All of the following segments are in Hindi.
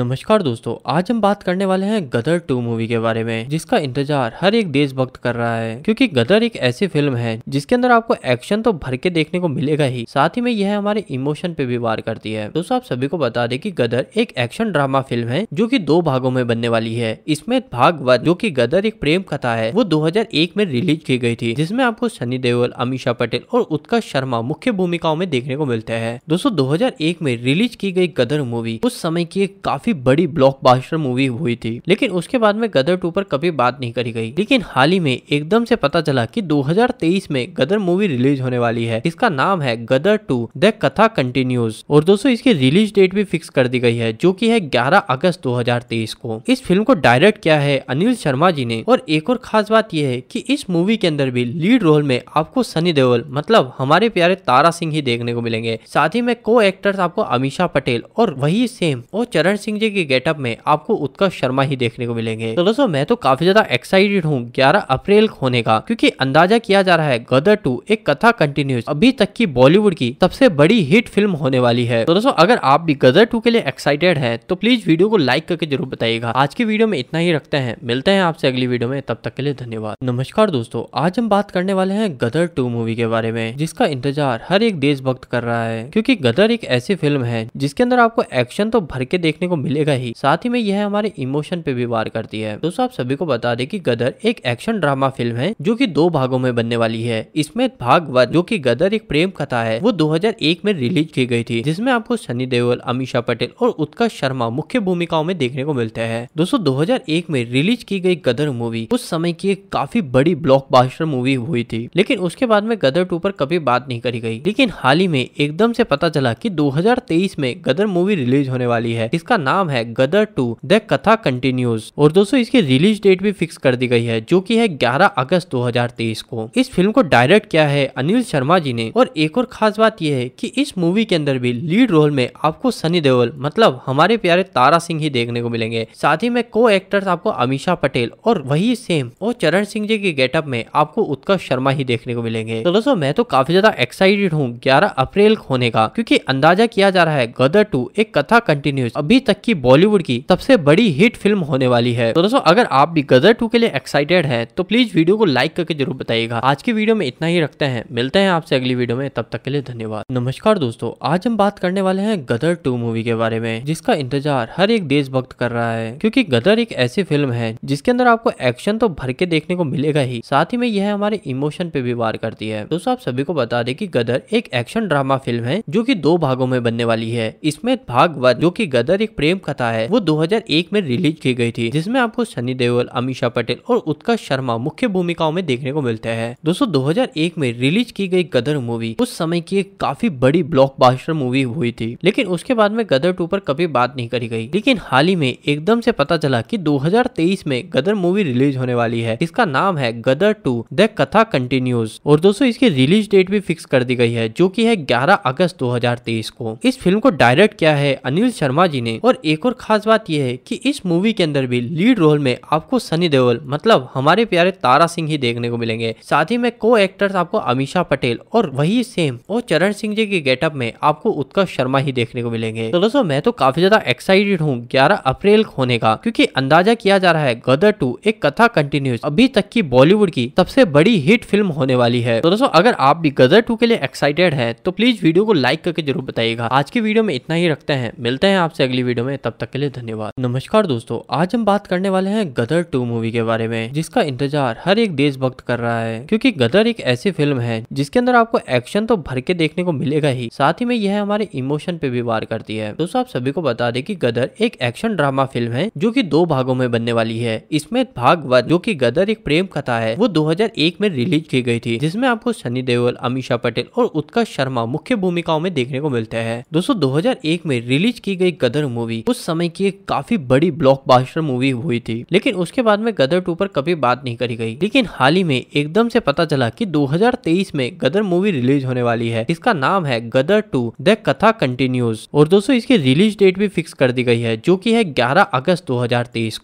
नमस्कार दोस्तों आज हम बात करने वाले हैं गदर टू मूवी के बारे में जिसका इंतजार हर एक देशभक्त कर रहा है क्योंकि गदर एक ऐसी फिल्म है जिसके अंदर आपको एक्शन तो भर के देखने को मिलेगा ही साथ ही में यह हमारे इमोशन पे भी वार करती है दोस्तों आप सभी को बता दें कि गदर एक एक्शन ड्रामा फिल्म है जो की दो भागों में बनने वाली है इसमें भाग वन जो की गदर एक प्रेम कथा है वो दो में रिलीज की गई थी जिसमे आपको सनी देओल अमीषा पटेल और उत्कर्ष शर्मा मुख्य भूमिकाओं में देखने को मिलते हैं दोस्तों दो में रिलीज की गई गदर मूवी उस समय की काफी काफी बड़ी ब्लॉकबस्टर मूवी हुई थी लेकिन उसके बाद में गदर टू पर कभी बात नहीं करी गई लेकिन हाल ही में एकदम से पता चला की दो में गदर मूवी रिलीज होने वाली है इसका नाम है Gadar two the Katha continues और दोस्तों इसकी रिलीज डेट भी फिक्स कर दी गई है जो की है ग्यारह अगस्त दो को इस फिल्म को डायरेक्ट किया है अनिल शर्मा जी ने और एक और खास बात यह है की इस मूवी के अंदर भी लीड रोल में आपको सनी देओल मतलब हमारे प्यारे तारा सिंह ही देखने को मिलेंगे साथ ही में को एक्टर्स आपको अमीशा पटेल और वही सेम और चरण सिंह संजय के गेटअप में आपको उत्कर्ष शर्मा ही देखने को मिलेंगे तो दोस्तों मैं तो काफी ज्यादा एक्साइटेड हूँ ग्यारह अप्रैल होने का क्योंकि अंदाजा किया जा रहा है गदर टू एक कथा कंटिन्यूस अभी तक की बॉलीवुड की सबसे बड़ी हिट फिल्म होने वाली है तो दोस्तों अगर आप भी गदर टू के लिए एक्साइटेड है तो प्लीज वीडियो को लाइक करके जरूर बताइएगा आज की वीडियो में इतना ही रखते हैं मिलते हैं आपसे अगली वीडियो में तब तक के लिए धन्यवाद नमस्कार दोस्तों आज हम बात करने वाले हैं गदर टू मूवी के बारे में जिसका इंतजार हर एक देशभक्त कर रहा है क्योंकि गदर एक ऐसी फिल्म है जिसके अंदर आपको एक्शन तो भर के देखने को मिलेगा ही साथ ही में यह हमारे इमोशन पे भी वार करती है दोस्तों आप सभी को बता दें कि गदर एक एक्शन ड्रामा फिल्म है जो कि दो भागों में बनने वाली है इसमें भाग वन जो कि गदर एक प्रेम कथा है वो 2001 में रिलीज की गई थी जिसमें आपको सनी देओल अमीशा पटेल और उत्कर्ष शर्मा मुख्य भूमिकाओं में देखने को मिलते हैं दोस्तों दो में रिलीज की गई गदर मूवी उस समय की एक काफी बड़ी ब्लॉक मूवी हुई थी लेकिन उसके बाद में गदर टू पर कभी बात नहीं करी गई लेकिन हाल ही में एकदम से पता चला की दो में गदर मूवी रिलीज होने वाली है इसका नाम है Gadar two the Katha continues और दोस्तों इसकी रिलीज डेट भी फिक्स कर दी गई है जो की है ग्यारह अगस्त 2023 को इस फिल्म को डायरेक्ट किया है अनिल शर्मा जी ने और एक और खास बात यह है की इस मूवी के अंदर भी लीड रोल में आपको सनी देओल मतलब हमारे प्यारे तारा सिंह ही देखने को मिलेंगे साथ ही में को एक्टर्स आपको अमीशा पटेल और वही सेम और चरण सिंह जी के गेटअप में आपको उत्कर्ष शर्मा ही देखने को मिलेंगे तो दोस्तों मैं तो काफी ज्यादा एक्साइटेड हूँ ग्यारह अप्रैल होने का क्योंकि अंदाजा किया जा रहा है गदर टू एक कथा कंटिन्यूज अभी तक तक की बॉलीवुड की सबसे बड़ी हिट फिल्म होने वाली है तो दोस्तों अगर आप भी गदर टू के लिए एक्साइटेड है तो प्लीज वीडियो को लाइक करके जरूर बताइएगा आज की वीडियो में इतना ही रखते हैं मिलते हैं आपसे अगली वीडियो में तब तक के लिए धन्यवाद नमस्कार दोस्तों आज हम बात करने वाले हैं गदर टू मूवी के बारे में जिसका इंतजार हर एक देशभक्त कर रहा है क्योंकि गदर एक ऐसी फिल्म है जिसके अंदर आपको एक्शन तो भर के देखने को मिलेगा ही साथ ही में यह हमारे इमोशन पे भी वार करती है दोस्तों आप सभी को बता दें कि गदर एक एक्शन ड्रामा फिल्म है जो की दो भागों में बनने वाली है इसमें भाग वन जो की गदर एक प्रेम प्रेम कथा है वो 2001 में रिलीज की गई थी जिसमें आपको सनी देओल अमीषा पटेल और उत्कर्ष शर्मा मुख्य भूमिकाओं में देखने को मिलते हैं दोस्तों 2001 में रिलीज की गई गदर मूवी उस समय की एक काफी बड़ी ब्लॉकबस्टर मूवी हुई थी लेकिन उसके बाद में गदर टू पर कभी बात नहीं करी गई लेकिन हाल ही में एकदम से पता चला की दो में गदर मूवी रिलीज होने वाली है इसका नाम है Gadar two the Katha continues और दोस्तों इसकी रिलीज डेट भी फिक्स कर दी गई है जो की है ग्यारह अगस्त 2023 को इस फिल्म को डायरेक्ट किया है अनिल शर्मा जी ने और एक और खास बात यह है कि इस मूवी के अंदर भी लीड रोल में आपको सनी देओल मतलब हमारे प्यारे तारा सिंह ही देखने को मिलेंगे साथ ही में को एक्टर्स आपको अमीशा पटेल और वही सेम और चरण सिंह जी के गेटअप में आपको उत्कर्ष शर्मा ही देखने को मिलेंगे तो दोस्तों मैं तो काफी ज्यादा एक्साइटेड हूँ ग्यारह अप्रैल होने का क्यूँकी अंदाजा किया जा रहा है गदर टू एक कथा कंटिन्यूस अभी तक की बॉलीवुड की सबसे बड़ी हिट फिल्म होने वाली है तो दोस्तों अगर आप भी गदर टू के लिए एक्साइटेड है तो प्लीज वीडियो को लाइक करके जरूर बताइएगा आज की वीडियो में इतना ही रखते हैं मिलते हैं आपसे अगली वीडियो में में तब तक के लिए धन्यवाद नमस्कार दोस्तों आज हम बात करने वाले हैं गदर टू मूवी के बारे में जिसका इंतजार हर एक देशभक्त कर रहा है क्योंकि गदर एक ऐसी फिल्म है जिसके अंदर आपको एक्शन तो भर के देखने को मिलेगा ही साथ ही में यह हमारे इमोशन पे भी वार करती है दोस्तों आप सभी को बता दें की गदर एक एक्शन ड्रामा फिल्म है जो की दो भागों में बनने वाली है इसमें भाग वन जो की गदर एक प्रेम कथा है वो दो में रिलीज की गई थी जिसमे आपको सनी देओल अमीषा पटेल और उत्कर्ष शर्मा मुख्य भूमिकाओं में देखने को मिलते हैं दोस्तों 2001 में रिलीज की गई गदर मूवी उस समय की एक काफी बड़ी ब्लॉकबस्टर मूवी हुई थी लेकिन उसके बाद में गदर टू पर कभी बात नहीं करी गई लेकिन हाल ही में एकदम से पता चला कि 2023 में गदर मूवी रिलीज होने वाली है इसका नाम है Gadar two the Katha continues और दोस्तों इसकी रिलीज डेट भी फिक्स कर दी गई है जो की है ग्यारह अगस्त दो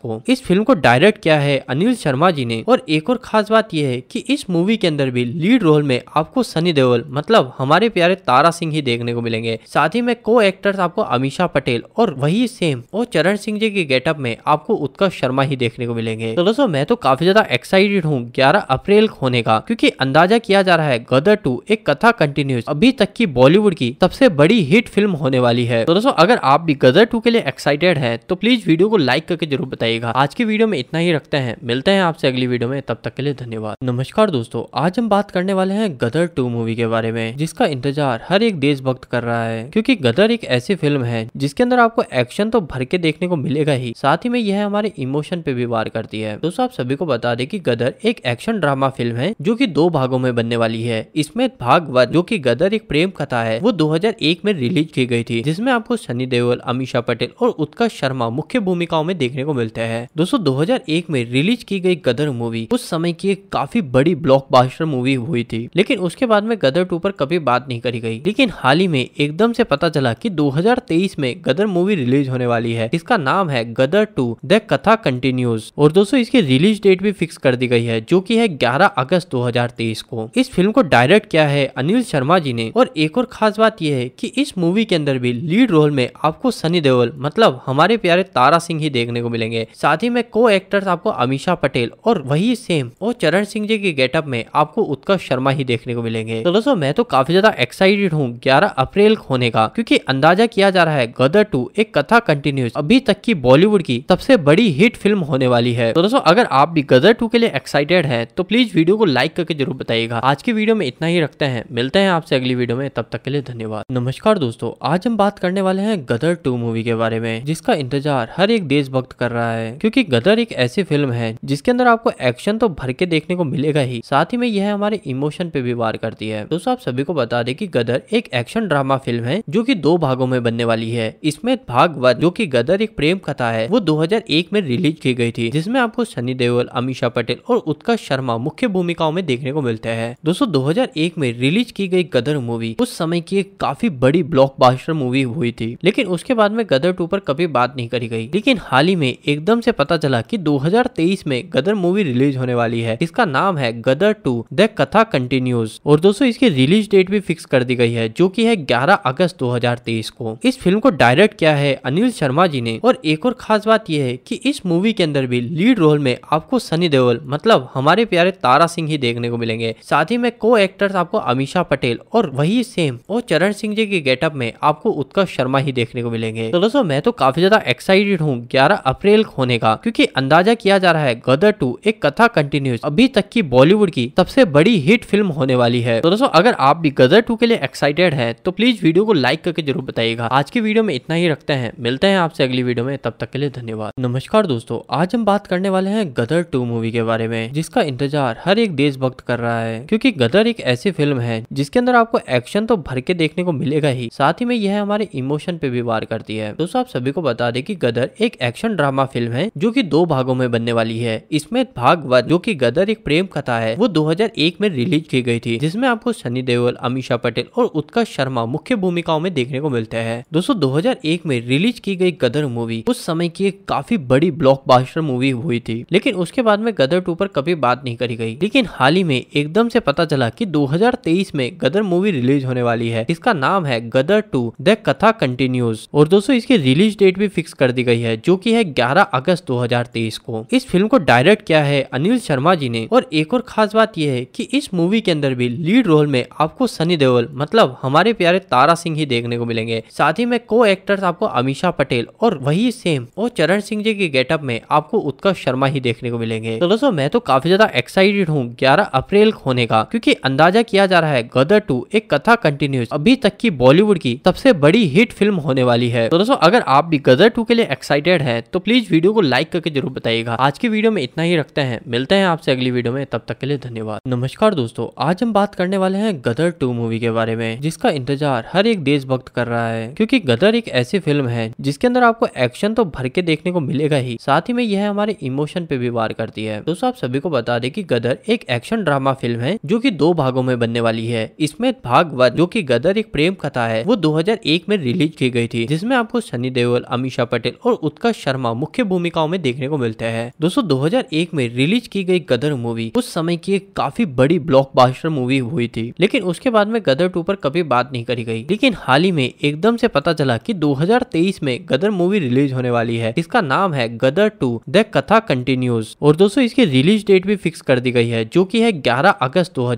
को इस फिल्म को डायरेक्ट किया है अनिल शर्मा जी ने और एक और खास बात यह है की इस मूवी के अंदर भी लीड रोल में आपको सनी देओल मतलब हमारे प्यारे तारा सिंह ही देखने को मिलेंगे साथ ही में को एक्टर्स आपको अमीषा पटेल और वही ही सेम और चरण सिंह जी के गेटअप में आपको उत्कर्ष शर्मा ही देखने को मिलेंगे तो दोस्तों मैं तो काफी ज्यादा एक्साइटेड हूँ ग्यारह अप्रैल होने का क्यूँकी अंदाजा किया जा रहा है गदर टू एक कथा कंटिन्यू अभी तक की बॉलीवुड की सबसे बड़ी हिट फिल्म होने वाली है तो दोस्तों अगर आप भी गदर टू के लिए एक्साइटेड है तो प्लीज वीडियो को लाइक करके जरूर बताइएगा आज की वीडियो में इतना ही रखते हैं मिलते हैं आपसे अगली वीडियो में तब तक के लिए धन्यवाद नमस्कार दोस्तों आज हम बात करने वाले हैं गदर टू मूवी के बारे में जिसका इंतजार हर एक देशभक्त कर रहा है क्योंकि गदर एक ऐसी फिल्म है जिसके अंदर आपको एक्शन तो भर के देखने को मिलेगा ही साथ ही में यह हमारे इमोशन पे भी वार करती है दोस्तों आप सभी को बता दें कि गदर एक एक्शन ड्रामा फिल्म है जो कि दो भागों में बनने वाली है इसमें भाग वन जो कि गदर एक प्रेम कथा है वो 2001 में रिलीज की गई थी जिसमें आपको सनी देओल अमीशा पटेल और उत्कर्ष शर्मा मुख्य भूमिकाओं में देखने को मिलते हैं दोस्तों दो में रिलीज की गई गदर मूवी उस समय की एक काफी बड़ी ब्लॉक मूवी हुई थी लेकिन उसके बाद में गदर टू पर कभी बात नहीं करी गई लेकिन हाल ही में एकदम से पता चला की दो में गदर मूवी रिलीज रिलीज होने वाली है इसका नाम है Gadar two the Katha continues और दोस्तों इसकी रिलीज डेट भी फिक्स कर दी गई है जो की है ग्यारह अगस्त 2023 को इस फिल्म को डायरेक्ट किया है अनिल शर्मा जी ने और एक और खास बात यह है की इस मूवी के अंदर भी लीड रोल में आपको सनी देओल मतलब हमारे प्यारे तारा सिंह ही देखने को मिलेंगे साथ ही में को एक्टर्स आपको अमीशा पटेल और वही सेम और चरण सिंह जी के गेटअप में आपको उत्कर्ष शर्मा ही देखने को मिलेंगे तो दोस्तों मैं तो काफी ज्यादा एक्साइटेड हूँ ग्यारह अप्रैल होने का क्योंकि अंदाजा किया जा रहा है गदर टू एक कथा कंटिन्यूज अभी तक की बॉलीवुड की सबसे बड़ी हिट फिल्म होने वाली है तो दोस्तों अगर आप भी गदर टू के लिए एक्साइटेड है तो प्लीज वीडियो को लाइक करके जरूर बताइएगा आज की वीडियो में इतना ही रखते हैं मिलते हैं आपसे अगली वीडियो में तब तक के लिए धन्यवाद नमस्कार दोस्तों आज हम बात करने वाले हैं गदर टू मूवी के बारे में जिसका इंतजार हर एक देशभक्त कर रहा है क्योंकि गदर एक ऐसी फिल्म है जिसके अंदर आपको एक्शन तो भर के देखने को मिलेगा ही साथ ही में यह हमारे इमोशन पे भी वार करती है दोस्तों आप सभी को बता दें कि गदर एक एक्शन ड्रामा फिल्म है जो कि दो भागों में बनने वाली है इसमें भाग भागवत जो की गदर एक प्रेम कथा है वो 2001 में रिलीज की गई थी जिसमें आपको सनी देओल अमीषा पटेल और उत्कर्ष शर्मा मुख्य भूमिकाओं में देखने को मिलते हैं दोस्तों दो में रिलीज की गई गदर मूवी उस समय की एक काफी बड़ी ब्लॉक मूवी हुई थी लेकिन उसके बाद में गदर टू पर कभी बात नहीं करी गई लेकिन हाल ही में एकदम से पता चला की दो में गदर मूवी रिलीज होने वाली है इसका नाम है Gadar two the Katha continues और दोस्तों इसकी रिलीज डेट भी फिक्स कर दी गई है जो की है ग्यारह अगस्त दो को इस फिल्म को डायरेक्ट किया है अनिल शर्मा जी ने और एक और खास बात यह है की इस मूवी के अंदर भी लीड रोल में आपको सनी देओल मतलब हमारे प्यारे तारा सिंह ही देखने को मिलेंगे साथ ही में को एक्टर्स आपको अमीषा पटेल और वही सेम और चरण सिंह जी के गेटअप में आपको उत्कर्ष शर्मा ही देखने को मिलेंगे तो दोस्तों मैं तो काफी ज्यादा एक्साइटेड हूँ ग्यारह अप्रैल होने का क्योंकि अंदाजा किया जा रहा है गदर टू एक कथा कंटिन्यूस अभी तक की बॉलीवुड की सबसे बड़ी हिट फिल्म होने वाली है तो दोस्तों अगर आप भी गदर टू के लिए एक्साइटेड है तो प्लीज वीडियो को लाइक करके जरूर बताइएगा आज की वीडियो में इतना ही रखते हैं मिलते हैं आपसे अगली वीडियो में तब तक के लिए धन्यवाद नमस्कार दोस्तों आज हम बात करने वाले हैं गदर टू मूवी के बारे में जिसका इंतजार हर एक देशभक्त कर रहा है क्योंकि गदर एक ऐसी फिल्म है जिसके अंदर आपको एक्शन तो भर के देखने को मिलेगा ही साथ ही में यह हमारे इमोशन पे भी वार करती है दोस्तों आप सभी को बता दे की गदर एक एक्शन ड्रामा फिल्म है जो की दो भागों में बनने वाली है इसमें भाग वन जो की गदर एक प्रेम कथा है वो दो में रिलीज की गई थी जिसमे आपको सनी देओल अमीषा पटेल और उत्कर्ष शर्मा मुख्य भूमिकाओं में देखने को मिलते हैं दोस्तों 2001 में रिलीज रिलीज की गई गदर मूवी उस समय की एक काफी बड़ी ब्लॉकबस्टर मूवी हुई थी लेकिन उसके बाद में गदर टू पर कभी बात नहीं करी गई लेकिन हाल ही में एकदम से पता चला कि 2023 में गदर मूवी रिलीज होने वाली है इसका नाम है Gadar two the Katha continues और दोस्तों इसकी रिलीज डेट भी फिक्स कर दी गई है जो की है ग्यारह अगस्त दो को इस फिल्म को डायरेक्ट किया है अनिल शर्मा जी ने और एक और खास बात यह है की इस मूवी के अंदर भी लीड रोल में आपको सनी देओल मतलब हमारे प्यारे तारा सिंह ही देखने को मिलेंगे साथ ही में को एक्टर्स आपको अमित मनीषा पटेल और वही सेम और चरण सिंह जी के गेटअप में आपको उत्कर्ष शर्मा ही देखने को मिलेंगे तो दोस्तों मैं तो काफी ज्यादा एक्साइटेड हूँ ग्यारह अप्रैल होने का क्यूँकी अंदाजा किया जा रहा है गदर टू एक कथा कंटिन्यूस अभी तक की बॉलीवुड की सबसे बड़ी हिट फिल्म होने वाली है तो दोस्तों अगर आप भी गदर टू के लिए एक्साइटेड है तो प्लीज वीडियो को लाइक करके जरूर बताइएगा आज की वीडियो में इतना ही रखते हैं मिलते हैं आपसे अगली वीडियो में तब तक के लिए धन्यवाद नमस्कार दोस्तों आज हम बात करने वाले हैं गदर टू मूवी के बारे में जिसका इंतजार हर एक देशभक्त कर रहा है क्योंकि गदर एक ऐसी फिल्म है है जिसके अंदर आपको एक्शन तो भर के देखने को मिलेगा ही साथ ही में यह हमारे इमोशन पे भी वार करती है दोस्तों आप सभी को बता दें कि गदर एक एक्शन ड्रामा फिल्म है जो कि दो भागों में बनने वाली है इसमें भाग वन जो कि गदर एक प्रेम कथा है वो 2001 में रिलीज की गई थी जिसमे आपको सनी देओल अमीषा पटेल और उत्कर्ष शर्मा मुख्य भूमिकाओं में देखने को मिलते हैं दोस्तों दो में रिलीज की गई गदर मूवी उस समय की एक काफी बड़ी ब्लॉक मूवी हुई थी लेकिन उसके बाद में गदर टू पर कभी बात नहीं करी गई लेकिन हाल ही में एकदम से पता चला की दो 2023 में गदर मूवी रिलीज होने वाली है इसका नाम है Gadar two the Katha continues और दोस्तों इसकी रिलीज डेट भी फिक्स कर दी गई है जो की है ग्यारह अगस्त दो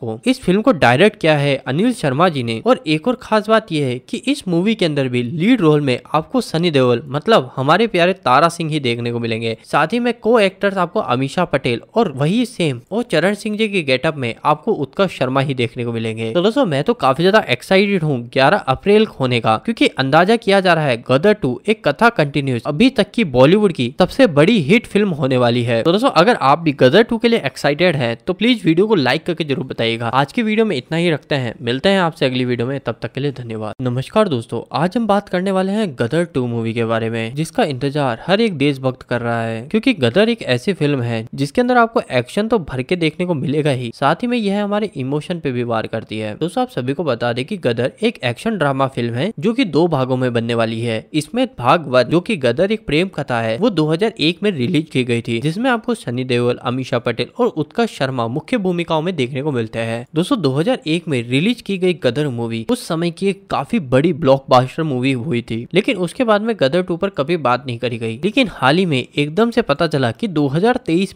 को इस फिल्म को डायरेक्ट किया है अनिल शर्मा जी ने और एक और खास बात यह है की इस मूवी के अंदर भी लीड रोल में आपको सनी देओल मतलब हमारे प्यारे तारा सिंह ही देखने को मिलेंगे साथ ही में को एक्टर्स आपको अमीशा पटेल और वही सेम और चरण सिंह जी के गेटअप में आपको उत्कर्ष शर्मा ही देखने को मिलेंगे तो दोस्तों मैं तो काफी ज्यादा एक्साइटेड हूँ ग्यारह अप्रैल होने का क्योंकि अंदाजा किया जा रहा है है गदर टू एक कथा कंटिन्यूस अभी तक की बॉलीवुड की सबसे बड़ी हिट फिल्म होने वाली है तो दोस्तों अगर आप भी गदर टू के लिए एक्साइटेड है तो प्लीज वीडियो को लाइक करके जरूर बताइएगा आज की वीडियो में इतना ही रखते हैं मिलते हैं आपसे अगली वीडियो में तब तक के लिए धन्यवाद नमस्कार दोस्तों आज हम बात करने वाले हैं गदर टू मूवी के बारे में जिसका इंतजार हर एक देशभक्त कर रहा है क्योंकि गदर एक ऐसी फिल्म है जिसके अंदर आपको एक्शन तो भर के देखने को मिलेगा ही साथ ही में यह हमारे इमोशन पे भी वार करती है दोस्तों आप सभी को बता दें कि गदर एक एक्शन ड्रामा फिल्म है जो की दो भागों में बनने वाली वाली है इसमें भागवत जो कि गदर एक प्रेम कथा है वो 2001 में रिलीज की गई थी जिसमें आपको सनी देओल अमीशा पटेल और उत्कर्ष शर्मा मुख्य भूमिकाओं में देखने को मिलते हैं दोस्तों 2001 में रिलीज की गई गदर मूवी उस समय की एक काफी बड़ी ब्लॉक मूवी हुई थी लेकिन उसके बाद में गदर टू पर कभी बात नहीं करी गई लेकिन हाल ही में एकदम से पता चला की दो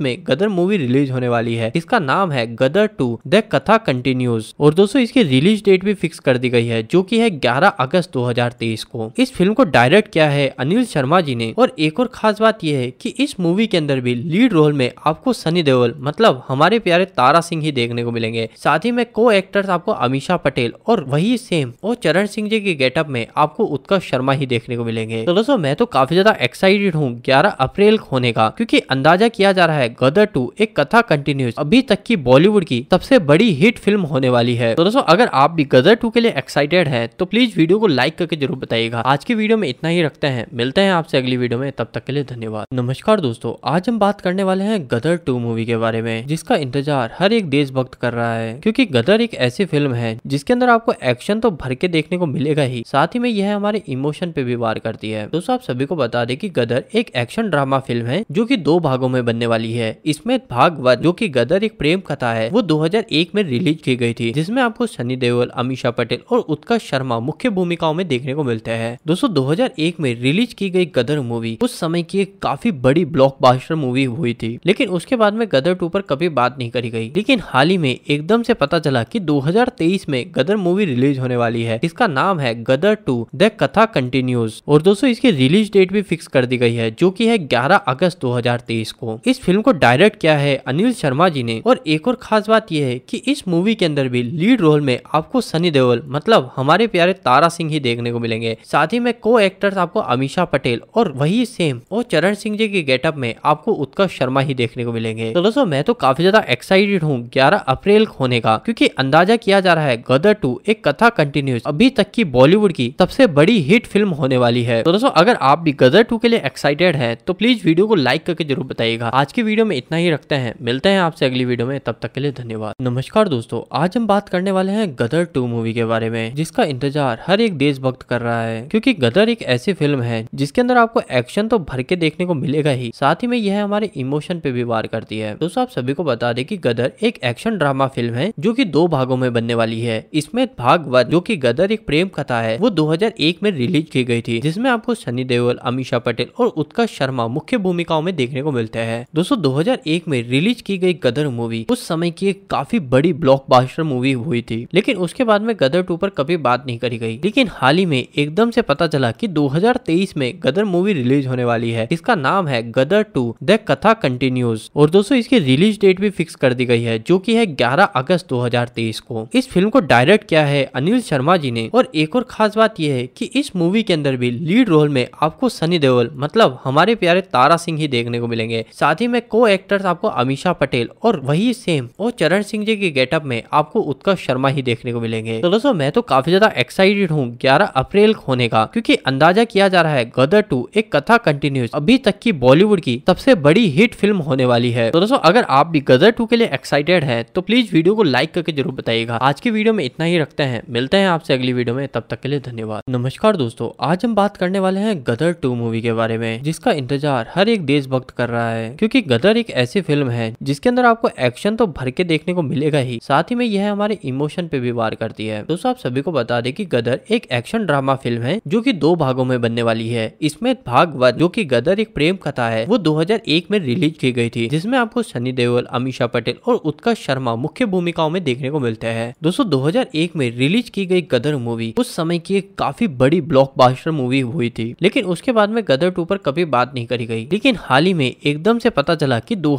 में गदर मूवी रिलीज होने वाली है इसका नाम है Gadar two the Katha continues और दोस्तों इसकी रिलीज डेट भी फिक्स कर दी गई है जो की है ग्यारह अगस्त दो को इस फिल्म फिल्म को डायरेक्ट किया है अनिल शर्मा जी ने और एक और खास बात यह है कि इस मूवी के अंदर भी लीड रोल में आपको सनी देओल मतलब हमारे प्यारे तारा सिंह ही देखने को मिलेंगे साथ ही में को एक्टर्स आपको अमीषा पटेल और वही सेम और चरण सिंह जी के गेटअप में आपको उत्कर्ष शर्मा ही देखने को मिलेंगे तो दोस्तों मैं तो काफी ज्यादा एक्साइटेड हूँ ग्यारह अप्रैल होने का क्यूँकी अंदाजा किया जा रहा है गदर टू एक कथा कंटिन्यूस अभी तक की बॉलीवुड की सबसे बड़ी हिट फिल्म होने वाली है तो दोस्तों अगर आप भी गदर टू के लिए एक्साइटेड है तो प्लीज वीडियो को लाइक करके जरूर बताइएगा आज की वीडियो में इतना ही रखते हैं मिलते हैं आपसे अगली वीडियो में तब तक के लिए धन्यवाद नमस्कार दोस्तों आज हम बात करने वाले हैं गदर टू मूवी के बारे में जिसका इंतजार हर एक देशभक्त कर रहा है क्योंकि गदर एक ऐसी फिल्म है जिसके अंदर आपको एक्शन तो भर के देखने को मिलेगा ही साथ ही में यह हमारे इमोशन पे भी वार करती है दोस्तों आप सभी को बता दें की गदर एक एक्शन ड्रामा फिल्म है जो की दो भागों में बनने वाली है इसमें भाग वन जो की गदर एक प्रेम कथा है वो दो में रिलीज की गई थी जिसमे आपको सनी देओल अमीषा पटेल और उत्कर्ष शर्मा मुख्य भूमिकाओं में देखने को मिलते हैं दोस्तों दोस्तों 2001 में रिलीज की गई गदर मूवी उस समय की एक काफी बड़ी ब्लॉकबस्टर मूवी हुई थी लेकिन उसके बाद में गदर टू पर कभी बात नहीं करी गई लेकिन हाल ही में एकदम से पता चला कि 2023 में गदर मूवी रिलीज होने वाली है इसका नाम है Gadar two the Katha continues और दोस्तों इसकी रिलीज डेट भी फिक्स कर दी गई है जो की है ग्यारह अगस्त दो को इस फिल्म को डायरेक्ट किया है अनिल शर्मा जी ने और एक और खास बात यह है की इस मूवी के अंदर भी लीड रोल में आपको सनी देओल मतलब हमारे प्यारे तारा सिंह ही देखने को मिलेंगे साथ ही में को एक्टर्स आपको अमीशा पटेल और वही सेम और चरण सिंह जी के गेटअप में आपको उत्कर्ष शर्मा ही देखने को मिलेंगे तो दोस्तों मैं तो काफी ज्यादा एक्साइटेड हूँ ग्यारह अप्रैल होने का क्यूँकी अंदाजा किया जा रहा है गदर टू एक कथा कंटिन्यूस अभी तक की बॉलीवुड की सबसे बड़ी हिट फिल्म होने वाली है तो दोस्तों अगर आप भी गदर टू के लिए एक्साइटेड है तो प्लीज वीडियो को लाइक करके जरूर बताइएगा आज की वीडियो में इतना ही रखते हैं मिलते हैं आपसे अगली वीडियो में तब तक के लिए धन्यवाद नमस्कार दोस्तों आज हम बात करने वाले हैं गदर टू मूवी के बारे में जिसका इंतजार हर एक देशभक्त कर रहा है क्योंकि गदर एक ऐसी फिल्म है जिसके अंदर आपको एक्शन तो भर के देखने को मिलेगा ही साथ ही में यह हमारे इमोशन पे भी वार करती है दोस्तों आप सभी को बता दें कि गदर एक एक्शन ड्रामा फिल्म है जो कि दो भागों में बनने वाली है इसमें भाग वन जो कि गदर एक प्रेम कथा है वो 2001 में रिलीज की गई थी जिसमें आपको सनी देओल अमीषा पटेल और उत्कर्ष शर्मा मुख्य भूमिकाओं में देखने को मिलते हैं दोस्तों दो में रिलीज की गई गदर मूवी उस समय की एक काफी बड़ी ब्लॉक मूवी हुई थी लेकिन उसके बाद में गदर टू पर कभी बात नहीं करी गई लेकिन हाल ही में एकदम से पता पता चला कि 2023 में गदर मूवी रिलीज होने वाली है इसका नाम है Gadar two the Katha continues और दोस्तों इसकी रिलीज डेट भी फिक्स कर दी गई है जो की है ग्यारह अगस्त 2023 को इस फिल्म को डायरेक्ट किया है अनिल शर्मा जी ने और एक और खास बात यह है की इस मूवी के अंदर भी लीड रोल में आपको सनी देओल मतलब हमारे प्यारे तारा सिंह ही देखने को मिलेंगे साथ ही में को एक्टर्स आपको अमीशा पटेल और वही सेम और चरण सिंह जी के गेटअप में आपको उत्कर्ष शर्मा ही देखने को मिलेंगे तो दोस्तों मैं तो काफी ज्यादा एक्साइटेड हूँ ग्यारह अप्रैल होने का क्योंकि अंदाजा किया जा रहा है गदर टू एक कथा कंटिन्यूस अभी तक की बॉलीवुड की सबसे बड़ी हिट फिल्म होने वाली है तो दोस्तों अगर आप भी गदर टू के लिए एक्साइटेड है तो प्लीज वीडियो को लाइक करके जरूर बताइएगा आज की वीडियो में इतना ही रखते हैं मिलते हैं आपसे अगली वीडियो में तब तक के लिए धन्यवाद नमस्कार दोस्तों आज हम बात करने वाले हैं गदर टू मूवी के बारे में जिसका इंतजार हर एक देशभक्त कर रहा है क्योंकि गदर एक ऐसी फिल्म है जिसके अंदर आपको एक्शन तो भर के देखने को मिलेगा ही साथ ही में यह हमारे इमोशन पे भी वार करती है दोस्तों आप सभी को बता दें कि गदर एक एक्शन ड्रामा फिल्म है जो कि दो भागों में बनने वाली है इसमें भाग वन जो कि गदर एक प्रेम कथा है वो 2001 में रिलीज की गई थी जिसमें आपको सनी देओल अमीषा पटेल और उत्कर्ष शर्मा मुख्य भूमिकाओं में देखने को मिलते हैं दोस्तों 2001 में रिलीज की गई गदर मूवी उस समय की एक काफी बड़ी ब्लॉक मूवी हुई थी लेकिन उसके बाद में गदर टू पर कभी बात नहीं करी गई लेकिन हाल ही में एकदम से पता चला की दो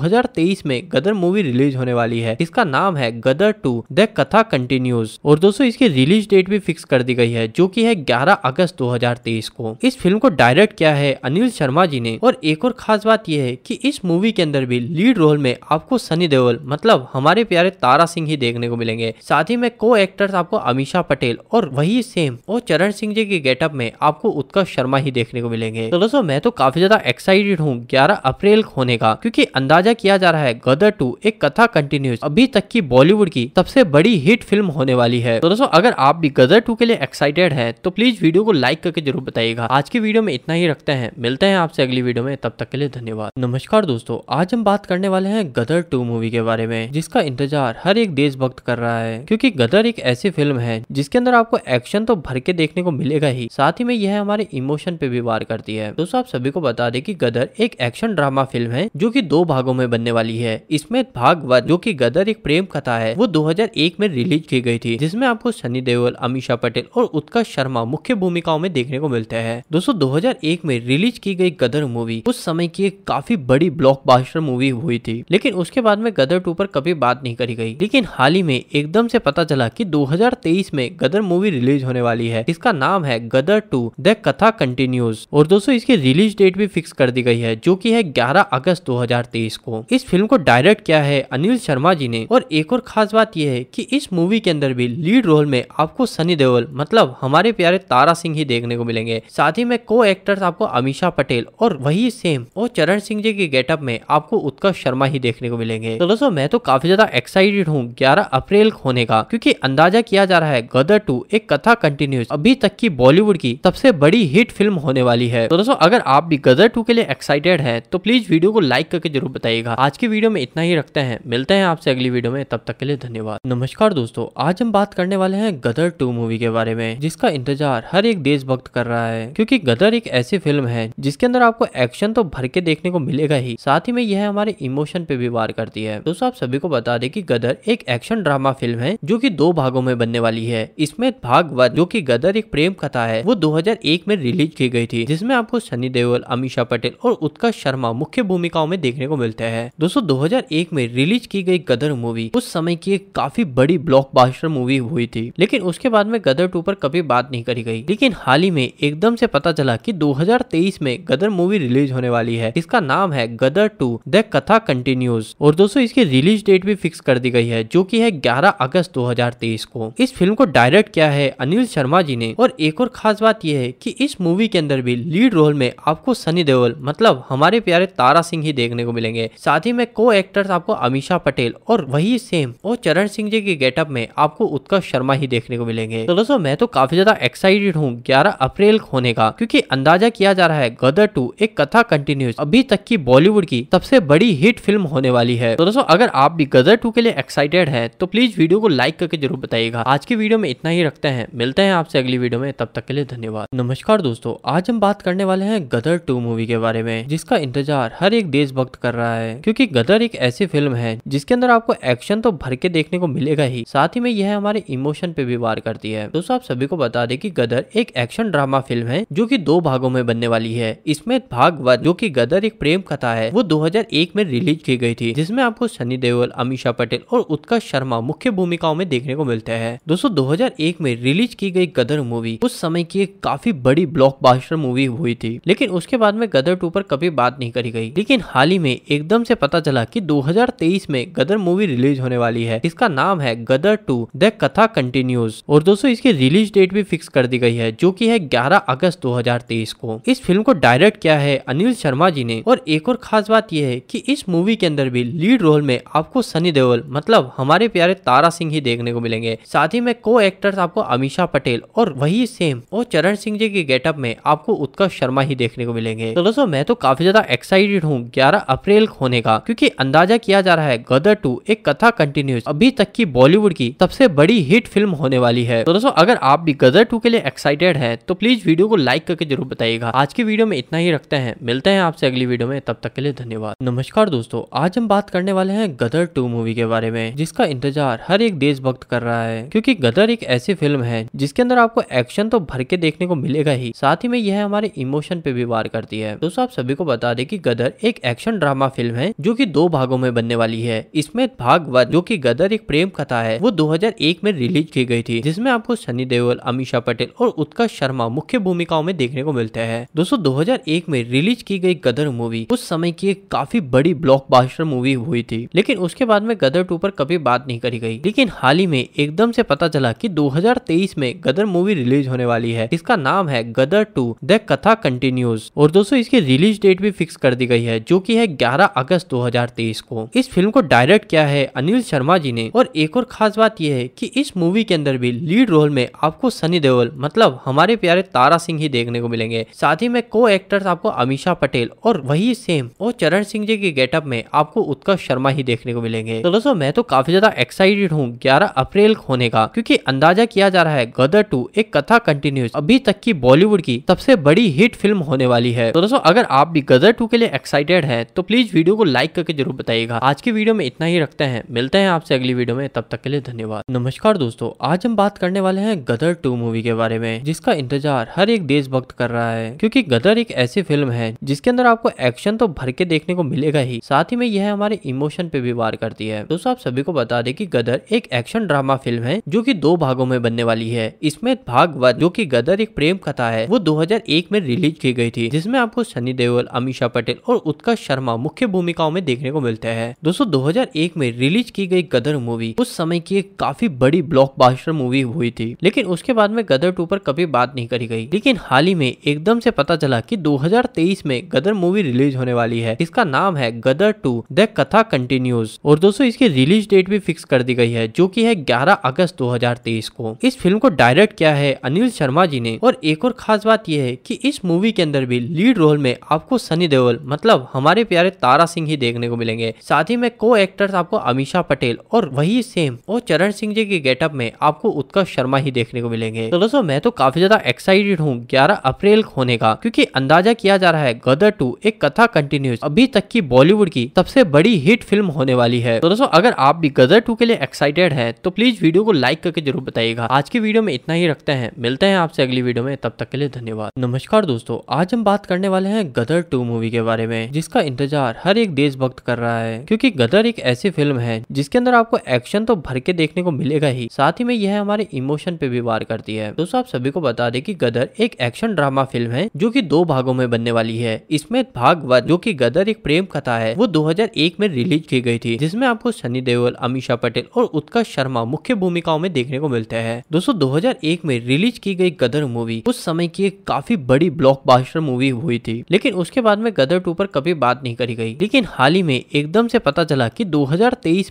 में गदर मूवी रिलीज होने वाली है इसका नाम है Gadar two the Katha continues और दोस्तों इसकी रिलीज डेट भी फिक्स कर दी गई है जो की है ग्यारह अगस्त दो 2023 को इस फिल्म को डायरेक्ट किया है अनिल शर्मा जी ने और एक और खास बात यह है कि इस मूवी के अंदर भी लीड रोल में आपको सनी देओल मतलब हमारे प्यारे तारा सिंह ही देखने को मिलेंगे साथ ही में को एक्टर्स आपको अमीषा पटेल और वही सेम और चरण सिंह जी के गेटअप में आपको उत्कर्ष शर्मा ही देखने को मिलेंगे तो दोस्तों मैं तो काफी ज्यादा एक्साइटेड हूँ ग्यारह अप्रैल होने का क्यूँकी अंदाजा किया जा रहा है गदर टू एक कथा कंटिन्यूस अभी तक की बॉलीवुड की सबसे बड़ी हिट फिल्म होने वाली है तो दोस्तों अगर आप भी गदर टू के लिए एक्साइटेड है तो प्लीज वीडियो को लाइक करके जरूर बताइएगा आज की वीडियो में इतना ही रखते हैं मिलते हैं आपसे अगली वीडियो में तब तक के लिए धन्यवाद नमस्कार दोस्तों आज हम बात करने वाले हैं गदर टू मूवी के बारे में जिसका इंतजार हर एक देशभक्त कर रहा है क्योंकि गदर एक ऐसी फिल्म है जिसके अंदर आपको एक्शन तो भर के देखने को मिलेगा ही साथ ही में यह हमारे इमोशन पे भी वार करती है दोस्तों आप सभी को बता दें कि गदर एक एक्शन ड्रामा फिल्म है जो की दो भागों में बनने वाली है इसमें भाग वन जो की गदर एक प्रेम कथा है वो 2001 में रिलीज की गई थी जिसमें आपको सनी देओल अमीषा पटेल और उत्कर्ष शर्मा मुख्य भूमिकाओं में देखने को मिलते है दोस्तों 2001 में रिलीज की गई गदर मूवी उस समय की एक काफी बड़ी ब्लॉकबस्टर मूवी हुई थी लेकिन उसके बाद में गदर टू पर कभी बात नहीं करी गई लेकिन हाल ही में एकदम से पता चला कि 2023 में गदर मूवी रिलीज होने वाली है इसका नाम है Gadar two the Katha continues और दोस्तों इसकी रिलीज डेट भी फिक्स कर दी गई है जो की है ग्यारह अगस्त 2023 को इस फिल्म को डायरेक्ट किया है अनिल शर्मा जी ने और एक और खास बात यह है की इस मूवी के अंदर भी लीड रोल में आपको सनी देओल मतलब हमारे प्यारे तारा सिंह ही देखने देखने को मिलेंगे साथ ही में को एक्टर्स आपको अमीशा पटेल और वही सेम और चरण सिंह जी के गेटअप में आपको उत्कर्ष शर्मा ही देखने को मिलेंगे तो दोस्तों मैं तो काफी ज्यादा एक्साइटेड हूँ ग्यारह अप्रैल होने का क्यूँकी अंदाजा किया जा रहा है गदर टू एक कथा कंटिन्यूस अभी तक की बॉलीवुड की सबसे बड़ी हिट फिल्म होने वाली है तो दोस्तों अगर आप भी गदर टू के लिए एक्साइटेड है तो प्लीज वीडियो को लाइक करके जरूर बताइएगा आज की वीडियो में इतना ही रखते हैं मिलते हैं आपसे अगली वीडियो में तब तक के लिए धन्यवाद नमस्कार दोस्तों आज हम बात करने वाले हैं गदर टू मूवी के बारे में जिसका इंतजार हर एक देश वक्त कर रहा है क्योंकि गदर एक ऐसी फिल्म है जिसके अंदर आपको एक्शन तो भर के देखने को मिलेगा ही साथ ही में यह हमारे इमोशन पे भी वार करती है दोस्तों आप सभी को बता दें कि गदर एक एक्शन ड्रामा फिल्म है जो कि दो भागों में बनने वाली है इसमें भाग वन जो कि गदर एक प्रेम कथा है वो 2001 में रिलीज की गई थी जिसमें आपको सनी देओल अमीषा पटेल और उत्कर्ष शर्मा मुख्य भूमिकाओं में देखने को मिलते हैं दोस्तों 2001 में रिलीज की गई गदर मूवी उस समय की एक काफी बड़ी ब्लॉकबस्टर मूवी हुई थी लेकिन उसके बाद में गदर टू पर कभी बात नहीं करी गई लेकिन हाल हाल ही में एकदम से पता चला कि 2023 में गदर मूवी रिलीज होने वाली है इसका नाम है Gadar two the Katha continues और दोस्तों इसकी रिलीज डेट भी फिक्स कर दी गई है जो की है ग्यारह अगस्त 2023 को इस फिल्म को डायरेक्ट किया है अनिल शर्मा जी ने और एक और खास बात यह है की इस मूवी के अंदर भी लीड रोल में आपको सनी देओल मतलब हमारे प्यारे तारा सिंह ही देखने को मिलेंगे साथ ही में को एक्टर्स आपको अमीशा पटेल और वही सेम और चरण सिंह जी के गेटअप में आपको उत्कर्ष शर्मा ही देखने को मिलेंगे तो दोस्तों मैं तो काफी ज्यादा एक्साइटेड हूँ ग्यारह 12 अप्रैल होने का क्योंकि अंदाजा किया जा रहा है गदर टू एक कथा कंटिन्यू अभी तक की बॉलीवुड की सबसे बड़ी हिट फिल्म होने वाली है तो दोस्तों अगर आप भी गदर टू के लिए एक्साइटेड है तो प्लीज वीडियो को लाइक करके जरूर बताइएगा आज की वीडियो में इतना ही रखते हैं मिलते हैं आपसे अगली वीडियो में तब तक के लिए धन्यवाद नमस्कार दोस्तों आज हम बात करने वाले हैं गदर टू मूवी के बारे में जिसका इंतजार हर एक देशभक्त कर रहा है क्योंकि गदर एक ऐसी फिल्म है जिसके अंदर आपको एक्शन तो भर के देखने को मिलेगा ही साथ ही में यह हमारे इमोशन पे भी वार करती है दोस्तों आप सभी को बता दें कि गदर एक एक्शन एक्शन ड्रामा फिल्म है जो कि दो भागों में बनने वाली है इसमें भाग वन जो कि गदर एक प्रेम कथा है वो 2001 में रिलीज की गई थी जिसमें आपको सनी देओल अमीषा पटेल और उत्कर्ष शर्मा मुख्य भूमिकाओं में देखने को मिलते हैं दोस्तों दो में रिलीज की गई गदर मूवी उस समय की एक काफी बड़ी ब्लॉक मूवी हुई थी लेकिन उसके बाद में गदर टू पर कभी बात नहीं करी गई लेकिन हाल ही में एकदम से पता चला की दो में गदर मूवी रिलीज होने वाली है इसका नाम है Gadar two the Katha continues और दोस्तों इसकी रिलीज डेट भी फिक्स कर दी गई है जो की की है 11 अगस्त 2023 को इस फिल्म को डायरेक्ट किया है अनिल शर्मा जी ने और एक और खास बात यह है कि इस मूवी के अंदर भी लीड रोल में आपको सनी देओल मतलब हमारे प्यारे तारा सिंह ही देखने को मिलेंगे साथ ही में को एक्टर्स आपको अमीषा पटेल और वही सेम और चरण सिंह जी के गेटअप में आपको उत्कर्ष शर्मा ही देखने को मिलेंगे तो दोस्तों मैं तो काफी ज्यादा एक्साइटेड हूँ ग्यारह अप्रैल होने का क्यूँकी अंदाजा किया जा रहा है गदर टू एक कथा कंटिन्यूस अभी तक की बॉलीवुड की सबसे बड़ी हिट फिल्म होने वाली है तो दोस्तों अगर आप भी गदर टू के लिए एक्साइटेड है तो प्लीज वीडियो को लाइक करके जरूर बताइएगा आज की वीडियो में इतना ही रखते हैं मिलते हैं आपसे अगली वीडियो में तब तक के लिए धन्यवाद नमस्कार दोस्तों आज हम बात करने वाले हैं गदर टू मूवी के बारे में जिसका इंतजार हर एक देशभक्त कर रहा है क्योंकि गदर एक ऐसी फिल्म है जिसके अंदर आपको एक्शन तो भर के देखने को मिलेगा ही साथ ही में यह हमारे इमोशन पे भी वार करती है दोस्तों आप सभी को बता दें कि गदर एक एक्शन ड्रामा फिल्म है जो कि दो भागों में बनने वाली है इसमें भाग वन जो कि गदर एक प्रेम कथा है वो 2001 में रिलीज की गई थी जिसमें आपको सनी देओल अमीषा पटेल और उत्कर्ष शर्मा मुख्य भूमिकाओं में देखने को मिलते हैं दोस्तों 2001 में रिलीज की गई गदर मूवी उस समय की एक काफी बड़ी ब्लॉकबस्टर मूवी हुई थी लेकिन उसके बाद में गदर टू पर कभी बात नहीं करी गई लेकिन हाल ही में एकदम से पता चला की दो में गदर मूवी रिलीज होने वाली है इसका नाम है Gadar two the Katha continues और दोस्तों इसकी रिलीज डेट भी फिक्स कर दी गई है जो की है ग्यारह अगस्त दो को इस फिल्म को डायरेक्ट किया है अनिल शर्मा जी ने और एक और खास बात यह है कि इस मूवी के अंदर भी लीड रोल में आपको सनी देओल मतलब हमारे प्यारे तारा सिंह ही देखने को मिलेंगे साथ ही में को एक्टर्स आपको अमीषा पटेल और वही सेम और चरण सिंह जी के गेटअप में आपको उत्कर्ष शर्मा ही देखने को मिलेंगे तो दोस्तों मैं तो काफी ज्यादा एक्साइटेड हूँ ग्यारह अप्रैल होने का क्योंकि अंदाजा किया जा रहा है गदर टू एक कथा कंटिन्यूस अभी तक की बॉलीवुड की सबसे बड़ी हिट फिल्म होने वाली है तो दोस्तों अगर आप भी गदर टू के लिए एक्साइटेड है तो प्लीज वीडियो को लाइक करके जरूर बताइएगा आज की वीडियो में इतना ही रखते हैं मिलते हैं आपसे अगली वीडियो में तब तक के लिए धन्यवाद नमस्कार दोस्तों आज हम बात करने वाले हैं गदर टू मूवी के बारे में जिसका इंतजार हर एक देशभक्त कर रहा है क्योंकि गदर एक ऐसी फिल्म है जिसके अंदर आपको एक्शन तो भर के देखने को मिलेगा ही साथ ही में यह हमारे इमोशन पे भी वार करती है दोस्तों आप सभी को बता दें कि गदर एक एक्शन ड्रामा फिल्म है जो की दो भागों में बनने वाली है इसमें भाग वन जो की गदर एक प्रेम कथा है वो 2001 में रिलीज की गई थी जिसमें आपको सनी देओल अमीषा पटेल और उत्कर्ष शर्मा मुख्य भूमिकाओं में देखने को मिलते हैं दोस्तों दो में रिलीज की गई गदर मूवी उस समय की एक काफी बड़ी ब्लॉक मूवी हुई थी लेकिन उसके बाद में गदर टू पर कभी बात बात नहीं करी गई लेकिन हाल ही में एकदम से पता चला कि 2023 में गदर मूवी रिलीज होने वाली है इसका नाम है Gadar two the Katha continues और दोस्तों इसकी रिलीज डेट भी फिक्स कर दी गई है जो की है ग्यारह अगस्त दो को इस फिल्म को डायरेक्ट किया है अनिल शर्मा जी ने और एक और खास बात यह है की इस मूवी के अंदर भी लीड रोल में आपको सनी देओल मतलब हमारे प्यारे तारा सिंह ही देखने को मिलेंगे साथ ही में को एक्टर्स आपको अमीशा पटेल और वही सेम और चरण सिंह जी के गेटअप में आपको उत्कर्ष शर्मा ही देखने को मिलेंगे तो दोस्तों मैं तो काफी ज्यादा ज़्यादा एक्साइटेड हूँ ग्यारह अप्रैल होने का क्योंकि अंदाजा किया जा रहा है गदर टू एक कथा कंटिन्यूस अभी तक की बॉलीवुड की सबसे बड़ी हिट फिल्म होने वाली है तो दोस्तों अगर आप भी गदर टू के लिए एक्साइटेड है तो प्लीज वीडियो को लाइक करके जरूर बताइएगा आज की वीडियो में इतना ही रखते हैं मिलते हैं आपसे अगली वीडियो में तब तक के लिए धन्यवाद नमस्कार दोस्तों आज हम बात करने वाले हैं गदर टू मूवी के बारे में जिसका इंतजार हर एक देशभक्त कर रहा है क्योंकि गदर एक ऐसी फिल्म है जिसके अंदर आपको एक्शन तो भर के देखने को मिलेगा ही साथ ही में यह हमारे इमोशन पे भी वार करती है दोस्तों आप सभी को बता बता दें कि गदर एक एक्शन ड्रामा फिल्म है जो कि दो भागों में बनने वाली है इसमें भाग वन जो कि गदर एक प्रेम कथा है वो 2001 में रिलीज की गई थी जिसमें आपको सनी देओल अमीशा पटेल और उत्कर्ष शर्मा मुख्य भूमिकाओं में देखने को मिलते हैं दोस्तों 2001 में रिलीज की गई गदर मूवी उस समय की एक काफी बड़ी ब्लॉकबस्टर मूवी हुई थी लेकिन उसके बाद में गदर टू पर कभी बात नहीं करी गई लेकिन हाल ही में एकदम से पता चला की दो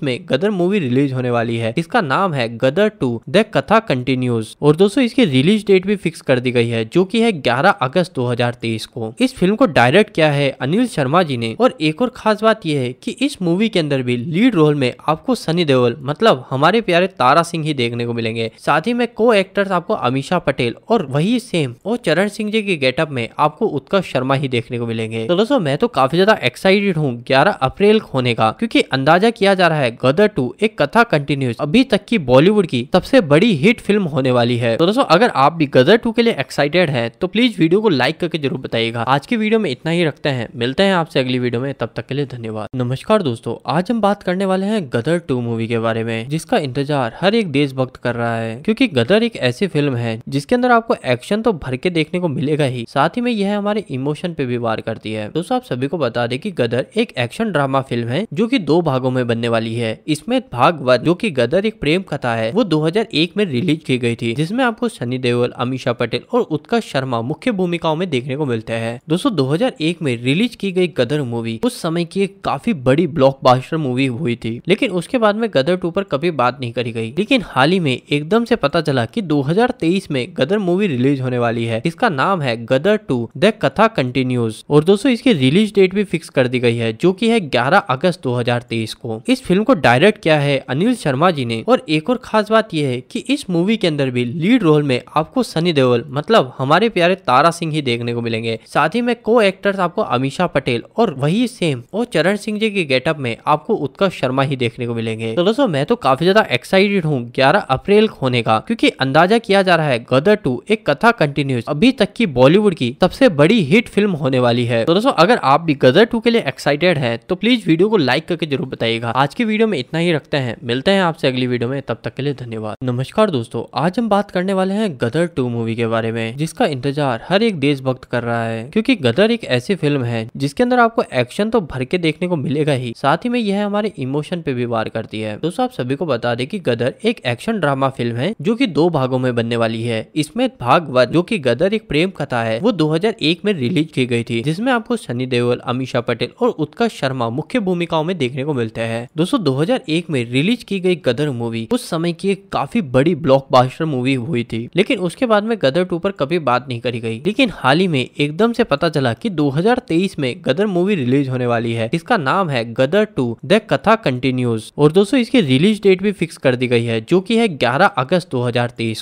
में गदर मूवी रिलीज होने वाली है इसका नाम है Gadar two the Katha continues और दोस्तों इसकी रिलीज डेट भी फिक्स कर दी गई है जो कि है 11 अगस्त 2023 को इस फिल्म को डायरेक्ट किया है अनिल शर्मा जी ने और एक और खास बात यह है कि इस मूवी के अंदर भी लीड रोल में आपको सनी देओल मतलब हमारे प्यारे तारा सिंह ही देखने को मिलेंगे साथ ही में को एक्टर्स आपको अमीशा पटेल और वही सेम और चरण सिंह जी के गेटअप में आपको उत्कर्ष शर्मा ही देखने को मिलेंगे तो दोस्तों मैं तो काफी ज्यादा एक्साइटेड हूँ ग्यारह अप्रैल होने का क्यूँकी अंदाजा किया जा रहा है गदर टू एक कथा कंटिन्यूस अभी तक की बॉलीवुड की सबसे बड़ी हिट फिल्म होने वाली है तो दोस्तों अगर आप भी गदर मदर टू के लिए एक्साइटेड है तो प्लीज वीडियो को लाइक करके जरूर बताइएगा आज की वीडियो में इतना ही रखते हैं मिलते हैं आपसे अगली वीडियो में तब तक के लिए धन्यवाद नमस्कार दोस्तों आज हम बात करने वाले हैं गदर टू मूवी के बारे में जिसका इंतजार हर एक देशभक्त कर रहा है क्योंकि गदर एक ऐसी फिल्म है जिसके अंदर आपको एक्शन तो भर के देखने को मिलेगा ही साथ ही में यह हमारे इमोशन पे भी वार करती है दोस्तों आप सभी को बता दें कि गदर एक एक्शन ड्रामा फिल्म है जो कि दो भागों में बनने वाली है इसमें भाग वन जो कि गदर एक प्रेम कथा है वो 2001 में रिलीज की गई थी जिसमें आपको सनी देओल अमित अमीषा पटेल और उत्कर्ष शर्मा मुख्य भूमिकाओं में देखने को मिलते हैं दोस्तों 2001 में रिलीज की गई गदर मूवी उस समय की एक काफी बड़ी ब्लॉकबस्टर मूवी हुई थी लेकिन उसके बाद में गदर टू पर कभी बात नहीं करी गई लेकिन हाल ही में एकदम से पता चला की दो में गदर मूवी रिलीज होने वाली है इसका नाम है Gadar two the Katha continues और दोस्तों इसकी रिलीज डेट भी फिक्स कर दी गई है जो की है ग्यारह अगस्त दो को इस फिल्म को डायरेक्ट किया है अनिल शर्मा जी ने और एक और खास बात यह है कि इस मूवी के अंदर भी लीड रोल में आपको सनी देओल मतलब हमारे प्यारे तारा सिंह ही देखने को मिलेंगे साथ ही में को एक्टर्स आपको अमीशा पटेल और वही सेम और चरण सिंह जी के गेटअप में आपको उत्कर्ष शर्मा ही देखने को मिलेंगे तो दोस्तों मैं तो काफी ज्यादा एक्साइटेड हूँ ग्यारह अप्रैल होने का क्यूँकी अंदाजा किया जा रहा है गदर टू एक कथा कंटिन्यूस अभी तक की बॉलीवुड की सबसे बड़ी हिट फिल्म होने वाली है तो दोस्तों अगर आप भी गदर टू के लिए एक्साइटेड है तो प्लीज वीडियो को लाइक करके जरूर बताइएगा आज की वीडियो में इतना ही रखते हैं मिलते हैं आपसे अगली वीडियो में तब तक के लिए धन्यवाद नमस्कार दोस्तों आज हम बात करने वाले हैं गदर टू मूवी मूवी के बारे में जिसका इंतजार हर एक देशभक्त कर रहा है क्योंकि गदर एक ऐसी फिल्म है जिसके अंदर आपको एक्शन तो भर के देखने को मिलेगा ही साथ ही में यह हमारे इमोशन पे भी वार करती है दोस्तों आप सभी को बता दें कि गदर एक एक्शन ड्रामा फिल्म है जो की दो भागों में बनने वाली है इसमें भाग वन जो की गदर एक प्रेम कथा है वो दो में रिलीज की गई थी जिसमे आपको सनी देओल अमीशा पटेल और उत्कर्ष शर्मा मुख्य भूमिकाओं में देखने को मिलते हैं दोस्तों 2001 में रिलीज की गई गदर मूवी उस समय की एक काफी बड़ी ब्लॉकबस्टर मूवी हुई थी लेकिन उसके बाद में में गदर टू पर कभी बात नहीं करी गई लेकिन हाल ही में एकदम से पता चला कि 2023 में गदर मूवी रिलीज होने वाली है इसका नाम है Gadar two the Katha continues और दोस्तों इसकी रिलीज डेट भी फिक्स कर दी गई है जो की है ग्यारह अगस्त दो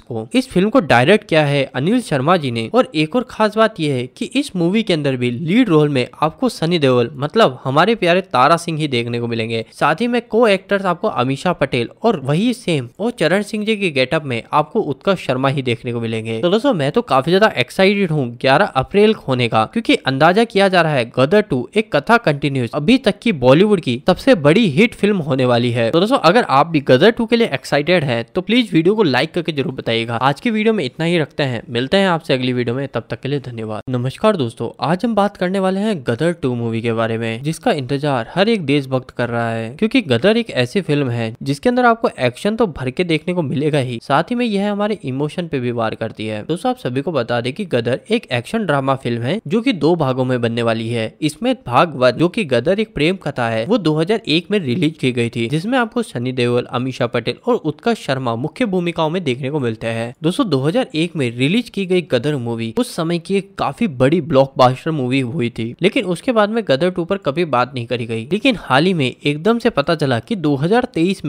को इस फिल्म को डायरेक्ट किया है अनिल शर्मा जी ने और एक और खास बात यह है की इस मूवी के अंदर भी लीड रोल में आपको सनी देओल मतलब हमारे प्यारे तारा सिंह ही देखने को मिलेंगे साथ ही में को एक्टर्स आपको अमीशा पटेल और वही सेम और चरण सिंह जी के गेटअप में आपको उत्कर्ष शर्मा ही देखने को मिलेंगे है तो दोस्तों मैं तो काफी ज्यादा एक्साइटेड हूँ ग्यारह अप्रैल होने का क्यूँकी अंदाजा किया जा रहा है गदर टू एक कथा कंटिन्यूस अभी तक की बॉलीवुड की सबसे बड़ी हिट फिल्म होने वाली है तो दोस्तों अगर आप भी गदर टू के लिए एक्साइटेड है तो प्लीज वीडियो को लाइक करके जरूर बताइएगा आज की वीडियो में इतना ही रखते हैं मिलते हैं आपसे अगली वीडियो में तब तक के लिए धन्यवाद नमस्कार दोस्तों आज हम बात करने वाले हैं गदर टू मूवी के बारे में जिसका इंतजार हर एक देशभक्त कर रहा है क्योंकि गदर एक ऐसी फिल्म है जिसके अंदर आपको एक्शन तो भर के देखने को मिलेगा ही साथ ही में यह हमारे इमोशन पे भी वार करती है जाती है दोस्तों आप सभी को बता दें कि गदर एक एक्शन ड्रामा फिल्म है जो कि दो भागों में बनने वाली है इसमें भाग वन जो कि गदर एक प्रेम कथा है वो 2001 में रिलीज की गई थी जिसमें आपको सनी देओल अमीषा पटेल और उत्कर्ष शर्मा मुख्य भूमिकाओं में देखने को मिलते हैं दोस्तों 2001 में रिलीज की गई गदर मूवी उस समय की एक काफी बड़ी ब्लॉकबस्टर मूवी हुई थी लेकिन उसके बाद में गदर टू पर कभी बात नहीं करी गई लेकिन हाल ही में एकदम से पता चला की दो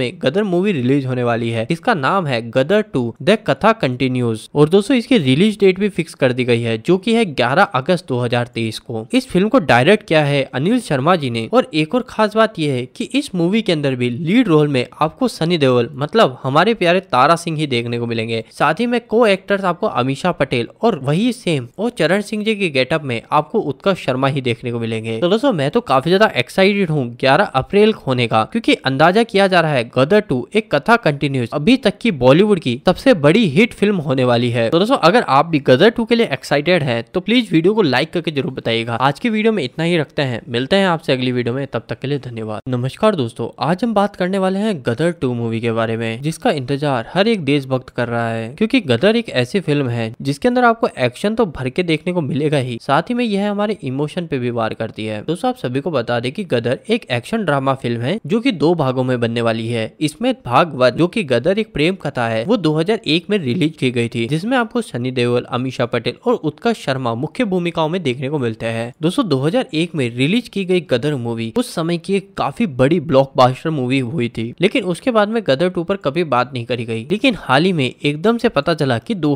में गदर मूवी रिलीज होने वाली है इसका नाम है Gadar two the Katha continues और दोस्तों दोस्तों इसकी रिलीज डेट भी फिक्स कर दी गई है जो कि है 11 अगस्त 2023 को इस फिल्म को डायरेक्ट किया है अनिल शर्मा जी ने और एक और खास बात यह है कि इस मूवी के अंदर भी लीड रोल में आपको सनी देओल मतलब हमारे प्यारे तारा सिंह ही देखने को मिलेंगे साथ ही में को एक्टर्स आपको अमीशा पटेल और वही सेम और चरण सिंह जी के गेटअप में आपको उत्कर्ष शर्मा ही देखने को मिलेंगे तो दोस्तों मैं तो काफी ज्यादा एक्साइटेड हूँ ग्यारह अप्रैल होने का क्यूँकी अंदाजा किया जा रहा है गदर टू एक कथा कंटिन्यूस अभी तक की बॉलीवुड की सबसे बड़ी हिट फिल्म होने वाली है तो दोस्तों अगर आप भी गदर टू के लिए एक्साइटेड है तो प्लीज वीडियो को लाइक करके जरूर बताइएगा आज की वीडियो में इतना ही रखते हैं मिलते हैं आपसे अगली वीडियो में तब तक के लिए धन्यवाद नमस्कार दोस्तों आज हम बात करने वाले हैं गदर टू मूवी के बारे में जिसका इंतजार हर एक देशभक्त कर रहा है क्योंकि गदर एक ऐसी फिल्म है जिसके अंदर आपको एक्शन तो भर के देखने को मिलेगा ही साथ ही में यह हमारे इमोशन पे भी वार करती है दोस्तों आप सभी को बता दें कि गदर एक एक्शन ड्रामा फिल्म है जो कि दो भागों में बनने वाली है इसमें भाग वन जो कि गदर एक प्रेम कथा है वो 2001 में रिलीज की गई थी जिसमें आपको सनी देओल अमीषा पटेल और उत्कर्ष शर्मा मुख्य भूमिकाओं में देखने को मिलते हैं दोस्तों 2001 में रिलीज की गई गदर मूवी उस समय की एक काफी बड़ी ब्लॉकबस्टर मूवी हुई थी लेकिन उसके बाद में गदर टू पर कभी बात नहीं करी गई लेकिन हाल ही में एकदम से पता चला की दो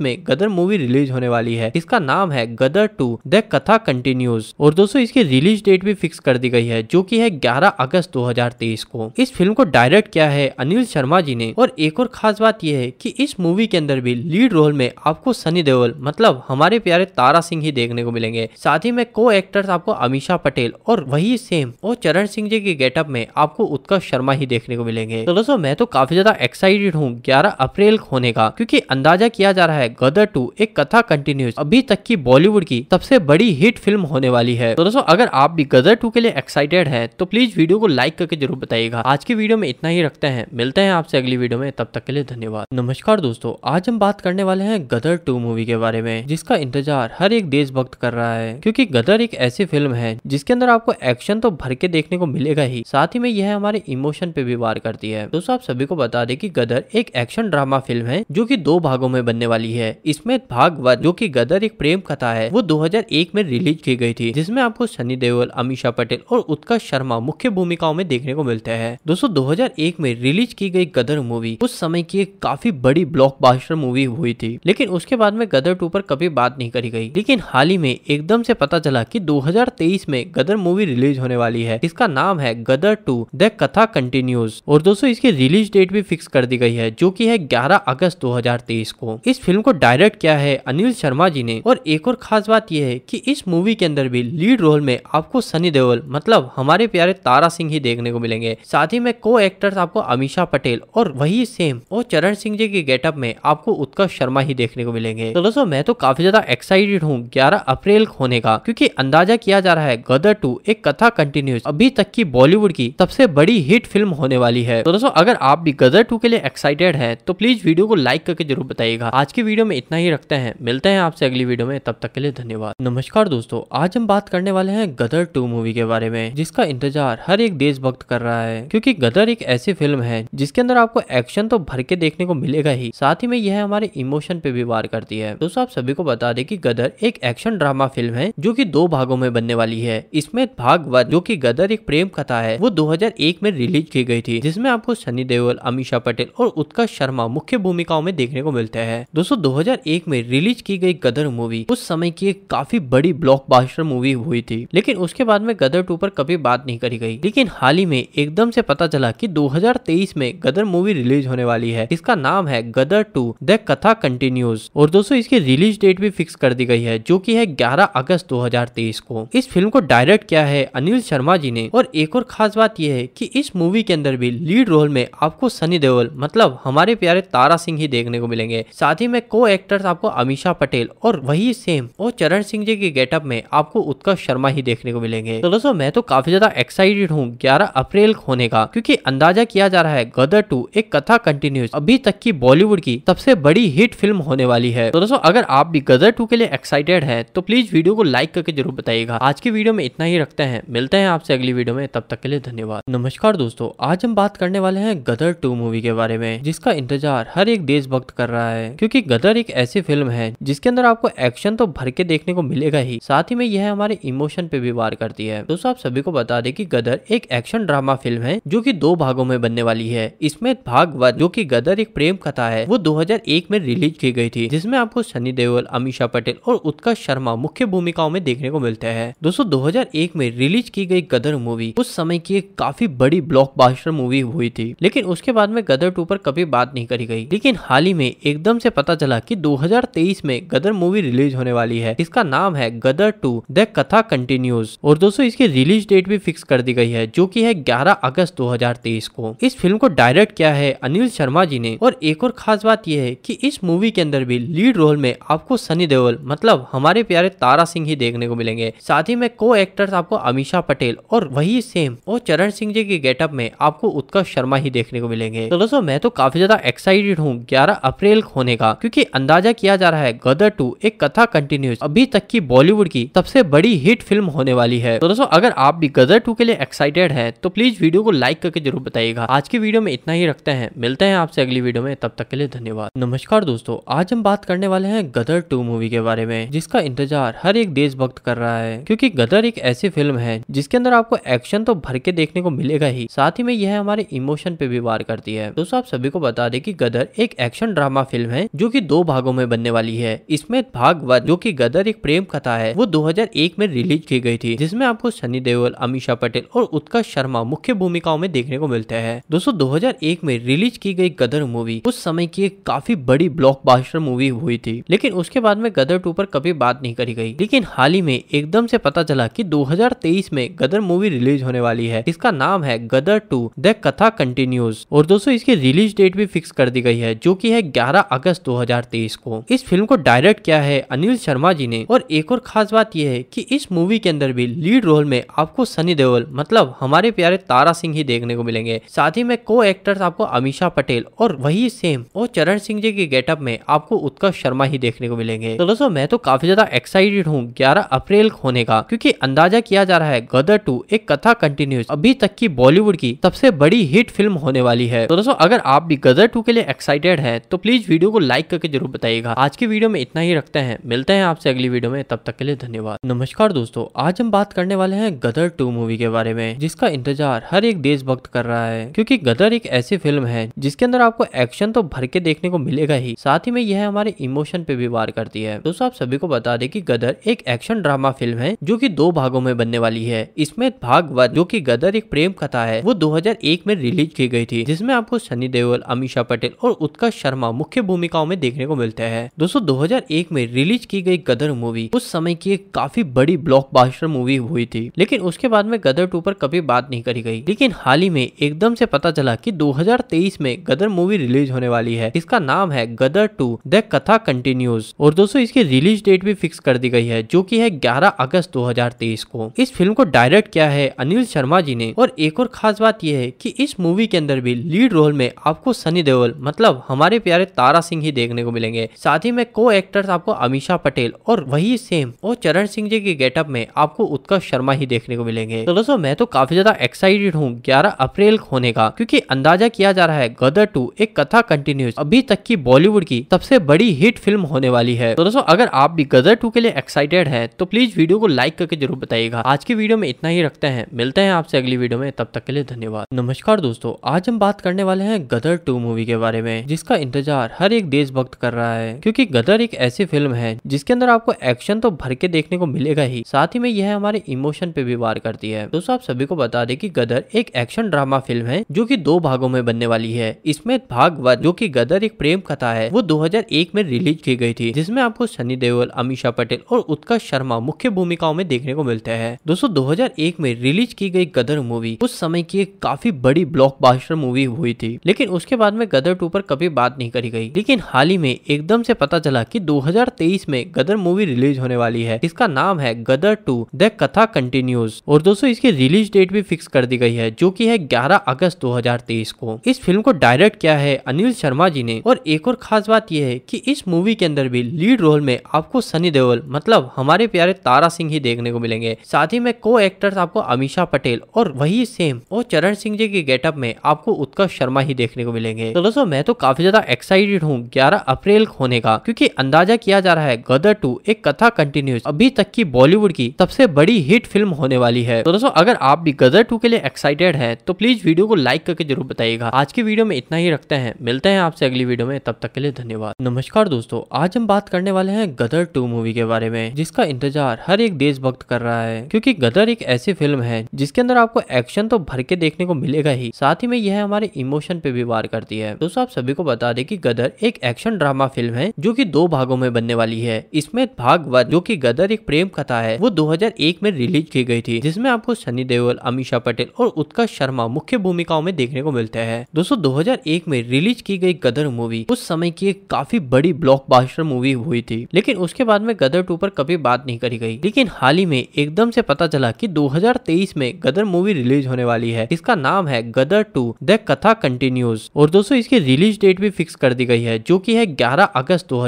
में गदर मूवी रिलीज होने वाली है इसका नाम है Gadar two the Katha continues और दोस्तों इसकी रिलीज डेट भी फिक्स कर दी गई है जो की है ग्यारह अगस्त 2023 को इस फिल्म को डायरेक्ट किया है अनिल शर्मा जी ने और एक और खास बात यह है की इस मूवी के अंदर भी लीड लीड रोल में आपको सनी देओल मतलब हमारे प्यारे तारा सिंह ही देखने को मिलेंगे साथ ही में को एक्टर्स आपको अमीशा पटेल और वही सेम और चरण सिंह जी के गेटअप में आपको उत्कर्ष शर्मा ही देखने को मिलेंगे तो दोस्तों मैं तो काफी ज्यादा एक्साइटेड हूँ ग्यारह अप्रैल होने का क्यूँकी अंदाजा किया जा रहा है गदर टू एक कथा कंटिन्यूस अभी तक की बॉलीवुड की सबसे बड़ी हिट फिल्म होने वाली है तो दोस्तों अगर आप भी गदर टू के लिए एक्साइटेड है तो प्लीज वीडियो को लाइक करके जरूर बताइएगा आज की वीडियो में इतना ही रखते हैं मिलते हैं आपसे अगली वीडियो में तब तक के लिए धन्यवाद नमस्कार दोस्तों आज हम बात करने करने वाले हैं गदर टू मूवी के बारे में जिसका इंतजार हर एक देशभक्त कर रहा है क्योंकि गदर एक ऐसी फिल्म है जिसके अंदर आपको एक्शन तो भर के देखने को मिलेगा ही साथ ही में यह हमारे इमोशन पे भी वार करती है दोस्तों आप सभी को बता दें कि गदर एक एक्शन ड्रामा फिल्म है जो की दो भागों में बनने वाली है इसमें भाग वन जो की गदर एक प्रेम कथा है वो दो में रिलीज की गई थी जिसमे आपको सनी देओल अमीषा पटेल और उत्कर्ष शर्मा मुख्य भूमिकाओं में देखने को मिलते हैं दोस्तों दो में रिलीज की गई गदर मूवी उस समय की एक काफी बड़ी ब्लॉक मूवी हुई हुई थी लेकिन उसके बाद में गदर टू पर कभी बात नहीं करी गई लेकिन हाल ही में एकदम से पता चला कि 2023 में गदर मूवी रिलीज होने वाली है इसका नाम है Gadar two the Katha continues और दोस्तों इसकी रिलीज डेट भी फिक्स कर दी गई है जो की है ग्यारह अगस्त दो को इस फिल्म को डायरेक्ट किया है अनिल शर्मा जी ने और एक और खास बात यह है की इस मूवी के अंदर भी लीड रोल में आपको सनी देओल मतलब हमारे प्यारे तारा सिंह ही देखने को मिलेंगे साथ ही में को एक्टर्स आपको अमीशा पटेल और वही सेम और चरण सिंह जी के गेटअप में आपको उत्कर्ष शर्मा ही देखने को मिलेंगे तो दोस्तों मैं तो काफी ज्यादा एक्साइटेड हूँ ग्यारह अप्रैल होने का क्यूँकी अंदाजा किया जा रहा है गदर टू एक कथा कंटिन्यूस अभी तक की बॉलीवुड की सबसे बड़ी हिट फिल्म होने वाली है तो दोस्तों अगर आप भी गदर टू के लिए एक्साइटेड है तो प्लीज वीडियो को लाइक करके जरूर बताइएगा आज की वीडियो में इतना ही रखते हैं मिलते हैं आपसे अगली वीडियो में तब तक के लिए धन्यवाद नमस्कार दोस्तों आज हम बात करने वाले हैं गदर टू मूवी के बारे में जिसका इंतजार हर एक देशभक्त कर रहा है क्योंकि गदर एक ऐसी फिल्म है जिसके अंदर आपको एक्शन तो भर के देखने को मिलेगा ही साथ ही में यह हमारे इमोशन पे भी वार करती है दोस्तों आप सभी को बता दें कि गदर एक एक्शन ड्रामा फिल्म है जो कि दो भागों में बनने वाली है इसमें भाग वन जो कि गदर एक प्रेम कथा है वो 2001 में रिलीज की गई थी जिसमें आपको सनी देओल अमीषा पटेल और उत्कर्ष शर्मा मुख्य भूमिकाओं में देखने को मिलते हैं दोस्तों दो में रिलीज की गई गदर मूवी उस समय की एक काफी बड़ी ब्लॉक मूवी हुई थी लेकिन उसके बाद में गदर टू पर कभी बात नहीं करी गई लेकिन हाल ही में एकदम से पता चला की 2023 में गदर मूवी रिलीज होने वाली है इसका नाम है गदर टू द कथा रहा कंटिन्यूज और दोस्तों इसकी रिलीज डेट भी फिक्स कर दी गई है जो की है ग्यारह अगस्त दो को इस फिल्म को डायरेक्ट किया है अनिल शर्मा जी ने और एक और खास बात यह है की इस मूवी के अंदर भी लीड रोल में आपको सनी देओल मतलब हमारे प्यारे तारा सिंह ही देखने को मिलेंगे साथ ही में को एक्टर्स आपको अमीशा पटेल और वही सेम और चरण सिंह जी के गेटअप में आपको उत्कर्ष शर्मा ही देखने को मिलेंगे तो दोस्तों मैं तो काफी ज्यादा एक्साइटेड हूँ ग्यारह अप्रैल होने का क्यूँकी अंदाजा किया जा रहा है गदर टू एक कथा कंटिन्यूस अभी तक की बॉलीवुड की सबसे बड़ी हिट हिट फिल्म होने वाली है तो दोस्तों अगर आप भी गदर टू के लिए एक्साइटेड है तो प्लीज वीडियो को लाइक करके जरूर बताइएगा आज की वीडियो में इतना ही रखते हैं मिलते हैं आपसे अगली वीडियो में तब तक के लिए धन्यवाद नमस्कार दोस्तों आज हम बात करने वाले हैं गदर टू मूवी के बारे में जिसका इंतजार हर एक देशभक्त कर रहा है क्योंकि गदर एक ऐसी फिल्म है जिसके अंदर आपको एक्शन तो भर के देखने को मिलेगा ही साथ ही में यह हमारे इमोशन पे भी वार करती है दोस्तों आप सभी को बता दें कि गदर एक एक्शन ड्रामा फिल्म है जो की दो भागों में बनने वाली है इसमें भाग वन जो की गदर एक प्रेम कथा है वो दो में रिलीज की गई थी जिसमें आपको सनी देओल अमीषा पटेल और उत्कर्ष शर्मा मुख्य भूमिकाओं में देखने को मिलते हैं दोस्तों 2001 में रिलीज की गई गदर मूवी उस समय की एक काफी बड़ी ब्लॉकबस्टर मूवी हुई थी लेकिन उसके बाद में गदर टू पर कभी बात नहीं करी गई लेकिन हाल ही में एकदम से पता चला की दो में गदर मूवी रिलीज होने वाली है इसका नाम है Gadar two the Katha continues और दोस्तों इसकी रिलीज डेट भी फिक्स कर दी गई है जो की है ग्यारह अगस्त दो को इस फिल्म को डायरेक्ट किया है अनिल शर्मा जी ने और एक और खास बात यह है कि इस मूवी के अंदर भी लीड रोल में आपको सनी देओल मतलब हमारे प्यारे तारा सिंह ही देखने को मिलेंगे साथ ही में को एक्टर्स आपको अमीशा पटेल और वही सेम और चरण सिंह जी के गेटअप में आपको उत्कर्ष शर्मा ही देखने को मिलेंगे तो दोस्तों मैं तो काफी ज्यादा एक्साइटेड हूँ ग्यारह अप्रैल होने का क्यूँकी अंदाजा किया जा रहा है गदर टू एक कथा कंटिन्यूस अभी तक की बॉलीवुड की सबसे बड़ी हिट फिल्म होने वाली है तो दोस्तों अगर आप भी गदर टू के लिए एक्साइटेड है तो प्लीज वीडियो को लाइक करके जरूर बताइएगा आज की वीडियो में इतना ही रखते हैं मिलते हैं आपसे अगली वीडियो में तब तक के लिए धन्यवाद नमस्कार दोस्तों आज हम बात करने वाले हैं गदर टू मूवी के बारे में जिसका इंतजार हर एक देशभक्त कर रहा है क्योंकि गदर एक ऐसी फिल्म है जिसके अंदर आपको एक्शन तो भर के देखने को मिलेगा ही साथ ही में यह हमारे इमोशन पे भी वार करती है दोस्तों आप सभी को बता दें की गदर एक एक्शन ड्रामा फिल्म है जो की दो भागों में बनने वाली है इसमें भाग वन जो की गदर एक प्रेम कथा है वो दो में रिलीज की गई थी जिसमे आपको सनी देओल अमीषा पटेल और उत्कर्ष शर्मा मुख्य भूमिकाओं में देखने को मिलते हैं दोस्तों दो में रिलीज की गई गदर मूवी उस समय की एक काफी बड़ी ब्लॉकबस्टर मूवी हुई थी लेकिन उसके बाद में गदर टू पर कभी बात नहीं करी गई लेकिन हाल ही में एकदम से पता चला की दो में गदर मूवी रिलीज होने वाली है इसका नाम है Gadar two the Katha continues और दोस्तों इसकी रिलीज डेट भी फिक्स कर दी गई है जो की है ग्यारह अगस्त दो को इस फिल्म को डायरेक्ट किया है अनिल शर्मा जी ने और एक और खास बात यह है की इस मूवी के अंदर भी लीड रोल में आपको सनी देओल मतलब हमारे प्यारे तारा सिंह ही देखने को मिलेंगे साथ ही में को एक्टर्स आपको अमीशा पटेल और वही सेम और चरण सिंह जी की गेट गेटअप में आपको उत्कर्ष शर्मा ही देखने को मिलेंगे तो दोस्तों मैं तो काफी ज्यादा एक्साइटेड हूँ ग्यारह अप्रैल होने का क्योंकि अंदाजा किया जा रहा है गदर टू एक कथा कंटिन्यूस अभी तक की बॉलीवुड की सबसे बड़ी हिट फिल्म होने वाली है तो दोस्तों अगर आप भी गदर टू के लिए एक्साइटेड है तो प्लीज वीडियो को लाइक करके जरूर बताइएगा आज की वीडियो में इतना ही रखते हैं मिलते हैं आपसे अगली वीडियो में तब तक के लिए धन्यवाद नमस्कार दोस्तों आज हम बात करने वाले हैं गदर टू मूवी के बारे में जिसका इंतजार हर एक देशभक्त कर रहा है क्योंकि गदर एक ऐसी फिल्म है जिसके अंदर आपको एक्शन तो भर के देखने को मिलेगा ही ही साथ ही में यह हमारे इमोशन पे भी वार करती है दोस्तों आप सभी को बता दें कि गदर एक एक्शन ड्रामा फिल्म है जो कि दो भागों में बनने वाली है इसमें भाग वन जो कि गदर एक प्रेम कथा है वो 2001 में रिलीज की गई थी जिसमें आपको सनी देओल अमीषा पटेल और उत्कर्ष शर्मा मुख्य भूमिकाओं में देखने को मिलते हैं दोस्तों दो में रिलीज की गई गदर मूवी उस समय की एक काफी बड़ी ब्लॉक मूवी हुई थी लेकिन उसके बाद में गदर टू पर कभी बात नहीं करी गई लेकिन हाल ही में एकदम से पता चला की दो में गदर मूवी रिलीज होने वाली है इसका नाम है Gadar two the Katha continues और दोस्तों इसकी रिलीज डेट भी फिक्स कर दी गई है जो की है ग्यारह अगस्त 2023 को इस फिल्म को डायरेक्ट किया है अनिल शर्मा जी ने और एक और खास बात यह है की इस मूवी के अंदर भी लीड रोल में आपको सनी देओल मतलब हमारे प्यारे तारा सिंह ही देखने को मिलेंगे साथ ही में को एक्टर्स आपको अमीशा पटेल और वही सेम और चरण सिंह जी के गेटअप में आपको उत्कर्ष शर्मा ही देखने को मिलेंगे तो दोस्तों मैं तो काफी ज्यादा एक्साइटेड हूँ ग्यारह अप्रैल होने का क्यूँकी अंदाजा किया जा रहा है गदर टू एक कथा कंटिन्यूज अभी तक की बॉलीवुड बॉलीवुड की सबसे बड़ी हिट फिल्म होने वाली है तो दोस्तों अगर आप भी गदर टू के लिए एक्साइटेड है तो प्लीज वीडियो को लाइक करके जरूर बताइएगा आज की वीडियो में इतना ही रखते हैं मिलते हैं आपसे अगली वीडियो में तब तक के लिए धन्यवाद नमस्कार दोस्तों आज हम बात करने वाले हैं गदर टू मूवी के बारे में जिसका इंतजार हर एक देशभक्त कर रहा है क्योंकि गदर एक ऐसी फिल्म है जिसके अंदर आपको एक्शन तो भर के देखने को मिलेगा ही साथ ही में यह हमारे इमोशन पे भी वार करती है दोस्तों आप सभी को बता दें कि गदर एक एक्शन ड्रामा फिल्म है जो की दो भागों में बनने वाली है इसमें भाग वन जो की गदर एक प्रेम कथा है है वो 2001 में रिलीज की गई थी जिसमें आपको सनी देओल अमीषा पटेल और उत्कर्ष शर्मा मुख्य भूमिकाओं में देखने को मिलते हैं दोस्तों 2001 में रिलीज की गई गदर मूवी उस समय की एक काफी बड़ी ब्लॉक मूवी हुई थी लेकिन उसके बाद में गदर टू पर कभी बात नहीं करी गई लेकिन हाल ही में एकदम से पता चला की दो में गदर मूवी रिलीज होने वाली है इसका नाम है Gadar two the Katha continues और दोस्तों इसकी रिलीज डेट भी फिक्स कर दी गई है जो की है ग्यारह अगस्त 2023 को इस फिल्म को डायरेक्ट किया है अनिल शर्मा जी ने और एक और खास बात यह है कि इस मूवी के अंदर भी लीड रोल में आपको सनी देओल मतलब हमारे प्यारे तारा सिंह ही देखने को मिलेंगे साथ ही में को एक्टर्स आपको अमीषा पटेल और वही सेम और चरण सिंह जी के गेटअप में आपको उत्कर्ष शर्मा ही देखने को मिलेंगे तो दोस्तों मैं तो काफी ज्यादा एक्साइटेड हूँ ग्यारह अप्रैल होने का क्यूँकी अंदाजा किया जा रहा है गदर टू एक कथा कंटिन्यूस अभी तक की बॉलीवुड की सबसे बड़ी हिट फिल्म होने वाली है तो दोस्तों अगर आप भी गदर टू के लिए एक्साइटेड है तो प्लीज वीडियो को लाइक करके जरूर बताइएगा आज की वीडियो में इतना ही रखते हैं मिलते हैं आपसे अगली वीडियो में तब तक के लिए धन्यवाद नमस्कार दोस्तों आज हम बात करने वाले हैं गदर टू मूवी के बारे में जिसका इंतजार हर एक देशभक्त कर रहा है क्योंकि गदर एक ऐसी फिल्म है जिसके अंदर आपको एक्शन तो भर के देखने को मिलेगा ही साथ ही में यह हमारे इमोशन पे भी वार करती है दोस्तों आप सभी को बता दें की गदर एक एक्शन ड्रामा फिल्म है जो की दो भागों में बनने वाली है इसमें भाग वन जो की गदर एक प्रेम कथा है वो दो में रिलीज की गई थी जिसमे आपको सनी देओल अमीषा पटेल और उत्कर्ष शर्मा मुख्य भूमिकाओं में देखने को मिलते हैं दोस्तों दो में रिलीज की गई गदर मूवी उस समय कि ये काफी बड़ी ब्लॉकबस्टर मूवी हुई थी लेकिन उसके बाद में गदर टू पर कभी बात नहीं करी गई लेकिन हाल ही में एकदम से पता चला कि 2023 में गदर मूवी रिलीज होने वाली है इसका नाम है Gadar two the Katha continues और दोस्तों इसकी रिलीज डेट भी फिक्स कर दी गई है जो की है ग्यारह अगस्त दो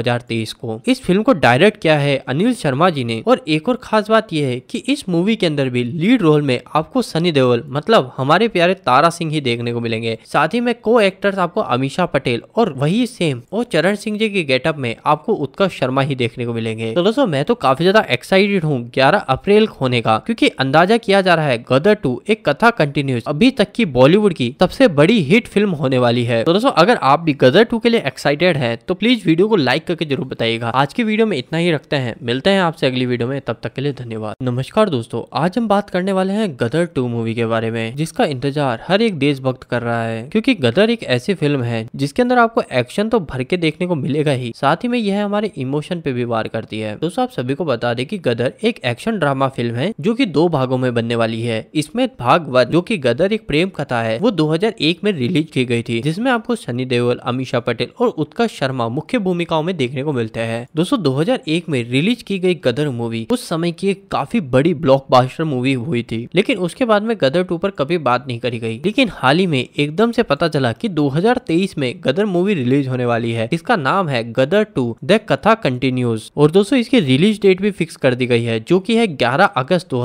को इस फिल्म को डायरेक्ट किया है अनिल शर्मा जी ने और एक और खास बात यह है की इस मूवी के अंदर भी लीड रोल में आपको सनी देओल मतलब हमारे प्यारे तारा सिंह ही देखने को मिलेंगे साथ ही में को एक्टर्स आपको अमीशा पटेल और वही सेम और चरण सिंह जी के गेटअप में आपको उत्कर्ष शर्मा ही देखने को मिलेंगे तो दोस्तों मैं तो काफी ज्यादा एक्साइटेड हूँ ग्यारह अप्रैल होने का क्यूँकी अंदाजा किया जा रहा है गदर टू एक कथा कंटिन्यू अभी तक की बॉलीवुड की सबसे बड़ी हिट फिल्म होने वाली है तो दोस्तों अगर आप भी गदर टू के लिए एक्साइटेड है तो प्लीज वीडियो को लाइक करके जरूर बताइएगा आज की वीडियो में इतना ही रखते हैं मिलते हैं आपसे अगली वीडियो में तब तक के लिए धन्यवाद नमस्कार दोस्तों आज हम बात करने वाले हैं गदर टू मूवी के बारे में जिसका इंतजार हर एक देशभक्त कर रहा है क्योंकि गदर एक ऐसी फिल्म है जिसके अंदर आपको एक्शन तो भर के देखने को मिलेगा ही साथ ही में यह हमारे इमोशन पे भी वार करती है दोस्तों आप सभी को बता दें कि गदर एक एक्शन ड्रामा फिल्म है जो कि दो भागों में बनने वाली है इसमें भाग वन जो कि गदर एक प्रेम कथा है वो 2001 में रिलीज की गई थी जिसमें आपको सनी देओल अमीशा पटेल और उत्कर्ष शर्मा मुख्य भूमिकाओं में देखने को मिलते हैं दोस्तों दो में रिलीज की गई गदर मूवी उस समय की एक काफी बड़ी ब्लॉक मूवी हुई थी लेकिन उसके बाद में गदर टू पर कभी बात नहीं करी गई लेकिन हाल ही में एकदम से पता चला की दो में गदर मूवी रिलीज होने वाली वाली है इसका नाम है Gadar two the Katha continues और दोस्तों इसकी रिलीज डेट भी फिक्स कर दी गई है जो की है ग्यारह अगस्त दो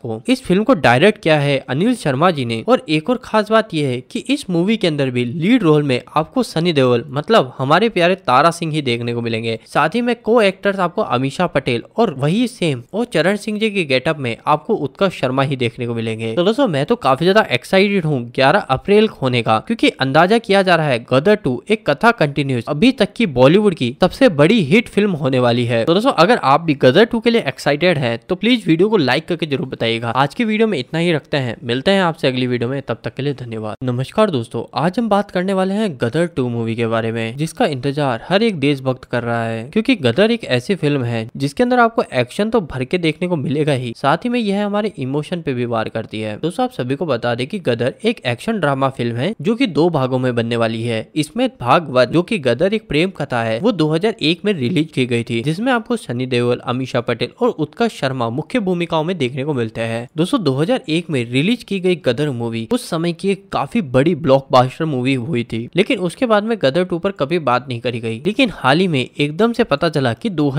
को इस फिल्म को डायरेक्ट किया है अनिल शर्मा जी ने और एक और खास बात यह है की इस मूवी के अंदर भी लीड रोल में आपको सनी देओल मतलब हमारे प्यारे तारा सिंह ही देखने को मिलेंगे साथ ही में को एक्टर्स आपको अमीशा पटेल और वही सेम और चरण सिंह जी के गेटअप में आपको उत्कर्ष शर्मा ही देखने को मिलेंगे तो दोस्तों मैं तो काफी ज्यादा एक्साइटेड हूँ ग्यारह अप्रैल होने का क्योंकि अंदाजा किया जा रहा है गदर टू एक कथा कंटिन्यू न्यूज अभी तक की बॉलीवुड की सबसे बड़ी हिट फिल्म होने वाली है तो दोस्तों अगर आप भी गदर टू के लिए एक्साइटेड है तो प्लीज वीडियो को लाइक करके जरूर बताइएगा आज की वीडियो में इतना ही रखते हैं मिलते हैं आपसे अगली वीडियो में तब तक के लिए धन्यवाद नमस्कार दोस्तों आज हम बात करने वाले हैं गदर टू मूवी के बारे में जिसका इंतजार हर एक देशभक्त कर रहा है क्योंकि गदर एक ऐसी फिल्म है जिसके अंदर आपको एक्शन तो भर के देखने को मिलेगा ही साथ ही में यह हमारे इमोशन पे भी वार करती है दोस्तों आप सभी को बता दें कि गदर एक एक्शन ड्रामा फिल्म है जो की दो भागों में बनने वाली है इसमें भाग वन जो की की गदर एक प्रेम कथा है वो 2001 में रिलीज की गई थी जिसमें आपको सनी देओल अमीषा पटेल और उत्कर्ष शर्मा मुख्य भूमिकाओं में देखने को मिलते हैं दोस्तों 2001 में रिलीज की गई गदर मूवी उस समय की एक काफी बड़ी ब्लॉकबस्टर मूवी हुई थी लेकिन उसके बाद में गदर टू पर कभी बात नहीं करी गई लेकिन हाल ही में एकदम से पता चला की दो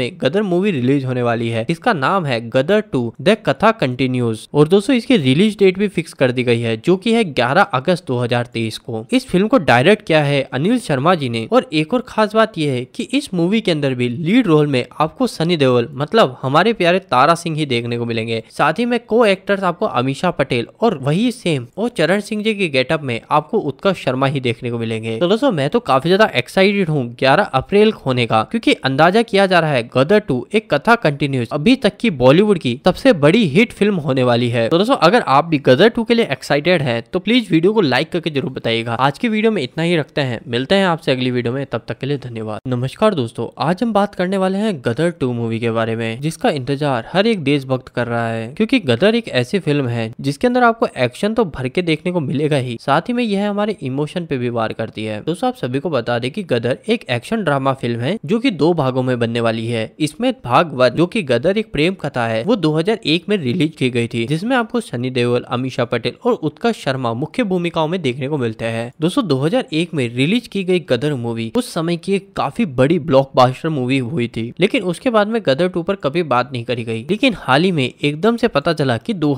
में गदर मूवी रिलीज होने वाली है इसका नाम है Gadar two the Katha continues और दोस्तों इसकी रिलीज डेट भी फिक्स कर दी गई है जो की है ग्यारह अगस्त दो को इस फिल्म को डायरेक्ट किया है अनिल शर्मा शर्मा जी ने और एक और खास बात यह है कि इस मूवी के अंदर भी लीड रोल में आपको सनी देओल मतलब हमारे प्यारे तारा सिंह ही देखने को मिलेंगे साथ ही में को एक्टर्स आपको अमीशा पटेल और वही सेम और चरण सिंह जी के गेटअप में आपको उत्कर्ष शर्मा ही देखने को मिलेंगे तो दोस्तों मैं तो काफी ज्यादा एक्साइटेड हूँ ग्यारह अप्रैल होने का क्योंकि अंदाजा किया जा रहा है गदर टू एक कथा कंटिन्यूस अभी तक की बॉलीवुड की सबसे बड़ी हिट फिल्म होने वाली है तो दोस्तों अगर आप भी गदर टू के लिए एक्साइटेड है तो प्लीज वीडियो को लाइक करके जरूर बताइएगा आज की वीडियो में इतना ही रखते हैं मिलते हैं आपसे अगली वीडियो में तब तक के लिए धन्यवाद नमस्कार दोस्तों आज हम बात करने वाले हैं गदर टू मूवी के बारे में जिसका इंतजार हर एक देशभक्त कर रहा है क्योंकि गदर एक ऐसी फिल्म है जिसके अंदर आपको एक्शन तो भर के देखने को मिलेगा ही साथ ही में यह हमारे इमोशन पे भी वार करती है दोस्तों आप सभी को बता दे की गदर एक एक्शन ड्रामा फिल्म है जो की दो भागों में बनने वाली है इसमें भाग वन जो की गदर एक प्रेम कथा है वो दो में रिलीज की गई थी जिसमे आपको सनी देओल अमीषा पटेल और उत्कर्ष शर्मा मुख्य भूमिकाओं में देखने को मिलते हैं दोस्तों 2001 में रिलीज की गई गदर मूवी उस समय की एक काफी बड़ी ब्लॉकबस्टर मूवी हुई थी लेकिन उसके बाद में गदर टू पर कभी बात नहीं करी गई लेकिन हाल ही में एकदम से पता चला की दो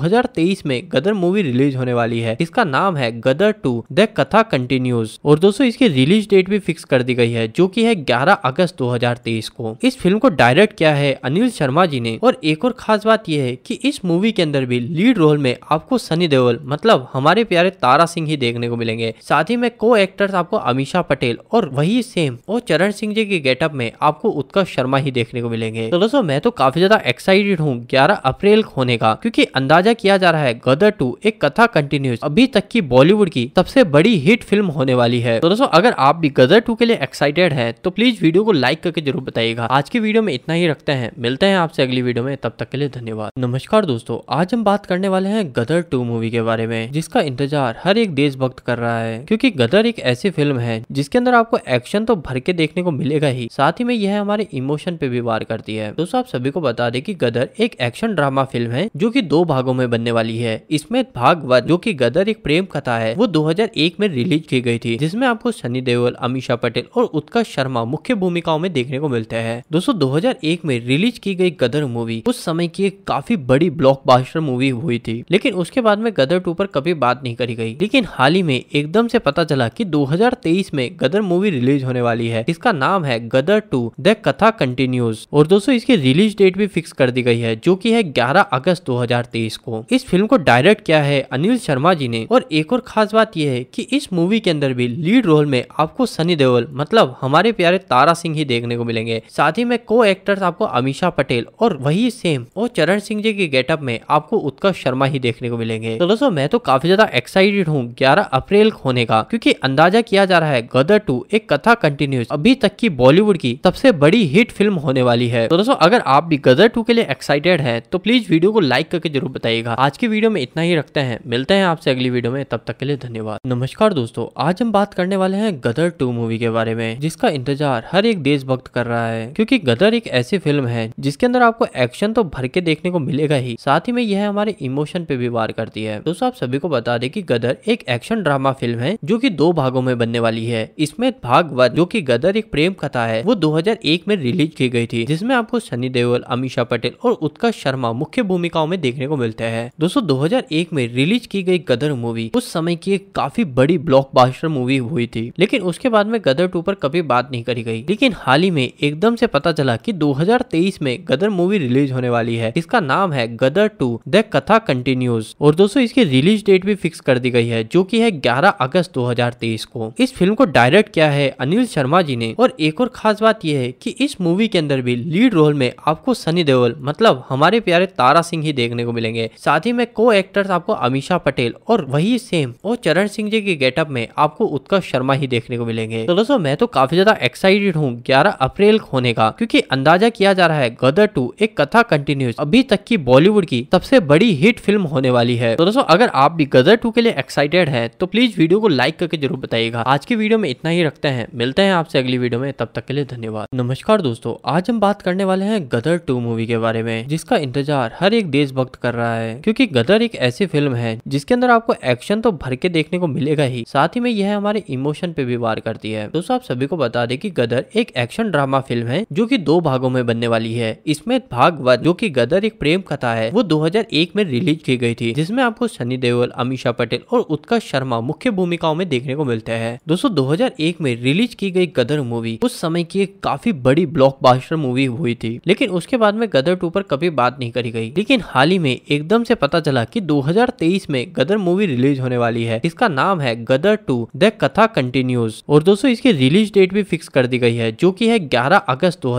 में गदर मूवी रिलीज होने वाली है इसका नाम है Gadar two the Katha continues और दोस्तों इसकी रिलीज डेट भी फिक्स कर दी गई है जो की है ग्यारह अगस्त दो को इस फिल्म को डायरेक्ट किया है अनिल शर्मा जी ने और एक और खास बात यह है की इस मूवी के अंदर भी लीड रोल में आपको सनी देओल मतलब हमारे प्यारे तारा सिंह ही देखने को मिलेंगे साथ ही में को एक्टर्स आपको अमीशा पटेल और वही सेम और चरण सिंह जी के गेटअप में आपको उत्कर्ष शर्मा ही देखने को मिलेंगे तो दोस्तों मैं तो काफी ज्यादा एक्साइटेड हूँ ग्यारह अप्रैल होने का क्योंकि अंदाजा किया जा रहा है गदर टू एक कथा कंटिन्यूस अभी तक की बॉलीवुड की सबसे बड़ी हिट फिल्म होने वाली है तो दोस्तों अगर आप भी गदर टू के लिए एक्साइटेड है तो प्लीज वीडियो को लाइक करके जरूर बताइएगा आज की वीडियो में इतना ही रखते हैं मिलते हैं आपसे अगली वीडियो में तब तक के लिए धन्यवाद नमस्कार दोस्तों आज हम बात करने वाले हैं गदर टू मूवी के बारे में जिसका इंतजार हर एक देशभक्त कर रहा है क्योंकि गदर एक ऐसी फिल्म है जिसके इसके अंदर आपको एक्शन तो भर के देखने को मिलेगा ही साथ ही में यह हमारे इमोशन पे भी वार करती है दोस्तों आप सभी को बता दें कि गदर एक एक्शन ड्रामा फिल्म है जो कि दो भागों में बनने वाली है इसमें भाग वन जो कि गदर एक प्रेम कथा है वो 2001 में रिलीज की गई थी जिसमे आपको सनी देओल अमीशा पटेल और उत्कर्ष शर्मा मुख्य भूमिकाओं में देखने को मिलते हैं दोस्तों दो में रिलीज की गई गदर मूवी उस समय की एक काफी बड़ी ब्लॉक मूवी हुई थी लेकिन उसके बाद में गदर टू पर कभी बात नहीं करी गई लेकिन हाल ही में एकदम से पता चला की दो में गदर मूवी रिलीज होने वाली है इसका नाम है Gadar two the Katha continues और दोस्तों इसकी रिलीज डेट भी फिक्स कर दी गई है जो की है ग्यारह अगस्त दो को इस फिल्म को डायरेक्ट किया है अनिल शर्मा जी ने और एक और खास बात यह है की इस मूवी के अंदर भी लीड रोल में आपको सनी देओल मतलब हमारे प्यारे तारा सिंह ही देखने को मिलेंगे साथ ही में को एक्टर्स आपको अमीशा पटेल और वही सेम और चरण सिंह जी के गेटअप में आपको उत्कर्ष शर्मा ही देखने को मिलेंगे तो दोस्तों मैं तो काफी ज्यादा एक्साइटेड हूँ ग्यारह अप्रैल होने का क्योंकि अंदाजा किया जा रहा है गदर धुरंधर टू एक कथा कंटिन्यूस अभी तक की बॉलीवुड की सबसे बड़ी हिट फिल्म होने वाली है तो दोस्तों अगर आप भी गदर टू के लिए एक्साइटेड है तो प्लीज वीडियो को लाइक करके जरूर बताइएगा आज की वीडियो में इतना ही रखते हैं मिलते हैं आपसे अगली वीडियो में तब तक के लिए धन्यवाद नमस्कार दोस्तों आज हम बात करने वाले हैं गदर टू मूवी के बारे में जिसका इंतजार हर एक देशभक्त कर रहा है क्योंकि गदर एक ऐसी फिल्म है जिसके अंदर आपको एक्शन तो भर के देखने को मिलेगा ही साथ ही में यह हमारे इमोशन पे भी वार करती है दोस्तों आप सभी को बता दें कि गदर एक एक्शन ड्रामा फिल्म है जो कि दो भागों में बनने वाली है जिसमें भागवत जो कि गदर एक प्रेम कथा है वो 2001 में रिलीज की गई थी जिसमें आपको सनी देओल अमीषा पटेल और उत्कर्ष शर्मा मुख्य भूमिकाओं में देखने को मिलते हैं दोस्तों 2001 में रिलीज की गई गदर मूवी उस समय की एक काफी बड़ी ब्लॉक मूवी हुई थी लेकिन उसके बाद में गदर टू पर कभी बात नहीं करी गई लेकिन हाल ही में एकदम से पता चला की दो में गदर मूवी रिलीज होने वाली है इसका नाम है Gadar two the Katha continues और दोस्तों इसकी रिलीज डेट भी फिक्स कर दी गई है जो की है ग्यारह अगस्त दो को इस फिल्म को डायरेक्ट डायरेक्ट किया है अनिल शर्मा जी ने और एक और खास बात यह है कि इस मूवी के अंदर भी लीड रोल में आपको सनी देओल मतलब हमारे प्यारे तारा सिंह ही देखने को मिलेंगे साथ ही में को एक्टर्स आपको अमीषा पटेल और वही सेम और चरण सिंह जी के गेटअप में आपको उत्कर्ष शर्मा ही देखने को मिलेंगे तो दोस्तों मैं तो काफी ज्यादा एक्साइटेड हूँ ग्यारह अप्रैल होने का क्यूँकी अंदाजा किया जा रहा है गदर टू एक कथा कंटिन्यूस अभी तक की बॉलीवुड की सबसे बड़ी हिट फिल्म होने वाली है तो दोस्तों अगर आप भी गदर टू के लिए एक्साइटेड है तो प्लीज वीडियो को लाइक करके जरूर बताइएगा आज की वीडियो में इतना इतना ही रखते हैं मिलते हैं आपसे अगली वीडियो में तब तक के लिए धन्यवाद नमस्कार दोस्तों आज हम बात करने वाले हैं गदर टू मूवी के बारे में जिसका इंतजार हर एक देशभक्त कर रहा है क्योंकि गदर एक ऐसी फिल्म है जिसके अंदर आपको एक्शन तो भर के देखने को मिलेगा ही साथ ही में यह हमारे इमोशन पे भी वार करती है दोस्तों आप सभी को बता दें की गदर एक एक्शन ड्रामा फिल्म है जो की दो भागों में बनने वाली है इसमें भाग वन जो की गदर एक प्रेम कथा है वो दो में रिलीज की गई थी जिसमे आपको सनी देओल अमीशा पटेल और उत्कर्ष शर्मा मुख्य भूमिकाओं में देखने को मिलते हैं दोस्तों 2001 में रिलीज की गई गदर मूवी उस समय की एक काफी बड़ी ब्लॉकबस्टर मूवी हुई थी लेकिन उसके बाद में गदर टू पर कभी बात नहीं करी गई लेकिन हाल ही में एकदम से पता चला कि 2023 में गदर मूवी रिलीज होने वाली है इसका नाम है Gadar two the Katha continues और दोस्तों इसकी रिलीज डेट भी फिक्स कर दी गई है जो की है ग्यारह अगस्त दो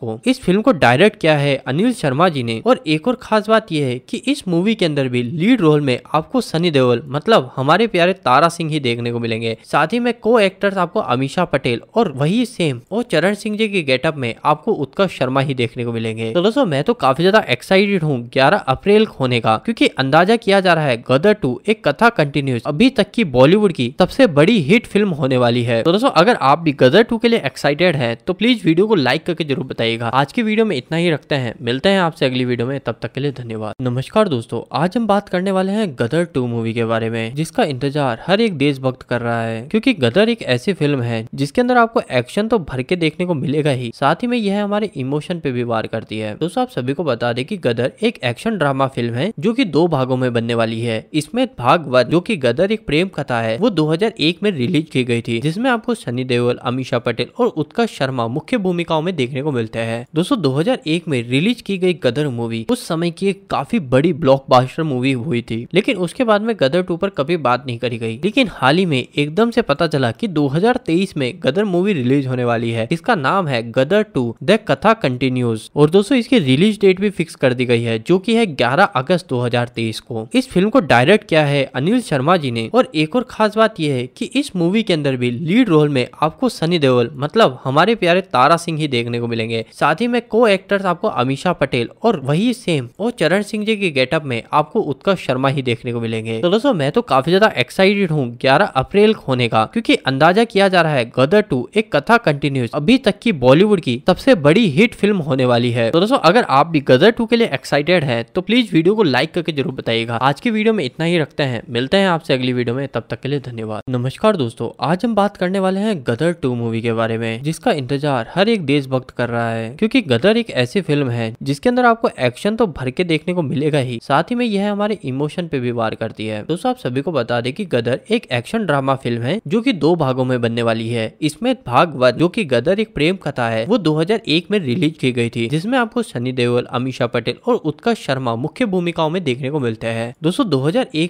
को इस फिल्म को डायरेक्ट किया है अनिल शर्मा जी ने और एक और खास बात यह है की इस मूवी के अंदर भी लीड रोल में आपको सनी देओल मतलब हमारे प्यारे तारा सिंह ही देखने को मिलेंगे साथ ही में को एक्टर एक्टर्स आपको अमीशा पटेल और वही सेम और चरण सिंह जी के गेटअप में आपको उत्कर्ष शर्मा ही देखने को मिलेंगे तो दोस्तों मैं तो काफी ज्यादा एक्साइटेड हूँ ग्यारह अप्रैल होने का क्यूँकी अंदाजा किया जा रहा है गदर टू एक कथा कंटिन्यूस अभी तक की बॉलीवुड की सबसे बड़ी हिट फिल्म होने वाली है तो दोस्तों अगर आप भी गदर टू के लिए एक्साइटेड है तो प्लीज वीडियो को लाइक करके जरूर बताइएगा आज की वीडियो में इतना ही रखते हैं मिलते हैं आपसे अगली वीडियो में तब तक के लिए धन्यवाद नमस्कार दोस्तों आज हम बात करने वाले हैं गदर टू मूवी के बारे में जिसका इंतजार हर एक देशभक्त कर रहा है क्योंकि गदर एक ऐसी फिल्म है जिसके अंदर आपको एक्शन तो भर के देखने को मिलेगा ही साथ ही में यह हमारे इमोशन पे भी वार करती है दोस्तों आप सभी को बता दें कि गदर एक एक्शन ड्रामा फिल्म है जो कि दो भागों में बनने वाली है इसमें भाग वन जो कि गदर एक प्रेम कथा है वो 2001 में रिलीज की गई थी जिसमें आपको सनी देओल अमीषा पटेल और उत्कर्ष शर्मा मुख्य भूमिकाओं में देखने को मिलते हैं दोस्तों 2001 में रिलीज की गई गदर मूवी उस समय की एक काफी बड़ी ब्लॉकबस्टर मूवी हुई थी लेकिन उसके बाद में गदर टू पर कभी बात नहीं करी गई लेकिन हाल ही में एकदम से पता चला की 2023 में गदर मूवी रिलीज होने वाली है इसका नाम है Gadar two the Katha continues और दोस्तों इसकी रिलीज डेट भी फिक्स कर दी गई है जो की है ग्यारह अगस्त 2023 को इस फिल्म को डायरेक्ट किया है अनिल शर्मा जी ने और एक और खास बात यह है की इस मूवी के अंदर भी लीड रोल में आपको सनी देओल मतलब हमारे प्यारे तारा सिंह ही देखने को मिलेंगे साथ ही में को एक्टर्स आपको अमीशा पटेल और वही सेम और चरण सिंह जी के गेटअप में आपको उत्कर्ष शर्मा ही देखने को मिलेंगे तो दोस्तों मैं तो काफी ज्यादा एक्साइटेड हूँ ग्यारह अप्रैल होने का क्योंकि अंदाज अंदाजा किया जा रहा है गदर टू एक कथा कंटिन्यूस अभी तक की बॉलीवुड की सबसे बड़ी हिट फिल्म होने वाली है तो दोस्तों अगर आप भी गदर टू के लिए एक्साइटेड है तो प्लीज वीडियो को लाइक करके जरूर बताइएगा आज की वीडियो में इतना ही रखते हैं मिलते हैं आपसे अगली वीडियो में तब तक के लिए धन्यवाद नमस्कार दोस्तों आज हम बात करने वाले हैं गदर टू मूवी के बारे में जिसका इंतजार हर एक देशभक्त कर रहा है क्योंकि गदर एक ऐसी फिल्म है जिसके अंदर आपको एक्शन तो भर के देखने को मिलेगा ही साथ ही में यह हमारे इमोशन पे भी वार करती है दोस्तों आप सभी को बता दें कि गदर एक एक्शन ड्रामा फिल्म है जो की दो भाग भागों में बनने वाली है इसमें भागवत जो कि गदर एक प्रेम कथा है वो 2001 में रिलीज की गई थी जिसमें आपको सनी देओल अमीषा पटेल और उत्कर्ष शर्मा मुख्य भूमिकाओं में देखने को मिलते हैं दोस्तों दो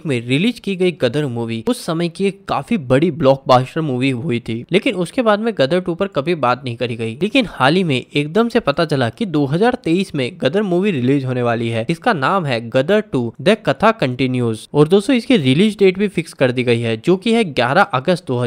में रिलीज की गई गदर मूवी उस समय की एक काफी बड़ी ब्लॉक मूवी हुई थी लेकिन उसके बाद में गदर टू पर कभी बात नहीं करी गई लेकिन हाल ही में एकदम से पता चला की दो में गदर मूवी रिलीज होने वाली है इसका नाम है Gadar two the Katha continues और दोस्तों इसकी रिलीज डेट भी फिक्स कर दी गई है जो की है ग्यारह अगस्त दो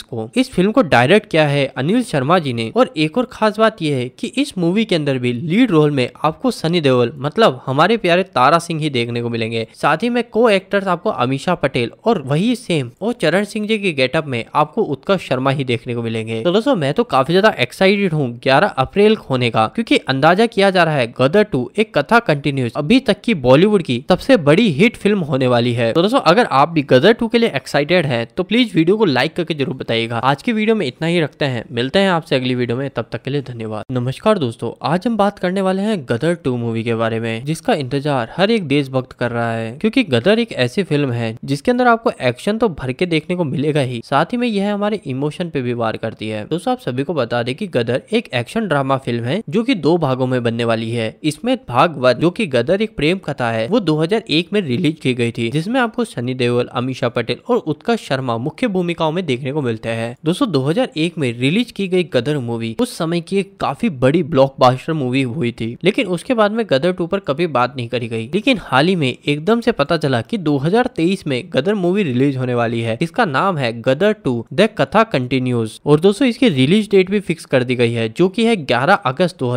इसको इस फिल्म को डायरेक्ट किया है अनिल शर्मा जी ने और एक और खास बात यह है कि इस मूवी के अंदर भी लीड रोल में आपको सनी देओल मतलब हमारे प्यारे तारा सिंह ही देखने को मिलेंगे साथ ही में को एक्टर्स आपको अमीषा पटेल और वही सेम और चरण सिंह जी के गेटअप में आपको उत्कर्ष शर्मा ही देखने को मिलेंगे तो दोस्तों मैं तो काफी ज्यादा एक्साइटेड हूँ ग्यारह अप्रैल होने का क्यूँकी अंदाजा किया जा रहा है गदर टू एक कथा कंटिन्यूस अभी तक की बॉलीवुड की सबसे बड़ी हिट फिल्म होने वाली है तो दोस्तों अगर आप भी गदर टू के लिए एक्साइटेड है तो प्लीज वीडियो को लाइक करके जरूर बताइएगा आज की वीडियो में इतना ही रखते हैं मिलते हैं आपसे अगली वीडियो में तब तक के लिए धन्यवाद नमस्कार दोस्तों आज हम बात करने वाले हैं गदर टू मूवी के बारे में जिसका इंतजार हर एक देशभक्त कर रहा है क्योंकि गदर एक ऐसी फिल्म है जिसके अंदर आपको एक्शन तो भर के देखने को मिलेगा ही साथ ही में यह हमारे इमोशन पे भी वार करती है दोस्तों आप सभी को बता दें कि गदर एक एक्शन ड्रामा फिल्म है जो की दो भागों में बनने वाली है इसमें भाग वन जो की गदर एक प्रेम कथा है वो 2001 में रिलीज की गई थी जिसमें आपको सनी देओल अमीषा पटेल और उत्कर्ष शर्मा मुख्य भूमिकाओं में देखने को मिलती मिलता है दोस्तों 2001 में रिलीज की गई गदर मूवी उस समय की एक काफी बड़ी ब्लॉकबस्टर मूवी हुई थी लेकिन उसके बाद में गदर टू पर कभी बात नहीं करी गई लेकिन हाल ही में एकदम से पता चला कि 2023 में गदर मूवी रिलीज होने वाली है इसका नाम है Gadar two the Katha continues और दोस्तों इसकी रिलीज डेट भी फिक्स कर दी गई है जो की है ग्यारह अगस्त दो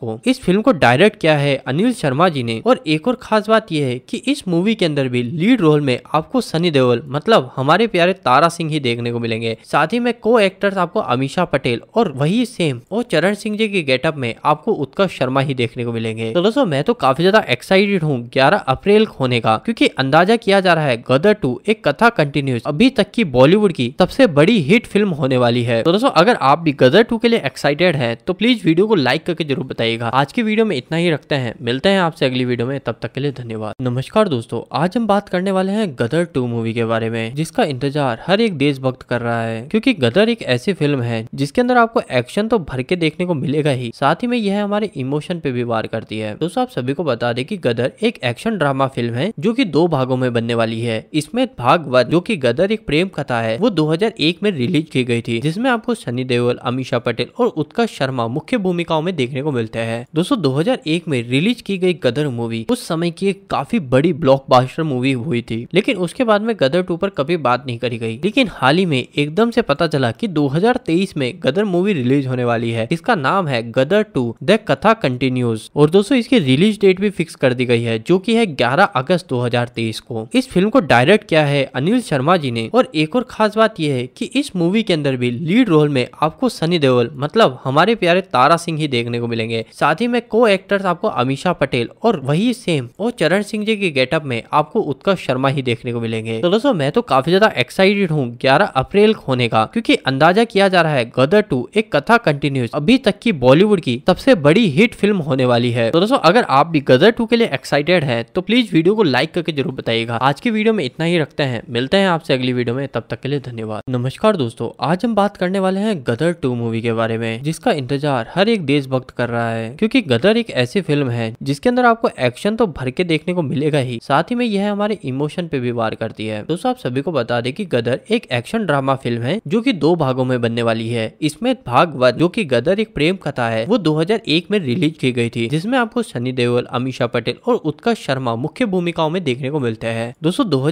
को इस फिल्म को डायरेक्ट किया है अनिल शर्मा जी ने और एक और खास बात यह है की इस मूवी के अंदर भी लीड रोल में आपको सनी देओल मतलब हमारे प्यारे तारा सिंह ही देखने को मिलेंगे है साथ ही में को एक्टर्स आपको अमीशा पटेल और वही सेम और चरण सिंह जी के गेटअप में आपको उत्कर्ष शर्मा ही देखने को मिलेंगे तो दोस्तों मैं तो काफी ज्यादा एक्साइटेड हूँ ग्यारह अप्रैल होने का क्यूँकी अंदाजा किया जा रहा है गदर टू एक कथा कंटिन्यूस अभी तक की बॉलीवुड की सबसे बड़ी हिट फिल्म होने वाली है तो दोस्तों अगर आप भी गदर टू के लिए एक्साइटेड है तो प्लीज वीडियो को लाइक करके जरूर बताइएगा आज की वीडियो में इतना ही रखते हैं मिलते हैं आपसे अगली वीडियो में तब तक के लिए धन्यवाद नमस्कार दोस्तों आज हम बात करने वाले हैं गदर टू मूवी के बारे में जिसका इंतजार हर एक देशभक्त कर रहा है है क्योंकि गदर एक ऐसी फिल्म है जिसके अंदर आपको एक्शन तो भर के देखने को मिलेगा ही साथ ही में यह हमारे इमोशन पे भी वार करती है दोस्तों आप सभी को बता दें कि गदर एक एक्शन ड्रामा फिल्म है जो कि दो भागों में बनने वाली है इसमें भाग वन जो कि गदर एक प्रेम कथा है वो 2001 में रिलीज की गई थी जिसमें आपको सनी देओल अमीषा पटेल और उत्कर्ष शर्मा मुख्य भूमिकाओं में देखने को मिलते हैं दोस्तों 2001 में रिलीज की गई गदर मूवी उस समय की एक काफी बड़ी ब्लॉकबस्टर मूवी हुई थी लेकिन उसके बाद में गदर टू पर कभी बात नहीं करी गई लेकिन हाल ही में एकदम से पता चला कि 2023 में गदर मूवी रिलीज होने वाली है इसका नाम है Gadar two the Katha continues और दोस्तों इसकी रिलीज डेट भी फिक्स कर दी गई है जो की है ग्यारह अगस्त 2023 को इस फिल्म को डायरेक्ट किया है अनिल शर्मा जी ने और एक और खास बात यह है की इस मूवी के अंदर भी लीड रोल में आपको सनी देओल मतलब हमारे प्यारे तारा सिंह ही देखने को मिलेंगे साथ ही में को एक्टर्स आपको अमीषा पटेल और वही सेम और चरण सिंह जी के गेटअप में आपको उत्कर्ष शर्मा ही देखने को मिलेंगे तो दोस्तों मैं तो काफी ज्यादा एक्साइटेड हूँ ग्यारह अप्रैल मुश्किल होने का क्योंकि अंदाजा किया जा रहा है गदर टू एक कथा कंटिन्यूस अभी तक की बॉलीवुड की सबसे बड़ी हिट फिल्म होने वाली है तो दोस्तों अगर आप भी गदर टू के लिए एक्साइटेड है तो प्लीज वीडियो को लाइक करके जरूर बताइएगा आज की वीडियो में इतना ही रखते हैं मिलते हैं आपसे अगली वीडियो में तब तक के लिए धन्यवाद नमस्कार दोस्तों आज हम बात करने वाले हैं गदर टू मूवी के बारे में जिसका इंतजार हर एक देशभक्त कर रहा है क्योंकि गदर एक ऐसी फिल्म है जिसके अंदर आपको एक्शन तो भर के देखने को मिलेगा ही साथ ही में यह हमारे इमोशन पे भी वार करती है दोस्तों आप सभी को बता दे की गदर एक एक्शन ड्रामा फिल्म है जो कि दो भागों में बनने वाली है इसमें भागवत जो कि गदर एक प्रेम कथा है वो 2001 में रिलीज की गई थी जिसमें आपको सनी देओल अमीषा पटेल और उत्कर्ष शर्मा मुख्य भूमिकाओं में देखने को मिलते हैं दोस्तों दो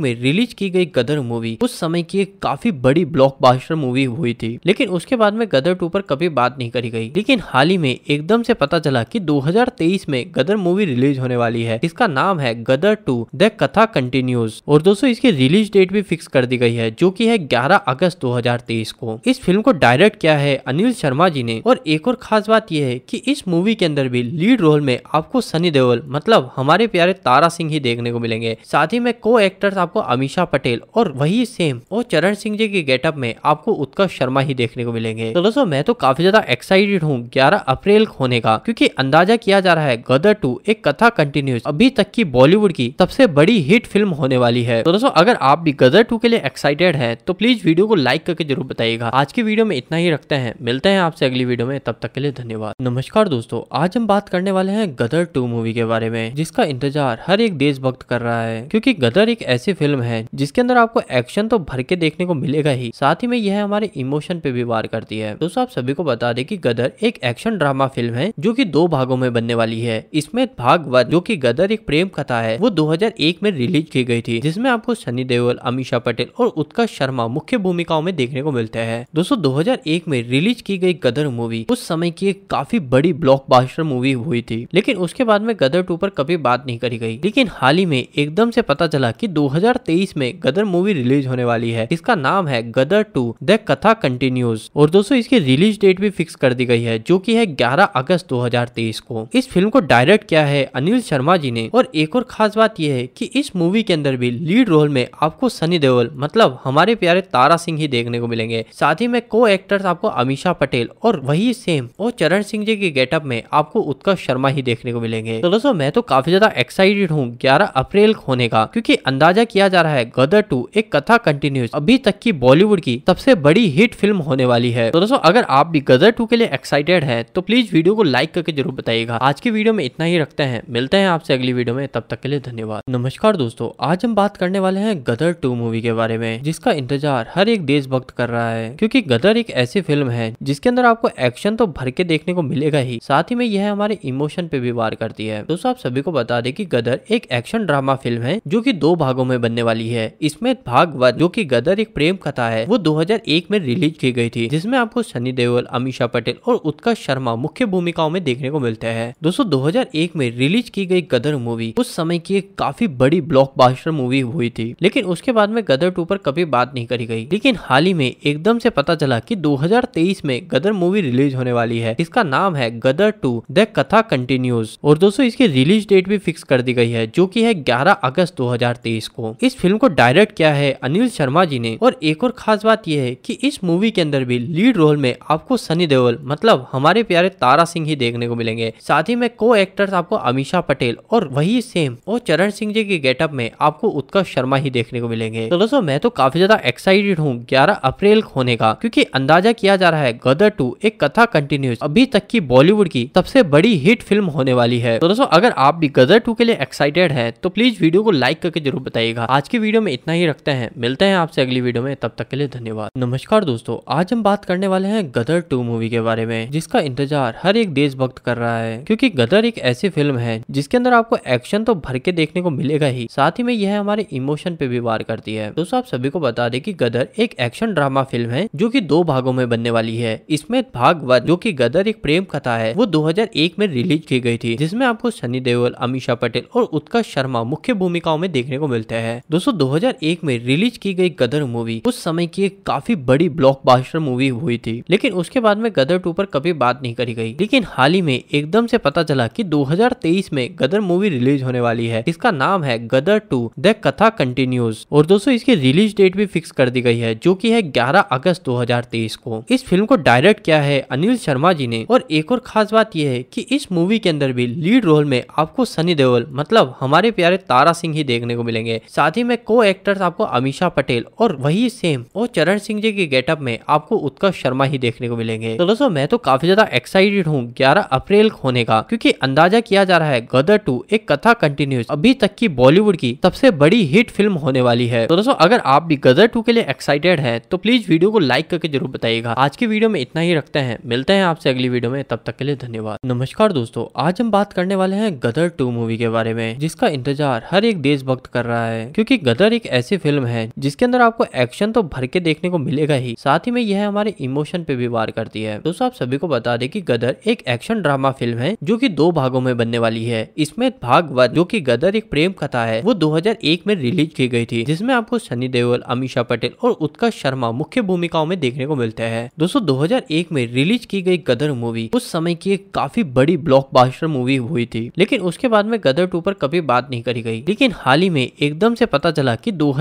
में रिलीज की गई गदर मूवी उस समय की एक काफी बड़ी ब्लॉक मूवी हुई थी लेकिन उसके बाद में गदर टू पर कभी बात नहीं करी गई लेकिन हाल ही में एकदम से पता चला की दो में गदर मूवी रिलीज होने वाली है इसका नाम है Gadar two the Katha continues और दोस्तों इसकी रिलीज डेट भी फिक्स कर दी गई है जो की है ग्यारह 12 अगस्त 2023 को इस फिल्म को डायरेक्ट किया है अनिल शर्मा जी ने और एक और खास बात यह है कि इस मूवी के अंदर भी लीड रोल में आपको सनी देओल मतलब हमारे प्यारे तारा सिंह ही देखने को मिलेंगे साथ ही में को एक्टर्स आपको अमीशा पटेल और वही सेम और चरण सिंह जी के गेटअप में आपको उत्कर्ष शर्मा ही देखने को मिलेंगे तो दोस्तों मैं तो काफी ज्यादा एक्साइटेड हूँ ग्यारह अप्रैल होने का क्यूँकी अंदाजा किया जा रहा है गदर टू एक कथा कंटिन्यूस अभी तक की बॉलीवुड की सबसे बड़ी हिट फिल्म होने वाली है तो दोस्तों अगर आप भी गदर टू के लिए एक्साइटेड है तो प्लीज वीडियो को लाइक करके जरूर बताइएगा आज की वीडियो में इतना ही रखते हैं मिलते हैं आपसे अगली वीडियो में तब तक के लिए धन्यवाद नमस्कार दोस्तों आज हम बात करने वाले हैं गदर टू मूवी के बारे में जिसका इंतजार हर एक देशभक्त कर रहा है क्योंकि गदर एक ऐसी फिल्म है जिसके अंदर आपको एक्शन तो भर के देखने को मिलेगा ही साथ ही में यह हमारे इमोशन पे भी वार करती है दोस्तों आप सभी को बता दें कि गदर एक एक्शन ड्रामा फिल्म है जो कि दो भागों में बनने वाली है इसमें भाग वन जो कि गदर एक प्रेम कथा है वो 2001 में रिलीज की गई थी जिसमें आपको सनी देओल अमीषा पटेल और उत्कर्ष शर्मा मुख्य भूमिकाओं में देखने को मिलते हैं दोस्तों 2001 में रिलीज की गई गदर मूवी उस समय की एक काफी बड़ी ब्लॉकबस्टर मूवी हुई थी लेकिन उसके बाद में गदर टू पर कभी बात नहीं करी गई लेकिन हाल ही में एकदम से पता चला कि 2023 में गदर मूवी रिलीज होने वाली है इसका नाम है Gadar two the Katha continues और दोस्तों इसकी रिलीज डेट भी फिक्स कर दी गई है जो की है ग्यारह अगस्त दो को इस फिल्म को डायरेक्ट किया है अनिल शर्मा जी ने और एक और खास बात यह है की इस मूवी के अंदर भी लीड रोल में आपको सनी देओल मतलब हमारे प्यारे तार तारा सिंह ही देखने को मिलेंगे साथ ही में को एक्टर्स आपको अमीशा पटेल और वही सेम और चरण सिंह जी के गेटअप में आपको उत्कर्ष शर्मा ही देखने को मिलेंगे तो दोस्तों मैं तो काफी ज्यादा एक्साइटेड हूँ ग्यारह अप्रैल होने का क्योंकि अंदाजा किया जा रहा है गदर टू एक कथा कंटिन्यूस अभी तक की बॉलीवुड की सबसे बड़ी हिट फिल्म होने वाली है तो दोस्तों अगर आप भी गदर टू के लिए एक्साइटेड है तो प्लीज वीडियो को लाइक करके जरूर बताइएगा आज की वीडियो में इतना ही रखते हैं मिलते हैं आपसे अगली वीडियो में तब तक के लिए धन्यवाद नमस्कार दोस्तों आज हम बात करने वाले हैं गदर टू मूवी के बारे में जिसका इंतजार हर एक देशभक्त कर रहा है क्योंकि गदर एक ऐसी फिल्म है जिसके अंदर आपको एक्शन तो भर के देखने को मिलेगा ही साथ ही में यह हमारे इमोशन पे भी वार करती है दोस्तों आप सभी को बता दें कि गदर एक एक्शन ड्रामा फिल्म है जो कि दो भागों में बनने वाली है इसमें भाग वन जो कि गदर एक प्रेम कथा है वो 2001 में रिलीज की गई थी जिसमें आपको सनी देओल अमीषा पटेल और उत्कर्ष शर्मा मुख्य भूमिकाओं में देखने को मिलते हैं दोस्तों 2001 में रिलीज की गई गदर मूवी उस समय की एक काफी बड़ी ब्लॉकबस्टर मूवी हुई थी लेकिन उसके बाद में गदर टू पर कभी बात नहीं करी गई गई लेकिन हाल ही में एकदम से पता चला कि 2023 में गदर मूवी रिलीज होने वाली है इसका नाम है Gadar two the Katha continues और दोस्तों इसकी रिलीज डेट भी फिक्स कर दी गई है जो की है ग्यारह अगस्त दो को इस फिल्म को डायरेक्ट किया है अनिल शर्मा जी ने और एक और खास बात यह है की इस मूवी के अंदर भी लीड रोल में आपको सनी देओल मतलब हमारे प्यारे तारा सिंह ही देखने को मिलेंगे साथ ही में को एक्टर्स आपको अमीषा पटेल और वही सेम और चरण सिंह जी के गेटअप में आपको उत्कर्ष शर्मा ही देखने को मिलेंगे तो दोस्तों मैं तो काफी ज्यादा एक्साइटेड डेडिकेटेड हूँ ग्यारह अप्रैल होने का क्योंकि अंदाजा किया जा रहा है गदर टू एक कथा कंटिन्यूस अभी तक की बॉलीवुड की सबसे बड़ी हिट फिल्म होने वाली है तो दोस्तों अगर आप भी गदर टू के लिए एक्साइटेड है तो प्लीज वीडियो को लाइक करके जरूर बताइएगा आज की वीडियो में इतना ही रखते हैं मिलते हैं आपसे अगली वीडियो में तब तक के लिए धन्यवाद नमस्कार दोस्तों आज हम बात करने वाले हैं गदर टू मूवी के बारे में जिसका इंतजार हर एक देशभक्त कर रहा है क्योंकि गदर एक ऐसी फिल्म है जिसके अंदर आपको एक्शन तो भर के देखने को मिलेगा ही साथ ही में यह हमारे इमोशन पे भी वार करती है दोस्तों आप सभी को बता दें कि गदर गदर एक एक्शन ड्रामा फिल्म है जो कि दो भागों में बनने वाली है इसमें भाग वन जो कि गदर एक प्रेम कथा है वो 2001 में रिलीज की गई थी जिसमें आपको सनी देओल अमीशा पटेल और उत्कर्ष शर्मा मुख्य भूमिकाओं में देखने को मिलते हैं दोस्तों दो में रिलीज की गई गदर मूवी उस समय की एक काफी बड़ी ब्लॉक मूवी हुई थी लेकिन उसके बाद में गदर टू पर कभी बात नहीं करी गई लेकिन हाल ही में एकदम से पता चला की दो में गदर मूवी रिलीज होने वाली है इसका नाम है Gadar two the Katha continues और दोस्तों इसकी रिलीज डेट भी फिक्स कर दी गई है जो कि है 11 अगस्त 2023 को इस फिल्म को डायरेक्ट किया है अनिल शर्मा जी ने और एक और खास बात यह है कि इस मूवी के अंदर भी लीड रोल में आपको सनी देओल मतलब हमारे प्यारे तारा सिंह ही देखने को मिलेंगे साथ ही में को एक्टर्स आपको अमीशा पटेल और वही सेम और चरण सिंह जी के गेटअप में आपको उत्कर्ष शर्मा ही देखने को मिलेंगे तो दोस्तों मैं तो काफी ज्यादा एक्साइटेड हूँ ग्यारह अप्रैल होने का क्यूँकी अंदाजा किया जा रहा है गदर टू एक कथा कंटिन्यूस अभी तक की बॉलीवुड की सबसे बड़ी हिट फिल्म होने वाली है तो दोस्तों अगर आप भी गदर टू के लिए एक्साइटेड है तो प्लीज वीडियो को लाइक करके जरूर बताइएगा आज की वीडियो में इतना ही रखते हैं मिलते हैं आपसे अगली वीडियो में तब तक के लिए धन्यवाद नमस्कार दोस्तों आज हम बात करने वाले हैं गदर टू मूवी के बारे में जिसका इंतजार हर एक देशभक्त कर रहा है क्योंकि गदर एक ऐसी फिल्म है जिसके अंदर आपको एक्शन तो भर के देखने को मिलेगा ही साथ ही में यह हमारे इमोशन पे भी वार करती है दोस्तों आप सभी को बता दें कि गदर एक एक्शन ड्रामा फिल्म है जो कि दो भागों में बनने वाली है इसमें भाग वन जो कि गदर एक प्रेम कथा है वो 2001 में रिलीज की गई थी जिसमें आपको सनी देओल अमीषा पटेल और उत्कर्ष शर्मा मुख्य भूमिकाओं में देखने को मिलते हैं दोस्तों 2001 में रिलीज की गई गदर मूवी उस समय की एक काफी बड़ी ब्लॉकबस्टर मूवी हुई थी लेकिन उसके बाद में गदर टू पर कभी बात नहीं करी गई लेकिन हाल ही में एकदम से पता चला की दो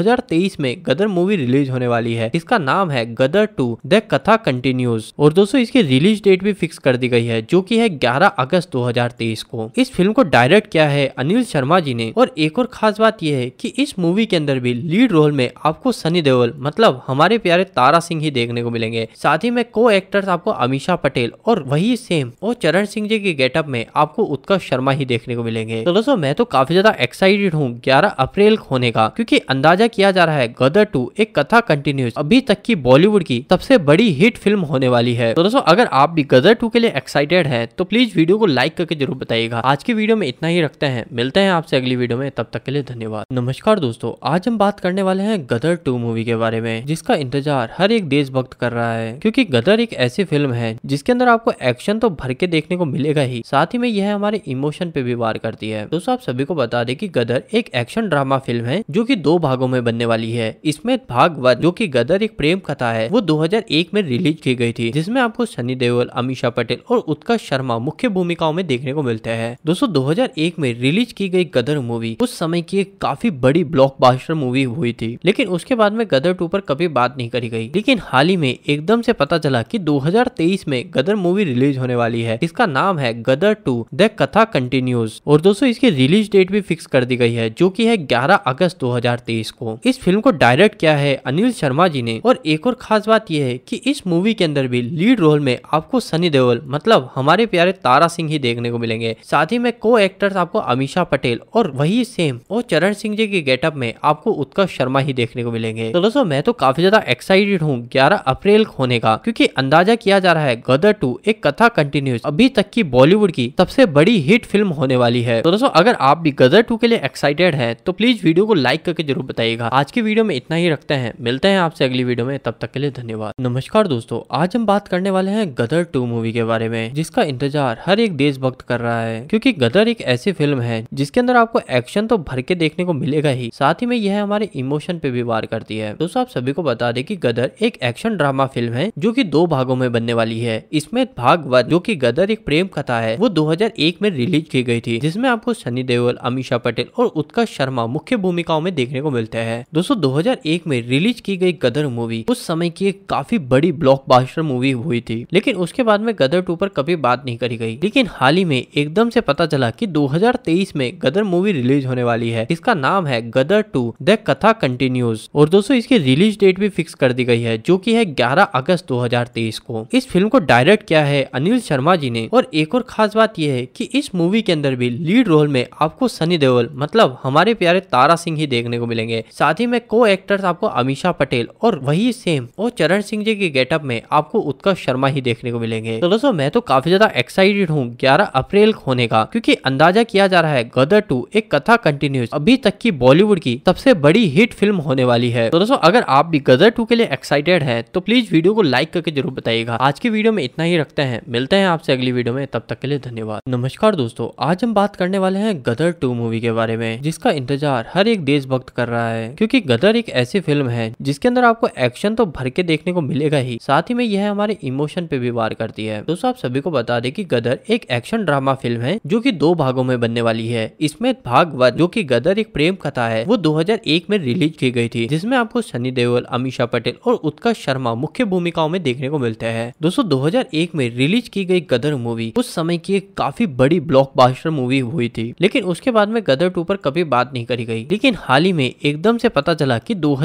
में गदर मूवी रिलीज होने वाली है इसका नाम है Gadar two the Katha continues और दोस्तों इसकी रिलीज डेट भी फिक्स कर दी गई है जो की है ग्यारह अगस्त 2023 को इस फिल्म को डायरेक्ट किया है अनिल शर्मा जी ने और एक और खास बात यह है की इस मूवी के अंदर भी लीड रोल में आपको सनी देओल मतलब मतलब हमारे प्यारे तारा सिंह ही देखने को मिलेंगे साथ ही में को एक्टर्स आपको अमीशा पटेल और वही सेम और चरण सिंह जी के गेटअप में आपको उत्कर्ष शर्मा ही देखने को मिलेंगे तो दोस्तों मैं तो काफी ज्यादा एक्साइटेड हूँ ग्यारह अप्रैल होने का क्यूँकी अंदाजा किया जा रहा है गदर टू एक कथा कंटिन्यूस अभी तक की बॉलीवुड की सबसे बड़ी हिट फिल्म होने वाली है तो दोस्तों अगर आप भी गदर टू के लिए एक्साइटेड है तो प्लीज वीडियो को लाइक करके जरूर बताइएगा आज की वीडियो में इतना ही रखते हैं मिलते हैं आपसे अगली वीडियो में तब तक के लिए धन्यवाद नमस्कार दोस्तों आज हम बात करने वाले हैं गदर टू मूवी के बारे में में जिसका इंतजार हर एक देशभक्त कर रहा है क्योंकि गदर एक ऐसी फिल्म है जिसके अंदर आपको एक्शन तो भर के देखने को मिलेगा ही साथ ही में यह हमारे इमोशन पे भी वार करती है दोस्तों आप सभी को बता दें कि गदर एक एक्शन ड्रामा फिल्म है जो की दो भागों में बनने वाली है इसमें भाग वन जो की गदर एक प्रेम कथा है वो दो में रिलीज की गई थी जिसमे आपको सनी देओल अमीशा पटेल और उत्कर्ष शर्मा मुख्य भूमिकाओं में देखने को मिलते हैं दोस्तों दो में रिलीज की गई गदर मूवी उस समय की एक काफी बड़ी ब्लॉकबस्टर मूवी हुई थी लेकिन उसके बाद में गदर टू ऊपर कभी बात नहीं करी गई लेकिन हाल ही में एकदम से पता चला कि 2023 में गदर मूवी रिलीज होने वाली है इसका नाम है Gadar two the Katha continues और दोस्तों इसकी रिलीज डेट भी फिक्स कर दी गई है जो की है ग्यारह अगस्त दो को इस फिल्म को डायरेक्ट किया है अनिल शर्मा जी ने और एक और खास बात यह है की इस मूवी के अंदर भी लीड रोल में आपको सनी देओल मतलब हमारे प्यारे तारा सिंह ही देखने को मिलेंगे साथ ही में को एक्टर्स आपको अमीषा पटेल और वही सेम और चरण सिंह जी के गेटअप में आपको उत्कर्ष शर्मा ही देखने को मिलेंगे तो दोस्तों मैं तो काफी ज्यादा एक्साइटेड हूँ ग्यारह अप्रैल होने का क्योंकि अंदाजा किया जा रहा है गदर टू एक कथा कंटिन्यूस अभी तक की बॉलीवुड की सबसे बड़ी हिट फिल्म होने वाली है तो दोस्तों अगर आप भी गदर टू के लिए एक्साइटेड है तो प्लीज वीडियो को लाइक करके जरूर बताइएगा आज की वीडियो में इतना ही रखते हैं मिलते हैं आपसे अगली वीडियो में तब तक के लिए धन्यवाद नमस्कार दोस्तों आज हम बात करने वाले हैं गदर टू मूवी के बारे में जिसका इंतजार हर एक देशभक्त कर रहा है क्योंकि गदर एक ऐसी फिल्म है जिसके अंदर आपको एक्शन तो भर के देखने को मिलेगा ही साथ ही में यह हमारे इमोशन पे भी वार करती है दोस्तों आप सभी को बता दें कि गदर एक एक्शन ड्रामा फिल्म है जो कि दो भागों में बनने वाली है इसमें भाग वन जो कि गदर एक प्रेम कथा है वो 2001 में रिलीज की गई थी जिसमें आपको सनी देओल अमीशा पटेल और उत्कर्ष शर्मा मुख्य भूमिकाओं में देखने को मिलते हैं दोस्तों 2001 में रिलीज की गई गदर मूवी उस समय की एक काफी बड़ी ब्लॉकबस्टर मूवी हुई थी लेकिन उसके बाद में गदर टू पर कभी बात नहीं करी गई लेकिन हाल ही में एकदम से पता चला की दो में गदर मूवी रिलीज होने वाली है इसका नाम है Gadar two the Katha continues और दोस्तों इसकी रिलीज डेट भी फिक्स कर दी गई है जो कि है 11 अगस्त 2023 को इस फिल्म को डायरेक्ट किया है अनिल शर्मा जी ने और एक और खास बात यह है कि इस मूवी के अंदर भी लीड रोल में आपको सनी देओल मतलब हमारे प्यारे तारा सिंह ही देखने को मिलेंगे साथ ही में को एक्टर्स आपको अमीषा पटेल और वही सेम और चरण सिंह जी के गेटअप में आपको उत्कर्ष शर्मा ही देखने को मिलेंगे तो दोस्तों मैं तो काफी ज्यादा एक्साइटेड हूँ ग्यारह अप्रैल होने का क्यूँकी अंदाजा किया जा रहा है गदर टू एक कथा कंटिन्यूस अभी तक की बॉलीवुड की सबसे बड़ी हिट फिल्म होने वाली है तो दोस्तों अगर आप भी गदर टू के लिए एक्साइटेड है तो प्लीज वीडियो को लाइक करके जरूर बताइएगा आज की वीडियो में इतना ही रखते हैं मिलते हैं आपसे अगली वीडियो में तब तक के लिए धन्यवाद नमस्कार दोस्तों आज हम बात करने वाले हैं गदर टू मूवी के बारे में जिसका इंतजार हर एक देशभक्त कर रहा है क्योंकि गदर एक ऐसी फिल्म है जिसके अंदर आपको एक्शन तो भर के देखने को मिलेगा ही साथ ही में यह हमारे इमोशन पे भी वार करती है दोस्तों आप सभी को बता दें कि गदर एक एक्शन ड्रामा फिल्म है जो कि दो भागों में बनने वाली है इसमें भाग वन जो कि गदर एक प्रेम कथा है वो 2001 में रिलीज की गई थी जिसमें आपको सनी देओल अमीषा पटेल और उत्कर्ष शर्मा मुख्य भूमिकाओं में देखने को मिलते हैं दोस्तों 2001 में रिलीज की गई गदर मूवी उस समय की एक काफी बड़ी ब्लॉकबस्टर मूवी हुई थी लेकिन उसके बाद में गदर टू पर कभी बात नहीं करी गई लेकिन हाल ही में एकदम से पता चला की दो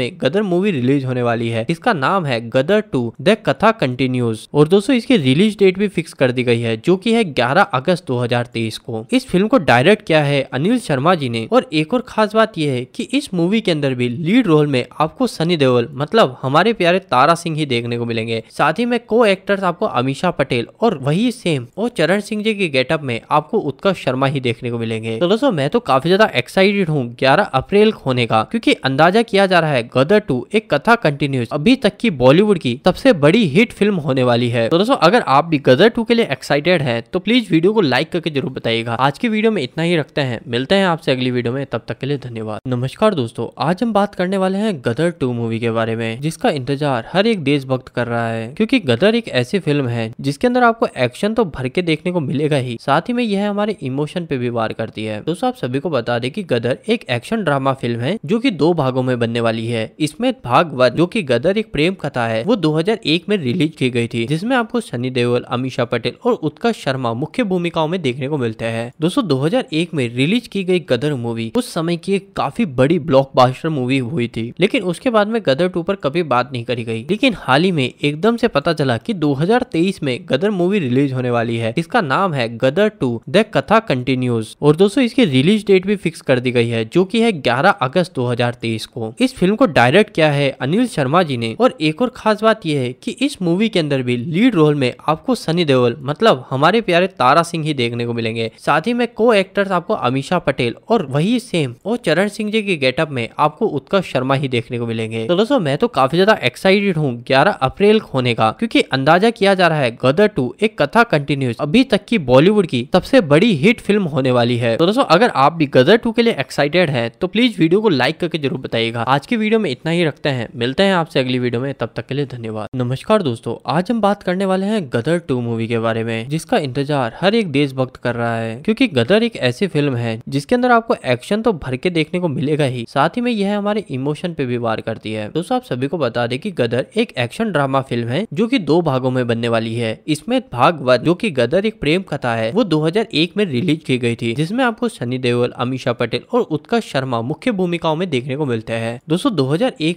में गदर मूवी रिलीज होने वाली है इसका नाम है Gadar two the Katha continues और दोस्तों इसकी रिलीज डेट भी फिक्स कर दी गई है जो की है ग्यारह अगस्त 2023 को इस फिल्म को डायरेक्ट किया है अनिल शर्मा जी ने और एक और खास बात यह है कि इस मूवी के अंदर भी लीड रोल में आपको सनी देओल मतलब हमारे प्यारे तारा सिंह ही देखने को मिलेंगे साथ ही में को एक्टर्स आपको अमीषा पटेल और वही सेम और चरण सिंह जी के गेटअप में आपको उत्कर्ष शर्मा ही देखने को मिलेंगे तो दोस्तों मैं तो काफी ज्यादा एक्साइटेड हूँ ग्यारह अप्रैल होने का क्यूँकी अंदाजा किया जा रहा है गदर टू एक कथा कंटिन्यूस अभी तक की बॉलीवुड की सबसे बड़ी हिट फिल्म होने वाली है तो दोस्तों अगर आप भी गदर टू के लिए एक्साइटेड है तो प्लीज वीडियो को लाइक करके जरूर बताइएगा आज की वीडियो में इतना ही रखते हैं मिलते हैं आपसे अगली वीडियो में तब तक के लिए धन्यवाद नमस्कार दोस्तों आज हम बात करने वाले हैं गदर टू मूवी के बारे में जिसका इंतजार हर एक देशभक्त कर रहा है क्योंकि गदर एक ऐसी फिल्म है जिसके अंदर आपको एक्शन तो भर के देखने को मिलेगा ही साथ ही में यह हमारे इमोशन पे भी वार करती है दोस्तों आप सभी को बता दें कि गदर एक एक्शन ड्रामा फिल्म है जो की दो भागों में बनने वाली है इसमें भाग वन जो की गदर एक प्रेम कथा है वो दो में रिलीज की गई थी जिसमे आपको सनी देओल अमीशा पटेल और उत्कर्ष शर्मा मुख्य भूमिकाओं में देखने को मिलते हैं दोस्तों दो में रिलीज की गई गदर मूवी उस समय की एक काफी बड़ी ब्लॉक मूवी हुई थी लेकिन लेकिन उसके बाद में गदर टू पर कभी बात नहीं करी गई लेकिन हाल ही में एकदम से पता चला कि 2023 में गदर मूवी रिलीज होने वाली है इसका नाम है Gadar two the Katha continues और दोस्तों इसकी रिलीज डेट भी फिक्स कर दी गई है जो की है ग्यारह अगस्त दो को इस फिल्म को डायरेक्ट किया है अनिल शर्मा जी ने और एक और खास बात यह है की इस मूवी के अंदर भी लीड रोल में आपको सनी देओल मतलब हमारे प्यारे तारा सिंह ही देखने को मिलेंगे साथ ही में को एक्टर्स आपको अमीशा पटेल और वही सेम और चरण सिंह जी के गेटअप में आपको उत्कर्ष शर्मा ही देखने को मिलेंगे तो दोस्तों मैं तो काफी ज्यादा एक्साइटेड हूँ ग्यारह अप्रैल होने का क्यूँकी अंदाजा किया जा रहा है गदर टू एक कथा कंटिन्यूस अभी तक की बॉलीवुड की सबसे बड़ी हिट फिल्म होने वाली है तो दोस्तों अगर आप भी गदर टू के लिए एक्साइटेड है तो प्लीज वीडियो को लाइक करके जरूर बताइएगा आज की वीडियो में इतना ही रखते हैं मिलते हैं आपसे अगली वीडियो में तब तक के लिए धन्यवाद नमस्कार दोस्तों आज हम बात करने वाले हैं गदर टू मूवी के बारे में जिसका इंतजार हर एक देशभक्त कर रहा है क्योंकि गदर एक ऐसी फिल्म है जिसके अंदर आपको एक्शन तो भर के देखने को मिलेगा ही साथ ही में यह हमारे इमोशन पे भी वार करती है दोस्तों आप सभी को बता दें कि गदर एक एक्शन ड्रामा फिल्म है जो कि दो भागों में बनने वाली है इसमें भाग वन जो कि गदर एक प्रेम कथा है वो 2001 में रिलीज की गई थी जिसमें आपको सनी देओल अमीशा पटेल और उत्कर्ष शर्मा मुख्य भूमिकाओं में देखने को मिलते हैं दोस्तों दो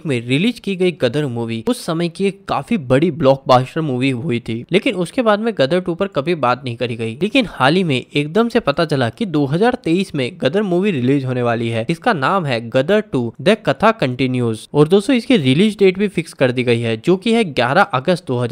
में रिलीज की गई गदर मूवी उस समय की एक काफी बड़ी ब्लॉक मूवी हुई थी लेकिन उसके बाद में गदर टू पर कभी बात नहीं करी गई लेकिन हाल ही में एकदम से पता चला कि 2023 में गदर मूवी रिलीज होने वाली है इसका नाम है Gadar two the Katha continues और दोस्तों इसकी रिलीज डेट भी फिक्स कर दी गई है जो की है ग्यारह अगस्त दो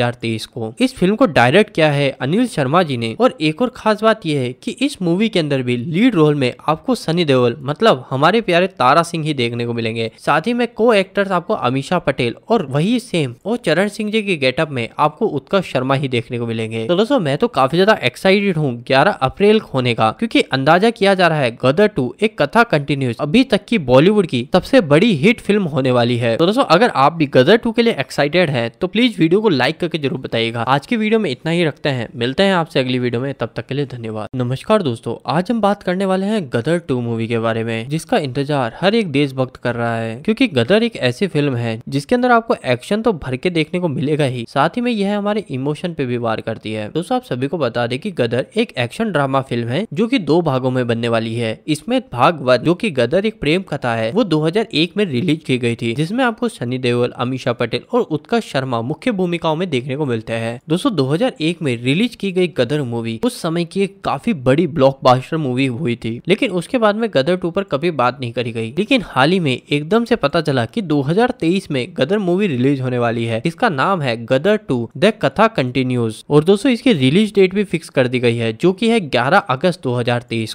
को इस फिल्म को डायरेक्ट किया है अनिल शर्मा जी ने और एक और खास बात यह है की इस मूवी के अंदर भी लीड रोल में आपको सनी देओल मतलब हमारे प्यारे तारा सिंह ही देखने को मिलेंगे साथ ही में को एक्टर्स आपको अमीशा पटेल और वही सेम और चरण सिंह जी के गेटअप में आपको उत्कर्ष शर्मा ही देखने को मिलेंगे तो दोस्तों मैं तो काफी ज्यादा एक्साइटेड हूँ ग्यारह अप्रैल होने का क्यूँकी अंदाजा किया जा रहा है गदर टू एक कथा कंटिन्यूस अभी तक की बॉलीवुड की सबसे बड़ी हिट फिल्म हो होने वाली है तो दोस्तों अगर आप भी गदर टू के लिए एक्साइटेड है तो प्लीज वीडियो को लाइक करके जरूर बताइएगा आज की वीडियो में इतना ही रखते हैं मिलते हैं आपसे अगली वीडियो में तब तक के लिए धन्यवाद नमस्कार दोस्तों आज हम बात करने वाले हैं गदर टू मूवी के बारे में जिसका इंतजार हर एक देशभक्त कर रहा है क्योंकि गदर एक ऐसी फिल्म है जिसके अंदर आपको एक्शन तो भर के देखने को मिलेगा ही साथ ही में यह हमारे इमोशन पे भी वार करती है दोस्तों आप सभी को बता दें कि गदर एक एक्शन ड्रामा फिल्म है जो कि दो भागों में बनने वाली है इसमें भाग वन जो कि गदर एक प्रेम कथा है वो 2001 में रिलीज की गई गई थी जिसमें आपको सनी देओल अमीषा पटेल और उत्कर्ष शर्मा मुख्य भूमिकाओं में देखने को मिलते हैं दोस्तों 2001 में रिलीज की गई गदर मूवी उस समय की एक काफी बड़ी ब्लॉकबस्टर मूवी हुई थी लेकिन उसके बाद में गदर टू पर कभी बात नहीं करी गई लेकिन हाल ही में एकदम से पता चला की दो में गदर मूवी रिलीज होने वाली है इसका नाम है Gadar two the Katha continues और दोस्तों इसकी रिलीज डेट भी फिक्स कर दी गई है जो की है ग्यारह अगस्त दो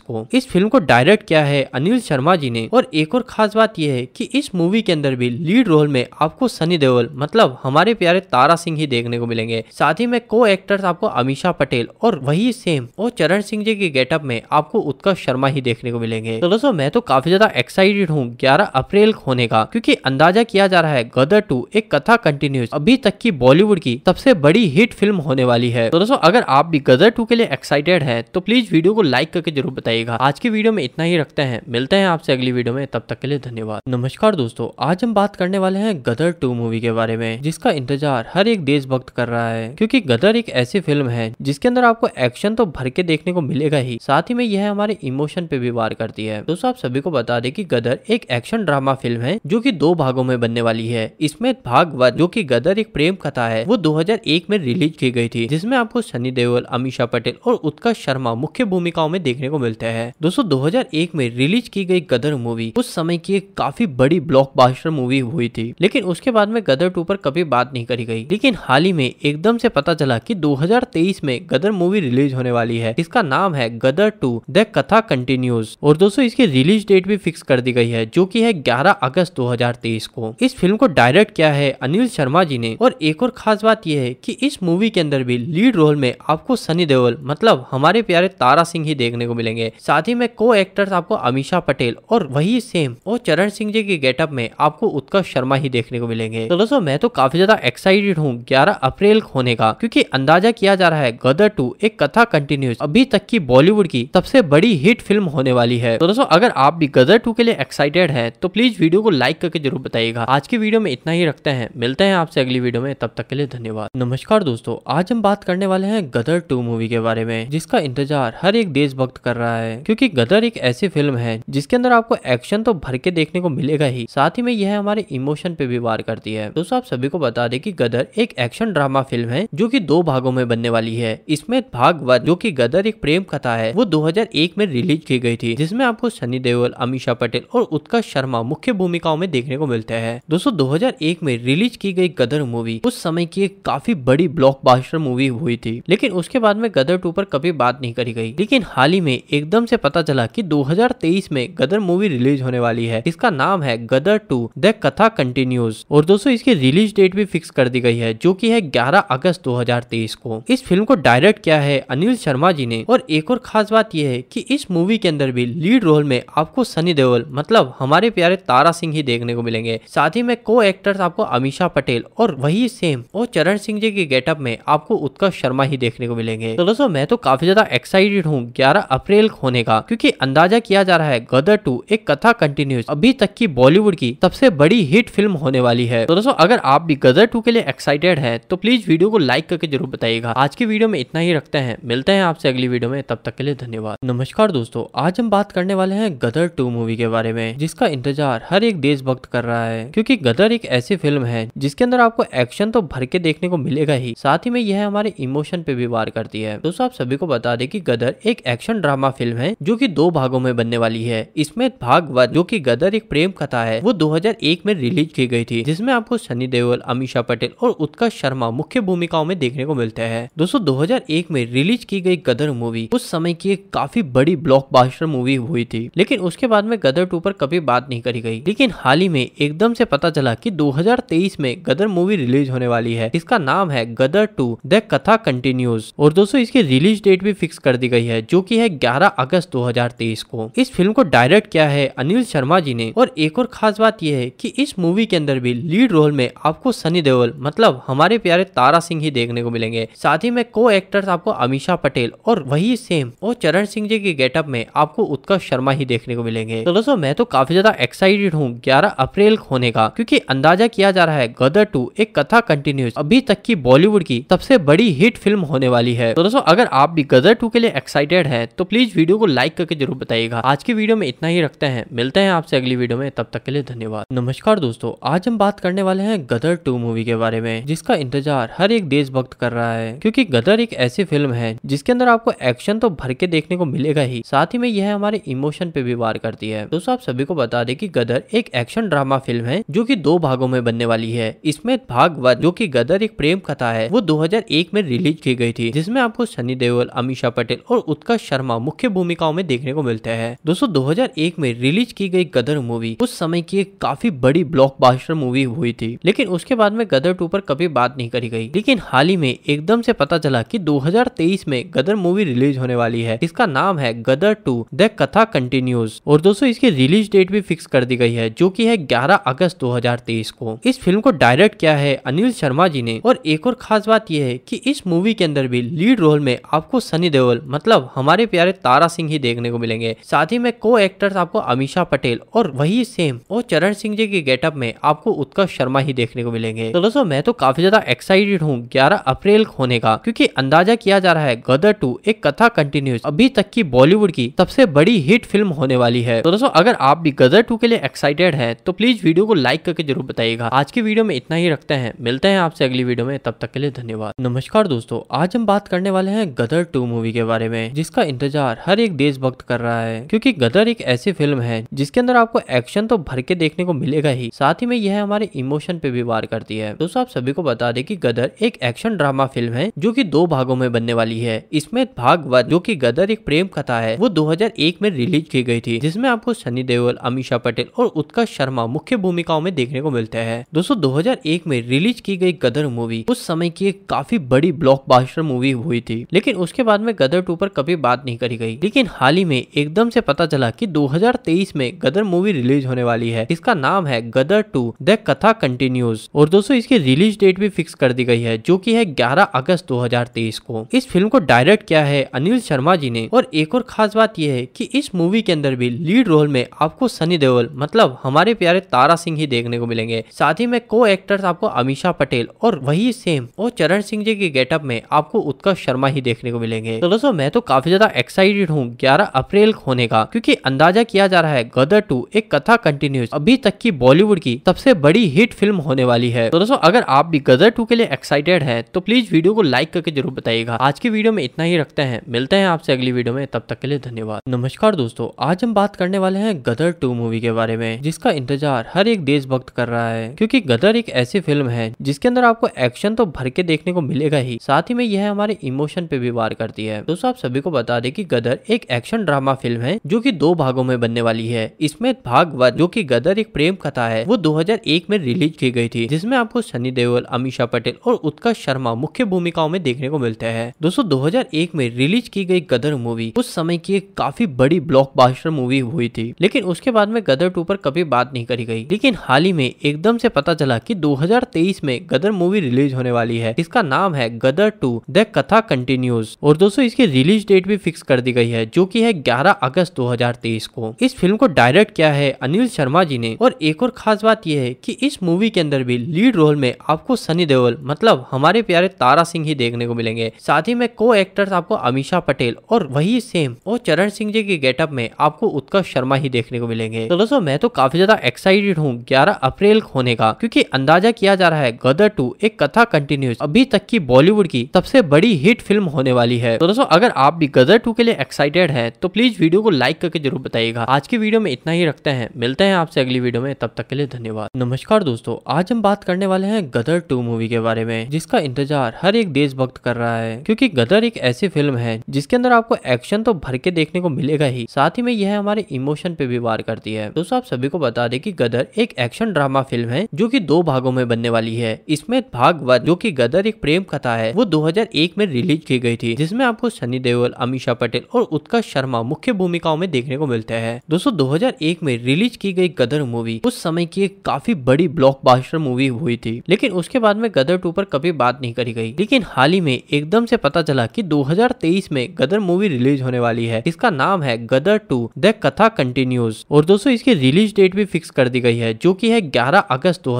को इस फिल्म को डायरेक्ट किया है अनिल शर्मा जी ने और एक और खास बात यह है की इस मूवी के अंदर अंदर भी लीड रोल में आपको सनी देओल मतलब हमारे प्यारे तारा सिंह ही देखने को मिलेंगे साथ ही में को एक्टर्स आपको अमीशा पटेल और वही सेम और चरण सिंह जी के गेटअप में आपको उत्कर्ष शर्मा ही देखने को मिलेंगे तो दोस्तों मैं तो काफी ज्यादा एक्साइटेड हूँ ग्यारह अप्रैल होने का क्यूँकी अंदाजा किया जा रहा है गदर टू एक कथा कंटिन्यूस अभी तक की बॉलीवुड की सबसे बड़ी हिट फिल्म होने वाली है तो दोस्तों अगर आप भी गदर टू के लिए एक्साइटेड है तो प्लीज वीडियो को लाइक करके जरूर बताइएगा आज की वीडियो में इतना ही रखते हैं मिलते हैं आपसे अगली वीडियो में तब तक के लिए धन्यवाद नमस्कार दोस्तों आज आज हम बात करने वाले हैं गदर टू मूवी के बारे में जिसका इंतजार हर एक देशभक्त कर रहा है क्योंकि गदर एक ऐसी फिल्म है जिसके अंदर आपको एक्शन तो भर के देखने को मिलेगा ही साथ ही में यह हमारे इमोशन पे भी वार करती है दोस्तों आप सभी को बता दें कि गदर एक एक्शन ड्रामा फिल्म है जो की दो भागों में बनने वाली है इसमें भाग वन जो की गदर एक प्रेम कथा है वो दो में रिलीज की गई थी जिसमे आपको सनी देओल अमीषा पटेल और उत्कर्ष शर्मा मुख्य भूमिकाओं में देखने को मिलते हैं दोस्तों दो में रिलीज की गई गदर मूवी उस समय की एक काफी बड़ी ब्लॉक ब्लॉकबस्टर मूवी हुई थी लेकिन उसके बाद में गदर टू पर कभी बात नहीं करी गई लेकिन हाल ही में एकदम से पता चला की दो में गदर मूवी रिलीज होने वाली है इसका नाम है Gadar two the Katha continues और दोस्तों इसकी रिलीज डेट भी फिक्स कर दी गई है जो की है ग्यारह अगस्त दो को इस फिल्म को डायरेक्ट किया है अनिल शर्मा जी ने और एक और खास बात यह है की इस मूवी के अंदर भी लीड रोल में आपको सनी देओल मतलब हमारे प्यारे तारा सिंह ही देखने को मिलेंगे साथ ही में को एक्टर्स आपको अमीशा पटेल और वही सेम और चरण सिंह जी के गेटअप में आपको उत्कर्ष शर्मा ही देखने को मिलेंगे तो दोस्तों मैं तो काफी ज्यादा एक्साइटेड हूँ ग्यारह अप्रैल होने का क्योंकि अंदाजा किया जा रहा है गदर टू एक कथा कंटिन्यूस अभी तक की बॉलीवुड की सबसे बड़ी हिट फिल्म होने वाली है तो दोस्तों अगर आप भी गदर टू के लिए एक्साइटेड है तो प्लीज वीडियो को लाइक करके जरूर बताइएगा आज की वीडियो में इतना ही रखते हैं मिलते हैं आपसे अगली वीडियो में तब तक के लिए धन्यवाद नमस्कार दोस्तों आज हम बात करने वाले हैं गदर टू मूवी के बारे में जिसका इंतजार हर एक देशभक्त कर रहा है क्योंकि गदर एक ऐसी फिल्म है जिसके अंदर आपको एक्शन तो भर के देखने को मिलेगा ही साथ ही में में यह हमारे इमोशन पे भी वार करती है दोस्तों आप सभी को बता दें कि गदर एक एक्शन ड्रामा फिल्म है जो कि दो भागों में बनने वाली है इसमें भाग वन जो कि गदर एक प्रेम कथा है वो 2001 में रिलीज की गई थी जिसमें आपको सनी देओल अमीषा पटेल और उत्कर्ष शर्मा मुख्य भूमिकाओं में देखने को मिलते हैं दोस्तों दो में रिलीज की गई गदर मूवी उस समय की एक काफी बड़ी ब्लॉक मूवी हुई थी लेकिन उसके बाद में गदर टू पर कभी बात नहीं करी गई लेकिन हाल ही में एकदम से पता चला की दो में गदर मूवी रिलीज होने वाली है इसका नाम है Gadar two two the Katha continues और दोस्तों इसकी रिलीज डेट भी फिक्स कर दी गई है जो की है ग्यारह अगस्त दो को इस फिल्म को डायरेक्ट किया है अनिल शर्मा जी ने और एक और खास बात यह है की इस मूवी के अंदर भी लीड रोल में आपको सनी देओल मतलब हमारे प्यारे तारा सिंह ही देखने को मिलेंगे साथ ही में को एक्टर्स आपको अमीषा पटेल और वही सेम और चरण सिंह जी के गेटअप में आपको उत्कर्ष शर्मा ही देखने को मिलेंगे तो दोस्तों मैं तो काफी ज्यादा एक्साइटेड हूँ ग्यारह अप्रैल होने का क्यूँकी अंदाजा किया जा रहा है गदर टू एक कथा कंटिन्यूज अभी तक की बॉलीवुड की सबसे बड़ी हिट फिल्म होने वाली है तो दोस्तों अगर आप भी गदर टू के लिए एक्साइटेड है तो प्लीज वीडियो को लाइक करके जरूर बताइएगा आज की वीडियो में इतना ही रखते हैं मिलते हैं आपसे अगली वीडियो में तब तक के लिए धन्यवाद नमस्कार दोस्तों आज हम बात करने वाले हैं गदर टू मूवी के बारे में जिसका इंतजार हर एक देशभक्त कर रहा है क्योंकि गदर एक ऐसी फिल्म है जिसके अंदर आपको एक्शन तो भर के देखने को मिलेगा ही साथ ही में यह हमारे इमोशन पे भी वार करती है दोस्तों आप सभी को बता दें कि गदर एक एक्शन ड्रामा फिल्म है जो की दो भागों में बनने वाली है इसमें भाग वन जो की गदर एक प्रेम कथा है वो दो 2001 में रिलीज की गई थी जिसमें आपको सनी देओल अमीषा पटेल और उत्कर्ष शर्मा मुख्य भूमिकाओं में देखने को मिलते हैं दोस्तों 2001 में रिलीज की गई गदर मूवी उस समय की एक काफी बड़ी ब्लॉकबस्टर मूवी हुई थी लेकिन उसके बाद में गदर टू पर कभी बात नहीं करी गई लेकिन हाल ही में एकदम से पता चला की दो में गदर मूवी रिलीज होने वाली है इसका नाम है Gadar two the Katha continues और दोस्तों इसकी रिलीज डेट भी फिक्स कर दी गई है जो की है ग्यारह अगस्त दो को इस फिल्म को डायरेक्ट किया है अनिल शर्मा जी ने और एक और खास बात यह ये है कि इस मूवी के अंदर भी लीड रोल में आपको सनी देओल मतलब हमारे प्यारे तारा सिंह ही देखने को मिलेंगे साथ ही में को एक्टर्स आपको अमीषा पटेल और वही सेम और चरण सिंह जी के गेटअप में आपको उत्कर्ष शर्मा ही देखने को मिलेंगे तो दोस्तों मैं तो काफी ज्यादा एक्साइटेड हूँ ग्यारह अप्रैल होने का क्यूँकी अंदाजा किया जा रहा है गदर टू एक कथा कंटिन्यूस अभी तक की बॉलीवुड की सबसे बड़ी हिट फिल्म होने वाली है तो दोस्तों अगर आप भी गदर टू के लिए एक्साइटेड है तो प्लीज वीडियो को लाइक करके जरूर बताइएगा आज की वीडियो में इतना ही रखते हैं मिलते हैं आपसे अगली वीडियो में तब तक के लिए धन्यवाद धन्यवाद नमस्कार दोस्तों आज हम बात करने वाले हैं गदर टू मूवी के बारे में जिसका इंतजार हर एक देशभक्त कर रहा है क्योंकि गदर एक ऐसी फिल्म है जिसके अंदर आपको एक्शन तो भर के देखने को मिलेगा ही साथ ही में यह हमारे इमोशन पे भी वार करती है दोस्तों आप सभी को बता दें की गदर एक एक्शन ड्रामा फिल्म है जो की दो भागों में बनने वाली है इसमें भाग वन जो की गदर एक प्रेम कथा है वो दो में रिलीज की गई थी जिसमे आपको सनी देओल अमीषा पटेल और उत्कर्ष शर्मा मुख्य भूमिकाओं में देखने को मिलते हैं दोस्तों दो में रिलीज की गई गदर मूवी उस समय की एक काफी बड़ी ब्लॉकबस्टर मूवी हुई थी लेकिन उसके बाद में गदर टू पर कभी बात नहीं करी गई लेकिन हाल ही में एकदम से पता चला कि 2023 में गदर मूवी रिलीज होने वाली है इसका नाम है Gadar two the Katha continues और दोस्तों इसकी रिलीज डेट भी फिक्स कर दी गई है जो की है ग्यारह अगस्त दो को इस फिल्म को डायरेक्ट किया है अनिल शर्मा जी ने और एक और खास बात यह है की इस मूवी के अंदर भी लीड रोल में आपको सनी देओल मतलब हमारे प्यारे तारा सिंह ही देखने को मिलेंगे साथ ही में को एक्टर्स आपको अमीशा पटेल और वही सेम और चरण करण सिंह जी के गेटअप में आपको उत्कर्ष शर्मा ही देखने को मिलेंगे तो दोस्तों मैं तो काफी ज्यादा एक्साइटेड हूँ ग्यारह अप्रैल होने का क्यूँकी अंदाजा किया जा रहा है गदर टू एक कथा कंटिन्यूस अभी तक की बॉलीवुड की सबसे बड़ी हिट फिल्म होने वाली है तो दोस्तों अगर आप भी गदर टू के लिए एक्साइटेड है तो प्लीज वीडियो को लाइक करके जरूर बताइएगा आज की वीडियो में इतना ही रखते हैं मिलते हैं आपसे अगली वीडियो में तब तक के लिए धन्यवाद नमस्कार दोस्तों आज हम बात करने वाले हैं गदर टू मूवी के बारे में जिसका इंतजार हर एक देशभक्त कर रहा है क्योंकि गदर एक ऐसी फिल्म है जिसके अंदर आपको एक्शन तो भर के देखने देखने को मिलेगा ही साथ ही में यह हमारे इमोशन पे भी वार करती है दोस्तों आप सभी को बता दें कि गदर एक एक्शन ड्रामा फिल्म है जो कि दो भागों में बनने वाली है इसमें भाग वन जो कि गदर एक प्रेम कथा है वो 2001 में रिलीज की गई थी जिसमें आपको सनी देओल अमीषा पटेल और उत्कर्ष शर्मा मुख्य भूमिकाओं में देखने को मिलते हैं दोस्तों दो में रिलीज की गई गदर मूवी उस समय की एक काफी बड़ी ब्लॉक मूवी हुई थी लेकिन उसके बाद में गदर टू पर कभी बात नहीं करी गई लेकिन हाल ही में एकदम से पता चला की दो में गदर मूवी रिलीज होने वाली है इसका इसका नाम है Gadar two the Katha continues और दोस्तों इसकी रिलीज डेट भी फिक्स कर दी गई है जो की है ग्यारह अगस्त 2023 को इस फिल्म को डायरेक्ट किया है अनिल शर्मा जी ने और एक और खास बात यह है की इस मूवी के अंदर भी लीड रोल में आपको सनी देओल मतलब हमारे प्यारे तारा सिंह ही देखने को मिलेंगे साथ ही में को एक्टर्स आपको अमीशा पटेल और वही सेम और चरण सिंह जी के गेटअप में आपको उत्कर्ष शर्मा ही देखने को मिलेंगे तो दोस्तों मैं तो काफी ज्यादा एक्साइटेड हूँ ग्यारह अप्रैल होने का क्योंकि अंदाजा किया जा रहा है गदर टू एक कथा कंटिन्यूस अभी तक की बॉलीवुड की सबसे बड़ी हिट फिल्म होने वाली है तो दोस्तों अगर आप भी गदर टू के लिए एक्साइटेड है तो प्लीज वीडियो को लाइक करके जरूर बताइएगा आज की वीडियो में इतना ही रखते हैं मिलते हैं आपसे अगली वीडियो में तब तक के लिए धन्यवाद नमस्कार दोस्तों आज हम बात करने वाले हैं गदर टू मूवी के बारे में जिसका इंतजार हर एक देशभक्त कर रहा है क्योंकि गदर एक ऐसी फिल्म है जिसके अंदर आपको एक्शन तो भर के देखने को मिलेगा ही साथ ही में यह हमारे इमोशन पे भी वार करती है दोस्तों आप सभी को बता दें कि गदर एक एक्शन ड्रामा फिल्म है जो की दो भागों में बनने वाली है इसमें भाग वन जो की गदर एक प्रेम कथा है वो 2001 में रिलीज की गई थी जिसमें आपको सनी देओल अमीषा पटेल और उत्कर्ष शर्मा मुख्य भूमिकाओं में देखने को मिलते हैं दोस्तों 2001 में रिलीज की गई गदर मूवी उस समय की एक काफी बड़ी ब्लॉकबस्टर मूवी हुई थी लेकिन उसके बाद में गदर टू पर कभी बात नहीं करी गई लेकिन हाल ही में एकदम से पता चला की दो में गदर मूवी रिलीज होने वाली है इसका नाम है Gadar two the Katha continues और दोस्तों इसकी रिलीज डेट भी फिक्स कर दी गई है जो की है ग्यारह अगस्त दो को इस फिल्म को डायरेक्ट किया है अनिल शर्मा जी ने और एक और खास बात यह है कि इस मूवी के अंदर भी लीड रोल में आपको सनी देओल मतलब हमारे प्यारे तारा सिंह ही देखने को मिलेंगे साथ ही में को एक्टर्स आपको अमीषा पटेल और वही सेम और चरण सिंह जी के गेटअप में आपको उत्कर्ष शर्मा ही देखने को मिलेंगे तो दोस्तों मैं तो काफी ज्यादा एक्साइटेड हूँ ग्यारह अप्रैल होने का क्योंकि अंदाजा किया जा रहा है गदर टू एक कथा कंटिन्यूस अभी तक की बॉलीवुड की सबसे बड़ी हिट फिल्म होने वाली है तो दोस्तों अगर आप भी गदर टू के लिए एक्साइटेड है तो प्लीज वीडियो को लाइक करके जरूर बताइएगा आज की वीडियो में इतना ही रखते हैं मिलते हैं आपसे अगली वीडियो वीडियो में तब तक के लिए धन्यवाद नमस्कार दोस्तों आज हम बात करने वाले हैं गदर टू मूवी के बारे में जिसका इंतजार हर एक देशभक्त कर रहा है क्योंकि गदर एक ऐसी फिल्म है जिसके अंदर आपको एक्शन तो भर के देखने को मिलेगा ही साथ ही में यह हमारे इमोशन पे भी वार करती है दोस्तों आप सभी को बता दे की गदर एक एक्शन ड्रामा फिल्म है जो की दो भागों में बनने वाली है इसमें भाग वन जो की गदर एक प्रेम कथा है वो दो में रिलीज की गई थी जिसमे आपको सनी देओल अमीशा पटेल और उत्कर्ष शर्मा मुख्य भूमिकाओं में देखने को मिलते हैं दोस्तों 2001 में रिलीज की गई गदर मूवी मूवी उस समय की एक काफी बड़ी ब्लॉकबस्टर मूवी हुई थी लेकिन उसके बाद में गदर टू पर कभी बात नहीं करी गई लेकिन हाल ही में एकदम से पता चला की दो में गदर मूवी रिलीज होने वाली है इसका नाम है Gadar two the Katha continues और दोस्तों इसकी रिलीज डेट भी फिक्स कर दी गई है जो की है ग्यारह अगस्त दो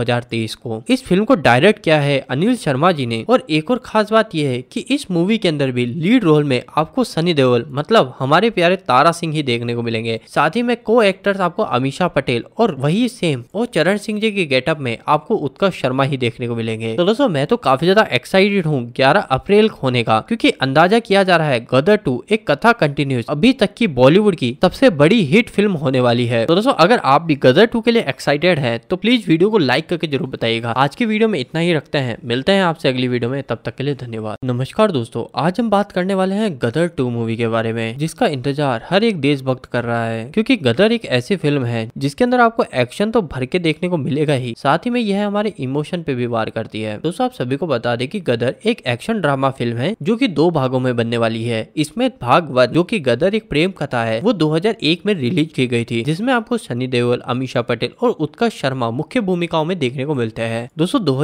को इस फिल्म को डायरेक्ट किया है अनिल शर्मा जी ने और एक और खास बात यह है की इस मूवी के अंदर भी लीड रोल में आपको सनी देओल मतलब हमारे प्यारे तारा सिंह ही देखने को मिलेंगे साथ ही में को एक्टर्स आपको अमीशा पटेल और वही वही सेम और चरण सिंह जी के गेटअप में आपको उत्कर्ष शर्मा ही देखने को मिलेंगे तो दोस्तों मैं तो काफी ज्यादा एक्साइटेड हूँ ग्यारह अप्रैल होने का क्योंकि अंदाजा किया जा रहा है गदर टू एक कथा कंटिन्यूस अभी तक की बॉलीवुड की सबसे बड़ी हिट फिल्म होने वाली है तो दोस्तों अगर आप भी गदर टू के लिए एक्साइटेड है तो प्लीज वीडियो को लाइक करके जरूर बताइएगा आज की वीडियो में इतना ही रखते हैं मिलते हैं आपसे अगली वीडियो में तब तक के लिए धन्यवाद नमस्कार दोस्तों आज हम बात करने वाले हैं गदर टू मूवी के बारे में जिसका इंतजार हर एक देशभक्त कर रहा है क्योंकि गदर एक ऐसी फिल्म है जिसके अंदर आपको एक्शन तो भर के देखने को मिलेगा ही साथ ही में यह हमारे इमोशन पे भी वार करती है दोस्तों आप सभी को बता दें कि गदर एक एक्शन ड्रामा फिल्म है जो कि दो भागों में बनने वाली है इसमें भाग वन जो कि गदर एक प्रेम कथा है वो 2001 में रिलीज की गई थी जिसमे आपको सनी देओल अमीषा पटेल और उत्कर्ष शर्मा मुख्य भूमिकाओं में देखने को मिलते हैं दोस्तों दो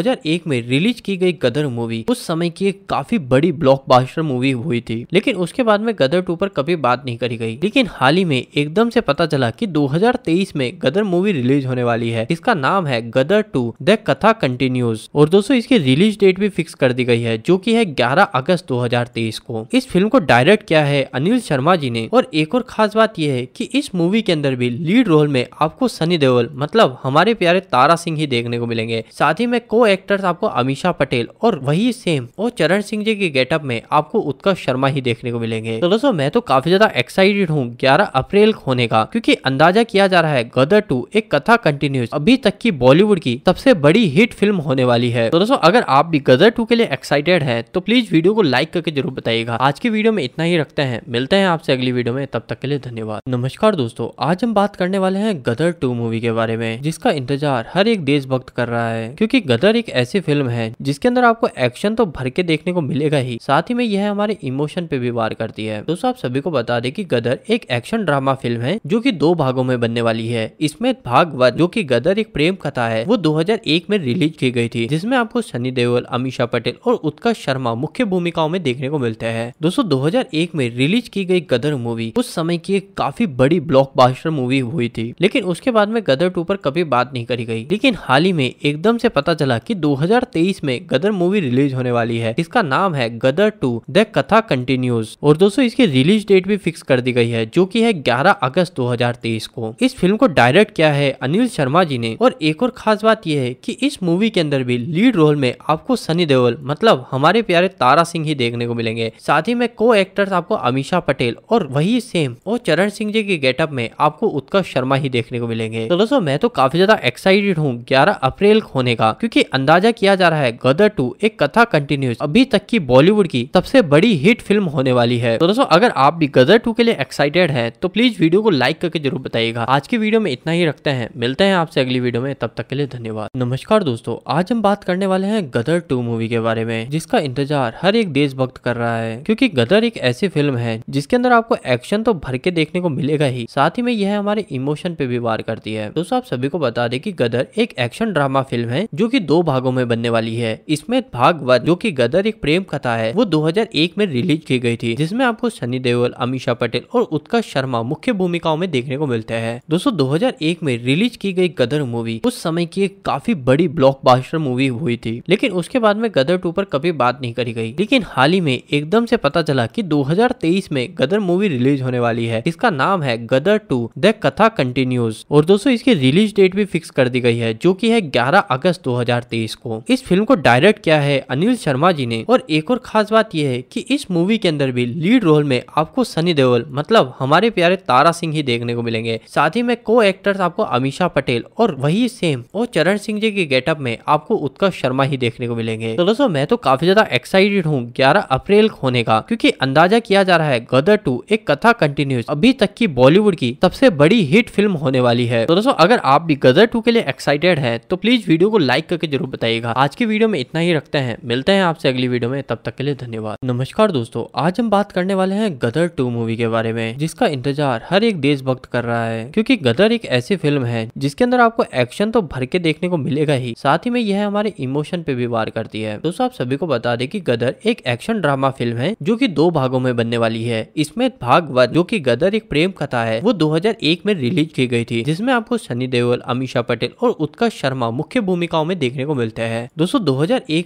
में रिलीज की गई गदर मूवी उस समय की एक काफी बड़ी ब्लॉक मूवी हुई थी लेकिन उसके बाद में गदर टू पर कभी बात नहीं करी गई लेकिन हाल ही में एकदम से पता चला की 2023 में गदर मूवी रिलीज होने वाली है इसका नाम है Gadar two the Katha continues और दोस्तों इसकी रिलीज डेट भी फिक्स कर दी गई है जो की है ग्यारह अगस्त दो को इस फिल्म को डायरेक्ट किया है अनिल शर्मा जी ने और एक और खास बात यह है की इस मूवी के अंदर भी लीड रोल में आपको सनी देओल मतलब हमारे प्यारे तारा सिंह ही देखने को मिलेंगे साथ ही में को एक्टर्स आपको अमीशा पटेल और वही सेम और चरण सिंह जी के गेटअप में आपको उत्कर्ष शर्मा ही देखने को मिलेंगे तो दोस्तों मैं तो काफी ज्यादा एक्साइटेड हूँ ग्यारह अप्रैल होने का क्योंकि अंदाजा किया जा रहा है गदर टू एक कथा कंटिन्यू अभी तक की बॉलीवुड की सबसे बड़ी हिट फिल्म होने वाली है तो दोस्तों अगर आप भी गदर टू के लिए एक्साइटेड है तो प्लीज वीडियो को लाइक करके जरूर बताइएगा आज की वीडियो में इतना ही रखते हैं मिलते हैं आपसे अगली वीडियो में तब तक के लिए धन्यवाद नमस्कार दोस्तों आज हम बात करने वाले हैं गदर टू मूवी के बारे में जिसका इंतजार हर एक देशभक्त कर रहा है क्योंकि गदर एक ऐसी फिल्म है जिसके अंदर आपको एक्शन तो भर के देखने को मिलेगा ही साथ ही में यह हमारे इमोशन पे भी वार करती है दोस्तों आप सभी को बता दें कि गदर एक एक्शन ड्रामा फिल्म है जो की दो भागों में बनने वाली है इसमें भाग भागवत जो कि गदर एक प्रेम कथा है वो 2001 में रिलीज की गई थी जिसमें आपको सनी देओल अमीषा पटेल और उत्कर्ष शर्मा मुख्य भूमिकाओं में देखने को मिलते हैं दोस्तों 2001 में रिलीज की गई गदर मूवी उस समय की एक काफी बड़ी ब्लॉक मूवी हुई थी लेकिन उसके बाद में गदर टू पर कभी बात नहीं करी गई लेकिन हाल ही में एकदम से पता चला की दो में गदर मूवी रिलीज होने वाली है इसका नाम है Gadar two the Katha continues और दोस्तों इसकी रिलीज डेट भी फिक्स कर दी गई है जो की है ग्यारह अगस्त दो को इस फिल्म को डायरेक्ट किया है है अनिल शर्मा जी ने और एक और खास बात यह है कि इस मूवी के अंदर भी लीड रोल में आपको सनी देओल मतलब हमारे प्यारे तारा सिंह ही देखने को मिलेंगे साथ ही में को एक्टर्स आपको अमीशा पटेल और वही सेम और चरण सिंह जी के गेटअप में आपको उत्कर्ष शर्मा ही देखने को मिलेंगे तो दोस्तों मैं तो काफी ज्यादा एक्साइटेड हूँ ग्यारह अप्रैल होने का क्यूँकी अंदाजा किया जा रहा है गदर टू एक कथा कंटिन्यूस अभी तक की बॉलीवुड की सबसे बड़ी हिट फिल्म होने वाली है तो दोस्तों अगर आप भी गदर टू के लिए एक्साइटेड है तो प्लीज वीडियो को लाइक करके जरूर बताइएगा आज की वीडियो में इतना ही रखते हैं हैं मिलते हैं आपसे अगली वीडियो में तब तक के लिए धन्यवाद नमस्कार दोस्तों आज हम बात करने वाले हैं गदर टू मूवी के बारे में जिसका इंतजार हर एक देशभक्त कर रहा है क्योंकि गदर एक ऐसी फिल्म है जिसके अंदर आपको एक्शन तो भर के देखने को मिलेगा ही साथ ही में यह हमारे इमोशन पे भी वार करती है दोस्तों आप सभी को बता दें की गदर एक एक्शन ड्रामा फिल्म है जो की दो भागों में बनने वाली है इसमें भाग वन जो की गदर एक प्रेम कथा है वो दो में रिलीज की गई थी जिसमे आपको सनी देओल अमीशा पटेल और उत्कर्ष शर्मा मुख्य भूमिकाओं में देखने को मिलते हैं दोस्तों 2001 में रिलीज की गई गदर मूवी उस समय की एक काफी बड़ी ब्लॉकबस्टर मूवी हुई थी लेकिन उसके बाद में गदर टू पर कभी बात नहीं करी गई लेकिन हाल ही में एकदम से पता चला कि 2023 में गदर मूवी रिलीज होने वाली है इसका नाम है Gadar two the Katha continues और दोस्तों इसकी रिलीज डेट भी फिक्स कर दी गई है जो की है ग्यारह अगस्त दो को इस फिल्म को डायरेक्ट किया है अनिल शर्मा जी ने और एक और खास बात यह है की इस मूवी के अंदर भी लीड रोल में आपको सनी देओल मतलब हमारे प्यारे तारा सिंह ही देखने को मिलेंगे साथ ही में को एक्टर्स आपको अमीशा पटेल और वही सेम और चरण सिंह जी के गेटअप में आपको उत्कर्ष शर्मा ही देखने को मिलेंगे तो दोस्तों मैं तो काफी ज्यादा एक्साइटेड हूँ ग्यारह अप्रैल होने का क्यूँकी अंदाजा किया जा रहा है गदर टू एक कथा कंटिन्यूस अभी तक की बॉलीवुड की सबसे बड़ी हिट फिल्म होने वाली है तो दोस्तों अगर आप भी गदर टू के लिए एक्साइटेड है तो प्लीज वीडियो को लाइक करके जरूर बताइएगा आज की वीडियो में इतना ही रखते हैं मिलते हैं आपसे अगली वीडियो में तब तक के लिए धन्यवाद नमस्कार दोस्तों आज हम बात करने वाले हैं गदर टू मूवी के बारे में जिसका इंतजार हर एक देशभक्त कर रहा है क्योंकि गदर एक ऐसी फिल्म फिल्म है जिसके अंदर आपको एक्शन तो भर के देखने को मिलेगा ही साथ ही में यह हमारे इमोशन पे भी वार करती है दोस्तों आप सभी को बता दें कि गदर एक एक्शन ड्रामा फिल्म है जो कि दो भागों में बनने वाली है इसमें भाग वन जो कि गदर एक प्रेम कथा है वो 2001 में रिलीज की गई थी जिसमें आपको सनी देओल अमीशा पटेल और उत्कर्ष शर्मा मुख्य भूमिकाओं में देखने को मिलते हैं दोस्तों दो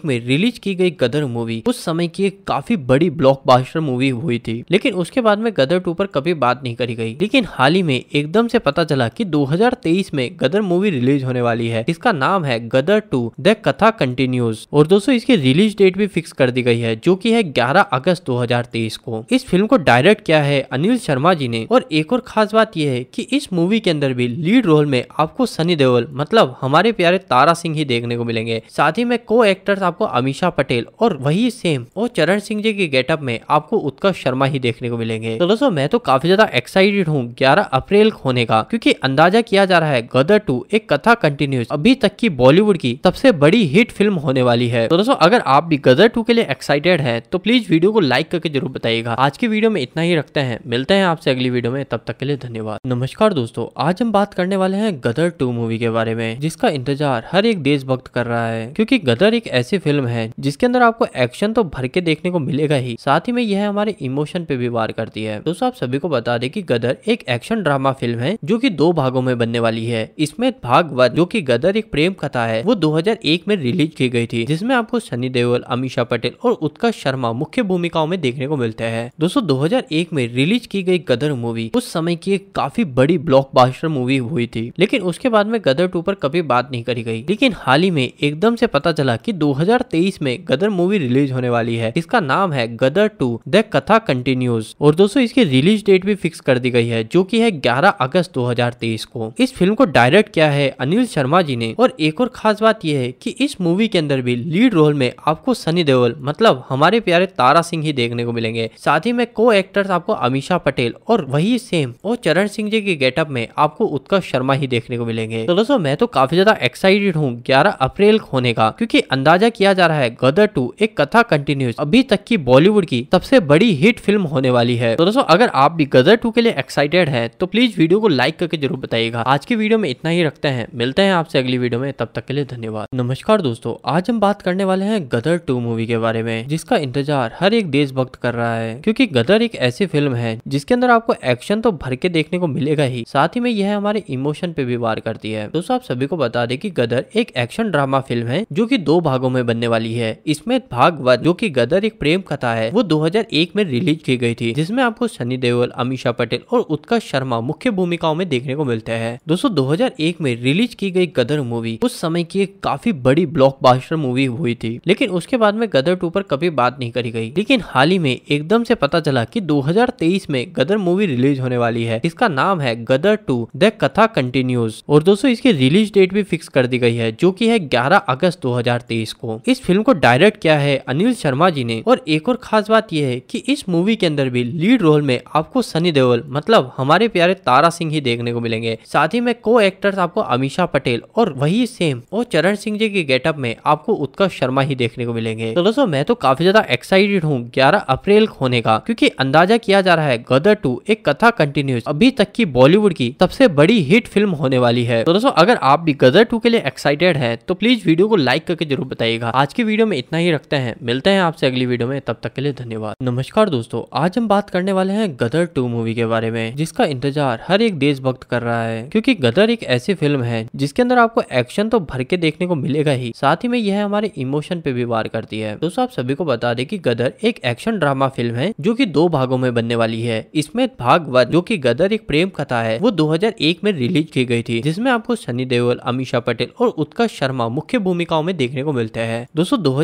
में रिलीज की गई गदर मूवी उस समय की एक काफी बड़ी ब्लॉक मूवी हुई थी लेकिन उसके बाद में गदर टू पर कभी बात नहीं करी गई लेकिन हाल ही में एकदम से पता चला की दो 2023 में गदर मूवी रिलीज होने वाली है इसका नाम है Gadar two the Katha continues और दोस्तों इसकी रिलीज डेट भी फिक्स कर दी गई है जो की है ग्यारह अगस्त 2023 को इस फिल्म को डायरेक्ट किया है अनिल शर्मा जी ने और एक और खास बात यह है की इस मूवी के अंदर भी लीड रोल में आपको सनी देओल मतलब हमारे प्यारे तारा सिंह ही देखने को मिलेंगे साथ ही में को एक्टर्स आपको अमीषा पटेल और वही सेम और चरण सिंह जी के गेटअप में आपको उत्कर्ष शर्मा ही देखने को मिलेंगे तो दोस्तों मैं तो काफी ज्यादा एक्साइटेड हूँ ग्यारह अप्रैल होने का क्योंकि अंदाजा किया जा रहा है गदर टू एक कथा कंटिन्यूस अभी तक की बॉलीवुड की सबसे बड़ी हिट फिल्म होने वाली है तो दोस्तों अगर आप भी गदर टू के लिए एक्साइटेड है तो प्लीज वीडियो को लाइक करके जरूर बताइएगा आज की वीडियो में इतना ही रखते हैं मिलते हैं आपसे अगली वीडियो में तब तक के लिए धन्यवाद नमस्कार दोस्तों आज हम बात करने वाले हैं गदर टू मूवी के बारे में जिसका इंतजार हर एक देशभक्त कर रहा है क्योंकि गदर एक ऐसी फिल्म है जिसके अंदर आपको एक्शन तो भर के देखने को मिलेगा ही साथ ही में यह हमारे इमोशन पे भी वार करती है दोस्तों आप सभी को बता दें कि गदर एक एक्शन ड्रामा फिल्म है जो की दो भागों में बनने वाली है इसमें भागवत जो कि गदर एक प्रेम कथा है वो 2001 में रिलीज की गई थी जिसमें आपको सनी देओल अमीषा पटेल और उत्कर्ष शर्मा मुख्य भूमिकाओं में देखने को मिलते हैं दोस्तों दो में रिलीज की गई गदर मूवी उस समय की एक काफी बड़ी ब्लॉक मूवी हुई थी लेकिन उसके बाद में गदर टू पर कभी बात नहीं करी गई लेकिन हाल ही में एकदम से पता चला की दो में गदर मूवी रिलीज होने वाली है इसका नाम है Gadar two the Katha continues और दोस्तों इसकी रिलीज डेट भी फिक्स कर दी गई है जो की है ग्यारह अगस्त 2023 को इस फिल्म को डायरेक्ट किया है अनिल शर्मा जी ने और एक और खास बात यह है कि इस मूवी के अंदर भी लीड रोल में आपको सनी देओल मतलब हमारे प्यारे तारा सिंह ही देखने को मिलेंगे साथ ही में को एक्टर्स आपको अमीषा पटेल और वही सेम और चरण सिंह जी के गेटअप में आपको उत्कर्ष शर्मा ही देखने को मिलेंगे तो दोस्तों मैं तो काफी ज्यादा एक्साइटेड हूँ ग्यारह अप्रैल होने का क्यूँकी अंदाजा किया जा रहा है गदर टू एक कथा कंटिन्यूस अभी तक की बॉलीवुड की सबसे बड़ी हिट फिल्म होने वाली है तो दोस्तों अगर आप भी गदर टू के लिए एक्साइटेड है तो प्लीज वीडियो को लाइक करके जरूर बताइएगा आज आज की वीडियो में इतना ही रखते हैं मिलते हैं आपसे अगली वीडियो में तब तक के लिए धन्यवाद नमस्कार दोस्तों आज हम बात करने वाले हैं गदर टू मूवी के बारे में जिसका इंतजार हर एक देशभक्त कर रहा है क्योंकि गदर एक ऐसी फिल्म है जिसके अंदर आपको एक्शन तो भर के देखने को मिलेगा ही साथ ही में यह हमारे इमोशन पे भी वार करती है दोस्तों आप सभी को बता दे की गदर एक एक्शन ड्रामा फिल्म है जो की दो भागों में बनने वाली है इसमें भाग वन जो की गदर एक प्रेम कथा है वो दो में रिलीज की गई थी जिसमे आपको सनी देओल अमीषा पटेल और उत्कर्ष शर्मा मुख्य भूमिकाओं में देखने को मिलते हैं दोस्तों 2001 में रिलीज की गई गदर मूवी उस समय की एक काफी बड़ी ब्लॉकबस्टर मूवी हुई थी लेकिन उसके बाद में गदर 2 पर कभी बात नहीं करी गई लेकिन हाल ही में एकदम से पता चला कि 2023 में गदर मूवी रिलीज होने वाली है इसका नाम है गदर 2 द कथा कंटिन्यूज और दोस्तों इसकी रिलीज डेट भी फिक्स कर दी गई है जो की है ग्यारह अगस्त दो को इस फिल्म को डायरेक्ट किया है अनिल शर्मा जी ने और एक और खास बात यह है की इस मूवी के अंदर भी लीड रोल में आपको सनी देओल मतलब हमारे प्यारे तारा सिंह ही देखने को मिलेंगे साथ ही में को एक्टर्स आपको अमीशा पटेल और वही सेम और चरण सिंह जी के गेटअप में आपको उत्कर्ष शर्मा ही देखने को मिलेंगे तो दोस्तों मैं तो काफी ज्यादा एक्साइटेड हूँ ग्यारह अप्रैल होने का क्यूँकी अंदाजा किया जा रहा है गदर टू एक कथा कंटिन्यूस अभी तक की बॉलीवुड की सबसे बड़ी हिट फिल्म होने वाली है तो दोस्तों अगर आप भी गदर टू के लिए एक्साइटेड है तो प्लीज वीडियो को लाइक करके जरूर बताइएगा आज की वीडियो में इतना ही रखते हैं मिलते हैं आपसे अगली वीडियो में तब तक के लिए धन्यवाद नमस्कार दोस्तों आज हम बात करने वाले हैं गदर टू मूवी के बारे में जिसका इंतजार हर एक देशभक्त कर रहा है क्योंकि क्योंकि गदर एक ऐसी फिल्म है जिसके अंदर आपको एक्शन तो भर के देखने को मिलेगा ही साथ ही में यह हमारे इमोशन पे भी वार करती है दोस्तों आप सभी को बता दें कि गदर एक एक्शन ड्रामा फिल्म है जो कि दो भागों में बनने वाली है इसमें भाग वन जो कि गदर एक प्रेम कथा है वो 2001 में रिलीज की गई थी जिसमे आपको सनी देओल अमीषा पटेल और उत्कर्ष शर्मा मुख्य भूमिकाओं में देखने को मिलते हैं दोस्तों दो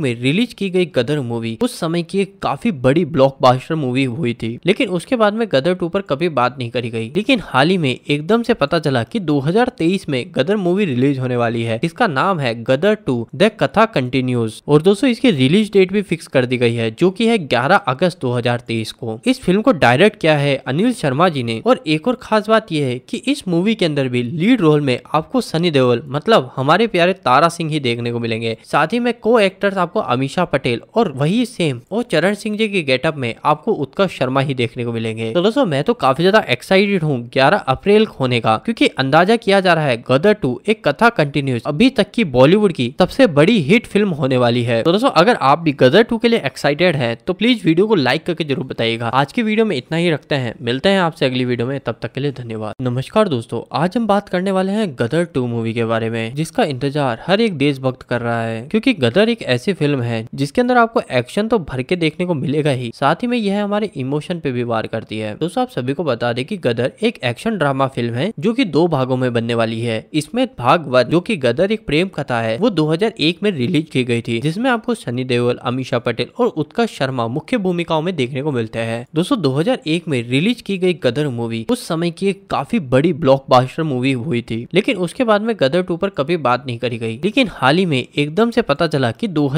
में रिलीज की गई गदर मूवी उस समय की एक काफी बड़ी ब्लॉक मूवी हुई थी लेकिन उसके बाद में गदर टू पर कभी बात नहीं करी गई लेकिन हाल ही में एकदम से पता चला कि 2023 में गदर मूवी रिलीज होने वाली है इसका नाम है Gadar two the Katha continues और दोस्तों इसकी रिलीज डेट भी फिक्स कर दी गई है जो की है ग्यारह अगस्त 2023 को इस फिल्म को डायरेक्ट किया है अनिल शर्मा जी ने और एक और खास बात यह है की इस मूवी के अंदर भी लीड रोल में आपको सनी देओल मतलब हमारे प्यारे तारा सिंह ही देखने को मिलेंगे साथ ही में को एक्टर्स आपको अमीषा पटेल और वही सेम और चरण सिंह जी के गेटअप में आपको उत्कर्ष शर्मा ही देखने को मिलेंगे तो दोस्तों मैं तो काफी ज्यादा एक्साइटेड हूँ ग्यारह अप्रैल होने का होगा क्योंकि अंदाजा किया जा रहा है गदर टू एक कथा कंटिन्यूस अभी तक की बॉलीवुड की सबसे बड़ी हिट फिल्म होने वाली है तो दोस्तों अगर आप भी गदर टू के लिए एक्साइटेड है तो प्लीज वीडियो को लाइक करके जरूर बताइएगा आज की वीडियो में इतना ही रखते हैं मिलते हैं आपसे अगली वीडियो में तब तक के लिए धन्यवाद नमस्कार दोस्तों आज हम बात करने वाले हैं गदर टू मूवी के बारे में जिसका इंतजार हर एक देशभक्त कर रहा है क्योंकि गदर एक ऐसी फिल्म है जिसके अंदर आपको एक्शन तो भर के देखने को मिलेगा ही साथ ही में यह हमारे इमोशन पे भी वार करती है दोस्तों आप सभी को बता दें कि गदर एक एक्शन ड्रामा फिल्म है जो कि दो भागों में बनने वाली है इसमें भाग वन जो कि गदर एक प्रेम कथा है वो 2001 में रिलीज की गई थी जिसमें आपको सनी देओल अमीषा पटेल और उत्कर्ष शर्मा मुख्य भूमिकाओं में देखने को मिलते हैं दोस्तों 2001 में रिलीज की गई गदर मूवी उस समय की एक काफी बड़ी ब्लॉक मूवी हुई थी लेकिन उसके बाद में गदर टू पर कभी बात नहीं करी गई लेकिन हाल ही में एकदम से पता चला की दो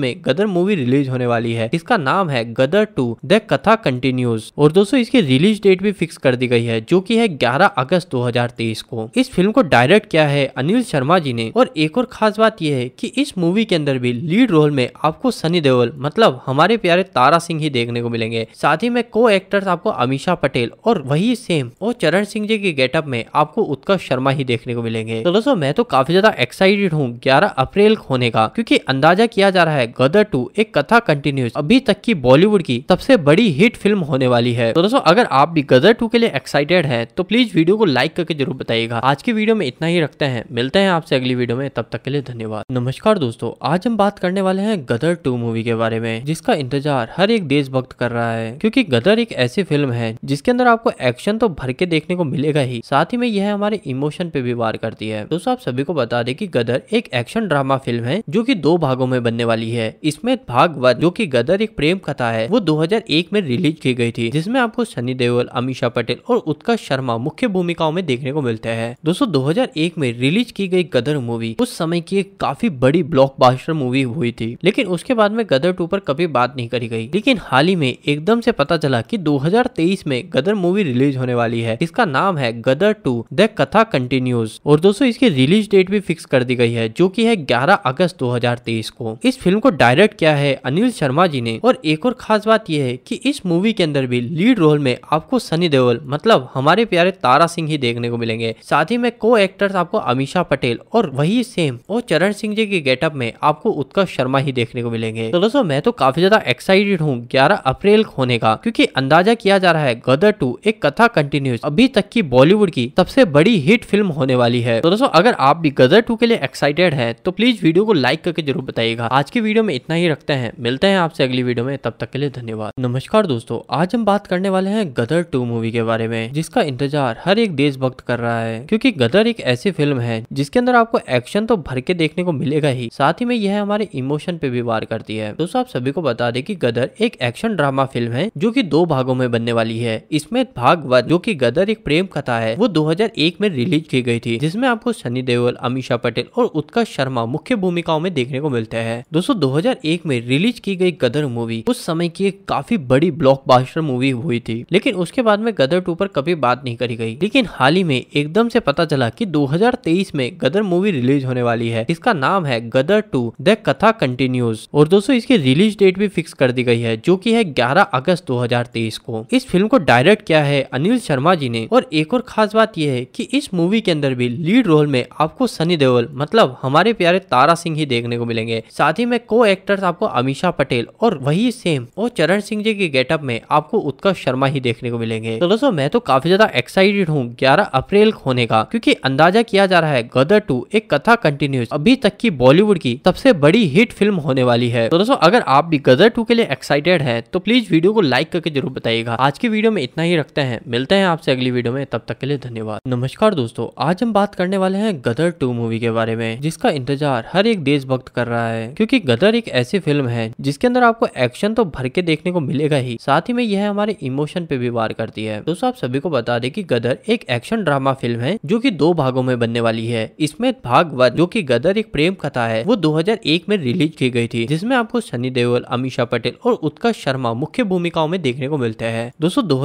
में गदर मूवी रिलीज होने वाली है इसका नाम है Gadar two the Katha continues और दोस्तों इसकी रिलीज डेट भी फिक्स कर दी गई है जो की है ग्यारह अगस्त 2023 को इस फिल्म को डायरेक्ट किया है अनिल शर्मा जी ने और एक और खास बात यह है कि इस मूवी के अंदर भी लीड रोल में आपको सनी देओल मतलब हमारे प्यारे तारा सिंह ही देखने को मिलेंगे साथ ही में को एक्टर्स आपको अमीषा पटेल और वही सेम और चरण सिंह जी के गेटअप में आपको उत्कर्ष शर्मा ही देखने को मिलेंगे तो दोस्तों मैं तो काफी ज्यादा एक्साइटेड हूँ ग्यारह अप्रैल होने का क्यूँकी अंदाजा किया जा रहा है गदर टू एक कथा कंटिन्यूस अभी तक की बॉलीवुड की सबसे बड़ी हिट फिल्म होने वाली है तो दोस्तों अगर आप भी गदर टू के लिए एक्साइटेड है तो प्लीज वीडियो को लाइक लाइक करके जरूर बताइएगा आज की वीडियो में इतना ही रखते हैं मिलते हैं आपसे अगली वीडियो में तब तक के लिए धन्यवाद नमस्कार दोस्तों आज हम बात करने वाले हैं गदर टू मूवी के बारे में जिसका इंतजार हर एक देशभक्त कर रहा है क्योंकि गदर एक ऐसी फिल्म है जिसके अंदर आपको एक्शन तो भर के देखने को मिलेगा ही साथ ही में यह हमारे इमोशन पे भी वार करती है दोस्तों आप सभी को बता दें कि गदर एक एक्शन ड्रामा फिल्म है जो कि दो भागों में बनने वाली है इसमें भाग वन जो कि गदर एक प्रेम कथा है वो 2001 में रिलीज की गई थी जिसमें आपको सनी देओल अमीषा पटेल और उत्कर्ष शर्मा मुख्य भूमिकाओं में देखने को मिलते हैं दोस्तों 2001 में रिलीज की गई गदर मूवी उस समय की एक काफी बड़ी ब्लॉकबस्टर मूवी हुई थी लेकिन उसके बाद में गदर टू पर कभी बात नहीं करी गई लेकिन हाल ही में एकदम से पता चला कि 2023 में गदर मूवी रिलीज होने वाली है इसका नाम है Gadar two the Katha continues और दोस्तों इसकी रिलीज डेट भी फिक्स कर दी गई है जो की है ग्यारह अगस्त 2023 को इस फिल्म को डायरेक्ट किया है अनिल शर्मा जी ने और एक और खास बात यह है की इस मूवी के अंदर भी लीड रोल में आपको सनी देओल मतलब हमारे प्यारे तारा सिंह ही देखने को मिलेंगे साथ ही में को एक्टर्स आपको अमीशा पटेल और वही सेम और चरण सिंह जी के गेटअप में आपको उत्कर्ष शर्मा ही देखने को मिलेंगे तो दोस्तों मैं तो काफी ज्यादा एक्साइटेड हूँ ग्यारह अप्रैल होने का क्योंकि अंदाजा किया जा रहा है गदर टू एक कथा कंटिन्यूस अभी तक की बॉलीवुड की सबसे बड़ी हिट फिल्म होने वाली है तो दोस्तों अगर आप भी गदर टू के लिए एक्साइटेड है तो प्लीज वीडियो को लाइक करके जरूर बताइएगा आज की वीडियो में इतना ही रखते हैं मिलते हैं आपसे अगली वीडियो में तब तक के लिए धन्यवाद नमस्कार दोस्तों आज हम बात करने वाले हैं गदर टू मूवी के बारे में जिसका इंतजार हर एक देश इस वक्त कर रहा है क्योंकि गदर एक ऐसी फिल्म है जिसके अंदर आपको एक्शन तो भर के देखने को मिलेगा ही साथ ही में यह हमारे इमोशन पे भी वार करती है दोस्तों आप सभी को बता दें कि गदर एक एक्शन ड्रामा फिल्म है जो की दो भागों में बनने वाली है इसमें भाग वन जो की गदर एक प्रेम कथा है वो 2001 में रिलीज की गई थी जिसमें आपको सनी देओल अमीशा पटेल और उत्कर्ष शर्मा मुख्य भूमिकाओं में देखने को मिलते हैं दोस्तों 2001 में रिलीज की गई गदर मूवी उस समय की एक काफी बड़ी ब्लॉकबस्टर मूवी हुई थी लेकिन उसके बाद में गदर टू पर कभी बात नहीं करी गई लेकिन हाल ही में एकदम से पता चला कि 2023 में गदर मूवी रिलीज होने वाली है इसका नाम है Gadar two the Katha continues और दोस्तों इसकी रिलीज डेट भी फिक्स कर दी गई है जो की है ग्यारह अगस्त 2023 को इस फिल्म को डायरेक्ट किया है अनिल शर्मा जी ने और एक और खास बात यह है की इस मूवी के अंदर भी लीड रोल में आपको सनी देओल मतलब हमारे प्यारे तारा सिंह ही देखने को मिलेंगे साथ ही में को एक्टर्स आपको अमीषा पटेल और वही सेम और चरण सिंह जी के गेटअप में आपको उत्कर्ष शर्मा ही देखने को मिलेंगे तो दोस्तों मैं तो काफी ज्यादा एक्साइटेड हूँ 11 अप्रैल होने का क्योंकि अंदाजा किया जा रहा है गदर टू एक कथा कंटिन्यूस अभी तक की बॉलीवुड की सबसे बड़ी हिट फिल्म होने वाली है तो दोस्तों अगर आप भी गदर टू के लिए एक्साइटेड है तो प्लीज वीडियो को लाइक करके जरूर बताइएगा आज की वीडियो में इतना ही रखते हैं मिलते हैं आपसे अगली वीडियो में तब तक के लिए धन्यवाद नमस्कार दोस्तों आज हम बात करने वाले हैं गदर टू मूवी के बारे में जिसका इंतजार हर एक देशभक्त कर रहा है क्योंकि गदर एक ऐसी फिल्म है जिसके अंदर आपको एक्शन तो भर के देखने को मिलेगा ही साथ ही में यह हमारे इमोशन पे भी वार करती है दोस्तों आप सभी को बता दें कि गदर एक एक्शन ड्रामा फिल्म है जो कि दो भागों में बनने वाली है इसमें भाग वन जो कि गदर एक प्रेम कथा है वो 2001 में रिलीज की गई थी जिसमें आपको सनी देओल अमीशा पटेल और उत्कर्ष शर्मा मुख्य भूमिकाओं में देखने को मिलते हैं दोस्तों दो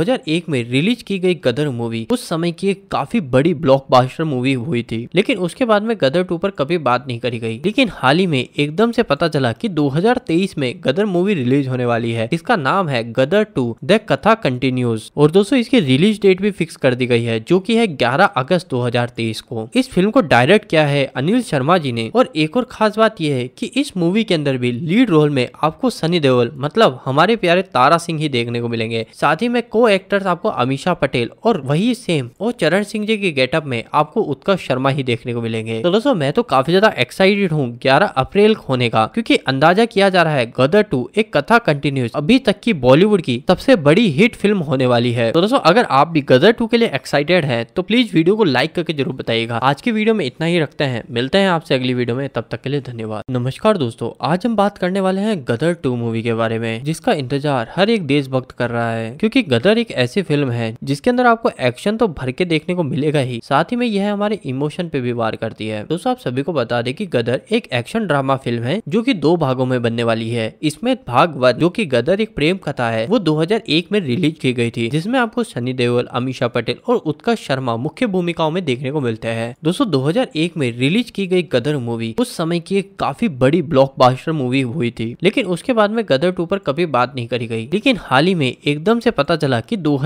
में रिलीज की गई गदर मूवी उस समय की एक काफी बड़ी ब्लॉक मूवी हुई थी लेकिन उसके बाद में गदर टू पर कभी बात नहीं करी गई लेकिन हाल ही में एकदम से पता चला की दो में गदर मूवी रिलीज होने वाली है इसका नाम है Gadar two the Katha continues और दोस्तों इसकी रिलीज डेट भी फिक्स कर दी गई है जो कि है 11 अगस्त 2023 को इस फिल्म को डायरेक्ट किया है अनिल शर्मा जी ने और एक और खास बात यह है कि इस मूवी के अंदर भी लीड रोल में आपको सनी देओल मतलब हमारे प्यारे तारा सिंह ही देखने को मिलेंगे साथ ही में को एक्टर्स आपको अमीषा पटेल और वही सेम और चरण सिंह जी के गेटअप में आपको उत्कर्ष शर्मा ही देखने को मिलेंगे तो दोस्तों मैं तो काफी ज्यादा एक्साइटेड हूँ ग्यारह अप्रैल होने का क्यूँकी अंदाजा किया जा रहा है गदर टू एक कथा कंटिन्यूस अभी तक की बॉलीवुड की सबसे बड़ी हिट फिल्म होने वाली है तो दोस्तों अगर आप भी गदर टू के लिए एक्साइटेड है हैं तो प्लीज़ वीडियो को लाइक करके जरूर बताइएगा आज की वीडियो में इतना ही रखते हैं मिलते हैं आपसे अगली वीडियो में तब तक के लिए धन्यवाद नमस्कार दोस्तों आज हम बात करने वाले हैं गदर टू मूवी के बारे में जिसका इंतजार हर एक देशभक्त कर रहा है क्योंकि गदर एक ऐसी फिल्म है जिसके अंदर आपको एक्शन तो भर के देखने को मिलेगा ही साथ ही में यह हमारे इमोशन पे भी वार करती है दोस्तों आप सभी को बता दें कि गदर एक एक्शन ड्रामा फिल्म है जो कि दो भागों में बनने वाली है इसमें भाग वन जो कि गदर एक प्रेम कथा है वो 2001 में रिलीज की गई थी जिसमें आपको सनी देओल अमीषा पटेल और उत्कर्ष शर्मा मुख्य भूमिकाओं में देखने को मिलते हैं दोस्तों 2001 में रिलीज की गई गदर मूवी उस समय की एक काफी बड़ी ब्लॉकबस्टर मूवी हुई थी लेकिन उसके बाद में गदर टू पर कभी बात नहीं करी गई लेकिन हाल ही में एकदम से पता चला की दो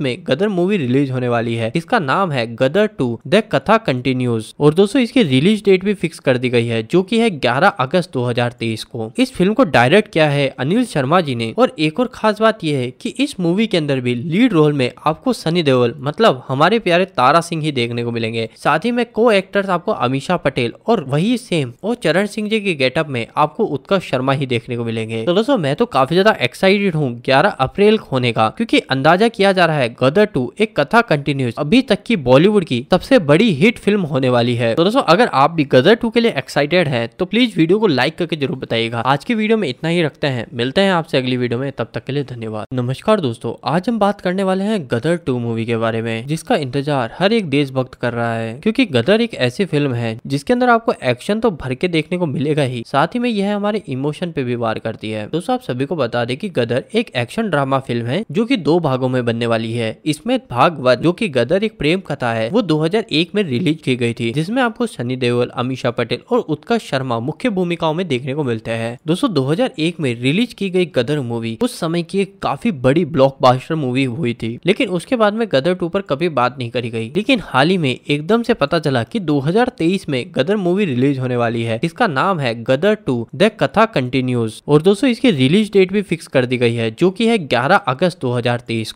में गदर मूवी रिलीज होने वाली है इसका नाम है Gadar two the Katha continues और दोस्तों इसकी रिलीज डेट भी फिक्स कर दी गई है जो की है ग्यारह अगस्त दो को इस फिल्म को डायरेक्ट किया है अनिल शर्मा जी ने और एक और खास बात यह है की इस मूवी के अंदर भी लीड रोल में आपको सनी देओल मतलब हमारे हमारे प्यारे तारा सिंह ही देखने को मिलेंगे साथ ही में को एक्टर्स आपको अमीशा पटेल और वही सेम और चरण सिंह जी के गेटअप में आपको उत्कर्ष शर्मा ही देखने को मिलेंगे तो दोस्तों मैं तो काफी ज्यादा एक्साइटेड हूँ ग्यारह अप्रैल होने का क्यूँकी अंदाजा किया जा रहा है गदर टू एक कथा कंटिन्यूस अभी तक की बॉलीवुड की सबसे बड़ी हिट फिल्म होने वाली है तो दोस्तों अगर आप भी गदर टू के लिए एक्साइटेड है तो प्लीज वीडियो को लाइक करके जरूर बताइएगा आज की वीडियो में इतना ही रखते हैं मिलते हैं आपसे अगली वीडियो में तब तक के लिए धन्यवाद नमस्कार दोस्तों आज हम बात करने वाले हैं गदर टू मूवी के बारे में जिसका का इंतजार हर एक देशभक्त कर रहा है क्योंकि गदर एक ऐसी फिल्म है जिसके अंदर आपको एक्शन तो भर के देखने को मिलेगा ही साथ ही में यह हमारे इमोशन पे भी वार करती है दोस्तों आप सभी को बता दें कि गदर एक एक्शन ड्रामा फिल्म है जो की दो भागों में बनने वाली है इसमें भाग वन जो की गदर एक प्रेम कथा है वो दो में रिलीज की गई थी जिसमे आपको सनी देओल अमीशा पटेल और उत्कर्ष शर्मा मुख्य भूमिकाओं में देखने को मिलते हैं दोस्तों दो में रिलीज की गई गदर मूवी उस समय की एक काफी बड़ी ब्लॉक मूवी हुई थी लेकिन उसके बाद में गदर टू पर कभी बात नहीं करी गई लेकिन हाल ही में एकदम से पता चला कि 2023 में गदर मूवी रिलीज होने वाली है इसका नाम है Gadar two the Katha continues और दोस्तों इसकी रिलीज डेट भी फिक्स कर दी गई है जो की है ग्यारह अगस्त दो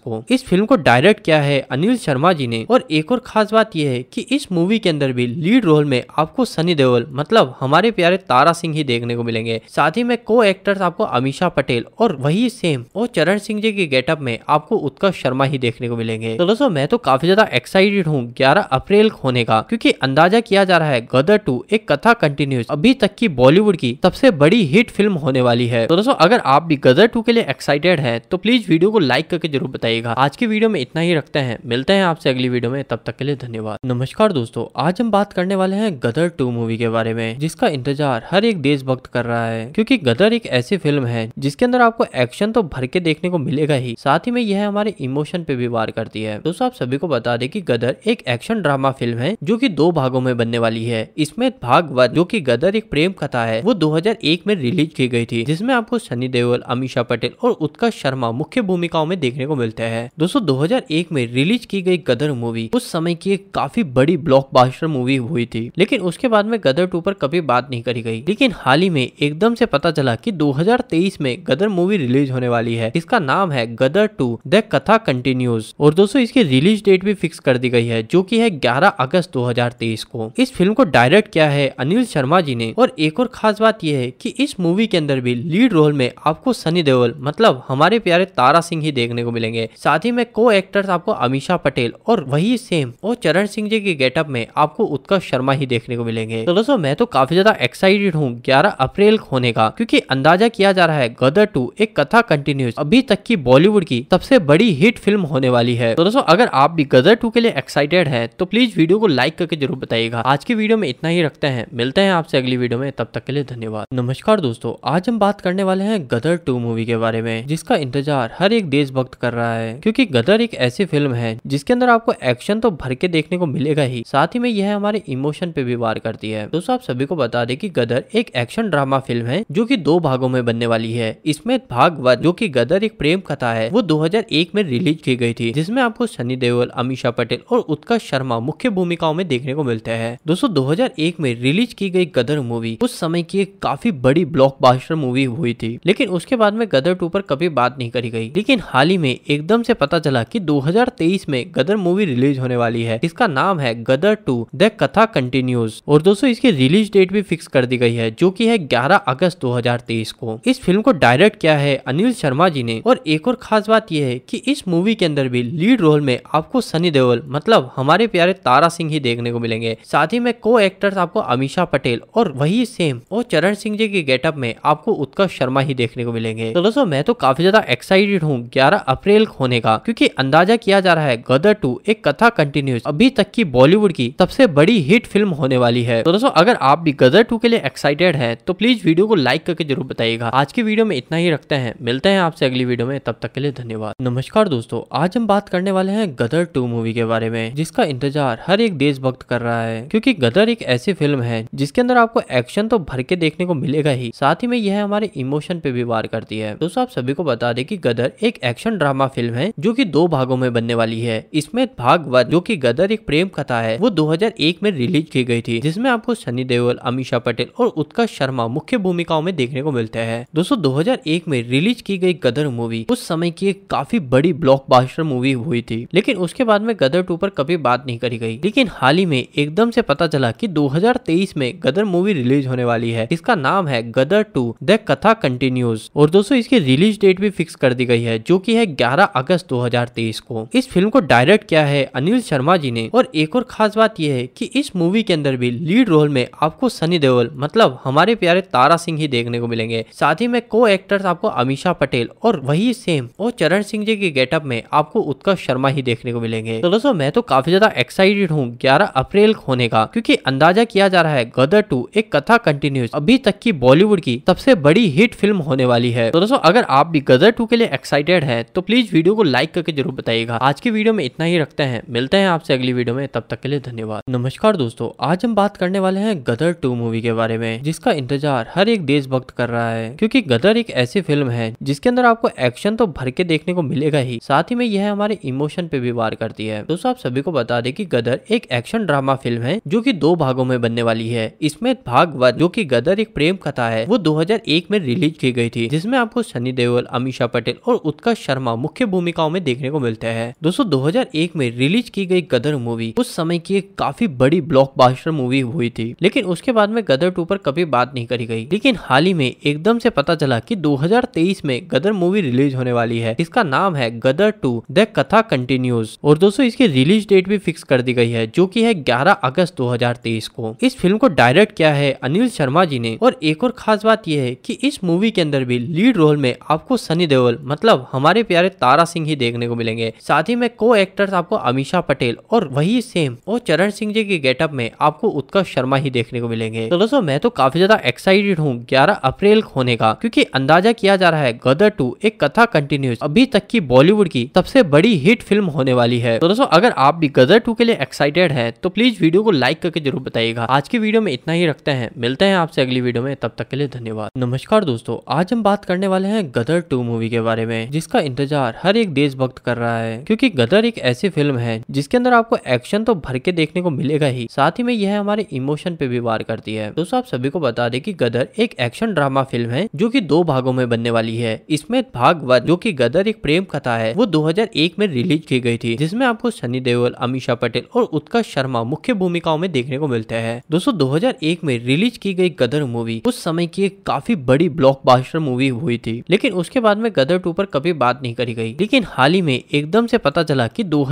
को इस फिल्म को डायरेक्ट किया है अनिल शर्मा जी ने और एक और खास बात यह है की इस मूवी के अंदर भी लीड रोल में आपको सनी देओल मतलब हमारे प्यारे तारा सिंह ही देखने को मिलेंगे साथ ही में को एक्टर्स आपको अमीशा पटेल और वही सेम और चरण सिंह जी के गेटअप में आपको उत्कर्ष शर्मा ही देखने को मिलेंगे तो दोस्तों मैं तो काफी ज़्यादा एक्साइटेड हूँ ग्यारह अप्रैल होने का क्योंकि अंदाजा किया जा रहा है गदर टू एक कथा कंटिन्यूस अभी तक की बॉलीवुड की सबसे बड़ी हिट फिल्म होने वाली है तो दोस्तों अगर आप भी गदर टू के लिए एक्साइटेड है तो प्लीज वीडियो को लाइक करके जरूर बताइएगा आज की वीडियो में इतना ही रखते हैं मिलते हैं आपसे अगली वीडियो में तब तक के लिए धन्यवाद नमस्कार दोस्तों आज हम बात करने वाले हैं गदर टू मूवी के बारे में जिसका इंतजार हर एक देशभक्त कर रहा है क्योंकि गदर एक ऐसी फिल्म है जिसके अंदर आपको एक्शन तो भर के देखने को मिलेगा ही साथ ही में यह हमारे इमोशन पे भी वार करती है दोस्तों आप सभी को बता दें कि गदर एक एक्शन ड्रामा फिल्म है जो कि दो भागों में बनने वाली है इसमें भाग वन जो कि गदर एक प्रेम कथा है वो 2001 में रिलीज की गई थी जिसमें आपको सनी देओल अमीषा पटेल और उत्कर्ष शर्मा मुख्य भूमिकाओं में देखने को मिलते हैं दोस्तों 2001 में रिलीज की गई गदर मूवी उस समय की एक काफी बड़ी ब्लॉकबस्टर मूवी हुई थी लेकिन उसके बाद में गदर टू पर कभी बात नहीं करी गई लेकिन हाल ही में एकदम से पता चला की दो में गदर मूवी रिलीज होने वाली है इसका नाम है Gadar two the Katha continues और दोस्तों इसकी रिलीज डेट भी फिक्स कर दी गई है जो की है ग्यारह अगस्त 2023 को इस फिल्म को डायरेक्ट किया है अनिल शर्मा जी ने और एक और खास बात यह है की इस मूवी के अंदर भी लीड रोल में आपको सनी देओल मतलब हमारे प्यारे तारा सिंह ही देखने को मिलेंगे साथ ही में को एक्टर्स आपको अमीशा पटेल और वही सेम और चरण सिंह जी के गेटअप में आपको उत्कर्ष शर्मा ही देखने को मिलेंगे तो दोस्तों मैं तो काफी ज्यादा एक्साइटेड हूँ ग्यारह अप्रैल होने का क्यूँकी अंदाजा किया जा रहा है गदर टू एक कथा कंटिन्यूस अभी तक की बॉलीवुड की सबसे बड़ी हिट फिल्म होने वाली है तो दोस्तों अगर आप भी ब्रदर टू के लिए एक्साइटेड है तो प्लीज वीडियो को लाइक करके जरूर बताइएगा आज की वीडियो में इतना ही रखते हैं मिलते हैं आपसे अगली वीडियो में तब तक के लिए धन्यवाद नमस्कार दोस्तों आज हम बात करने वाले हैं गदर टू मूवी के बारे में जिसका इंतजार हर एक देशभक्त कर रहा है क्योंकि गदर एक ऐसी फिल्म है जिसके अंदर आपको एक्शन तो भर के देखने को मिलेगा ही साथ ही में यह हमारे इमोशन पे भी वार करती है दोस्तों आप सभी को बता दें कि गदर एक एक्शन ड्रामा फिल्म है जो की दो भागों में बनने वाली है इसमें भाग वन जो की गदर एक प्रेम कथा है वो दो में रिलीज की गई थी जिसमे आपको सनी देओल अमीशा पटेल और उत्कर्ष शर्मा मुख्य भूमिकाओं में देखने को मिलते हैं दोस्तों 2001 में रिलीज की गई गदर मूवी उस समय की एक काफी बड़ी ब्लॉकबस्टर मूवी हुई थी लेकिन उसके बाद में गदर टू पर कभी बात नहीं करी गई लेकिन हाल ही में एकदम से पता चला की दो में गदर मूवी रिलीज होने वाली है इसका नाम है Gadar two the Katha continues और दोस्तों इसकी रिलीज डेट भी फिक्स कर दी गई है जो की है ग्यारह अगस्त 2023 को इस फिल्म को डायरेक्ट किया है अनिल शर्मा जी ने और एक और खास बात यह है की इस मूवी के अंदर भी लीड रोल में आपको सनी सनी देओल मतलब हमारे प्यारे तारा सिंह ही देखने को मिलेंगे साथ ही में को एक्टर्स आपको अमीशा पटेल और वही सेम और चरण सिंह जी के गेटअप में आपको उत्कर्ष शर्मा ही देखने को मिलेंगे तो दोस्तों मैं तो काफी ज्यादा एक्साइटेड हूँ ग्यारह अप्रैल होने का क्यूँकी अंदाजा किया जा रहा है गदर टू एक कथा कंटिन्यूस अभी तक की बॉलीवुड की सबसे बड़ी हिट फिल्म होने वाली है तो दोस्तों अगर आप भी गदर टू के लिए एक्साइटेड है तो प्लीज वीडियो को लाइक करके जरूर बताइएगा आज की वीडियो में इतना ही रखते हैं मिलते हैं आपसे अगली वीडियो में तब तक के लिए धन्यवाद नमस्कार दोस्तों आज हम बात करने वाले हैं गदर टू मूवी के बारे में जिसका इंतजार हर एक देशभक्त कर रहा है क्योंकि गदर एक ऐसी फिल्म है जिसके अंदर आपको एक्शन तो भर के देखने को मिलेगा ही साथ ही में यह हमारे इमोशन पे भी वार करती है दोस्तों आप सभी को बता दें कि गदर एक एक्शन ड्रामा फिल्म है जो कि दो भागों में बनने वाली है इसमें भाग वन जो कि गदर एक प्रेम कथा है वो 2001 में रिलीज की गई थी जिसमें आपको सनी देओल अमीषा पटेल और उत्कर्ष शर्मा मुख्य भूमिकाओं में देखने को मिलते हैं दोस्तों दो में रिलीज की गई गदर मूवी उस समय की एक काफी बड़ी ब्लॉक मूवी हुई थी लेकिन उसके बाद में गदर टू पर कभी बात नहीं करी गई लेकिन हाल ही में एकदम से पता चला कि 2023 में गदर मूवी रिलीज होने वाली है इसका नाम है Gadar two the Katha continues और दोस्तों इसकी रिलीज डेट भी फिक्स कर दी गई है जो की है ग्यारह अगस्त दो को इस फिल्म को डायरेक्ट किया है अनिल शर्मा जी ने और एक और खास बात यह है की इस मूवी के अंदर भी लीड रोल में आपको सनी देओल मतलब हमारे प्यारे तारा सिंह ही देखने को मिलेंगे साथ ही में को एक्टर्स आपको अमीषा पटेल और वही सेम और चरण सिंह जी के गेटअप में आपको उत्कर्ष शर्मा ही देखने को मिलेगा मिलेंगे तो दोस्तों मैं तो काफी ज्यादा एक्साइटेड हूँ ग्यारह अप्रैल होने का क्यूँकी अंदाजा किया जा रहा है गदर टू एक कथा कंटिन्यू अभी तक की बॉलीवुड की सबसे बड़ी हिट फिल्म होने वाली है तो दोस्तों अगर आप भी गदर टू के लिए एक्साइटेड है तो प्लीज वीडियो को लाइक करके जरूर बताइएगा आज की वीडियो में इतना ही रखते हैं मिलते हैं आपसे अगली वीडियो में तब तक के लिए धन्यवाद नमस्कार दोस्तों आज हम बात करने वाले हैं गदर टू मूवी के बारे में जिसका इंतजार हर एक देशभक्त कर रहा है क्योंकि गदर एक ऐसी फिल्म है जिसके अंदर आपको एक्शन तो भर के देखने को मिलेगा ही साथ ही में यह हमारे इमोशन पे भी वार करता करती है दोस्तों आप सभी को बता दें कि गदर एक एक्शन ड्रामा फिल्म है जो कि दो भागों में बनने वाली है इसमें भाग वन जो कि गदर एक प्रेम कथा है वो 2001 में रिलीज की गई थी जिसमें आपको सनी देओल अमीषा पटेल और उत्कर्ष शर्मा मुख्य भूमिकाओं में देखने को मिलते हैं दोस्तों दो में रिलीज की गई गदर मूवी उस समय की एक काफी बड़ी ब्लॉक मूवी हुई थी लेकिन उसके बाद में गदर टू पर कभी बात नहीं करी गई लेकिन हाल ही में एकदम से पता चला कि 2023 में गदर मूवी रिलीज होने वाली है इसका नाम है Gadar two the Katha continues और दोस्तों इसकी रिलीज डेट भी फिक्स कर दी गई है जो की है ग्यारह अगस्त दो को इस फिल्म को डायरेक्ट किया है अनिल शर्मा जी ने और एक और खास बात यह है की इस मूवी के अंदर भी लीड रोल में आपको सनी देओल मतलब हमारे प्यारे तारा सिंह ही देखने को मिलेंगे साथ ही में को एक्टर्स आपको अमीषा पटेल और वही सेम और चरण सिंह जी के गेटअप में आपको उत्कर्ष शर्मा ही देखने को मिलेंगे तो दोस्तों मैं तो काफी ज्यादा एक्साइटेड हूँ ग्यारह अप्रैल होने का क्यूँकी अंदाजा किया जा रहा है गदर टू एक कथा कंटिन्यूस अभी तक की बॉलीवुड की सबसे बड़ी हिट फिल्म होने वाली है है तो दोस्तों अगर आप भी गदर टू के लिए एक्साइटेड है तो प्लीज वीडियो को लाइक करके जरूर बताइएगा आज की वीडियो में इतना ही रखते हैं मिलते हैं आपसे अगली वीडियो में तब तक के लिए धन्यवाद नमस्कार दोस्तों आज हम बात करने वाले हैं गदर टू मूवी के बारे में जिसका इंतजार हर एक देशभक्त कर रहा है क्योंकि गदर एक ऐसी फिल्म है जिसके अंदर आपको एक्शन तो भर के देखने को मिलेगा ही साथ ही में यह हमारे इमोशन पे भी वार करती है दोस्तों आप सभी को बता दें कि गदर एक एक्शन ड्रामा फिल्म है जो कि दो भागों में बनने वाली है इसमें भाग वन जो कि गदर एक प्रेम कथा है वो 2001 में रिलीज की गई थी जिसमें जिसमें आपको सनी देओल अमीषा पटेल और उत्कर्ष शर्मा मुख्य भूमिकाओं में देखने को मिलते हैं दोस्तों 2001 में रिलीज की गई गदर मूवी उस समय की एक काफी बड़ी ब्लॉकबस्टर मूवी हुई थी लेकिन उसके बाद में गदर टू पर कभी बात नहीं करी गई लेकिन हाल ही में एकदम से पता चला की दो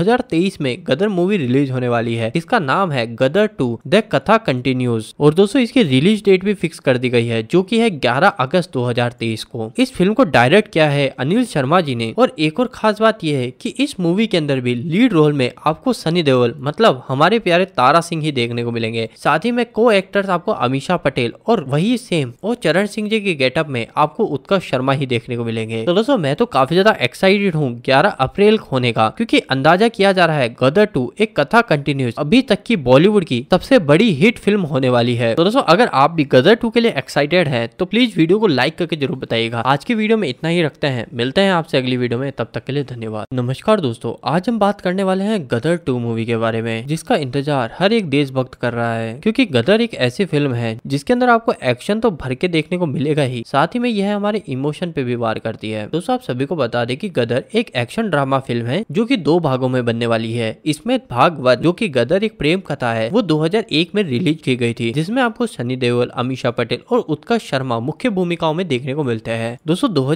में गदर मूवी रिलीज होने वाली है इसका नाम है Gadar two the Katha continues और दोस्तों इसकी रिलीज डेट भी फिक्स कर दी गई है जो की है ग्यारह अगस्त 2023 को इस फिल्म को डायरेक्ट किया है अनिल शर्मा जी ने और एक और खास बात यह है की इस मूवी के अंदर भी लीड रोल में आपको सनी देओल मतलब हमारे प्यारे तारा सिंह ही देखने को मिलेंगे साथ ही में को एक्टर्स आपको अमीषा पटेल और वही सेम और चरण सिंह जी के गेटअप में आपको उत्कर्ष शर्मा ही देखने को मिलेंगे तो दोस्तों मैं तो काफी ज्यादा एक्साइटेड हूँ ग्यारह अप्रैल होने का क्यूँकी अंदाजा किया जा रहा है गदर टू एक कथा कंटिन्यूस अभी तक की बॉलीवुड की सबसे बड़ी हिट फिल्म होने वाली है तो दोस्तों अगर आप भी गदर टू के लिए एक्साइटेड है तो प्लीज वीडियो को लाइक करके जरूर बताइएगा आज की वीडियो में इतना ही रखते हैं मिलते हैं आपसे अगली वीडियो में तब तक के लिए धन्यवाद नमस्कार दोस्तों आज हम बात कर करने वाले हैं गदर टू मूवी के बारे में जिसका इंतजार हर एक देशभक्त कर रहा है क्योंकि गदर एक ऐसी फिल्म है जिसके अंदर आपको एक्शन तो भर के देखने को मिलेगा ही साथ ही में यह हमारे इमोशन पे भी वार करती है दोस्तों आप सभी को बता दें कि गदर एक एक्शन ड्रामा फिल्म है जो की दो भागों में बनने वाली है इसमें भाग वन जो की गदर एक प्रेम कथा है वो दो में रिलीज की गई थी जिसमे आपको सनी देओल अमीषा पटेल और उत्कर्ष शर्मा मुख्य भूमिकाओं में देखने को मिलते हैं दोस्तों दो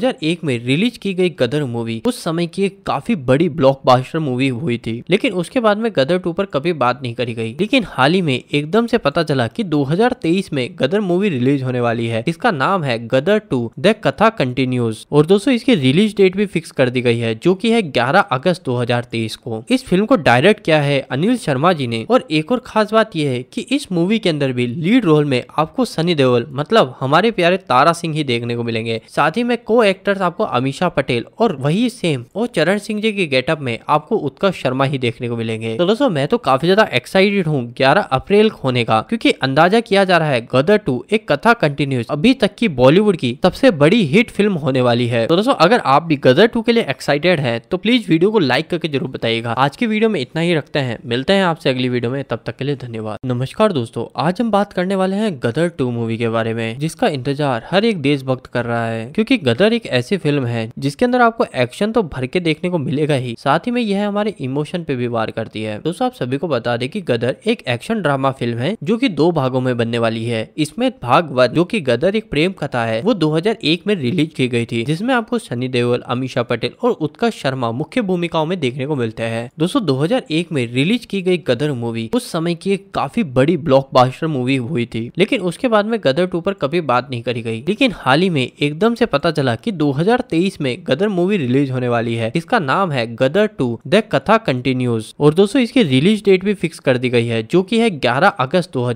में रिलीज की गई गदर मूवी उस समय की एक काफी बड़ी ब्लॉकबस्टर मूवी हुई थी लेकिन उसके बाद में गदर टू पर कभी बात नहीं करी गई लेकिन हाल ही में एकदम से पता चला की दो में गदर मूवी रिलीज होने वाली है इसका नाम है Gadar two the Katha continues और दोस्तों इसकी रिलीज डेट भी फिक्स कर दी गई है जो की है ग्यारह अगस्त दो को इस फिल्म को डायरेक्ट किया है अनिल शर्मा जी ने और एक और खास बात यह है की इस मूवी के अंदर भी लीड रोल में आपको सनी देओल मतलब हमारे प्यारे तारा सिंह ही देखने को मिलेंगे साथ ही में को एक्टर्स आपको अमीशा पटेल और वही सेम और चरण सिंह जी के गेटअप में आपको अनुष्का शर्मा ही देखने को मिलेंगे तो दोस्तों मैं तो काफी ज्यादा एक्साइटेड हूँ ग्यारह अप्रैल होने का क्योंकि अंदाजा किया जा रहा है गदर टू एक कथा कंटिन्यूस अभी तक की बॉलीवुड की सबसे बड़ी हिट फिल्म होने वाली है तो दोस्तों अगर आप भी गदर टू के लिए एक्साइटेड है तो प्लीज वीडियो को लाइक करके जरूर बताइएगा आज की वीडियो में इतना ही रखते हैं मिलते हैं आपसे अगली वीडियो में तब तक के लिए धन्यवाद नमस्कार दोस्तों आज हम बात करने वाले हैं गदर टू मूवी के बारे में जिसका इंतजार हर एक देशभक्त कर रहा है क्योंकि गदर एक ऐसी फिल्म है जिसके अंदर आपको एक्शन तो भर के देखने को मिलेगा ही साथ ही में यह हमारे अपने इमोशन पे भी वार करती है दोस्तों आप सभी को बता दें कि गदर एक एक्शन ड्रामा फिल्म है जो कि दो भागों में बनने वाली है इसमें भाग वन जो कि गदर एक प्रेम कथा है वो 2001 में रिलीज की गई थी जिसमें आपको सनी देओल अमीषा पटेल और उत्कर्ष शर्मा मुख्य भूमिकाओं में देखने को मिलते हैं दोस्तों दो में रिलीज की गई गदर मूवी उस समय की एक काफी बड़ी ब्लॉक मूवी हुई थी लेकिन उसके बाद में गदर टू पर कभी बात नहीं करी गई लेकिन हाल ही में एकदम से पता चला की दो में गदर मूवी रिलीज होने वाली है इसका नाम है Gadar two the Katha continues और दोस्तों इसकी रिलीज डेट भी फिक्स कर दी गई है जो की है ग्यारह अगस्त दो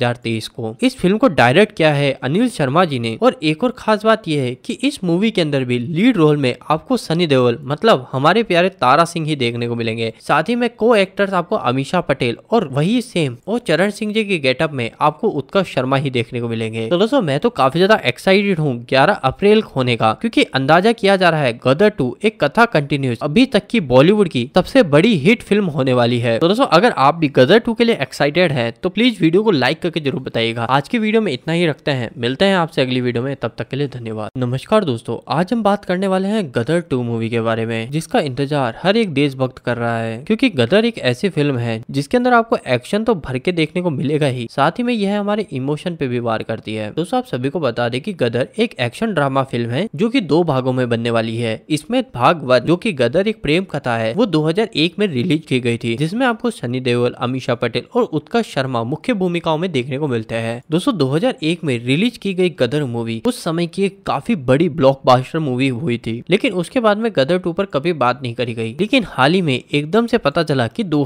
को इस फिल्म को डायरेक्ट किया है अनिल शर्मा जी ने और एक और खास बात यह है की इस मूवी के अंदर भी लीड रोल में आपको सनी देओल मतलब हमारे प्यारे तारा सिंह ही देखने को मिलेंगे साथ ही में को एक्टर्स आपको अमीशा पटेल और वही सेम और चरण सिंह जी के गेटअप में आपको उत्कर्ष शर्मा ही देखने को मिलेंगे तो दोस्तों मैं तो काफी ज्यादा एक्साइटेड हूँ ग्यारह अप्रैल होने का क्योंकि अंदाजा किया जा रहा है गदर टू एक कथा कंटिन्यूज अभी तक की बॉलीवुड की सबसे बड़ी की हिट फिल्म होने वाली है तो दोस्तों अगर आप भी गजर टू के लिए एक्साइटेड है तो प्लीज वीडियो को लाइक करके जरूर बताइएगा आज की वीडियो में इतना ही रखते हैं मिलते हैं आपसे अगली वीडियो में तब तक के लिए धन्यवाद नमस्कार दोस्तों आज हम बात करने वाले हैं गदर टू मूवी के बारे में जिसका इंतजार हर एक देशभक्त कर रहा है क्योंकि गदर एक ऐसी फिल्म है जिसके अंदर आपको एक्शन तो भर के देखने को मिलेगा ही साथ ही में यह हमारे इमोशन पे भी वार करती है दोस्तों आप सभी को बता दें कि गदर एक एक्शन ड्रामा फिल्म है जो की दो भागों में बनने वाली है इसमें भाग वन जो की गदर एक प्रेम कथा है वो दो में में रिलीज की गई थी जिसमें आपको सनी देओल अमीषा पटेल और उत्कर्ष शर्मा मुख्य भूमिकाओं में देखने को मिलते हैं दोस्तों 2001 में रिलीज की गई गदर मूवी उस समय की एक काफी बड़ी ब्लॉकबस्टर मूवी हुई थी लेकिन उसके बाद में गदर टू पर कभी बात नहीं करी गई लेकिन हाल ही में एकदम से पता चला की दो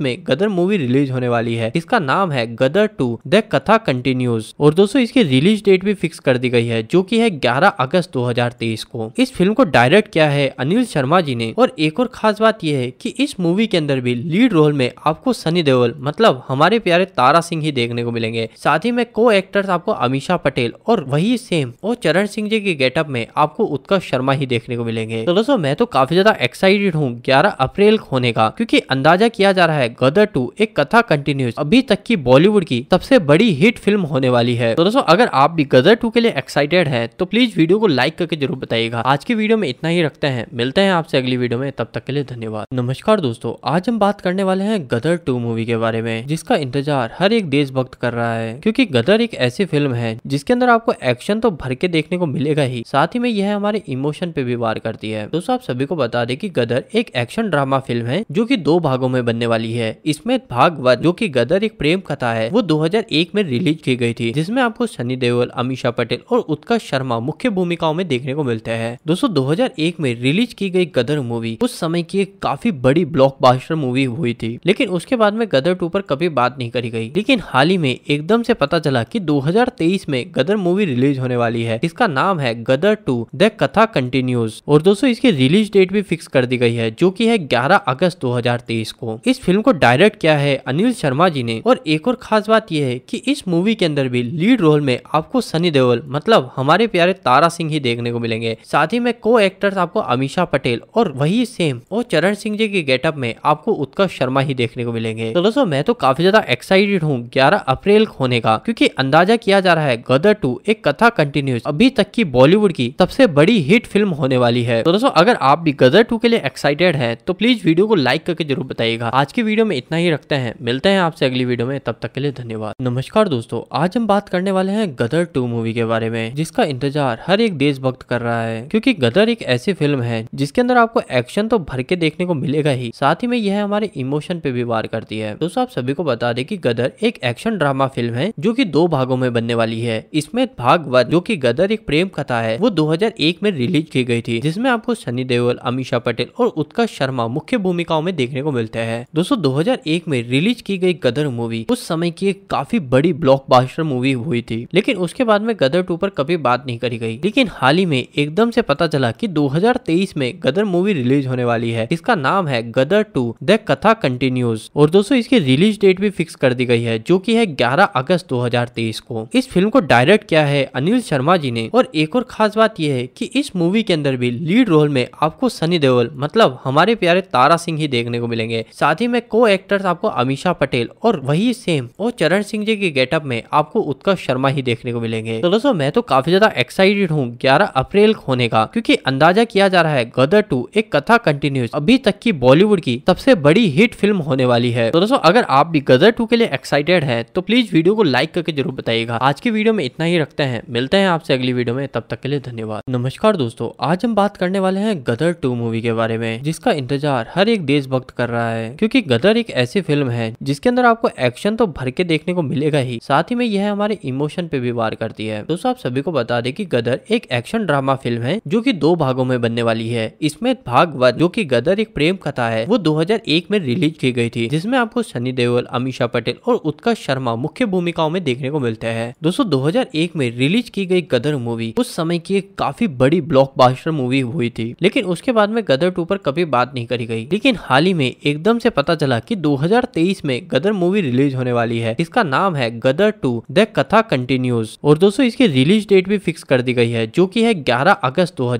में गदर मूवी रिलीज होने वाली है इसका नाम है Gadar two the Katha continues और दोस्तों इसकी रिलीज डेट भी फिक्स कर दी गई है जो की है ग्यारह अगस्त 2023 को इस फिल्म को डायरेक्ट किया है अनिल शर्मा जी ने और एक और खास बात यह है कि इस मूवी के अंदर भी लीड रोल में आपको सनी देओल मतलब हमारे प्यारे तारा सिंह ही देखने को मिलेंगे साथ ही में को एक्टर्स आपको अमीषा पटेल और वही सेम और चरण सिंह जी के गेटअप में आपको उत्कर्ष शर्मा ही देखने को मिलेंगे तो दोस्तों मैं तो काफी ज्यादा एक्साइटेड हूँ ग्यारह अप्रैल होने का क्यूँकी अंदाजा किया जा रहा है गदर टू एक कथा कंटिन्यूस अभी तक की बॉलीवुड की सबसे बड़ी हिट फिल्म होने वाली है तो दोस्तों अगर आप भी गदर टू के लिए एक्साइटेड है तो प्लीज वीडियो को लाइक करके जरूर बताइएगा आज की वीडियो में इतना ही रखते हैं मिलते हैं आपसे अगली वीडियो में तब तक के लिए धन्यवाद नमस्कार नमस्कार दोस्तों आज हम बात करने वाले हैं गदर टू मूवी के बारे में जिसका इंतजार हर एक देशभक्त कर रहा है क्योंकि गदर एक ऐसी फिल्म है जिसके अंदर आपको एक्शन तो भर के देखने को मिलेगा ही साथ ही में यह हमारे इमोशन पे भी वार करती है दोस्तों आप सभी को बता दें कि गदर एक एक्शन ड्रामा फिल्म है जो की दो भागों में बनने वाली है इसमें भाग वन जो की गदर एक प्रेम कथा है वो दो में रिलीज की गई थी जिसमे आपको सनी देओल अमीशा पटेल और उत्कर्ष शर्मा मुख्य भूमिकाओं में देखने को मिलते हैं दोस्तों दो में रिलीज की गई गदर मूवी उस समय की एक काफी बड़ी बड़ी ब्लॉकबस्टर मूवी हुई थी लेकिन उसके बाद में गदर टू पर कभी बात नहीं करी गई लेकिन हाल ही में एकदम से पता चला कि 2023 में गदर मूवी रिलीज होने वाली है इसका नाम है Gadar two the Katha continues और दोस्तों इसकी रिलीज डेट भी फिक्स कर दी गई है जो की है ग्यारह अगस्त दो को इस फिल्म को डायरेक्ट किया है अनिल शर्मा जी ने और एक और खास बात यह है की इस मूवी के अंदर भी लीड रोल में आपको सनी देओल मतलब हमारे प्यारे तारा सिंह ही देखने को मिलेंगे साथ ही में को एक्टर्स आपको अमीशा पटेल और वही सेम और चरण सिंह जी की गेटअप में आपको उत्कर्ष शर्मा ही देखने को मिलेंगे तो दोस्तों मैं तो काफी ज्यादा एक्साइटेड हूँ ग्यारह अप्रैल होने का क्यूँकी अंदाजा किया जा रहा है गदर टू एक कथा कंटिन्यू अभी तक की बॉलीवुड की सबसे बड़ी हिट फिल्म होने वाली है तो दोस्तों अगर आप भी गदर टू के लिए एक्साइटेड है तो प्लीज वीडियो को लाइक करके जरूर बताइएगा आज की वीडियो में इतना ही रखते हैं मिलते हैं आपसे अगली वीडियो में तब तक के लिए धन्यवाद नमस्कार दोस्तों आज हम बात करने वाले हैं गदर टू मूवी के बारे में जिसका इंतजार हर एक देशभक्त कर रहा है क्योंकि गदर एक ऐसी फिल्म है जिसके अंदर आपको एक्शन तो भर के देखने को मिलेगा ही साथ ही में यह हमारे इमोशन पे भी वार करती है दोस्तों आप सभी को बता दें कि गदर एक एक्शन ड्रामा फिल्म है जो कि दो भागों में बनने वाली है इसमें भाग वन जो कि गदर एक प्रेम कथा है वो 2001 में रिलीज की गई थी जिसमें आपको सनी देओल अमीषा पटेल और उत्कर्ष शर्मा मुख्य भूमिकाओं में देखने को मिलते हैं दोस्तों दो में रिलीज की गई गदर मूवी उस समय की एक काफी बड़ी ब्लॉक मूवी हुई थी लेकिन उसके बाद में गदर टू पर कभी बात नहीं करी गई लेकिन हाल ही में एकदम से पता चला की दो में गदर मूवी रिलीज होने वाली है इसका नाम है Gadar two the Katha continues और दोस्तों इसकी रिलीज डेट भी फिक्स कर दी गई है जो की है ग्यारह अगस्त 2023 को इस फिल्म को डायरेक्ट किया है अनिल शर्मा जी ने और एक और खास बात यह है की इस मूवी के अंदर भी लीड रोल में आपको सनी देओल मतलब हमारे प्यारे तारा सिंह ही देखने को मिलेंगे साथ ही में को एक्टर्स आपको अमीषा पटेल और वही सेम और चरण सिंह जी के गेटअप में आपको उत्कर्ष शर्मा ही देखने को मिलेंगे तो दोस्तों मैं तो काफी ज्यादा एक्साइटेड हूँ ग्यारह अप्रैल होने का क्यूँकी अंदाजा किया जा रहा है गदर टू एक कथा कंटिन्यूस अभी तक की बॉलीवुड बॉलीवुड की सबसे बड़ी हिट फिल्म होने वाली है तो दोस्तों अगर आप भी गदर टू के लिए एक्साइटेड है तो प्लीज वीडियो को लाइक करके जरूर बताइएगा आज की वीडियो में इतना ही रखते हैं मिलते हैं आपसे अगली वीडियो में तब तक के लिए धन्यवाद नमस्कार दोस्तों आज हम बात करने वाले हैं गदर टू मूवी के बारे में जिसका इंतजार हर एक देशभक्त कर रहा है क्योंकि गदर एक ऐसी फिल्म है जिसके अंदर आपको एक्शन तो भर के देखने को मिलेगा ही साथ ही में यह हमारे इमोशन पे भी वार करती है दोस्तों आप सभी को बता दें कि गदर एक एक्शन ड्रामा फिल्म है जो की दो भागों में बनने वाली है इसमें भाग वन जो की गदर एक प्रेम कथा करता है वो 2001 में रिलीज की गई थी जिसमें आपको सनी देओल अमीषा पटेल और उत्कर्ष शर्मा मुख्य भूमिकाओं में देखने को मिलते हैं दोस्तों 2001 में रिलीज की गई गदर मूवी उस समय की एक काफी बड़ी ब्लॉकबस्टर मूवी हुई थी लेकिन उसके बाद में गदर टू पर कभी बात नहीं करी गई लेकिन हाल ही में एकदम से पता चला की दो में गदर मूवी रिलीज होने वाली है इसका नाम है Gadar two the Katha continues और दोस्तों इसकी रिलीज डेट भी फिक्स कर दी गई है जो की है ग्यारह अगस्त दो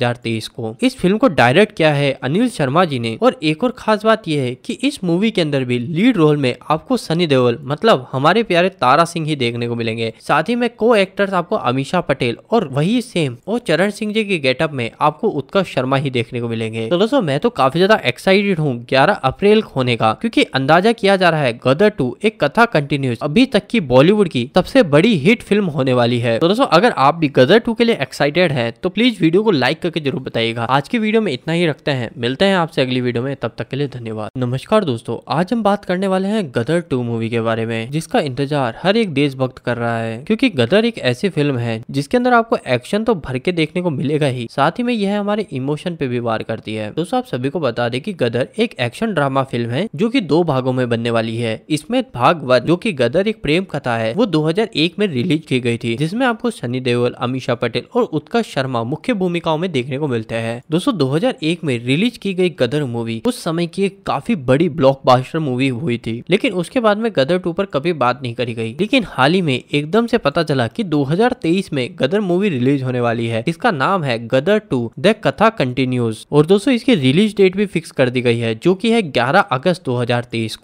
को इस फिल्म को डायरेक्ट किया है अनिल शर्मा जी ने और एक और खास बात यह है कि इस मूवी के अंदर भी लीड रोल में आपको सनी देओल मतलब हमारे प्यारे तारा सिंह ही देखने को मिलेंगे साथ ही में को एक्टर्स आपको अमीषा पटेल और वही सेम और चरण सिंह जी के गेटअप में आपको उत्कर्ष शर्मा ही देखने को मिलेंगे तो दोस्तों मैं तो काफी ज्यादा एक्साइटेड हूँ ग्यारह अप्रैल होने का क्यूँकी अंदाजा किया जा रहा है गदर टू एक कथा कंटिन्यूस अभी तक की बॉलीवुड की सबसे बड़ी हिट फिल्म होने वाली है तो दोस्तों अगर आप भी गदर टू के लिए एक्साइटेड है तो प्लीज वीडियो को लाइक करके जरूर बताइएगा आज की वीडियो में इतना ही रखते हैं मिलते हैं आपसे अगली वीडियो में तब तक तक के लिए धन्यवाद नमस्कार दोस्तों आज हम बात करने वाले हैं गदर टू मूवी के बारे में जिसका इंतजार हर एक देशभक्त कर रहा है क्योंकि गदर एक ऐसी फिल्म है जिसके अंदर आपको एक्शन तो भर के देखने को मिलेगा ही साथ ही में यह हमारे इमोशन पे भी वार करती है दोस्तों आप सभी को बता दें की गदर एक एक्शन ड्रामा फिल्म है जो की दो भागों में बनने वाली है इसमें भाग वन जो की गदर एक प्रेम कथा है वो दो में रिलीज की गई थी जिसमे आपको सनी देओल अमीषा पटेल और उत्कर्ष शर्मा मुख्य भूमिकाओं में देखने को मिलते हैं दोस्तों 2001 में रिलीज की गई गदर मूवी उस समय समय की एक काफी बड़ी ब्लॉकबस्टर मूवी हुई थी लेकिन उसके बाद में गदर टू पर कभी बात नहीं करी गई लेकिन हाल ही में एकदम से पता चला कि 2023 में गदर मूवी रिलीज होने वाली है इसका नाम है Gadar two the Katha continues और दोस्तों इसकी रिलीज डेट भी फिक्स कर दी गई है जो की है ग्यारह अगस्त दो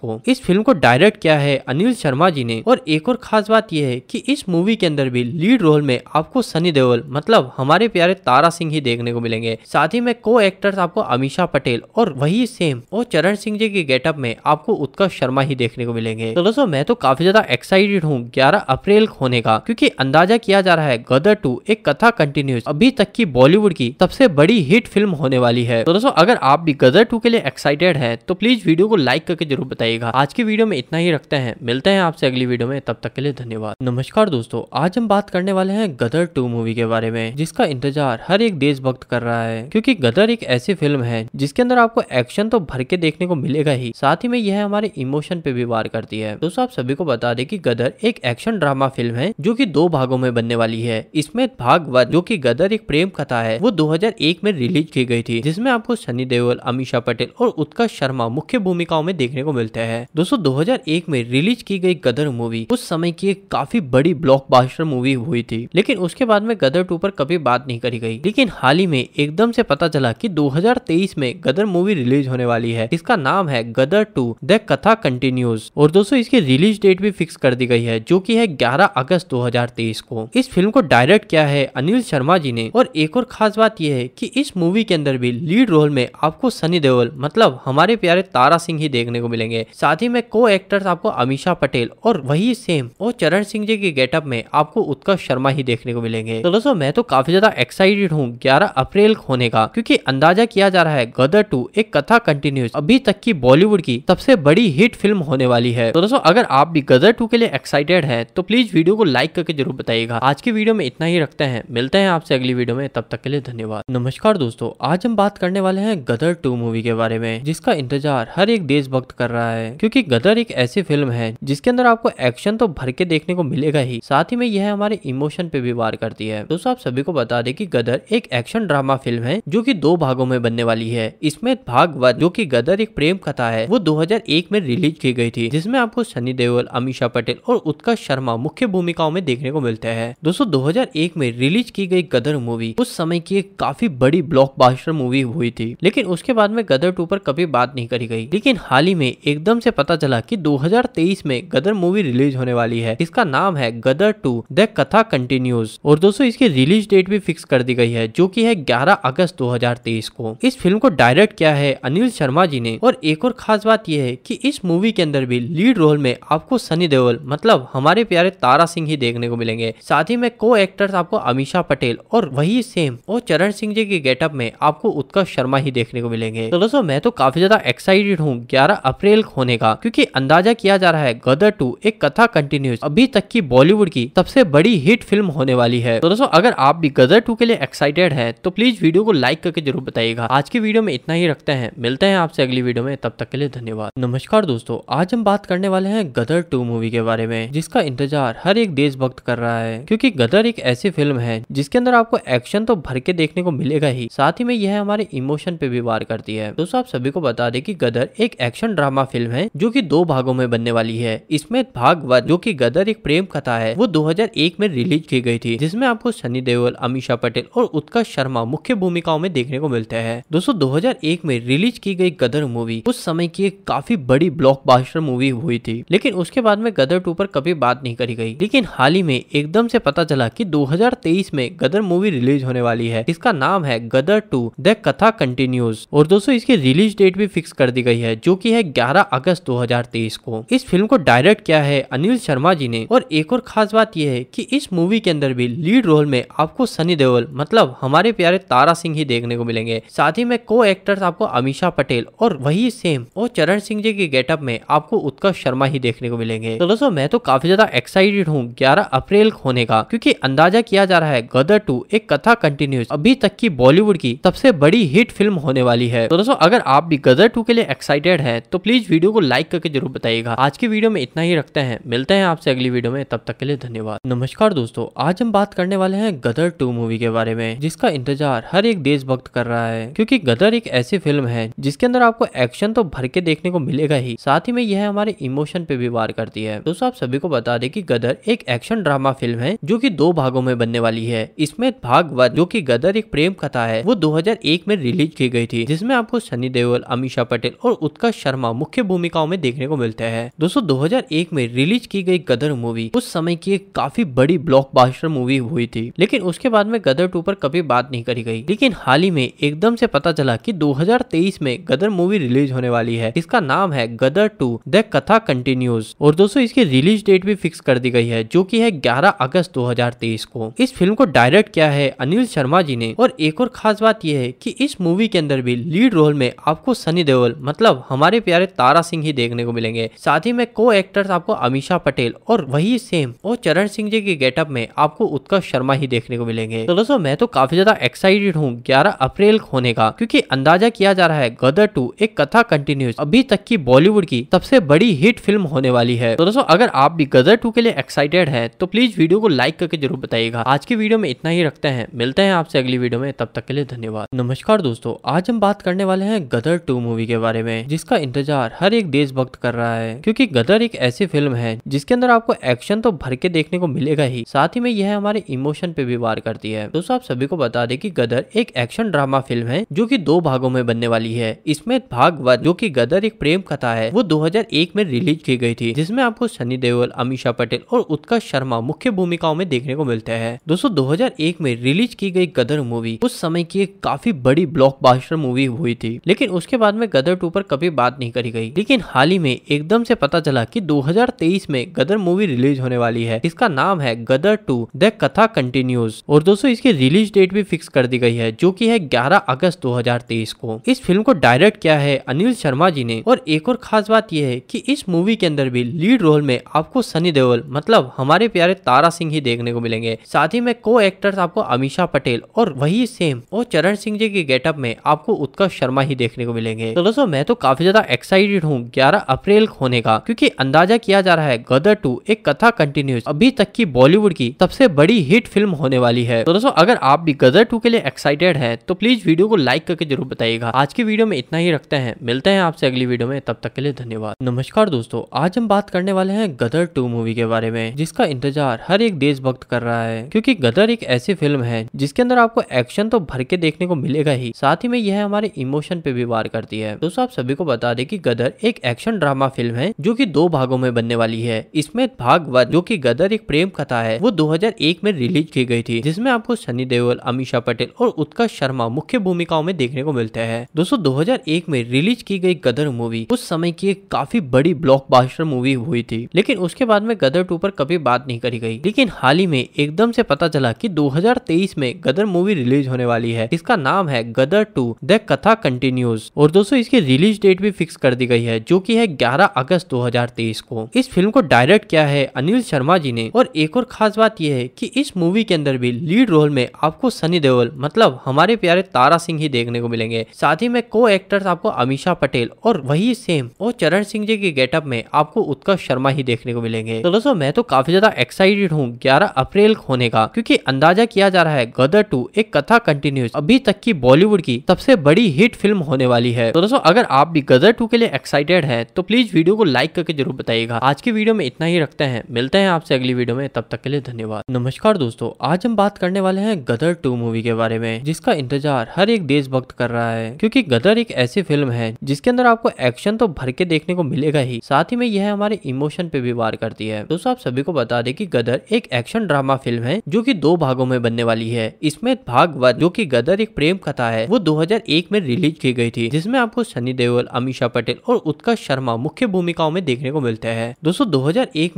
को इस फिल्म को डायरेक्ट किया है अनिल शर्मा जी ने और एक और खास बात यह है की इस मूवी के अंदर भी लीड रोल में आपको सनी देओल मतलब हमारे प्यारे तारा सिंह ही देखने को मिलेंगे साथ ही में को एक्टर्स आपको अमीशा पटेल और वही सेम में और चरण सिंह जी के गेटअप में आपको उत्कर्ष शर्मा ही देखने को मिलेंगे तो दोस्तों मैं तो काफी ज्यादा एक्साइटेड हूँ ग्यारह अप्रैल होने का क्योंकि अंदाजा किया जा रहा है गदर टू एक कथा कंटिन्यूस अभी तक की बॉलीवुड की सबसे बड़ी हिट फिल्म होने वाली है तो दोस्तों अगर आप भी गदर टू के लिए एक्साइटेड है तो प्लीज वीडियो को लाइक करके जरूर बताइएगा आज की वीडियो में इतना ही रखते हैं मिलते हैं आपसे अगली वीडियो में तब तक के लिए धन्यवाद नमस्कार दोस्तों आज हम बात करने वाले हैं गदर टू मूवी के बारे में जिसका इंतजार हर एक देशभक्त कर रहा है क्योंकि गदर एक ऐसी फिल्म है जिसके अंदर आपको एक्शन तो भर के देखने को मिलेगा ही साथ ही में यह हमारे इमोशन पे भी वार करती है दोस्तों आप सभी को बता दें कि गदर एक एक्शन ड्रामा फिल्म है जो कि दो भागों में बनने वाली है इसमें भाग वन जो कि गदर एक प्रेम कथा है वो 2001 में रिलीज की गई थी जिसमे आपको सनी देओल अमीषा पटेल और उत्कर्ष शर्मा मुख्य भूमिकाओं में देखने को मिलते हैं दोस्तों दो में रिलीज की गई गदर मूवी उस समय की एक काफी बड़ी ब्लॉक मूवी हुई थी लेकिन उसके बाद में गदर टू पर कभी बात नहीं करी गई लेकिन हाल ही में एकदम से पता चला की दो में गदर मूवी रिलीज होने वाली है इसका नाम है Gadar two the Katha continues और दोस्तों इसकी रिलीज डेट भी फिक्स कर दी गई है जो की है ग्यारह अगस्त दो को इस फिल्म को डायरेक्ट किया है अनिल शर्मा जी ने और एक और खास बात यह है की इस मूवी के अंदर भी लीड रोल में आपको सनी देओल मतलब हमारे प्यारे तारा सिंह ही देखने को मिलेंगे साथ ही में को एक्टर्स आपको अमीशा पटेल और वही सेम और चरण सिंह जी के गेटअप में आपको उत्कर्ष शर्मा ही देखने को मिलेंगे तो दोस्तों मैं तो काफी ज्यादा एक्साइटेड हूँ ग्यारह अप्रैल होने का क्योंकि अंदाजा किया जा रहा है गदर टू एक कथा कंटिन्यूज अभी तक की बॉलीवुड की सबसे बड़ी हिट फिल्म होने वाली है तो दोस्तों अगर आप भी गदर टू के लिए एक्साइटेड है तो प्लीज वीडियो को लाइक करके जरूर बताइएगा आज की वीडियो में इतना ही रखते हैं मिलते हैं आपसे अगली वीडियो में तब तक के लिए धन्यवाद नमस्कार दोस्तों आज हम बात करने वाले हैं गदर टू मूवी के बारे में जिसका इंतजार हर एक देशभक्त कर रहा है क्योंकि गदर एक ऐसी फिल्म है जिसके अंदर आपको एक्शन तो भर के देखने को मिलेगा ही साथ ही में यह हमारे इमोशन पे भी वार करती है दोस्तों आप सभी को बता दें कि गदर एक एक्शन ड्रामा फिल्म है जो कि दो भागों में बनने वाली है इसमें भाग वन जो कि गदर एक प्रेम कथा है वो 2001 में रिलीज की गई थी जिसमें आपको सनी देओल अमीषा पटेल और उत्कर्ष शर्मा मुख्य भूमिकाओं में देखने को मिलते हैं दोस्तों 2001 में रिलीज की गई गदर मूवी उस समय की एक काफी बड़ी ब्लॉक मूवी हुई थी लेकिन उसके बाद में गदर टू पर कभी बात नहीं करी गई लेकिन हाल ही में एकदम से पता चला की दो में गदर मूवी रिलीज होने वाली है इसका नाम है Gadar two the Katha continues और दोस्तों इसकी रिलीज डेट भी फिक्स कर दी गई है जो की है ग्यारह अगस्त दो को इस फिल्म को डायरेक्ट किया है अनिल शर्मा जी ने और एक और खास बात यह है कि इस मूवी के अंदर भी लीड रोल में आपको सनी देओल मतलब हमारे प्यारे तारा सिंह ही देखने को मिलेंगे साथ ही में को एक्टर्स आपको अमीषा पटेल और वही सेम और चरण सिंह जी के गेटअप में आपको उत्कर्ष शर्मा ही देखने को मिलेंगे तो दोस्तों मैं तो काफी ज्यादा एक्साइटेड हूँ ग्यारह अप्रैल होने का क्यूँकी अंदाजा किया जा रहा है गदर टू एक कथा कंटिन्यूस अभी तक की बॉलीवुड की सबसे बड़ी हिट फिल्म होने वाली है तो दोस्तों अगर आप भी गदर टू के लिए एक्साइटेड है तो प्लीज वीडियो को लाइक करके जरूर बताइएगा आज की वीडियो में इतना ही रखते हैं मिलते हैं हैं आपसे अगली वीडियो में तब तक के लिए धन्यवाद नमस्कार दोस्तों आज हम बात करने वाले हैं गदर टू मूवी के बारे में जिसका इंतजार हर एक देशभक्त कर रहा है क्योंकि गदर एक ऐसी फिल्म है जिसके अंदर आपको एक्शन तो भर के देखने को मिलेगा ही साथ ही में यह हमारे इमोशन पे भी वार करती है दोस्तों आप सभी को बता दें की गदर एक एक्शन ड्रामा फिल्म है जो की दो भागों में बनने वाली है इसमें भाग वन जो की गदर एक प्रेम कथा है वो दो में रिलीज की गई थी जिसमे आपको सनी देओल अमीषा पटेल और उत्कर्ष शर्मा मुख्य भूमिकाओं में देखने को मिलते हैं दोस्तों दो में रिलीज की गई गदर मूवी उस समय की एक काफी बड़ी ब्लॉकबस्टर मूवी हुई थी लेकिन उसके बाद में गदर टू पर कभी बात नहीं करी गई लेकिन हाल ही में एकदम से पता चला कि 2023 में गदर मूवी रिलीज होने वाली है इसका नाम है Gadar two the Katha continues और दोस्तों इसकी रिलीज डेट भी फिक्स कर दी गई है जो की है ग्यारह अगस्त दो को इस फिल्म को डायरेक्ट किया है अनिल शर्मा जी ने और एक और खास बात यह है की इस मूवी के अंदर भी लीड रोल में आपको सनी देओल मतलब हमारे प्यारे तारा सिंह ही देखने को मिलेंगे साथ ही में को एक्टर्स आपको अमीशा पटेल पटेल और वही सेम और चरण सिंह जी के गेटअप में आपको उत्कर्ष शर्मा ही देखने को मिलेंगे तो दोस्तों मैं तो काफी ज्यादा एक्साइटेड हूँ ग्यारह अप्रैल होने का क्यूँकी अंदाजा किया जा रहा है गदर टू एक कथा कंटिन्यूस अभी तक की बॉलीवुड की सबसे बड़ी हिट फिल्म होने वाली है तो दोस्तों अगर आप भी गदर टू के लिए एक्साइटेड है तो प्लीज वीडियो को लाइक करके जरूर बताइएगा आज की वीडियो में इतना ही रखते हैं मिलते हैं आपसे अगली वीडियो में तब तक के लिए धन्यवाद नमस्कार दोस्तों आज हम बात करने वाले हैं गदर टू मूवी के बारे में जिसका इंतजार हर एक देशभक्त कर रहा है क्योंकि गदर एक ऐसी फिल्म है जिस जिसके अंदर आपको एक्शन तो भर के देखने को मिलेगा ही साथ ही में यह हमारे इमोशन पे भी वार करती है दोस्तों आप सभी को बता दें कि गदर एक एक्शन ड्रामा फिल्म है जो कि दो भागों में बनने वाली है इसमें भाग वन जो कि गदर एक प्रेम कथा है वो 2001 में रिलीज की गई थी जिसमें आपको सनी देओल अमीषा पटेल और उत्कर्ष शर्मा मुख्य भूमिकाओं में देखने को मिलते हैं दोस्तों दो में रिलीज की गई गदर मूवी उस समय की एक काफी बड़ी ब्लॉक मूवी हुई थी लेकिन उसके बाद में गदर टू पर कभी बात नहीं करी गई लेकिन हाल ही में एकदम से पता चला की दो में एक गदर मूवी रिलीज होने वाली है इसका नाम है Gadar two the Katha continues और दोस्तों इसकी रिलीज डेट भी फिक्स कर दी गई है जो की है ग्यारह अगस्त दो को इस फिल्म को डायरेक्ट किया है अनिल शर्मा जी ने और एक और खास बात यह है की इस मूवी के अंदर भी लीड रोल में आपको सनी देओल मतलब हमारे प्यारे तारा सिंह ही देखने को मिलेंगे साथ ही में को एक्टर्स आपको अमीशा पटेल और वही सेम और चरण सिंह जी के गेटअप में आपको उत्कर्ष शर्मा ही देखने को मिलेंगे तो दोस्तों मैं तो काफी ज्यादा एक्साइटेड हूँ ग्यारह अप्रैल होने का क्योंकि अंदाजा किया जा रहा है गदर टू एक कथा कंटिन्यूस अभी तक की बॉलीवुड की सबसे बड़ी हिट फिल्म होने वाली है तो दोस्तों अगर आप भी गदर टू के लिए एक्साइटेड है तो प्लीज वीडियो को लाइक करके जरूर बताइएगा आज की वीडियो में इतना ही रखते हैं मिलते हैं आपसे अगली वीडियो में तब तक के लिए धन्यवाद नमस्कार दोस्तों आज हम बात करने वाले हैं गदर टू मूवी के बारे में जिसका इंतजार हर एक देशभक्त कर रहा है क्योंकि गदर एक ऐसी फिल्म है जिसके अंदर आपको एक्शन तो भर के देखने को मिलेगा ही साथ ही में यह हमारे इमोशन पे भी वार करती है दोस्तों आप सभी को बता दें कि गदर एक एक्शन ड्रामा फिल्म है जो कि दो भागों में बनने वाली है इसमें भागवत जो कि गदर एक प्रेम कथा है वो 2001 में रिलीज की गई थी जिसमें आपको सनी देओल अमीशा पटेल और उत्कर्ष शर्मा मुख्य भूमिकाओं में देखने को मिलते हैं दोस्तों दो में रिलीज की गई गदर मूवी उस समय की एक काफी बड़ी ब्लॉक मूवी हुई थी लेकिन उसके बाद में गदर टू पर कभी बात नहीं करी गई लेकिन हाल ही में एकदम से पता चला की दो में गदर मूवी रिलीज होने वाली है इसका नाम है Gadar two the Katha continues और दोस्तों इसकी रिलीज डेट भी फिक्स कर दी गई है जो की है ग्यारह अगस्त दो को इस फिल्म को डायरेक्ट किया है अनिल शर्मा जी ने और एक और खास बात यह है कि इस मूवी के अंदर भी लीड रोल में आपको सनी देओल मतलब हमारे प्यारे तारा सिंह ही देखने को मिलेंगे साथ ही में को एक्टर्स आपको अमीषा पटेल और वही सेम और चरण सिंह जी के गेटअप में आपको उत्कर्ष शर्मा ही देखने को मिलेंगे तो दोस्तों मैं तो काफी ज्यादा एक्साइटेड हूँ ग्यारह अप्रैल होने का क्यूँकी अंदाजा किया जा रहा है गदर टू एक कथा कंटिन्यूस अभी तक की बॉलीवुड की सबसे बड़ी हिट फिल्म होने वाली है तो दोस्तों अगर आप भी गदर टू के लिए एक्साइटेड है तो प्लीज वीडियो को लाइक करके जरूर बताइएगा आज की वीडियो में इतना ही रखते हैं मिलते हैं आपसे अगली वीडियो में तब तक के लिए धन्यवाद नमस्कार दोस्तों आज हम बात करने वाले हैं गदर टू मूवी के बारे में जिसका इंतजार हर एक देशभक्त कर रहा है क्योंकि गदर एक ऐसी फिल्म है जिसके अंदर आपको एक्शन तो भर के देखने को मिलेगा ही साथ ही में यह हमारे इमोशन पे भी वार करती है दोस्तों आप सभी को बता दें की गदर एक एक्शन ड्रामा फिल्म है जो की दो भागों में बनने वाली है इसमें भाग वन जो की गदर एक प्रेम कथा है वो दो में रिलीज की गई थी जिसमे आपको सनी देओल अमीषा पटेल और उत्कर्ष शर्मा मुख्य भूमिकाओं में देखने को मिलते हैं दोस्तों दो 2001 में रिलीज की गई गदर मूवी उस समय की एक काफी बड़ी ब्लॉकबस्टर मूवी हुई थी लेकिन उसके बाद में गदर टू पर कभी बात नहीं करी गई लेकिन हाल ही में एकदम से पता चला कि 2023 में गदर मूवी रिलीज होने वाली है इसका नाम है Gadar two the Katha continues और दोस्तों इसकी रिलीज डेट भी फिक्स कर दी गई है जो की है ग्यारह अगस्त दो को इस फिल्म को डायरेक्ट किया है अनिल शर्मा जी ने और एक और खास बात यह है की इस मूवी के अंदर भी लीड रोल में आपको सनी देओल मतलब हमारे प्यारे तारा सिंह ही देखने को मिलेंगे साथ ही में को एक्टर्स आपको अमीशा पटेल और वही सेम और चरण सिंह जी के गेटअप में आपको उत्कर्ष शर्मा ही देखने को मिलेंगे तो दोस्तों मैं तो काफी ज्यादा एक्साइटेड हूँ ग्यारह अप्रैल होने का क्यूँकी अंदाजा किया जा रहा है गदर टू एक कथा कंटिन्यूस अभी तक की बॉलीवुड की सबसे बड़ी हिट फिल्म होने वाली है तो दोस्तों अगर आप भी गदर टू के लिए एक्साइटेड है तो प्लीज वीडियो को लाइक करके जरूर बताइएगा आज की वीडियो में इतना ही रखते हैं मिलते हैं आपसे अगली वीडियो में तब तक के लिए धन्यवाद नमस्कार दोस्तों आज हम बात करने वाले हैं गदर टू मूवी के बारे में जिसका इंतजार हर एक देशभक्त कर रहा है क्योंकि गदर एक ऐसी फिल्म है जिसके अंदर आपको एक्शन तो भर के देखने को मिलेगा ही साथ ही में यह हमारे इमोशन पे भी वार करती है दोस्तों आप सभी को बता दें कि गदर एक एक्शन ड्रामा फिल्म है जो कि दो भागों में बनने वाली है इसमें भाग वन जो कि गदर एक प्रेम कथा है वो 2001 में रिलीज की गई थी जिसमे आपको सनी देओल अमीशा पटेल और उत्कर्ष शर्मा मुख्य भूमिकाओं में देखने को मिलते हैं दोस्तों दो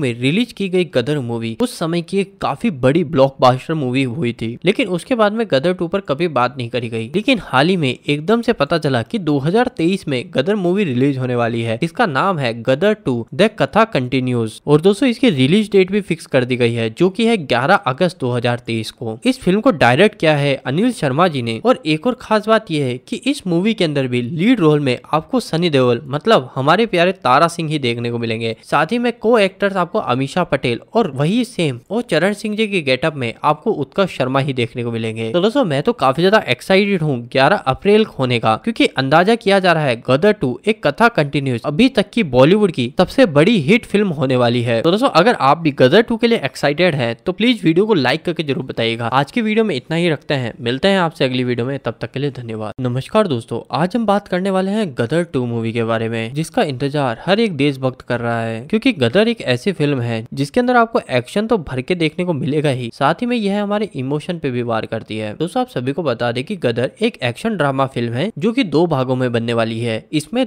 में रिलीज की गई गदर मूवी उस समय की एक काफी बड़ी ब्लॉक मूवी हुई थी लेकिन उसके बाद में गदर टू पर कभी बात नहीं करी गई लेकिन हाल ही में एकदम से पता चला कि 2023 में गदर मूवी रिलीज होने वाली है इसका नाम है Gadar two the Katha continues और दोस्तों इसकी रिलीज डेट भी फिक्स कर दी गई है जो की है ग्यारह अगस्त 2023 को इस फिल्म को डायरेक्ट किया है अनिल शर्मा जी ने और एक और खास बात यह है की इस मूवी के अंदर भी लीड रोल में आपको सनी देओल मतलब हमारे प्यारे तारा सिंह ही देखने को मिलेंगे साथ ही में को एक्टर्स आपको अमीशा पटेल और वही सेम और चरण सिंह जी के गेटअप में आपको उत्कर्ष शर्मा ही देखने को मिलेंगे तो दोस्तों मैं तो काफी ज्यादा एक्साइटेड हूँ ग्यारह अप्रैल होने का क्योंकि अंदाजा किया जा रहा है गदर टू एक कथा कंटिन्यूस अभी तक की बॉलीवुड की सबसे बड़ी हिट फिल्म होने वाली है तो दोस्तों अगर आप भी गदर टू के लिए एक्साइटेड है तो प्लीज वीडियो को लाइक करके जरूर बताइएगा आज की वीडियो में इतना ही रखते हैं मिलते हैं आपसे अगली वीडियो में तब तक के लिए धन्यवाद नमस्कार दोस्तों आज हम बात करने वाले हैं गदर टू मूवी के बारे में जिसका इंतजार हर एक देशभक्त कर रहा है क्योंकि गदर एक ऐसी फिल्म है जिसके अंदर आपको एक्शन तो भर के देखने को मिलेगा ही साथ ही में यह हमारे इमोशन पे भी वार करती है दोस्तों आप सभी को बता दें कि गदर एक एक्शन ड्रामा फिल्म है जो की दो भागों में बनने वाली है इसमें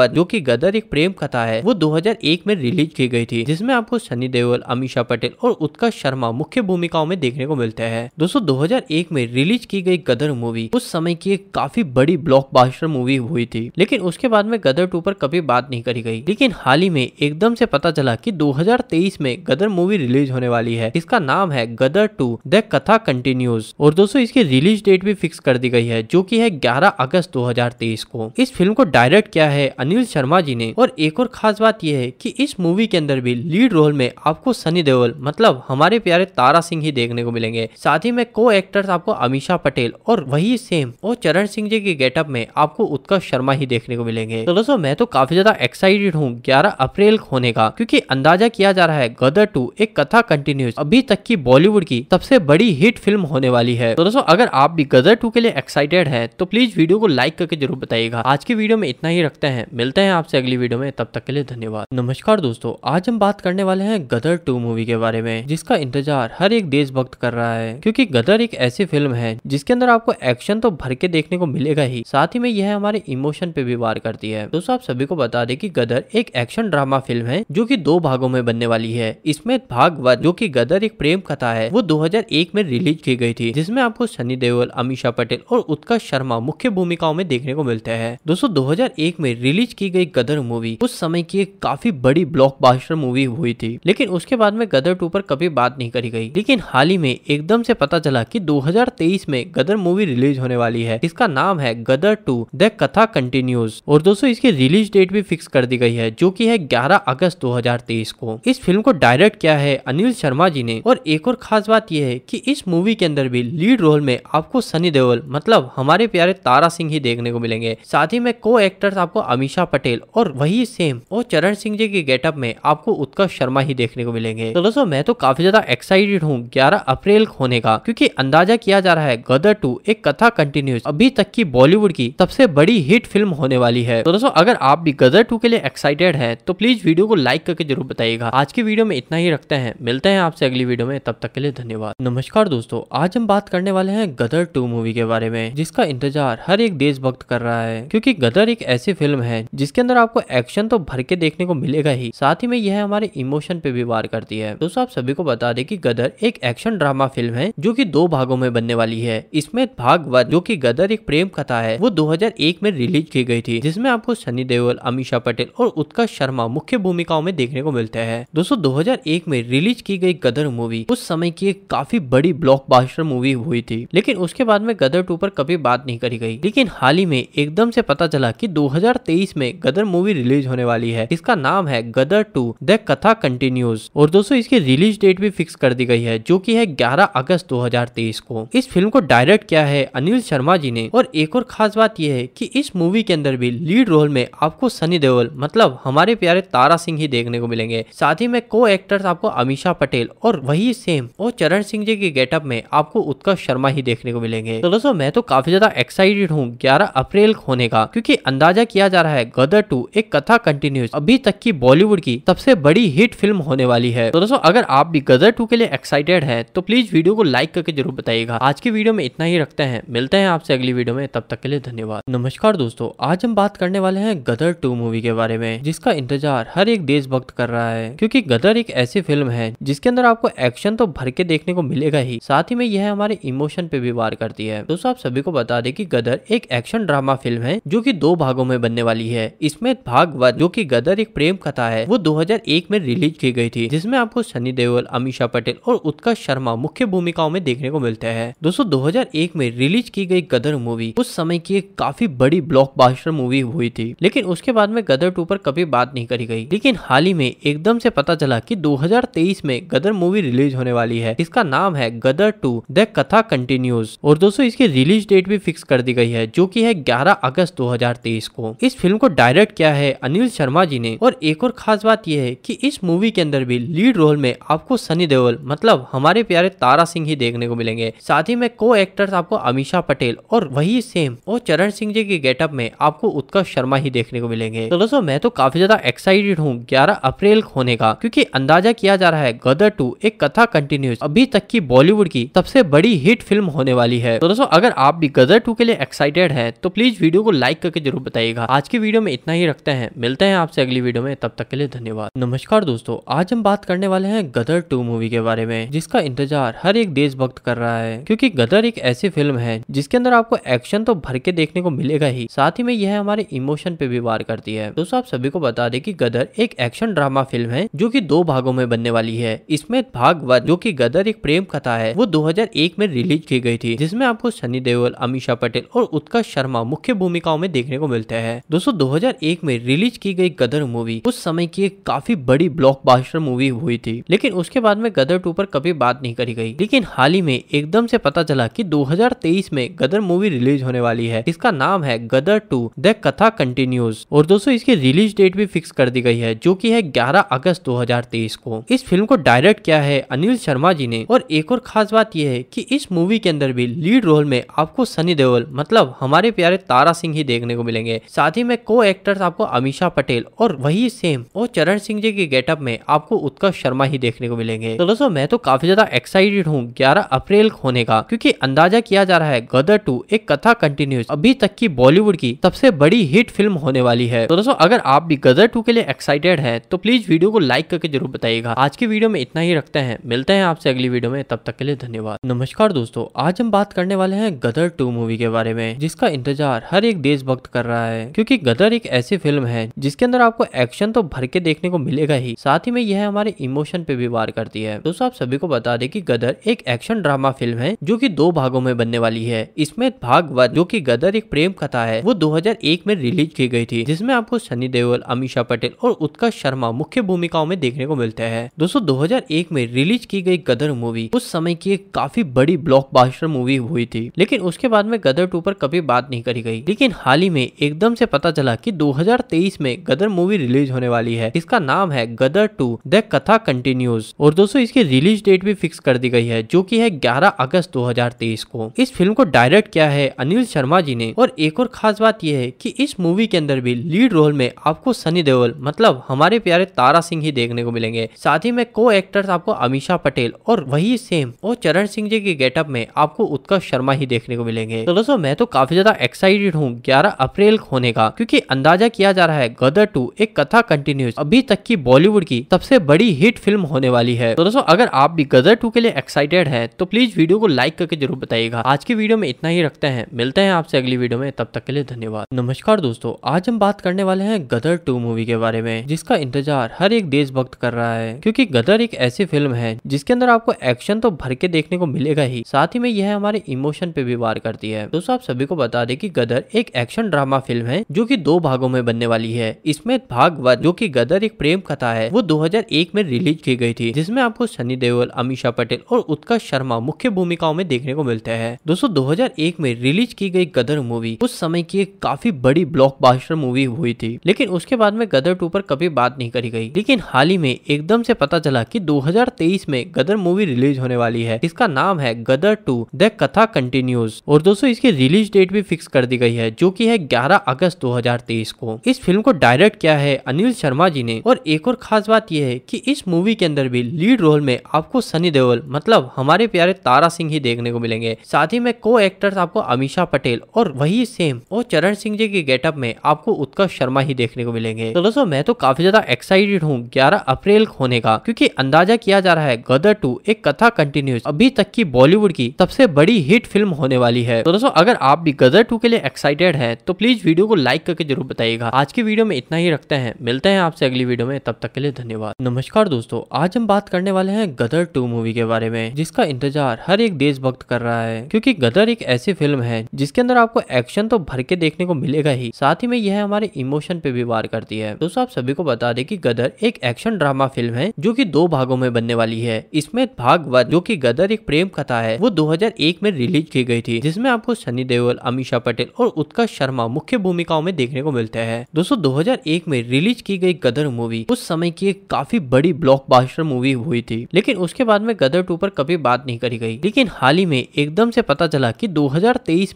वन जो की गदर एक प्रेम कथा है वो 2001 में रिलीज की गई थी जिसमें आपको सनी देओल अमीषा पटेल और उत्कर्ष शर्मा मुख्य भूमिकाओं में देखने को मिलते हैं दोस्तों दो में रिलीज की गई गदर मूवी उस समय की एक काफी बड़ी ब्लॉक मूवी हुई थी लेकिन उसके बाद में गदर टू पर कभी बात नहीं करी गई लेकिन हाल ही में एकदम से पता चला की दो में गदर मूवी रिलीज होने वाली है इसका नाम है Gadar two the Katha continues और दोस्तों इसकी रिलीज डेट भी फिक्स कर दी गई है जो की है ग्यारह अगस्त दो सीरीज को इस फिल्म को डायरेक्ट किया है अनिल शर्मा जी ने और एक और खास बात यह है कि इस मूवी के अंदर भी लीड रोल में आपको सनी देओल मतलब हमारे प्यारे तारा सिंह ही देखने को मिलेंगे साथ ही में को एक्टर्स आपको अमीषा पटेल और वही सेम और चरण सिंह जी के गेटअप में आपको उत्कर्ष शर्मा ही देखने को मिलेंगे तो दोस्तों मैं तो काफी ज्यादा एक्साइटेड हूँ ग्यारह अप्रैल होने का क्यूँकी अंदाजा किया जा रहा है गदर टू एक कथा कंटिन्यूस अभी तक की बॉलीवुड की सबसे बड़ी हिट फिल्म होने वाली है तो दोस्तों अगर आप भी गदर टू के लिए एक्साइटेड है तो प्लीज वीडियो को लाइक करके जरूर बताइएगा आज के वीडियो में इतना ही रखते हैं मिलते हैं आपसे अगली वीडियो में तब तक के लिए धन्यवाद नमस्कार दोस्तों आज हम बात करने वाले हैं गदर टू मूवी के बारे में जिसका इंतजार हर एक देशभक्त कर रहा है क्योंकि गदर एक ऐसी फिल्म है जिसके अंदर आपको एक्शन तो भर के देखने को मिलेगा ही साथ ही में यह हमारे इमोशन पे भी वार करती है दोस्तों आप सभी को बता दें कि गदर एक एक्शन ड्रामा फिल्म है जो कि दो भागों में बनने वाली है इसमें भाग वन जो कि गदर एक प्रेम कथा है वो 2001 में रिलीज की गई थी जिसमें आपको सनी देओल अमीषा पटेल और उत्कर्ष शर्मा मुख्य भूमिकाओं में देखने को मिलते है दोस्तों 2001 में रिलीज की गई गदर मूवी उस समय की एक काफी बड़ी ब्लॉकबस्टर मूवी हुई थी लेकिन उसके बाद में गदर टू पर कभी बात नहीं करी गई लेकिन हाल ही में एकदम से पता चला की दो में गदर मूवी रिलीज होने वाली है इसका नाम है Gadar two the Katha continues और दोस्तों इसकी रिलीज डेट भी फिक्स कर दी गई है जो की है ग्यारह अगस्त दो को इस फिल्म को डायरेक्ट किया है अनिल शर्मा जी ने और एक और खास बात यह है की इस मूवी के अंदर भी लीड रोल में आपको सनी देओल मतलब हमारे प्यारे तारा सिंह ही देखने को मिलेंगे मिलेंगे साथ ही में को एक्टर्स आपको अमीशा पटेल और वही सेम और चरण सिंह जी के गेटअप में आपको उत्कर्ष शर्मा ही देखने को मिलेंगे तो दोस्तों मैं तो काफी ज्यादा एक्साइटेड हूँ ग्यारह अप्रैल होने का क्योंकि अंदाजा किया जा रहा है गदर टू एक कथा कंटिन्यूस अभी तक की बॉलीवुड की सबसे बड़ी हिट फिल्म होने वाली है तो दोस्तों अगर आप भी गदर टू के लिए एक्साइटेड है तो प्लीज वीडियो को लाइक करके जरूर बताइएगा आज की वीडियो में इतना ही रखते हैं मिलते हैं आपसे अगली वीडियो में तब तक के लिए धन्यवाद नमस्कार दोस्तों आज हम बात करने वाले हैं गदर टू मूवी के बारे में जिसका इंतजार हर एक देशभक्त कर कर रहा है क्योंकि गदर एक ऐसी फिल्म है जिसके अंदर आपको एक्शन तो भर के देखने को मिलेगा ही साथ ही में यह हमारे इमोशन पे भी वार करती है दोस्तों आप सभी को बता दें कि गदर एक एक्शन ड्रामा फिल्म है जो कि दो भागों में बनने वाली है इसमें भाग वन जो कि गदर एक प्रेम कथा है वो 2001 में रिलीज की गई थी जिसमें आपको सनी देओल अमीषा पटेल और उत्कर्ष शर्मा मुख्य भूमिकाओं में देखने को मिलते हैं दोस्तों दो में रिलीज की गई गदर मूवी उस समय की एक काफी बड़ी ब्लॉक मूवी हुई थी लेकिन उसके बाद में गदर टू पर कभी बात नहीं करी गई लेकिन हाल ही में एकदम से पता चला कि 2023 में गदर मूवी रिलीज होने वाली है इसका नाम है Gadar two the Katha continues और दोस्तों इसकी रिलीज डेट भी फिक्स कर दी गई है जो की है ग्यारह अगस्त 2023 को इस फिल्म को डायरेक्ट किया है अनिल शर्मा जी ने और एक और खास बात यह है की इस मूवी के अंदर भी लीड रोल में आपको सनी देओल मतलब हमारे प्यारे तारा सिंह ही देखने को मिलेंगे साथ ही में को एक्टर्स आपको अमीषा पटेल और वही सेम और चरण सिंह जी के गेटअप में आपको उत्कर्ष शर्मा ही देखने को मिलेंगे तो दोस्तों मैं तो काफी ज्यादा एक्साइटेड हूँ ग्यारह अप्रैल अप्रैल होने का क्योंकि अंदाजा किया जा रहा है गदर टू एक कथा कंटिन्यूस अभी तक की बॉलीवुड की सबसे बड़ी हिट फिल्म होने वाली है तो दोस्तों अगर आप भी गदर टू के लिए एक्साइटेड है तो प्लीज वीडियो को लाइक करके जरूर बताइएगा आज की वीडियो में इतना ही रखते हैं मिलते हैं आपसे अगली वीडियो में तब तक के लिए धन्यवाद नमस्कार दोस्तों आज हम बात करने वाले हैं गदर टू मूवी के बारे में जिसका इंतजार हर एक देशभक्त कर रहा है क्योंकि गदर एक ऐसी फिल्म है जिसके अंदर आपको एक्शन तो भर के देखने को मिलेगा ही साथ ही में यह हमारे इमोशन पे भी वार करती है दोस्तों आप सभी को बता दें कि गदर एक एक्शन ड्रामा ड्रामा फिल्म है जो कि दो भागों में बनने वाली है इसमें भाग वन जो कि गदर एक प्रेम कथा है वो 2001 में रिलीज की गई थी जिसमें आपको सनी देओल अमीषा पटेल और उत्कर्ष शर्मा मुख्य भूमिकाओं में देखने को मिलते हैं दोस्तों दो में रिलीज की गई गदर मूवी उस समय की एक काफी बड़ी ब्लॉक मूवी हुई थी लेकिन उसके बाद में गदर टू पर कभी बात नहीं करी गई लेकिन हाल ही में एकदम से पता चला की दो में गदर मूवी रिलीज होने वाली है इसका नाम है Gadar two the Katha continues और दोस्तों इसकी रिलीज डेट भी फिक्स कर दी गई है जो की है 11 अगस्त 2023 को इस फिल्म को डायरेक्ट किया है अनिल शर्मा जी ने और एक और खास बात यह है कि इस मूवी के अंदर भी लीड रोल में आपको सनी देओल मतलब हमारे प्यारे तारा सिंह ही देखने को मिलेंगे साथ ही में को एक्टर्स आपको अमीषा पटेल और वही सेम और चरण सिंह जी के गेटअप में आपको उत्कर्ष शर्मा ही देखने को मिलेंगे तो दोस्तों मैं तो काफी ज्यादा एक्साइटेड हूँ ग्यारह अप्रैल होने का क्यूँकी अंदाजा किया जा रहा है गदर टू एक कथा कंटिन्यूस अभी तक की बॉलीवुड की सबसे बड़ी हिट फिल्म होने वाली है तो दोस्तों अगर आप भी गदर टू के लिए एक्साइटेड है तो प्लीज प्लीज वीडियो को लाइक करके जरूर बताइएगा आज की वीडियो में इतना ही रखते हैं मिलते हैं आपसे अगली वीडियो में तब तक के लिए धन्यवाद नमस्कार दोस्तों आज हम बात करने वाले हैं गदर टू मूवी के बारे में जिसका इंतजार हर एक देशभक्त कर रहा है क्योंकि गदर एक ऐसी फिल्म है जिसके अंदर आपको एक्शन तो भर के देखने को मिलेगा ही साथ ही में यह हमारे इमोशन पे भी वार करती है दोस्तों आप सभी को बता दें कि गदर एक एक्शन ड्रामा फिल्म है जो कि दो भागों में बनने वाली है इसमें भाग वन जो कि गदर एक प्रेम कथा है वो 2001 में रिलीज की गई थी जिसमें आपको सनी देओल अमीषा पटेल और उत्कर्ष शर्मा मुख्य भूमिकाओं में देखने को मिलते हैं दोस्तों 2001 में रिलीज की गई गदर मूवी उस समय की एक काफी बड़ी ब्लॉकबस्टर मूवी हुई थी लेकिन उसके बाद में गदर टू पर कभी बात नहीं करी गई लेकिन हाल ही में एकदम से पता चला की दो में गदर मूवी रिलीज होने वाली है इसका नाम है Gadar two the Katha continues और दोस्तों इसकी रिलीज डेट भी फिक्स कर दी गई है जो की है ग्यारह अगस्त 2023 को इस फिल्म को डायरेक्ट किया है अनिल शर्मा जी ने और एक और खास बात यह है की इस मूवी के अंदर भी लीड रोल में आपको सनी देओल मतलब हमारे प्यारे तारा सिंह ही देखने को मिलेंगे साथ ही में को एक्टर्स आपको अमीषा पटेल और वही सेम और चरण सिंह जी के गेटअप में आपको उत्कर्ष शर्मा ही देखने को मिलेंगे तो दोस्तों मैं तो काफी ज्यादा एक्साइटेड हूँ ग्यारह अप्रैल होने का क्यूँकी अंदाजा किया जा रहा है गदर टू एक कथा कंटिन्यूस अभी तक की बॉलीवुड की सबसे बड़ी हिट फिल्म होने वाली है तो दोस्तों अगर आप भी गदर टू के लिए एक्साइटेड है तो प्लीज वीडियो को लाइक करके जरूर बताइएगा आज की वीडियो में इतना ही रखते हैं मिलते हैं आपसे अगली वीडियो में तब तक के लिए धन्यवाद नमस्कार दोस्तों आज हम बात करने वाले हैं गदर टू मूवी के बारे में जिसका इंतजार इंतजार हर एक देशभक्त कर रहा है क्योंकि गदर एक ऐसी फिल्म है जिसके अंदर आपको एक्शन तो भर के देखने को मिलेगा ही साथ ही में यह हमारे इमोशन पे भी वार करती है दोस्तों आप सभी को बता दें कि गदर एक एक्शन ड्रामा फिल्म है जो की दो भागों में बनने वाली है इसमें भाग वन जो की गदर एक प्रेम कथा है वो दो में रिलीज की गई थी जिसमे आपको सनी देओल अमीशा पटेल और उत्कर्ष शर्मा मुख्य भूमिकाओं में देखने को मिलते हैं दोस्तों दो में रिलीज की गई गदर मूवी उस समय की एक काफी बड़ी ब्लॉक मूवी हुई थी लेकिन उसके बाद में गदर टू पर कभी बात नहीं करी करी गई लेकिन हाल ही में एकदम से पता चला कि 2023 में गदर मूवी रिलीज होने वाली है इसका नाम है Gadar two the Katha continues और दोस्तों इसकी रिलीज डेट भी फिक्स कर दी गई है जो की है ग्यारह अगस्त दो को इस फिल्म को डायरेक्ट किया है अनिल शर्मा जी ने और एक और खास बात यह है की इस मूवी के अंदर भी लीड रोल में आपको सनी देओल मतलब हमारे प्यारे तारा सिंह ही देखने को मिलेंगे साथ ही में को एक्टर्स आपको अमीषा पटेल और वही सेम और चरण सिंह जी के गेटअप में आपको उत्कर्ष शर्मा ही देखने को मिलेंगे तो दोस्तों मैं तो काफी ज्यादा एक्साइट एक्साइटेड हूँ 11 अप्रैल होने का क्योंकि अंदाजा किया जा रहा है गदर टू एक कथा कंटिन्यूस अभी तक की बॉलीवुड की सबसे बड़ी हिट फिल्म होने वाली है तो दोस्तों अगर आप भी गदर टू के लिए एक्साइटेड है तो प्लीज वीडियो को लाइक करके जरूर बताइएगा आज की वीडियो में इतना ही रखते हैं मिलते हैं आपसे अगली वीडियो में तब तक के लिए धन्यवाद नमस्कार दोस्तों आज हम बात करने वाले हैं गदर टू मूवी के बारे में जिसका इंतजार हर एक देशभक्त कर रहा है क्योंकि गदर एक ऐसी फिल्म है जिसके अंदर आपको एक्शन तो भर के देखने को मिलेगा ही साथ ही में यह हमारे इमोशन पे भी वार करती है दोस्तों आप सभी को बता दें कि गदर एक एक्शन ड्रामा फिल्म है जो कि दो भागों में बनने वाली है इसमें भाग वन जो कि गदर एक प्रेम कथा है वो 2001 में रिलीज की गई थी जिसमें आपको सनी देओल अमीषा पटेल और उत्कर्ष शर्मा मुख्य भूमिकाओं में देखने को मिलते हैं दोस्तों दो में रिलीज की गई गदर मूवी उस समय की एक काफी बड़ी ब्लॉक मूवी हुई थी लेकिन उसके बाद में गदर टू पर कभी बात नहीं करी गई लेकिन हाल ही में एकदम से पता चला की दो में गदर मूवी रिलीज होने वाली है इसका नाम है Gadar two the Katha continues और दोस्तों इसकी रिलीज डेट भी फिक्स कर दी गई है जो की है ग्यारह अगस्त 2023 को इस फिल्म को डायरेक्ट किया है अनिल शर्मा जी ने और एक और खास बात यह है की इस मूवी के अंदर भी लीड रोल में आपको सनी देओल मतलब हमारे प्यारे तारा सिंह ही देखने को मिलेंगे साथ ही में को एक्टर्स आपको अमीषा पटेल और वही सेम और चरण सिंह जी के गेटअप में आपको उत्कर्ष शर्मा ही देखने को मिलेंगे तो दोस्तों मैं तो काफी ज्यादा एक्साइटेड हूँ ग्यारह अप्रैल होने का क्योंकि अंदाजा किया जा रहा है गदर टू एक कथा कंटिन्यूस अभी तक की बॉलीवुड की सबसे बड़ी हिट फिल्म होने वाली है तो दोस्तों अगर आप भी गदर टू के लिए इतने एक्साइटेड हैं तो प्लीज़ वीडियो को लाइक करके जरूर बताइएगा आज की वीडियो में इतना ही रखते हैं मिलते हैं आपसे अगली वीडियो में तब तक के लिए धन्यवाद नमस्कार दोस्तों आज हम बात करने वाले हैं गदर टू मूवी के बारे में जिसका इंतजार हर एक देशभक्त कर रहा है क्योंकि गदर एक ऐसी फिल्म है जिसके अंदर आपको एक्शन तो भर के देखने को मिलेगा ही साथ ही में यह हमारे इमोशन पे भी वार करती है दोस्तों आप सभी को बता दें कि गदर एक एक्शन ड्रामा फिल्म है जो की दो भागों में बनने वाली है इसमें भाग वन जो की गदर एक प्रेम कथा है वो दो में रिलीज की गई थी जिसमे आपको सनी देओल अमीषा पटेल पटेल और उत्कर्ष शर्मा मुख्य भूमिकाओं में देखने को मिलते हैं दोस्तों 2001 में रिलीज की गई गदर मूवी उस समय की एक काफी बड़ी ब्लॉकबस्टर मूवी हुई थी लेकिन उसके बाद में गदर टू पर कभी बात नहीं करी गई लेकिन हाल ही में एकदम से पता चला की दो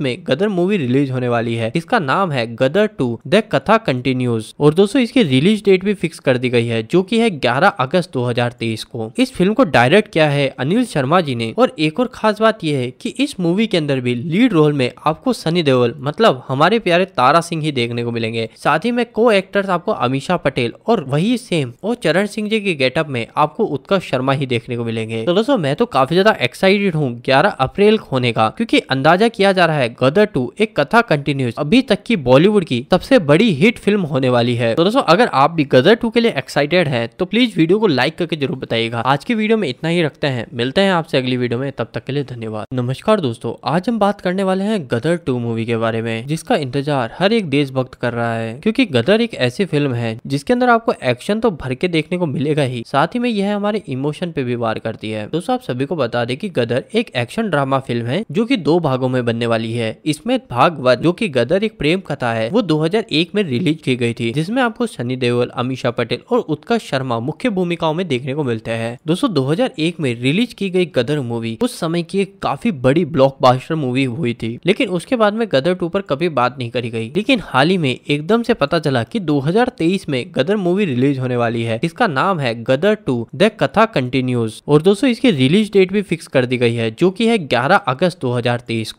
में गदर मूवी रिलीज होने वाली है इसका नाम है Gadar two the Katha continues और दोस्तों इसकी रिलीज डेट भी फिक्स कर दी गई है जो की है ग्यारह अगस्त दो को इस फिल्म को डायरेक्ट किया है अनिल शर्मा जी ने और एक और खास बात यह है कि इस मूवी के अंदर भी लीड रोल में आपको सनी देओल मतलब हमारे प्यारे तारा सिंह ही देखने को मिलेंगे साथ ही में को एक्टर्स आपको अमीशा पटेल और वही सेम और चरण सिंह जी के गेटअप में आपको उत्कर्ष शर्मा ही देखने को मिलेंगे तो दोस्तों मैं तो काफी ज्यादा एक्साइटेड हूँ ग्यारह अप्रैल होने का क्योंकि अंदाजा किया जा रहा है गदर टू एक कथा कंटिन्यूस अभी तक की बॉलीवुड की सबसे बड़ी हिट फिल्म होने वाली है तो दोस्तों अगर आप भी गदर टू के लिए एक्साइटेड है तो प्लीज वीडियो को लाइक करके जरूर बताइएगा आज की वीडियो में इतना ही रखते हैं मिलते हैं आपसे अगली वीडियो में तब तक के लिए धन्यवाद नमस्कार दोस्तों आज हम बात करने वाले हैं गदर टू मूवी के बारे में बारे में जिसका इंतजार हर एक देशभक्त कर रहा है क्योंकि गदर एक ऐसी फिल्म है जिसके अंदर आपको एक्शन तो भर के देखने को मिलेगा ही साथ ही में यह हमारे इमोशन पे भी वार करती है दोस्तों आप सभी को बता दें कि गदर एक एक्शन ड्रामा फिल्म है जो कि दो भागों में बनने वाली है इसमें भाग वन जो कि गदर एक प्रेम कथा है वो 2001 में रिलीज की गई थी जिसमें आपको सनी देओल अमीषा पटेल और उत्कर्ष शर्मा मुख्य भूमिकाओं में देखने को मिलते हैं दोस्तों दो में रिलीज की गई गदर मूवी उस समय की एक काफी बड़ी ब्लॉक मूवी हुई थी लेकिन उसके बाद में गदर कॉन्सेप्ट ऊपर कभी बात नहीं करी गई लेकिन हाल ही में एकदम से पता चला कि 2023 में गदर मूवी रिलीज होने वाली है इसका नाम है Gadar two the Katha continues और दोस्तों इसकी रिलीज डेट भी फिक्स कर दी गई है जो की है ग्यारह अगस्त दो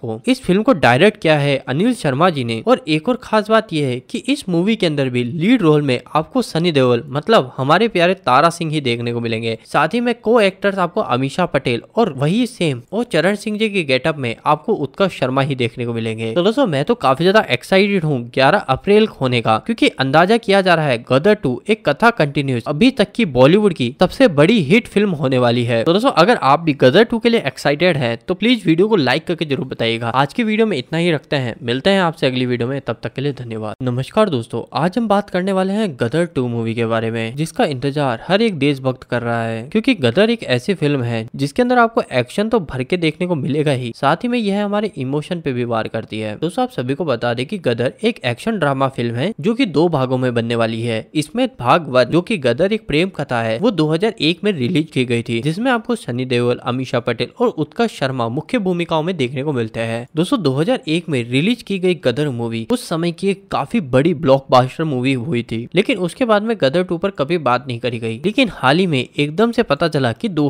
को इस फिल्म को डायरेक्ट किया है अनिल शर्मा जी ने और एक और खास बात यह है की इस मूवी के अंदर भी लीड रोल में आपको सनी देओल मतलब हमारे प्यारे तारा सिंह ही देखने को मिलेंगे साथ ही में को एक्टर्स आपको अमीशा पटेल और वही सेम और चरण सिंह जी के गेटअप में आपको उत्कर्ष शर्मा ही देखने को मिलेंगे तो दोस्तों दोस्तों मैं तो काफी ज्यादा एक्साइटेड हूँ ग्यारह अप्रैल होने का क्योंकि अंदाजा किया जा रहा है गदर टू एक कथा कंटिन्यूस अभी तक की बॉलीवुड की सबसे बड़ी हिट फिल्म होने वाली है तो दोस्तों अगर आप भी गदर टू के लिए एक्साइटेड है तो प्लीज वीडियो को लाइक करके जरूर बताइएगा आज की वीडियो में इतना ही रखते हैं मिलते हैं आपसे अगली वीडियो में तब तक के लिए धन्यवाद नमस्कार दोस्तों आज हम बात करने वाले हैं गदर टू मूवी के बारे में जिसका इंतजार हर एक देशभक्त कर रहा है क्योंकि गदर एक ऐसी फिल्म है जिसके अंदर आपको एक्शन तो भर के देखने को मिलेगा ही साथ ही में यह हमारे इमोशन पे भी वार करती है दोस्तों दोस्तों आप सभी को बता दें कि गदर एक एक्शन ड्रामा फिल्म है जो कि दो भागों में बनने वाली है इसमें भाग वन जो कि गदर एक प्रेम कथा है वो 2001 में रिलीज की गई थी जिसमें आपको सनी देओल अमीषा पटेल और उत्कर्ष शर्मा मुख्य भूमिकाओं में देखने को मिलते हैं दोस्तों दो में रिलीज की गई गदर मूवी उस समय की एक काफी बड़ी ब्लॉक मूवी हुई थी लेकिन उसके बाद में गदर टू पर कभी बात नहीं करी गई लेकिन हाल ही में एकदम से पता चला की दो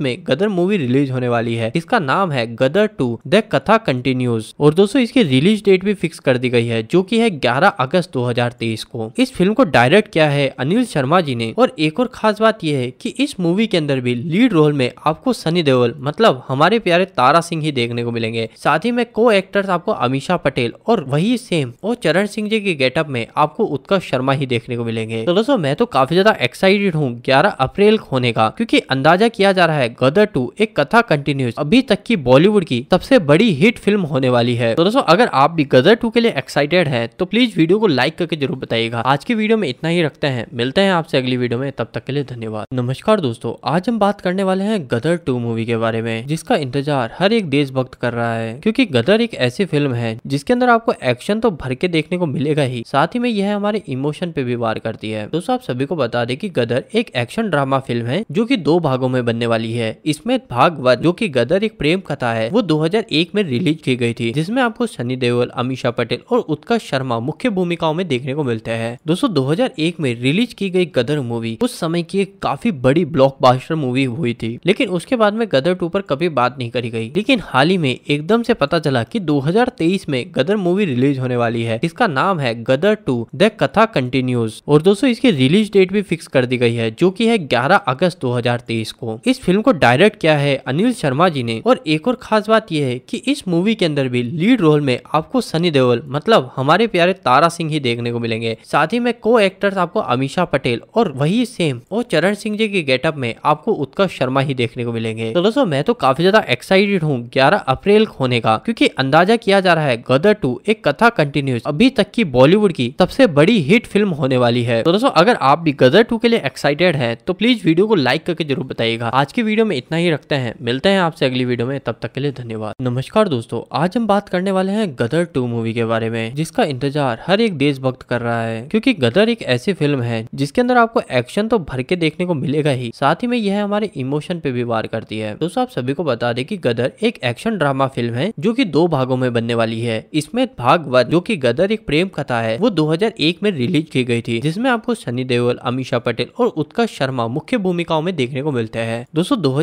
में गदर मूवी रिलीज होने वाली है इसका नाम है Gadar two the Katha continues और दोस्तों इसकी रिलीज डेट भी फिक्स कर दी गई है जो की है ग्यारह अगस्त 2023 को इस फिल्म को डायरेक्ट किया है अनिल शर्मा जी ने और एक और खास बात यह है की इस मूवी के अंदर भी लीड रोल में आपको सनी देओल मतलब हमारे प्यारे तारा सिंह ही देखने को मिलेंगे साथ ही में को एक्टर्स आपको अमीषा पटेल और वही सेम और चरण सिंह जी के गेटअप में आपको उत्कर्ष शर्मा ही देखने को मिलेंगे तो दोस्तों मैं तो काफी ज्यादा एक्साइटेड हूँ ग्यारह अप्रैल होने का क्यूँकी अंदाजा किया जा रहा है गदर टू एक कथा कंटिन्यूस अभी तक की बॉलीवुड की सबसे बड़ी हिट फिल्म होने वाली है तो दोस्तों अगर आप भी गदर टू के लिए एक्साइटेड हैं तो प्लीज वीडियो को लाइक करके जरूर बताइएगा आज की वीडियो में इतना ही रखते हैं मिलते हैं आपसे अगली वीडियो में तब तक के लिए धन्यवाद नमस्कार दोस्तों आज हम बात करने वाले हैं गदर टू मूवी के बारे में जिसका इंतजार हर एक देशभक्त कर रहा है क्योंकि गदर एक ऐसी फिल्म है जिसके अंदर आपको एक्शन तो भर के देखने को मिलेगा ही साथ ही में यह हमारे इमोशन पे भी वार करती है दोस्तों आप सभी को बता दें कि गदर एक एक्शन ड्रामा फिल्म है जो की दो भागों में बनने वाली है इसमें भाग वन जो गदर एक प्रेम कथा है वो दो में रिलीज की गई थी जिसमे आपको सनी देओल अमीषा पटेल और उत्कर्ष शर्मा मुख्य भूमिकाओं में देखने को मिलते हैं दोस्तों 2001 में रिलीज की गई गदर मूवी उस समय की एक काफी बड़ी ब्लॉकबस्टर मूवी हुई थी लेकिन उसके बाद में गदर टू पर कभी बात नहीं करी गई लेकिन हाल ही में एकदम से पता चला की दो में गदर मूवी रिलीज होने वाली है इसका नाम है Gadar two the Katha continues और दोस्तों इसकी रिलीज डेट भी फिक्स कर दी गई है जो की है ग्यारह अगस्त दो को इस फिल्म को डायरेक्ट किया है अनिल शर्मा जी ने और एक और खास बात यह है कि इस मूवी के अंदर भी लीड रोल में में आपको सनी देओल मतलब हमारे प्यारे तारा सिंह ही देखने को मिलेंगे साथ ही में को एक्टर्स आपको अमीषा पटेल और वही सेम और चरण सिंह जी के गेटअप में आपको उत्कर्ष शर्मा ही देखने को मिलेंगे तो दोस्तों मैं तो काफी ज्यादा एक्साइटेड हूँ ग्यारह अप्रैल होने का क्यूँकी अंदाजा किया जा रहा है गदर टू एक कथा कंटिन्यूस अभी तक की बॉलीवुड की सबसे बड़ी हिट फिल्म होने वाली है तो दोस्तों अगर आप भी गदर टू के लिए एक्साइटेड है तो प्लीज वीडियो को लाइक करके जरूर बताइएगा आज की वीडियो में इतना ही रखते हैं मिलते हैं आपसे अगली वीडियो में तब तक के लिए धन्यवाद नमस्कार दोस्तों आज हम बात करने वाले हैं है गदर टू मूवी के बारे में जिसका इंतजार हर एक देशभक्त कर रहा है क्योंकि गदर एक ऐसी फिल्म है जिसके अंदर आपको एक्शन तो भर के देखने को मिलेगा ही साथ ही में यह हमारे इमोशन पे भी वार करती है दोस्तों आप सभी को बता दें कि गदर एक एक्शन ड्रामा फिल्म है जो की दो भागों में बनने वाली है इसमें भाग वन जो की गदर एक प्रेम कथा है वो दो में रिलीज की गई थी जिसमे आपको सनी देओल अमीशा पटेल और उत्कर्ष शर्मा मुख्य भूमिकाओं में देखने को मिलते हैं दोस्तों दो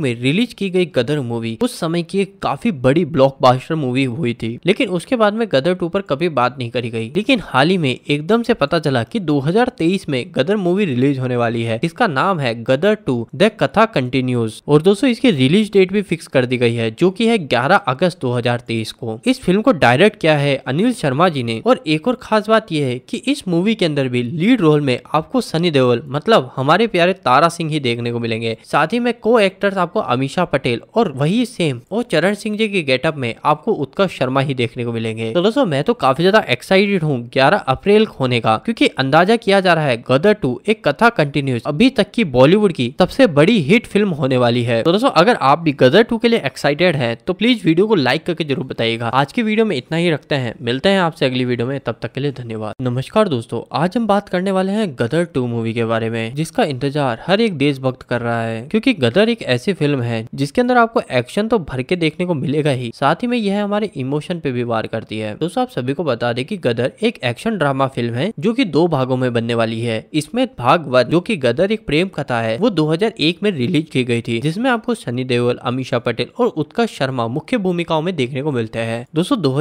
में रिलीज की गई गदर मूवी उस समय की एक काफी बड़ी ब्लॉकबस्टर मूवी हुई थी थी लेकिन उसके बाद में गदर टू पर कभी बात नहीं करी गई लेकिन हाल ही में एकदम से पता चला की दो में गदर मूवी रिलीज होने वाली है इसका नाम है Gadar two the Katha continues और दोस्तों इसकी रिलीज डेट भी फिक्स कर दी गई है जो की है ग्यारह अगस्त दो को इस फिल्म को डायरेक्ट किया है अनिल शर्मा जी ने और एक और खास बात यह है की इस मूवी के अंदर भी लीड रोल में आपको सनी देओल मतलब हमारे प्यारे तारा सिंह ही देखने को मिलेंगे साथ ही में को एक्टर्स आपको अमीशा पटेल और वही सेम और चरण सिंह जी के गेटअप में आपको उत्कर्ष शर्मा ही देखने को मिलेंगे तो दोस्तों मैं तो काफी ज्यादा एक्साइटेड हूँ ग्यारह अप्रैल होने का क्योंकि अंदाजा किया जा रहा है गदर टू एक कथा कंटिन्यूस अभी तक की बॉलीवुड की सबसे बड़ी हिट फिल्म होने वाली है तो दोस्तों अगर आप भी गदर टू के लिए एक्साइटेड है तो प्लीज वीडियो को लाइक करके जरूर बताइएगा आज की वीडियो में इतना ही रखते हैं मिलते हैं आपसे अगली वीडियो में तब तक के लिए धन्यवाद नमस्कार दोस्तों आज हम बात करने वाले हैं गदर टू मूवी के बारे में जिसका इंतजार हर एक देशभक्त कर रहा है क्योंकि गदर एक ऐसी फिल्म है जिसके अंदर आपको एक्शन तो भर के देखने को मिलेगा ही साथ ही में यह हमारे इमोशन एक्शन पे भी वार करती है दोस्तों आप सभी को बता दें कि गदर एक एक्शन ड्रामा फिल्म है जो कि दो भागों में बनने वाली है इसमें भाग वन जो कि गदर एक प्रेम कथा है वो 2001 में रिलीज की गई थी जिसमें आपको सनी देओल अमीषा पटेल और उत्कर्ष शर्मा मुख्य भूमिकाओं में देखने को मिलते हैं दोस्तों दो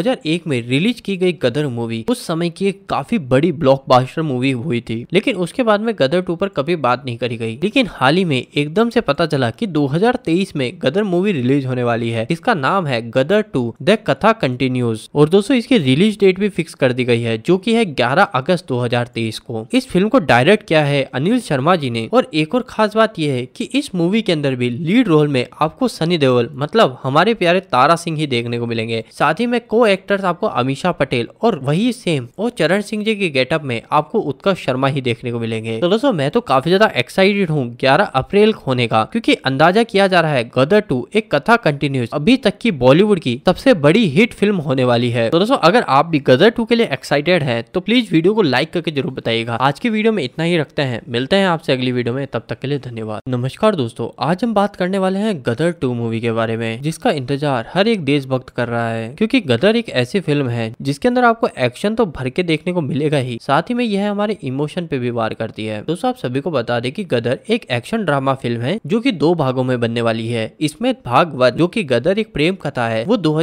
में रिलीज की गई गदर मूवी उस समय की एक काफी बड़ी ब्लॉक मूवी हुई थी लेकिन उसके बाद में गदर टू पर कभी बात नहीं करी गई लेकिन हाल ही में एकदम से पता चला की दो में गदर मूवी रिलीज होने वाली है इसका नाम है Gadar two the Katha continue continues और दोस्तों इसकी रिलीज डेट भी फिक्स कर दी गई है जो की है ग्यारह अगस्त दो को इस फिल्म को डायरेक्ट किया है अनिल शर्मा जी ने और एक और खास बात यह है की इस मूवी के अंदर भी लीड रोल में आपको सनी देओल मतलब हमारे प्यारे तारा सिंह ही देखने को मिलेंगे साथ ही में को एक्टर्स आपको अमीषा पटेल और वही सेम और चरण सिंह जी के गेटअप में आपको उत्कर्ष शर्मा ही देखने को मिलेंगे तो दोस्तों मैं तो काफी ज्यादा एक्साइटेड हूँ ग्यारह अप्रैल होने का क्योंकि अंदाजा किया जा रहा है गदर टू एक कथा कंटिन्यूस अभी तक की बॉलीवुड की सबसे बड़ी हिट फिल्म फिल्म होने वाली है तो दोस्तों अगर आप भी गदर टू के लिए एक्साइटेड है तो प्लीज वीडियो को लाइक करके जरूर बताइएगा आज की वीडियो में इतना ही रखते हैं मिलते हैं आपसे अगली वीडियो में तब तक के लिए धन्यवाद नमस्कार दोस्तों आज हम बात करने वाले हैं गदर टू मूवी के बारे में जिसका इंतजार हर एक देशभक्त कर रहा है क्योंकि गदर एक ऐसी फिल्म है जिसके अंदर आपको एक्शन तो भर के देखने को मिलेगा ही साथ ही में यह हमारे इमोशन पे भी वार करती है दोस्तों आप सभी को बता दें कि गदर एक एक्शन ड्रामा फिल्म है जो कि दो भागों में बनने वाली है इसमें भाग वन जो कि गदर एक प्रेम कथा है वो दो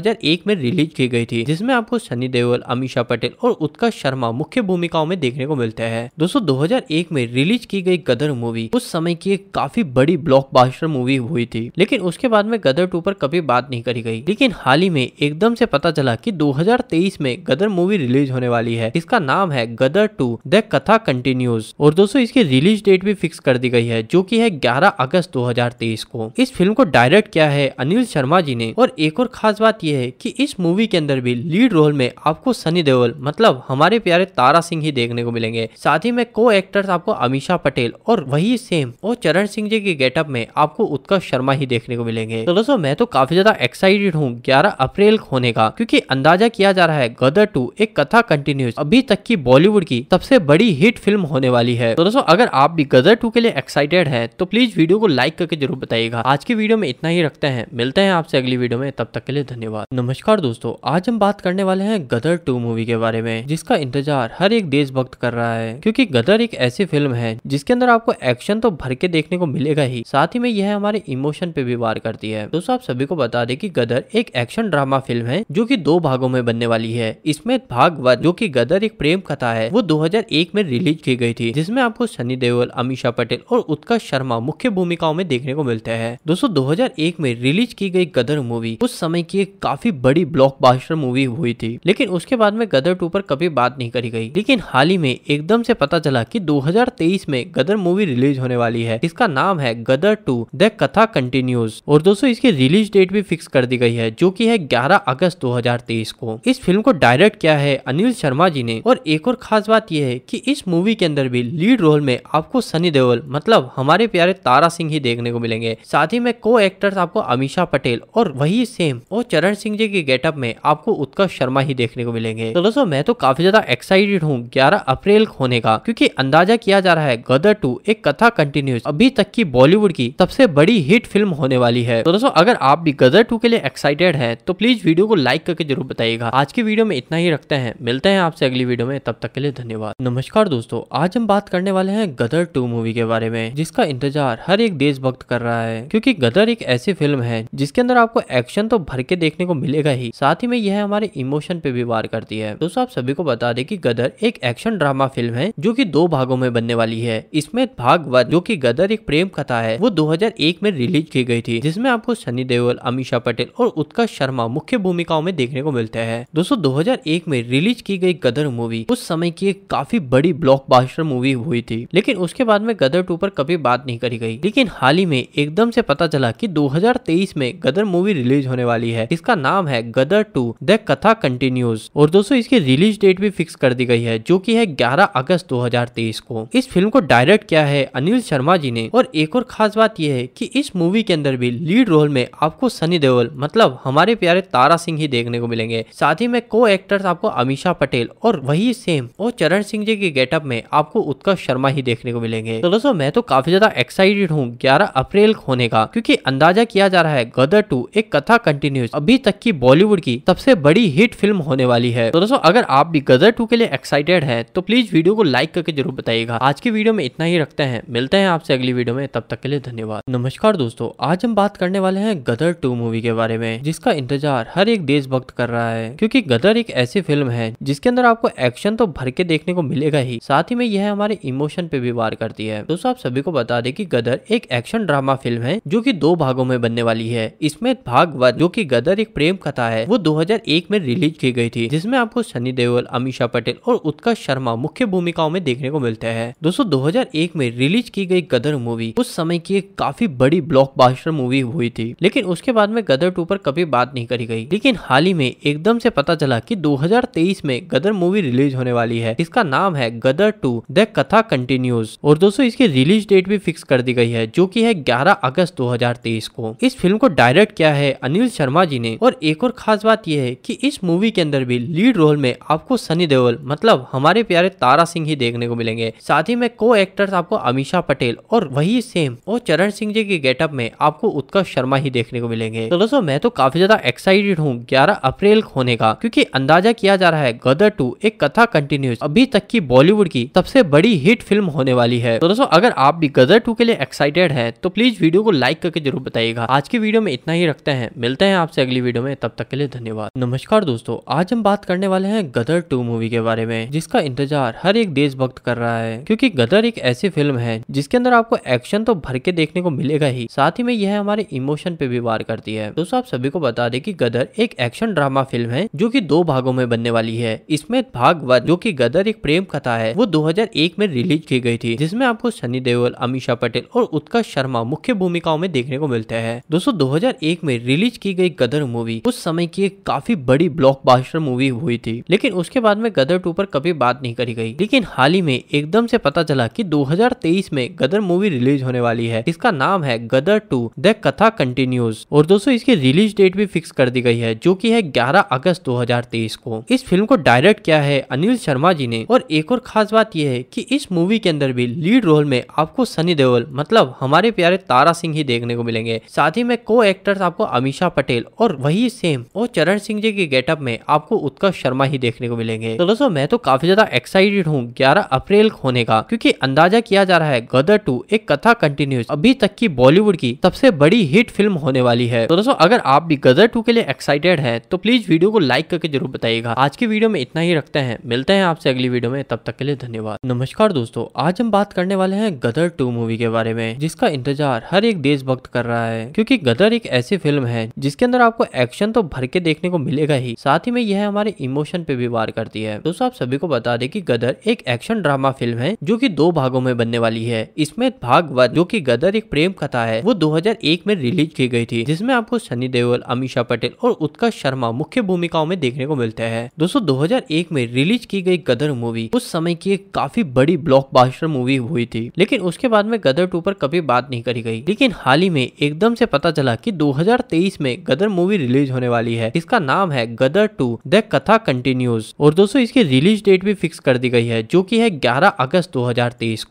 में रिलीज की लिखी गई थी जिसमें आपको सनी देओल अमीषा पटेल और उत्कर्ष शर्मा मुख्य भूमिकाओं में देखने को मिलते हैं दोस्तों 2001 में रिलीज की गई गदर मूवी उस समय की एक काफी बड़ी ब्लॉकबस्टर मूवी हुई थी लेकिन उसके बाद में गदर टू पर कभी बात नहीं करी गई लेकिन हाल ही में एकदम से पता चला की दो में गदर मूवी रिलीज होने वाली है इसका नाम है Gadar two the Katha continues और दोस्तों इसकी रिलीज डेट भी फिक्स कर दी गई है जो की है ग्यारह अगस्त 2023 को इस फिल्म को डायरेक्ट किया है अनिल शर्मा जी ने और एक और खास बात यह है कि इस मूवी के अंदर भी लीड रोल में आपको सनी देओल मतलब हमारे प्यारे तारा सिंह ही देखने को मिलेंगे साथ ही में को एक्टर्स आपको अमीशा पटेल और वही सेम और चरण सिंह जी के गेटअप में आपको उत्कर्ष शर्मा ही देखने को मिलेंगे तो दोस्तों मैं तो काफी ज्यादा एक्साइटेड हूँ ग्यारह अप्रैल होने का क्यूँकी अंदाजा किया जा रहा है गदर टू एक कथा कंटिन्यूस अभी तक की बॉलीवुड की सबसे बड़ी हिट फिल्म होने वाली है तो दोस्तों अगर आप भी गदर टू के लिए एक्साइटेड है तो प्लीज वीडियो को लाइक करके जरूर बताइएगा आज की वीडियो में इतना ही रखते हैं मिलते हैं आपसे अगली वीडियो में तब तक के लिए धन्यवाद नमस्कार दोस्तों आज हम बात करने वाले हैं गदर टू मूवी के बारे में जिसका इंतजार हर एक देशभक्त कर रहा है क्योंकि गदर एक ऐसी फिल्म है जिसके अंदर आपको एक्शन तो भर के देखने को मिलेगा ही साथ ही में यह हमारे इमोशन पे भी वार करती है दोस्तों आप सभी को बता दें कि गदर एक एक्शन ड्रामा फिल्म है जो की दो भागों में बनने वाली है इसमें भाग वन जो की गदर एक प्रेम कथा है वो दो में रिलीज की गई थी जिसमे आपको सनी देओल अमीषा पटेल और उत्कर्ष शर्मा मुख्य भूमिकाओं में देखने को मिलते हैं दोस्तों दो में रिलीज की गई गदर मूवी उस समय की एक काफी बड़ी ब्लॉक ब्लास्टर मूवी हुई थी लेकिन उसके बाद में गदर टू पर कभी बात नहीं करी गई लेकिन हाल ही में एकदम से पता चला कि 2023 में गदर मूवी रिलीज होने वाली है इसका नाम है Gadar two the Katha continues और दोस्तों इसकी रिलीज डेट भी फिक्स कर दी गई है जो की है ग्यारह अगस्त दो को इस फिल्म को डायरेक्ट किया है अनिल शर्मा जी ने और एक और खास बात यह है की इस मूवी के अंदर भी लीड रोल में आपको सनी देओल मतलब हमारे प्यारे तारा सिंह ही देखने को मिलेंगे साथ ही में को एक्टर्स आपको अमीशा पटेल और वही सेम और चरण सिंह जी के गेटअप में में आपको उत्कर्ष शर्मा ही देखने को मिलेंगे तो दोस्तों मैं तो काफी ज्यादा एक्साइटेड हूँ ग्यारह अप्रैल होने का क्यूँकी अंदाजा किया जा रहा है गदर टू एक कथा कंटिन्यू अभी तक की बॉलीवुड की सबसे बड़ी हिट फिल्म होने वाली है तो दोस्तों अगर आप भी गदर टू के लिए एक्साइटेड है तो प्लीज वीडियो को लाइक करके जरूर बताइएगा आज की वीडियो में इतना ही रखते हैं मिलते हैं आपसे अगली वीडियो में तब तक के लिए धन्यवाद नमस्कार दोस्तों आज हम बात करने वाले हैं गदर टू मूवी के बारे में जिसका इंतजार हर एक देशभक्त कर रहा है क्योंकि गदर एक ऐसी फिल्म है जिसके अंदर आपको एक्शन तो भर के देखने को मिलेगा ही साथ ही ही में यह हमारे इमोशन पे भी वार करती है दोस्तों आप सभी को बता दें कि गदर एक एक्शन ड्रामा फिल्म है जो कि दो भागों में बनने वाली है इसमें भाग वन जो कि गदर एक प्रेम कथा है वो 2001 में रिलीज की गई थी जिसमें आपको सनी देओल अमीषा पटेल और उत्कर्ष शर्मा मुख्य भूमिकाओं में देखने को मिलते हैं दोस्तों दो में रिलीज की गई गदर मूवी उस समय की एक काफी बड़ी ब्लॉक मूवी हुई थी लेकिन उसके बाद में गदर टू पर कभी बात नहीं करी गई लेकिन हाल ही में एकदम से पता चला की दो में गदर मूवी रिलीज होने वाली है इसका नाम है Gadar two the Katha continues और दोस्तों इसकी रिलीज डेट भी फिक्स कर दी गई है जो की है ग्यारह अगस्त दो को इस फिल्म को डायरेक्ट किया है अनिल शर्मा जी ने और एक और खास बात यह है की इस मूवी के अंदर भी लीड रोल में आपको सनी देओल मतलब हमारे प्यारे तारा सिंह ही देखने को मिलेंगे साथ ही में को एक्टर्स आपको अमीशा पटेल और वही सेम और चरण सिंह जी के गेटअप में आपको उत्कर्ष शर्मा ही देखने को मिलेंगे तो दोस्तों मैं तो काफी ज्यादा एक्साइटेड हूँ ग्यारह अप्रैल होने का क्योंकि अंदाजा किया जा रहा है गदर टू एक कथा कंटिन्यूस अभी तक की बॉलीवुड की सबसे बड़ी हिट फिल्म होने वाली है तो दोस्तों अगर आप भी गदर टू के लिए एक्साइटेड है तो प्लीज वीडियो को लाइक करके जरूर बताइएगा आज की वीडियो में इतना ही रखते हैं मिलते हैं आपसे अगली वीडियो में तब तक के लिए धन्यवाद नमस्कार दोस्तों आज हम बात करने वाले हैं गदर टू मूवी के बारे में जिसका इंतजार हर एक देशभक्त कर रहा है क्योंकि गदर एक ऐसी फिल्म है जिसके अंदर आपको एक्शन तो भर के देखने को मिलेगा ही साथ ही में यह हमारे इमोशन पे भी वार करती है दोस्तों आप सभी को बता दें कि गदर एक एक्शन ड्रामा फिल्म है जो की दो भागों में बनने वाली है इसमें भाग वन जो की गदर एक प्रेम कथा है वो दो 2001 में रिलीज की गई थी जिसमें आपको सनी देओल अमीषा पटेल और उत्कर्ष शर्मा मुख्य भूमिकाओं में देखने को मिलते हैं दोस्तों 2001 में रिलीज की गई गदर मूवी उस समय की एक काफी बड़ी ब्लॉकबस्टर मूवी हुई थी लेकिन उसके बाद में गदर टू पर कभी बात नहीं करी गई लेकिन हाल ही में एकदम से पता चला की दो में गदर मूवी रिलीज होने वाली है इसका नाम है Gadar two the Katha continues और दोस्तों इसकी रिलीज डेट भी फिक्स कर दी गई है जो की है ग्यारह अगस्त दो को इस फिल्म को डायरेक्ट किया है अनिल शर्मा जी ने और एक और खास बात बात यह है कि इस मूवी के अंदर भी लीड रोल में आपको सनी देओल मतलब हमारे प्यारे तारा सिंह ही देखने को मिलेंगे साथ ही में को एक्टर्स आपको अमीषा पटेल और वही सेम और चरण सिंह जी के गेटअप में आपको उत्कर्ष शर्मा ही देखने को मिलेंगे तो दोस्तों मैं तो काफी ज्यादा एक्साइटेड हूँ ग्यारह अप्रैल होने का क्योंकि अंदाजा किया जा रहा है गदर टू एक कथा कंटिन्यूस अभी तक की बॉलीवुड की सबसे बड़ी हिट फिल्म होने वाली है तो दोस्तों अगर आप भी गदर टू के लिए एक्साइटेड है तो प्लीज वीडियो को लाइक करके जरूर बताइएगा आज की वीडियो में इतना ही रखते हैं मिलते हैं आपसे अगली वीडियो में तब तक के लिए धन्यवाद धन्यवाद नमस्कार दोस्तों आज हम बात करने वाले हैं गदर टू मूवी के बारे में जिसका इंतजार हर एक देशभक्त कर रहा है क्योंकि गदर एक ऐसी फिल्म है जिसके अंदर आपको एक्शन तो भर के देखने को मिलेगा ही साथ ही में यह हमारे इमोशन पे भी वार करती है दोस्तों आप सभी को बता दें की गदर एक एक्शन ड्रामा फिल्म है जो की दो भागों में बनने वाली है इसमें भाग वन जो की गदर एक प्रेम कथा है वो दो में रिलीज की गई थी जिसमे आपको सनी देओल अमीशा पटेल और उत्कर्ष शर्मा मुख्य भूमिकाओं में देखने को मिलते हैं दोस्तों 2001 में रिलीज की गई गदर मूवी उस समय की एक काफी बड़ी ब्लॉकबस्टर मूवी हुई थी लेकिन उसके बाद में गदर टू पर कभी बात नहीं करी गई लेकिन हाल ही में एकदम से पता चला कि 2023 में गदर मूवी रिलीज होने वाली है इसका नाम है Gadar two the Katha continues और दोस्तों इसकी रिलीज डेट भी फिक्स कर दी गई है जो की है ग्यारह अगस्त दो को इस फिल्म को डायरेक्ट किया है अनिल शर्मा जी ने और एक और खास बात यह है की इस मूवी के अंदर भी लीड रोल में आपको सनी देओल मतलब हमारे प्यारे तारा सिंह ही देखने को मिलेंगे साथ ही में को एक्टर्स आपको अमीशा पटेल और वही सेम और चरण सिंह जी के गेटअप में आपको उत्कर्ष शर्मा ही देखने को मिलेंगे तो दोस्तों मैं तो काफी ज्यादा एक्साइटेड हूँ ग्यारह अप्रैल होने का क्यूँकी अंदाजा किया जा रहा है गदर टू एक कथा कंटिन्यूस अभी तक की बॉलीवुड की सबसे बड़ी हिट फिल्म होने वाली है तो दोस्तों अगर आप भी गदर टू के लिए एक्साइटेड है तो प्लीज वीडियो को लाइक करके जरूर बताइएगा आज की वीडियो में इतना ही रखते हैं मिलते हैं आपसे अगली वीडियो में तब तक के लिए धन्यवाद नमस्कार दोस्तों आज हम बात करने वाले हैं गदर टू मूवी के बारे में जिसका इंतजार हर एक देशभक्त कर रहा है क्योंकि गदर एक ऐसी फिल्म है जिसके अंदर आपको एक्शन तो भर के देख देखने को मिलेगा ही साथ ही में यह हमारे इमोशन पे भी वार करती है दोस्तों आप सभी को बता दें कि गदर एक एक्शन ड्रामा फिल्म है जो कि दो भागों में बनने वाली है इसमें भाग वन जो कि गदर एक प्रेम कथा है वो 2001 में रिलीज की गई थी जिसमे आपको सनी देओल अमीषा पटेल और उत्कर्ष शर्मा मुख्य भूमिकाओं में देखने को मिलते हैं दोस्तों दो में रिलीज की गई गदर मूवी उस समय की एक काफी बड़ी ब्लॉक मूवी हुई थी लेकिन उसके बाद में गदर टू पर कभी बात नहीं करी गई लेकिन हाल ही में एकदम से पता चला की दो में गदर मूवी रिलीज होने वाली है जिसका नाम है Gadar two the Katha continues और दोस्तों इसकी रिलीज डेट भी फिक्स कर दी गई है जो की है ग्यारह अगस्त दो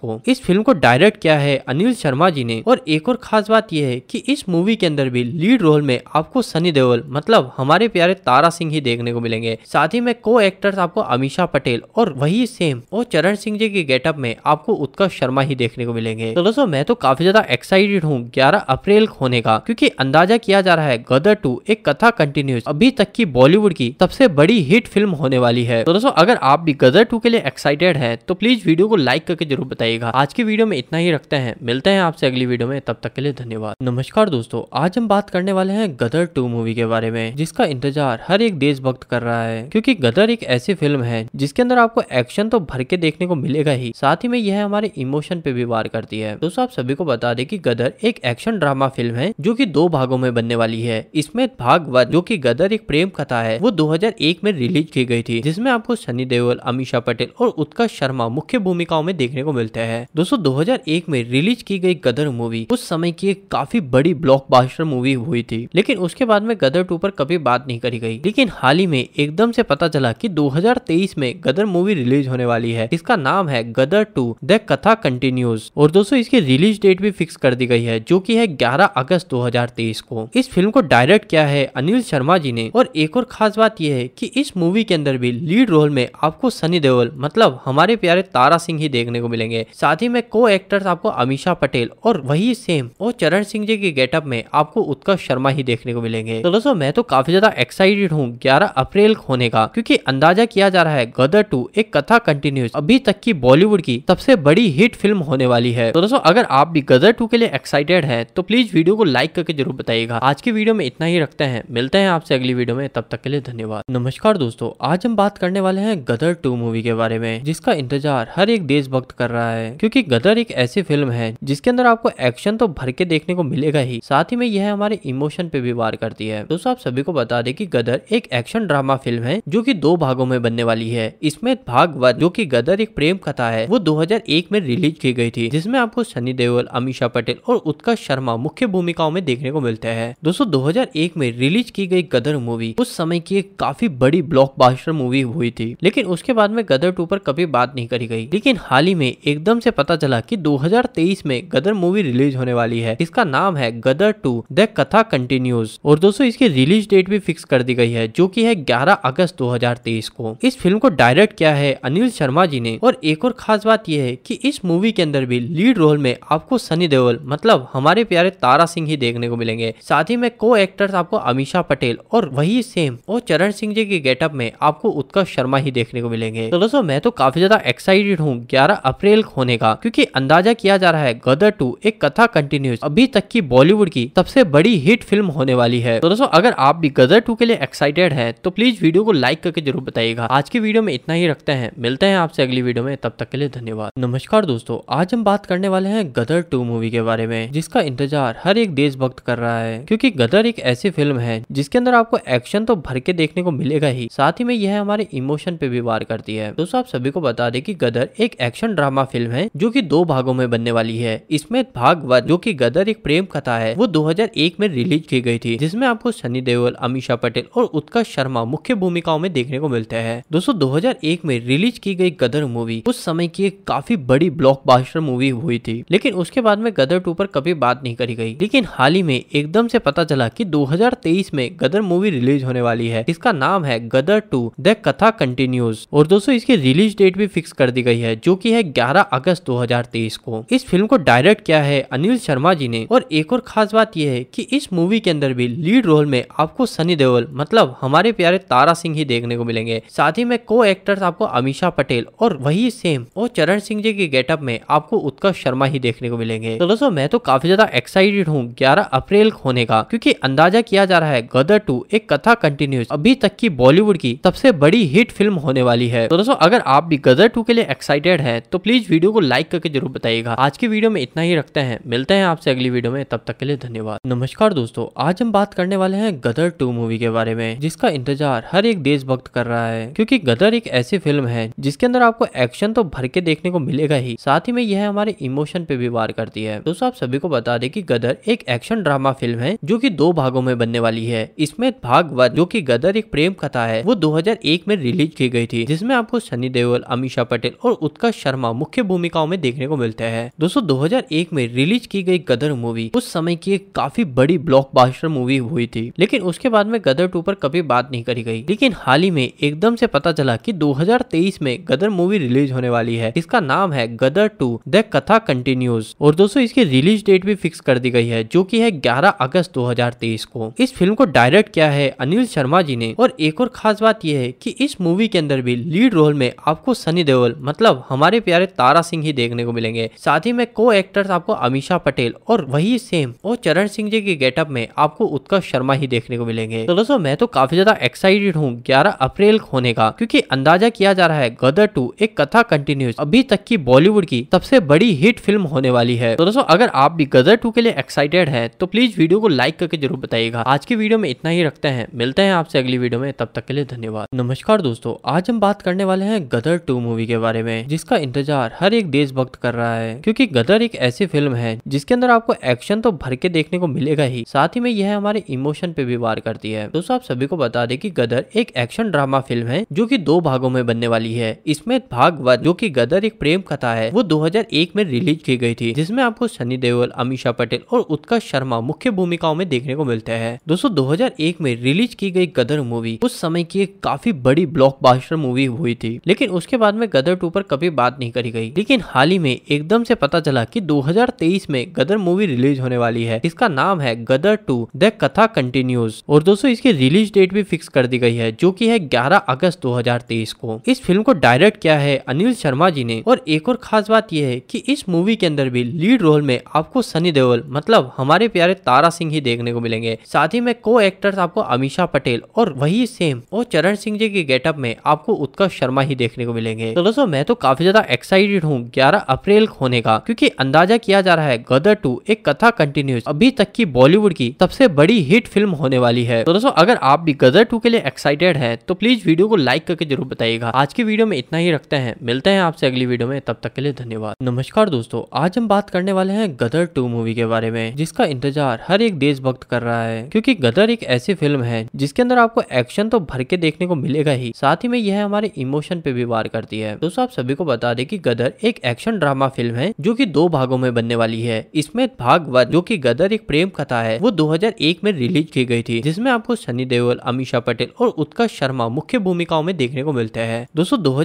को इस फिल्म को डायरेक्ट किया है अनिल शर्मा जी ने और एक और खास बात यह है की इस मूवी के अंदर भी लीड रोल में आपको सनी देओल मतलब हमारे प्यारे तारा सिंह ही देखने को मिलेंगे साथ ही में को एक्टर्स आपको अमीषा पटेल और वही सेम और चरण सिंह जी के गेटअप में आपको उत्कर्ष शर्मा ही देखने को मिलेंगे तो दोस्तों मैं तो काफी ज्यादा एक्साइटेड हूँ ग्यारह अप्रैल होने का क्योंकि अंदाजा किया जा रहा है गदर टू एक कथा कंटिन्यूस अभी अभी तक की बॉलीवुड की सबसे बड़ी हिट फिल्म होने वाली है तो दोस्तों अगर आप भी गदर टू के लिए एक्साइटेड है तो प्लीज वीडियो को लाइक करके जरूर बताइएगा आज की वीडियो में इतना ही रखते हैं मिलते हैं आपसे अगली वीडियो में तब तक के लिए धन्यवाद नमस्कार दोस्तों आज हम बात करने वाले हैं गदर टू मूवी के बारे में जिसका इंतजार हर एक देशभक्त कर रहा है क्योंकि गदर एक ऐसी फिल्म है जिसके अंदर आपको एक्शन तो भर के देखने को मिलेगा ही साथ ही में यह हमारे इमोशन पे भी वार करती है दोस्तों आप सभी को बता दें कि गदर एक एक्शन ड्रामा फिल्म है जो की दो भागों में बनने वाली है इसमें भाग वन जो की गदर एक प्रेम कथा है वो 2001 में रिलीज की गई थी जिसमें आपको सनी देओल अमीषा पटेल और उत्कर्ष शर्मा मुख्य भूमिकाओं में देखने को मिलते हैं दोस्तों 2001 में रिलीज की गई गदर मूवी उस समय की एक काफी बड़ी ब्लॉकबस्टर मूवी हुई थी लेकिन उसके बाद में गदर टू पर कभी बात नहीं करी गई लेकिन हाल ही में एकदम से पता चला की दो में गदर मूवी रिलीज होने वाली है इसका नाम है Gadar two the Katha continues और दोस्तों इसकी रिलीज डेट भी फिक्स कर दी गई है जो की है ग्यारह अगस्त दो को इस फिल्म को डायरेक्ट किया है अनिल शर्मा जी ने ने और एक और खास बात यह है कि इस मूवी के अंदर भी लीड रोल में आपको सनी देओल मतलब हमारे प्यारे तारा सिंह ही देखने को मिलेंगे साथ ही में को एक्टर्स आपको अमीषा पटेल और वही सेम और चरण सिंह जी के गेटअप में आपको उत्कर्ष शर्मा ही देखने को मिलेंगे तो दोस्तों मैं तो काफी ज्यादा एक्साइटेड हूँ ग्यारह अप्रैल होने का क्यूँकी अंदाजा किया जा रहा है गदर टू एक कथा कंटिन्यूस अभी तक की बॉलीवुड की सबसे बड़ी हिट फिल्म होने वाली है तो दोस्तों अगर आप भी गदर टू के लिए एक्साइटेड है तो प्लीज वीडियो को लाइक करके जरूर बताइएगा आज की वीडियो में इतना ही रखते हैं मिलते हैं आपसे अगली अगली वीडियो में तब तक के लिए धन्यवाद नमस्कार दोस्तों आज हम बात करने वाले हैं गदर टू मूवी के बारे में जिसका इंतजार हर एक देशभक्त कर रहा है क्योंकि गदर एक ऐसी फिल्म है जिसके अंदर आपको एक्शन तो भर के देखने को मिलेगा ही साथ ही में यह हमारे इमोशन पे भी वार करती है दोस्तों आप सभी को बता दें की गदर एक एक्शन ड्रामा फिल्म है जो की दो भागों में बनने वाली है इसमें भाग वन जो की गदर एक प्रेम कथा है वो दो में रिलीज की गई थी जिसमे आपको सनी देओल अमीशा पटेल और उत्कर्ष शर्मा मुख्य भूमिकाओं में देखने को मिलते हैं दोस्तों 2001 में रिलीज की गई गदर मूवी उस समय की एक काफी बड़ी ब्लॉकबस्टर मूवी हुई थी लेकिन उसके बाद में गदर टू पर कभी बात नहीं करी गई लेकिन हाल ही में एकदम से पता चला की दो में गदर मूवी रिलीज होने वाली है इसका नाम है Gadar two the Katha continues और दोस्तों इसकी रिलीज डेट भी फिक्स कर दी गई है जो की है ग्यारह अगस्त दो को इस फिल्म को डायरेक्ट किया है अनिल शर्मा जी ने और एक और खास बात यह है की इस मूवी के अंदर भी लीड रोल में आपको सनी देओल मतलब हमारे प्यारे तारा सिंह ही देखने को मिलेंगे साथ ही में को एक्टर्स आपको अमीशा पटेल और और वही सेम और चरण सिंह जी के गेटअप में आपको उत्कर्ष शर्मा ही देखने को मिलेंगे तो दोस्तों मैं तो काफी ज्यादा एक्साइटेड हूँ ग्यारह अप्रैल होने का क्योंकि अंदाजा किया जा रहा है गदर टू एक कथा कंटिन्यूस अभी तक की बॉलीवुड की सबसे बड़ी हिट फिल्म होने वाली है तो दोस्तों अगर आप भी गदर टू के लिए एक्साइटेड है तो प्लीज वीडियो को लाइक करके जरूर बताइएगा आज की वीडियो में इतना ही रखते हैं मिलते हैं आपसे अगली वीडियो में तब तक के लिए धन्यवाद नमस्कार दोस्तों आज हम बात करने वाले हैं गदर टू मूवी के बारे में जिसका इंतजार हर एक देशभक्त कर रहा है क्योंकि गदर एक ऐसी फिल्म है जिसके अंदर आपको आपको एक्शन तो भर के देखने को मिलेगा ही साथ ही में यह हमारे इमोशन पे भी वार करती है दोस्तों आप सभी को बता दें कि गदर एक एक्शन ड्रामा फिल्म है जो कि दो भागों में बनने वाली है इसमें भाग वन जो कि गदर एक प्रेम कथा है वो 2001 में रिलीज की गई थी जिसमें आपको सनी देओल अमीषा पटेल और उत्कर्ष शर्मा मुख्य भूमिकाओं में देखने को मिलते हैं दोस्तों दो में रिलीज की गई गदर मूवी उस समय की एक काफी बड़ी ब्लॉक मूवी हुई थी लेकिन उसके बाद में गदर टू पर कभी बात नहीं करी गई लेकिन हाल ही में एकदम से पता चला की दो में गदर मूवी मूवी रिलीज होने वाली है इसका नाम है Gadar two the Katha continues और दोस्तों इसकी रिलीज डेट भी फिक्स कर दी गई है जो की है ग्यारह अगस्त दो को इस फिल्म को डायरेक्ट किया है अनिल शर्मा जी ने और एक और खास बात यह है की इस मूवी के अंदर भी लीड रोल में आपको सनी देओल मतलब हमारे प्यारे तारा सिंह ही देखने को मिलेंगे साथ ही में को एक्टर्स आपको अमीशा पटेल और वही सेम और चरण सिंह जी के गेटअप में आपको उत्कर्ष शर्मा ही देखने को मिलेंगे तो दोस्तों मैं तो काफी ज्यादा एक्साइटेड हूँ ग्यारह अप्रैल होने का क्योंकि अंदाजा किया जा रहा है गदर टू एक कथा कंटिन्यू अभी तक की बॉलीवुड की सबसे बड़ी हिट फिल्म होने वाली है तो दोस्तों अगर आप भी गदर टू के लिए एक्साइटेड है तो प्लीज वीडियो को लाइक करके जरूर बताइएगा आज की वीडियो में इतना ही रखते हैं मिलते हैं आपसे अगली वीडियो में तब तक के लिए धन्यवाद नमस्कार दोस्तों आज हम बात करने वाले हैं गदर टू मूवी के बारे में जिसका इंतजार हर एक देशभक्त कर रहा है क्योंकि गदर एक ऐसी फिल्म है जिसके अंदर आपको एक्शन तो भर के देखने को मिलेगा ही साथ ही में यह हमारे इमोशन पे भी वार करती है दोस्तों आप सभी को बता दें कि गदर एक एक्शन ड्रामा फिल्म है जो कि दो भागों में बनने वाली है इसमें भागवत जो कि गदर एक प्रेम कथा है वो 2001 में रिलीज की गई थी जिसमें आपको सनी देओल अमीशा पटेल और उत्कर्ष शर्मा मुख्य भूमिकाओं में देखने को मिलते हैं दोस्तों 2001 में रिलीज की गई गदर मूवी उस समय की एक काफी बड़ी ब्लॉक मूवी हुई थी लेकिन उसके बाद में गदर टू पर कभी बात नहीं करी गई लेकिन हाल ही में एकदम से पता चला की दो में गदर मूवी रिलीज होने वाली है इसका नाम है Gadar two the Katha continues और दोस्तों इसकी रिलीज डेट भी फिक्स कर दी गई है जो की है ग्यारह अगस्त 2023 को इस फिल्म को डायरेक्ट किया है है अनिल शर्मा जी ने और एक और खास बात यह है कि इस मूवी के अंदर भी लीड रोल में आपको सनी देओल मतलब हमारे प्यारे तारा सिंह ही देखने को मिलेंगे साथ ही में को एक्टर्स आपको अमीषा पटेल और वही सेम और चरण सिंह जी के गेटअप में आपको उत्कर्ष शर्मा ही देखने को मिलेंगे तो दोस्तों मैं तो काफी ज्यादा एक्साइटेड हूँ ग्यारह अप्रैल होने का क्यूँकी अंदाजा किया जा रहा है गदर टू एक कथा कंटिन्यूस अभी तक की बॉलीवुड की सबसे बड़ी हिट फिल्म होने वाली है तो दोस्तों अगर आप भी गदर टू के लिए एक्साइटेड है तो प्लीज वीडियो को लाइक करके जरूर बताइएगा आज की वीडियो में इतना ही रखते देखते हैं मिलते हैं आपसे अगली वीडियो में तब तक के लिए धन्यवाद नमस्कार दोस्तों आज हम बात करने वाले हैं गदर टू मूवी के बारे में जिसका इंतजार हर एक देशभक्त कर रहा है क्योंकि गदर एक ऐसी फिल्म है जिसके अंदर आपको एक्शन तो भर के देखने को मिलेगा ही साथ ही में यह हमारे इमोशन पे भी वार करती है दोस्तों आप सभी को बता दें की गदर एक एक्शन ड्रामा फिल्म है जो की दो भागों में बनने वाली है इसमें भाग वन जो की गदर एक प्रेम कथा है वो दो में रिलीज की गई थी जिसमे आपको सनी देओल अमीषा पटेल और उत्कर्ष शर्मा मुख्य भूमिकाओं में देखने को मिलते हैं दोस्तों 2001 में में रिलीज की गई गदर मूवी उस समय की एक काफी बड़ी ब्लॉकबस्टर मूवी हुई थी लेकिन उसके बाद में गदर टू पर कभी बात नहीं करी गई लेकिन हाल ही में एकदम से पता चला कि 2023 में गदर मूवी रिलीज होने वाली है इसका नाम है Gadar two the Katha continues और दोस्तों इसकी रिलीज डेट भी फिक्स कर दी गई है जो की है ग्यारह अगस्त दो को इस फिल्म को डायरेक्ट किया है अनिल शर्मा जी ने और एक और खास बात यह है की इस मूवी के अंदर भी लीड रोल में आपको सनी देओल मतलब हमारे प्यारे तारा सिंह ही देखने को मिलेंगे साथ ही में को एक्टर्स आपको अमीषा पटेल और वही सेम और चरण सिंह जी के गेटअप में आपको उत्कर्ष शर्मा ही देखने को मिलेंगे तो दोस्तों मैं तो काफी ज्यादा एक्साइटेड हूँ ग्यारह अप्रैल होने का क्यूँकी अंदाजा किया जा रहा है गदर टू एक कथा कंटिन्यूस अभी तक की बॉलीवुड की सबसे बड़ी हिट फिल्म होने वाली है तो दोस्तों अगर आप भी गदर टू के लिए एक्साइटेड है तो प्लीज वीडियो को लाइक करके जरूर बताइएगा आज की वीडियो में इतना ही रखते हैं मिलते हैं आपसे अगली वीडियो में तब तक के लिए धन्यवाद नमस्कार दोस्तों आज हम बात करने वाले हैं गदर टू मूवी के बारे में जिसका इंतजार हर एक देशभक्त कर रहा है क्योंकि गदर एक ऐसी फिल्म है जिसके अंदर आपको एक्शन तो भर के देखने को मिलेगा ही साथ ही में यह हमारे इमोशन पे भी वार करती है दोस्तों आप सभी को बता दें कि गदर एक एक्शन ड्रामा फिल्म है जो कि दो भागों में बनने वाली है इसमें भाग वन जो कि गदर एक प्रेम कथा है वो 2001 में रिलीज की गई थी जिसमे आपको सनी देओल अमीशा पटेल और उत्कर्ष शर्मा मुख्य भूमिकाओं में देखने को मिलते हैं दोस्तों दो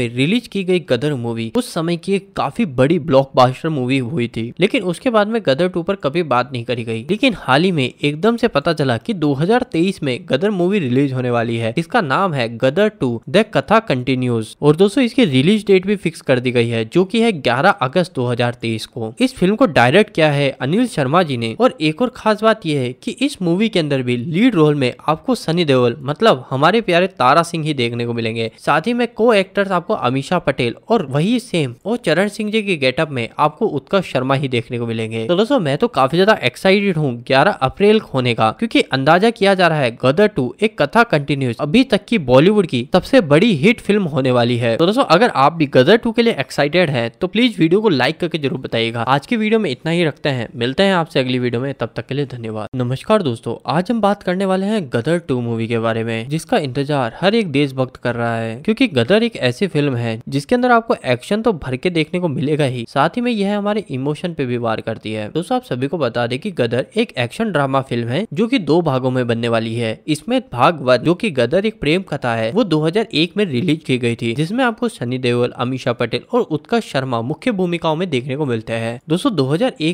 में रिलीज की गई गदर मूवी उस समय की एक काफी बड़ी ब्लॉक मूवी हुई थी लेकिन उसके बाद में गदर टू पर कभी बात नहीं करी गई लेकिन हाल ही में एकदम से पता चला की दो 2023 में गदर मूवी रिलीज होने वाली है इसका नाम है Gadar two the Katha continues और दोस्तों इसकी रिलीज डेट भी फिक्स कर दी गई है जो की है ग्यारह अगस्त 2023 को इस फिल्म को डायरेक्ट किया है अनिल शर्मा जी ने और एक और खास बात यह है की इस मूवी के अंदर भी लीड रोल में आपको सनी देओल मतलब हमारे प्यारे तारा सिंह ही देखने को मिलेंगे साथ ही में को एक्टर्स आपको अमीशा पटेल और वही सेम और चरण सिंह जी के गेटअप में आपको उत्कर्ष शर्मा ही देखने को मिलेंगे तो दोस्तों मैं तो काफी ज्यादा एक्साइटेड हूँ ग्यारह अप्रैल होने का क्योंकि अंदाजा किया किया जा रहा है गदर टू एक कथा कंटिन्यूस अभी तक की बॉलीवुड की सबसे बड़ी हिट फिल्म होने वाली है तो दोस्तों अगर आप भी गदर टू के लिए एक्साइटेड है तो प्लीज वीडियो को लाइक करके जरूर बताइएगा आज की वीडियो में इतना ही रखते हैं मिलते हैं आपसे अगली वीडियो में तब तक के लिए धन्यवाद नमस्कार दोस्तों आज हम बात करने वाले हैं गदर टू मूवी के बारे में जिसका इंतजार हर एक देशभक्त कर रहा है क्योंकि गदर एक ऐसी फिल्म है जिसके अंदर आपको एक्शन तो भर के देखने को मिलेगा ही साथ ही में यह हमारे इमोशन पे भी वार करती है दोस्तों आप सभी को बता दें कि गदर एक एक्शन ड्रामा फिल्म है जो की दो भागों में बनी बनने वाली है इसमें भागवत जो कि गदर एक प्रेम कथा है वो 2001 में रिलीज की गई थी जिसमें आपको सनी देओल अमीशा पटेल और उत्कर्ष शर्मा मुख्य भूमिकाओं में देखने को मिलते हैं दोस्तों दो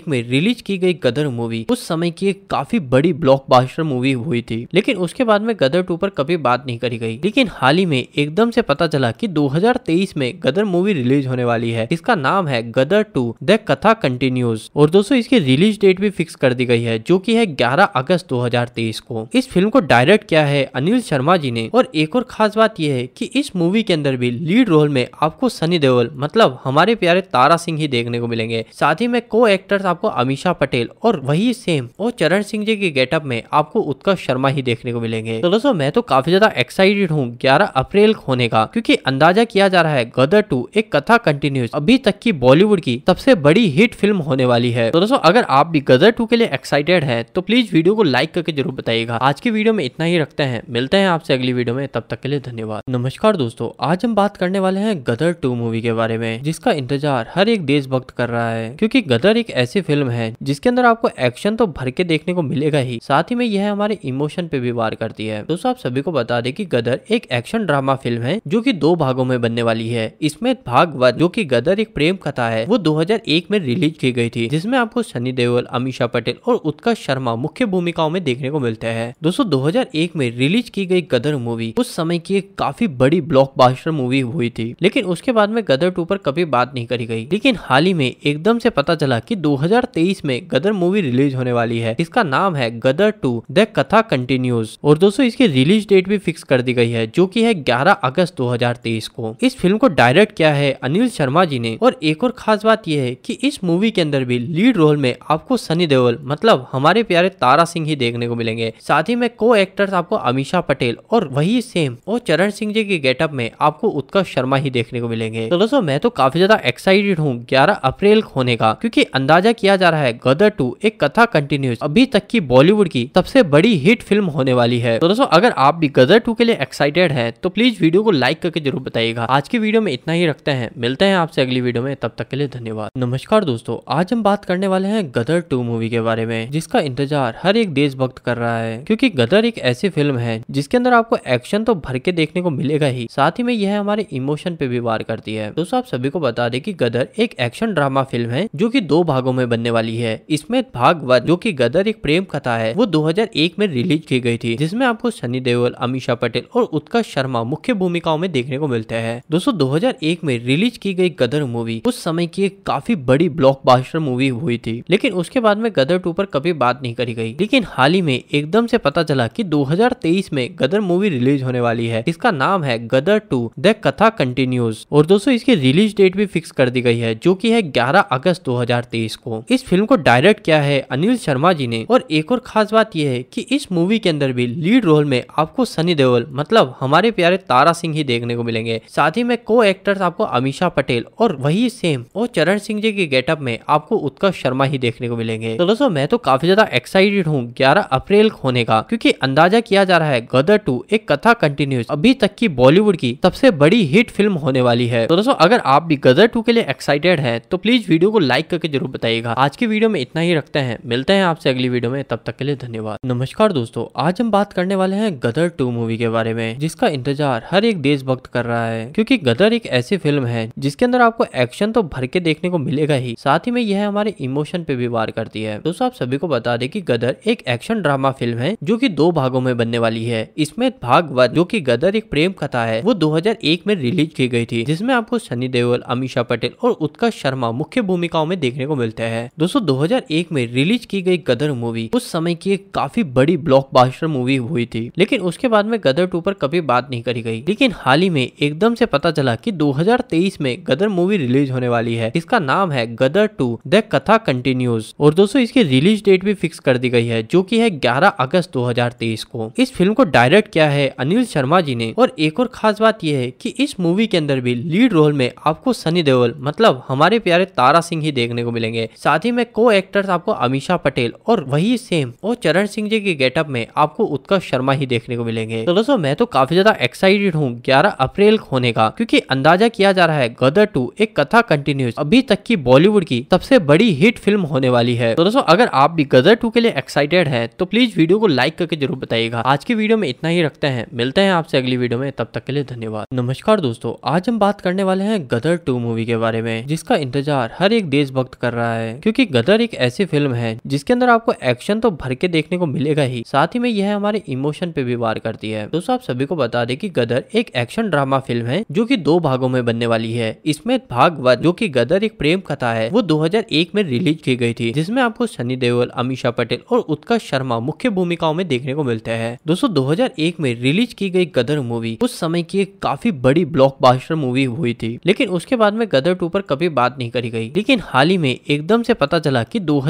में रिलीज की गई गदर मूवी उस समय की एक काफी बड़ी ब्लॉकबस्टर मूवी हुई थी लेकिन उसके बाद में गदर टू पर कभी बात नहीं करी गई लेकिन हाल ही में एकदम से पता चला की दो में गदर मूवी रिलीज होने वाली है इसका नाम है Gadar two the Katha continues और दोस्तों इसकी रिलीज डेट भी फिक्स कर दी गई है जो की है ग्यारह अगस्त 2023 को इस फिल्म को डायरेक्ट किया है अनिल शर्मा जी ने और एक और खास बात यह है कि इस मूवी के अंदर भी लीड रोल में आपको सनी देओल मतलब हमारे प्यारे तारा सिंह ही देखने को मिलेंगे साथ ही में को एक्टर्स आपको अमीशा पटेल और वही सेम और चरण सिंह जी के गेटअप में आपको उत्कर्ष शर्मा ही देखने को मिलेंगे तो दोस्तों मैं तो काफी ज्यादा एक्साइटेड हूँ ग्यारह अप्रैल होने का क्यूँकी अंदाजा किया जा रहा है गदर टू एक कथा कंटिन्यूस अभी तक की बॉलीवुड की सबसे बड़ी हिट फिल्म होने वाली है तो दोस्तों अगर आप भी गदर टू के लिए एक्साइटेड है तो प्लीज वीडियो को लाइक करके जरूर बताइएगा आज की वीडियो में इतना ही रखते हैं मिलते हैं आपसे अगली वीडियो में तब तक के लिए धन्यवाद नमस्कार दोस्तों आज हम बात करने वाले हैं गदर टू मूवी के बारे में जिसका इंतजार हर एक देशभक्त कर रहा है क्योंकि गदर एक ऐसी फिल्म है जिसके अंदर आपको एक्शन तो भर के देखने को मिलेगा ही साथ ही में यह हमारे इमोशन पे भी वार करती है दोस्तों आप सभी को बता दे की गदर एक एक्शन ड्रामा फिल्म है जो की दो भागों में बनने वाली है इसमें भाग वन जो की गदर एक प्रेम कथा है वो दो में रिलीज की गई थी जिसमे आपको सनी देओल अमीषा पटेल और उत्कर्ष शर्मा मुख्य भूमिकाओं में देखने को मिलते हैं दोस्तों 2001 में रिलीज की गई गदर मूवी उस समय की एक काफी बड़ी ब्लॉकबस्टर मूवी हुई थी लेकिन उसके बाद में गदर टू पर कभी बात नहीं करी गई लेकिन हाल ही में एकदम से पता चला की दो में गदर मूवी रिलीज होने वाली है इसका नाम है Gadar two the Katha continues और दोस्तों इसकी रिलीज डेट भी फिक्स कर दी गई है जो की है ग्यारह अगस्त दो को इस फिल्म को डायरेक्ट किया है अनिल शर्मा जी ने और एक और खास बात यह है की इस मूवी के अंदर भी लीड रोल में आपको सनी देओल मतलब हमारे प्यारे तारा सिंह ही देखने को मिलेंगे साथ साथ ही में को एक्टर्स आपको अमीशा पटेल और वही सेम और चरण सिंह जी के गेटअप में आपको उत्कर्ष शर्मा ही देखने को मिलेंगे तो दोस्तों मैं तो काफी ज्यादा एक्साइटेड हूँ ग्यारह अप्रैल होने का क्योंकि अंदाजा किया जा रहा है गदर टू एक कथा कंटिन्यूस अभी तक की बॉलीवुड की सबसे बड़ी हिट फिल्म होने वाली है तो दोस्तों अगर आप भी गदर टू के लिए एक्साइटेड है तो प्लीज वीडियो को लाइक करके जरूर बताइएगा आज की वीडियो में इतना ही रखते हैं मिलते हैं आपसे अगली वीडियो में तब तक के लिए धन्यवाद नमस्कार दोस्तों आज हम बात करने वाले हैं गदर टू मूवी के बारे में जिसका इंतजार हर एक देशभक्त कर रहा है क्योंकि गदर एक ऐसी फिल्म है जिसके अंदर आपको एक्शन तो भर के देखने को मिलेगा ही साथ ही में यह हमारे इमोशन पे भी वार करती है दोस्तों आप सभी को बता दें कि गदर एक एक्शन ड्रामा फिल्म है जो कि दो भागों में बनने वाली है इसमें भाग वन जो कि गदर एक प्रेम कथा है वो 2001 में रिलीज की गई थी जिसमें आपको सनी देओल अमीशा पटेल और उत्कर्ष शर्मा मुख्य भूमिकाओं में देखने को मिलते हैं दोस्तों दो में रिलीज की गई गदर मूवी उस समय की एक काफी बड़ी ब्लॉक मूवी हुई थी लेकिन उसके बाद में गदर टू पर कभी बात नहीं करी गई लेकिन हाल ही में एकदम से पता चला कि 2023 में गदर मूवी रिलीज होने वाली है इसका नाम है Gadar two the Katha continues और दोस्तों इसकी रिलीज डेट भी फिक्स कर दी गई है जो की है ग्यारह अगस्त 2023 को इस फिल्म को डायरेक्ट किया है अनिल शर्मा जी ने और एक और खास बात यह है की इस मूवी के अंदर भी लीड रोल में आपको सनी देओल मतलब हमारे प्यारे तारा सिंह ही देखने को मिलेंगे साथ ही में को एक्टर्स आपको अमीषा पटेल और वही सेम और चरण सिंह जी के गेटअप में आपको उत्कर्ष शर्मा ही देखने को मिलेंगे तो दोस्तों मैं तो काफी ज्यादा एक्साइटेड हूँ ग्यारह अप्रैल होने बनेगा क्योंकि अंदाजा किया जा रहा है गदर टू एक कथा कंटिन्यूस अभी तक की बॉलीवुड की सबसे बड़ी हिट फिल्म होने वाली है तो दोस्तों अगर आप भी गदर टू के लिए एक्साइटेड है तो प्लीज वीडियो को लाइक करके जरूर बताइएगा आज की वीडियो में इतना ही रखते हैं मिलते हैं आपसे अगली वीडियो में तब तक के लिए धन्यवाद नमस्कार दोस्तों आज हम बात करने वाले हैं गदर टू मूवी के बारे में जिसका इंतजार हर एक देशभक्त कर रहा है क्योंकि गदर एक ऐसी फिल्म है जिसके अंदर आपको एक्शन तो भर के देखने को मिलेगा ही साथ ही में यह हमारे इमोशन पे भी वार करती है दोस्तों आप सभी को बता दें कि गदर एक एक्शन ड्रामा फिल्म है जो कि दो भागों में बनने वाली है इसमें भाग वन जो कि गदर एक प्रेम कथा है वो 2001 में रिलीज की गई थी जिसमें आपको सनी देओल अमीशा पटेल और उत्कर्ष शर्मा मुख्य भूमिकाओं में देखने को मिलते हैं दोस्तों दो में रिलीज की गई गदर मूवी उस समय की एक काफी बड़ी ब्लॉक मूवी हुई थी लेकिन उसके बाद में गदर टू पर कभी बात नहीं करी गई लेकिन हाल ही में एकदम से पता चला की दो में गदर मूवी रिलीज होने वाली है इसका नाम है Gadar two the Katha continues और दोस्तों इसकी रिलीज डेट भी फिक्स कर दी गई है जो की है ग्यारह अगस्त अगस्त 2023 को इस फिल्म को डायरेक्ट किया है अनिल शर्मा जी ने और एक और खास बात यह है कि इस मूवी के अंदर भी लीड रोल में आपको सनी देओल मतलब हमारे प्यारे तारा सिंह ही देखने को मिलेंगे साथ ही में को एक्टर्स आपको अमीषा पटेल और वही सेम और चरण सिंह जी के गेटअप में आपको उत्कर्ष शर्मा ही देखने को मिलेंगे तो दोस्तों मैं तो काफी ज्यादा एक्साइटेड हूँ ग्यारह अप्रैल होने का क्यूँकी अंदाजा किया जा रहा है गदर टू एक कथा कंटिन्यूस अभी तक की बॉलीवुड की सबसे बड़ी हिट फिल्म होने वाली है तो दोस्तों अगर आप भी गदर टू के लिए एक्साइटेड है तो प्लीज वीडियो को लाइक करके जरूर बताइएगा आज की वीडियो में इतना ही रखते हैं मिलते हैं आपसे अगली वीडियो में तब तक के लिए धन्यवाद नमस्कार दोस्तों आज हम बात करने वाले हैं गदर टू मूवी के बारे में जिसका इंतजार हर एक देशभक्त कर रहा है क्योंकि गदर एक ऐसी फिल्म है जिसके अंदर आपको एक्शन तो भर के देखने को मिलेगा ही साथ ही में यह हमारे इमोशन पे भी वार करती है दोस्तों आप सभी को बता दें कि गदर एक एक्शन ड्रामा फिल्म है जो कि दो भागों में बनने वाली है इसमें भाग वन जो कि गदर एक प्रेम कथा है वो 2001 में रिलीज की गई थी जिसमें आपको सनी देओल अमीषा पटेल और उत्कर्ष शर्मा मुख्य भूमिका इलाकाओं में देखने को मिलते हैं दोस्तों 2001 में रिलीज की गई गदर मूवी उस समय की एक काफी बड़ी ब्लॉकबस्टर मूवी हुई थी लेकिन उसके बाद में गदर टू पर कभी बात नहीं करी गई लेकिन हाल ही में एकदम से पता चला की दो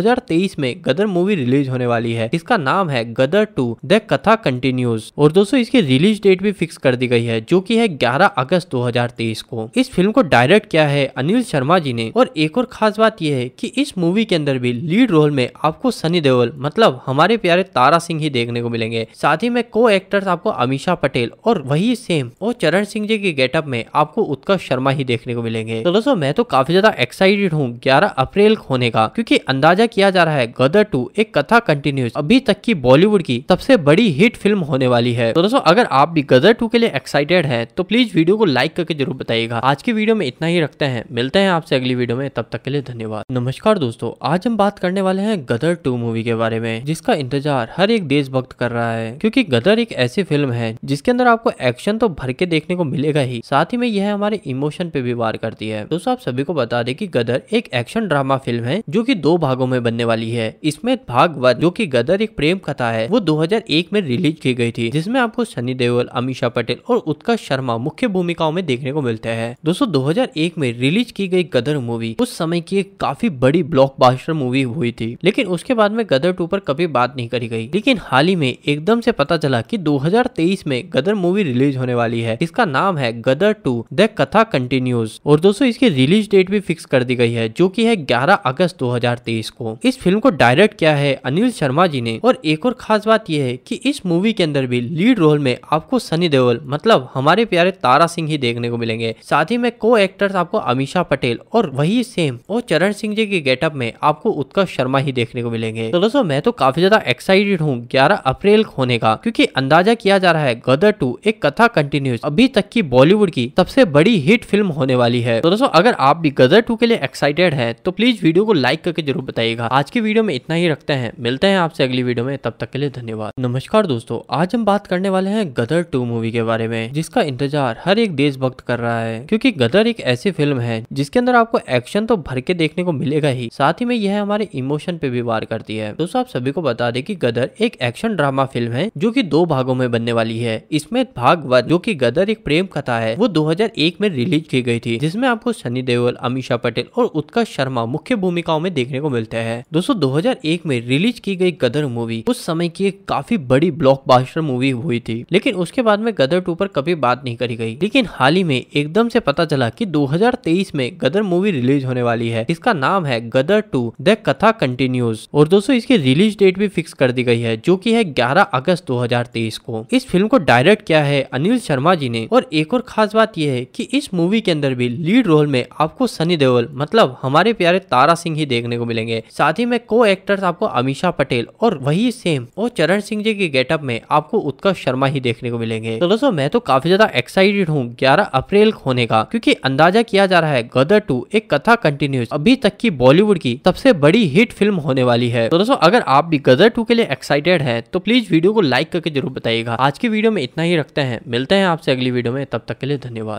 में गदर मूवी रिलीज होने वाली है इसका नाम है Gadar two the Katha continues और दोस्तों इसकी रिलीज डेट भी फिक्स कर दी गई है जो की है ग्यारह अगस्त 2023 को इस फिल्म को डायरेक्ट किया है अनिल शर्मा जी ने और एक और खास बात यह है की इस मूवी के अंदर भी लीड रोल में आपको सनी देओल मतलब हमारे प्यारे तारा सिंह ही देखने को मिलेंगे साथ ही में को एक्टर्स आपको अमीशा पटेल और वही सेम और चरण सिंह जी के गेटअप में आपको उत्कर्ष शर्मा ही देखने को मिलेंगे तो दोस्तों मैं तो काफी ज्यादा एक्साइटेड हूँ ग्यारह अप्रैल होने का क्यूँकी अंदाजा किया जा रहा है गदर टू एक कथा कंटिन्यू अभी तक की बॉलीवुड की सबसे बड़ी हिट फिल्म होने वाली है तो दोस्तों अगर आप भी गदर टू के लिए एक्साइटेड है तो प्लीज वीडियो को लाइक करके जरूर बताइएगा आज की वीडियो में इतना ही रखते हैं मिलते हैं आपसे अगली वीडियो में तब तक के लिए धन्यवाद नमस्कार दोस्तों आज हम बात करने वाले हैं गदर टू मूवी के बारे में जिसका इंतजार हर एक एक देशभक्त कर रहा है क्योंकि गदर एक ऐसी फिल्म है जिसके अंदर आपको एक्शन तो भर के देखने को मिलेगा ही साथ ही में यह हमारे इमोशन पे भी वार करती है दोस्तों आप सभी को बता दें कि गदर एक एक्शन ड्रामा फिल्म है जो की दो भागों में बनने वाली है इसमें भाग वन जो की गदर एक प्रेम कथा है वो दो में रिलीज की गई थी जिसमे आपको सनी देओल अमीशा पटेल और उत्कर्ष शर्मा मुख्य भूमिकाओं में देखने को मिलते हैं दोस्तों दो में रिलीज की गई गदर मूवी उस समय की एक काफी बड़ी ब्लॉक मूवी हुई थी लेकिन उसके बाद में गदर टू पर कभी बात नहीं करी गई लेकिन लेकिन हाल ही में एकदम से पता चला कि 2023 में गदर मूवी रिलीज होने वाली है इसका नाम है Gadar two the Katha continues और दोस्तों इसकी रिलीज डेट भी फिक्स कर दी गई है जो की है ग्यारह अगस्त दो को इस फिल्म को डायरेक्ट किया है अनिल शर्मा जी ने और एक और खास बात यह है की इस मूवी के अंदर भी लीड रोल में आपको सनी देओल मतलब हमारे प्यारे तारा सिंह ही देखने को मिलेंगे साथ ही में को एक्टर्स आपको अमीषा पटेल और वही सेम और चरण सिंह जी के गेटअप में आपको उत्कर्ष शर्मा ही देखने को मिलेंगे तो दोस्तों मैं तो काफी ज्यादा एक्साइटेड हूँ 11 अप्रैल होने का क्योंकि अंदाजा किया जा रहा है गदर टू एक कथा कंटिन्यूस अभी तक की बॉलीवुड की सबसे बड़ी हिट फिल्म होने वाली है तो दोस्तों अगर आप भी गदर टू के लिए एक्साइटेड है तो प्लीज वीडियो को लाइक करके जरूर बताइएगा आज की वीडियो में इतना ही रखते हैं मिलते हैं आपसे अगली वीडियो में तब तक के लिए धन्यवाद नमस्कार दोस्तों आज हम बात करने वाले हैं गदर टू मूवी के बारे में जिसका इंतजार हर एक देशभक्त कर रहा है क्योंकि गदर एक ऐसी फिल्म है जिसके अंदर आपको एक्शन तो भर के देखने को मिलेगा ही साथ ही में यह हमारे इमोशन पे भी वार करती है दोस्तों आप सभी को बता दें कि गदर एक एक एक्शन ड्रामा फिल्म है जो कि दो भागों में बनने वाली है इसमें भाग वन जो कि गदर एक प्रेम कथा है वो 2001 में रिलीज की गई थी जिसमें आपको सनी देओल अमीशा पटेल और उत्कर्ष शर्मा मुख्य भूमिकाओं में देखने को मिलते हैं दोस्तों दो में रिलीज की गई गदर मूवी उस समय की एक काफी बड़ी ब्लॉक मूवी हुई थी लेकिन उसके बाद में गदर टू पर कभी बात नहीं करी गई लेकिन हाल ही में एकदम से पता चला की दो में गदर मूवी रिलीज होने वाली है इसका नाम है Gadar two the Katha continues और दोस्तों इसकी रिलीज डेट भी फिक्स कर दी गई है जो कि है 11 अगस्त 2023 को इस फिल्म को डायरेक्ट किया है अनिल शर्मा जी ने और एक और खास बात यह है कि इस मूवी के अंदर भी लीड रोल में आपको सनी देओल मतलब हमारे प्यारे तारा सिंह ही देखने को मिलेंगे साथ ही में को एक्टर्स आपको अमीषा पटेल और वही सेम और चरण सिंह जी के गेटअप में आपको उत्कर्ष शर्मा ही देखने को मिलेंगे तो दोस्तों मैं तो काफी ज्यादा एक्साइटेड हूँ ग्यारह अप्रैल होने का क्यूँकी अंदाजा किया जा रहा है गदर टू एक कथा कंटिन्यूस अभी तक की बॉलीवुड की सबसे बड़ी हिट फिल्म होने वाली है तो दोस्तों अगर आप भी गदर टू के लिए एक्साइटेड शेयर है तो प्लीज वीडियो को लाइक करके जरूर बताइएगा आज की वीडियो में इतना ही रखते हैं मिलते हैं आपसे अगली वीडियो में तब तक के लिए धन्यवाद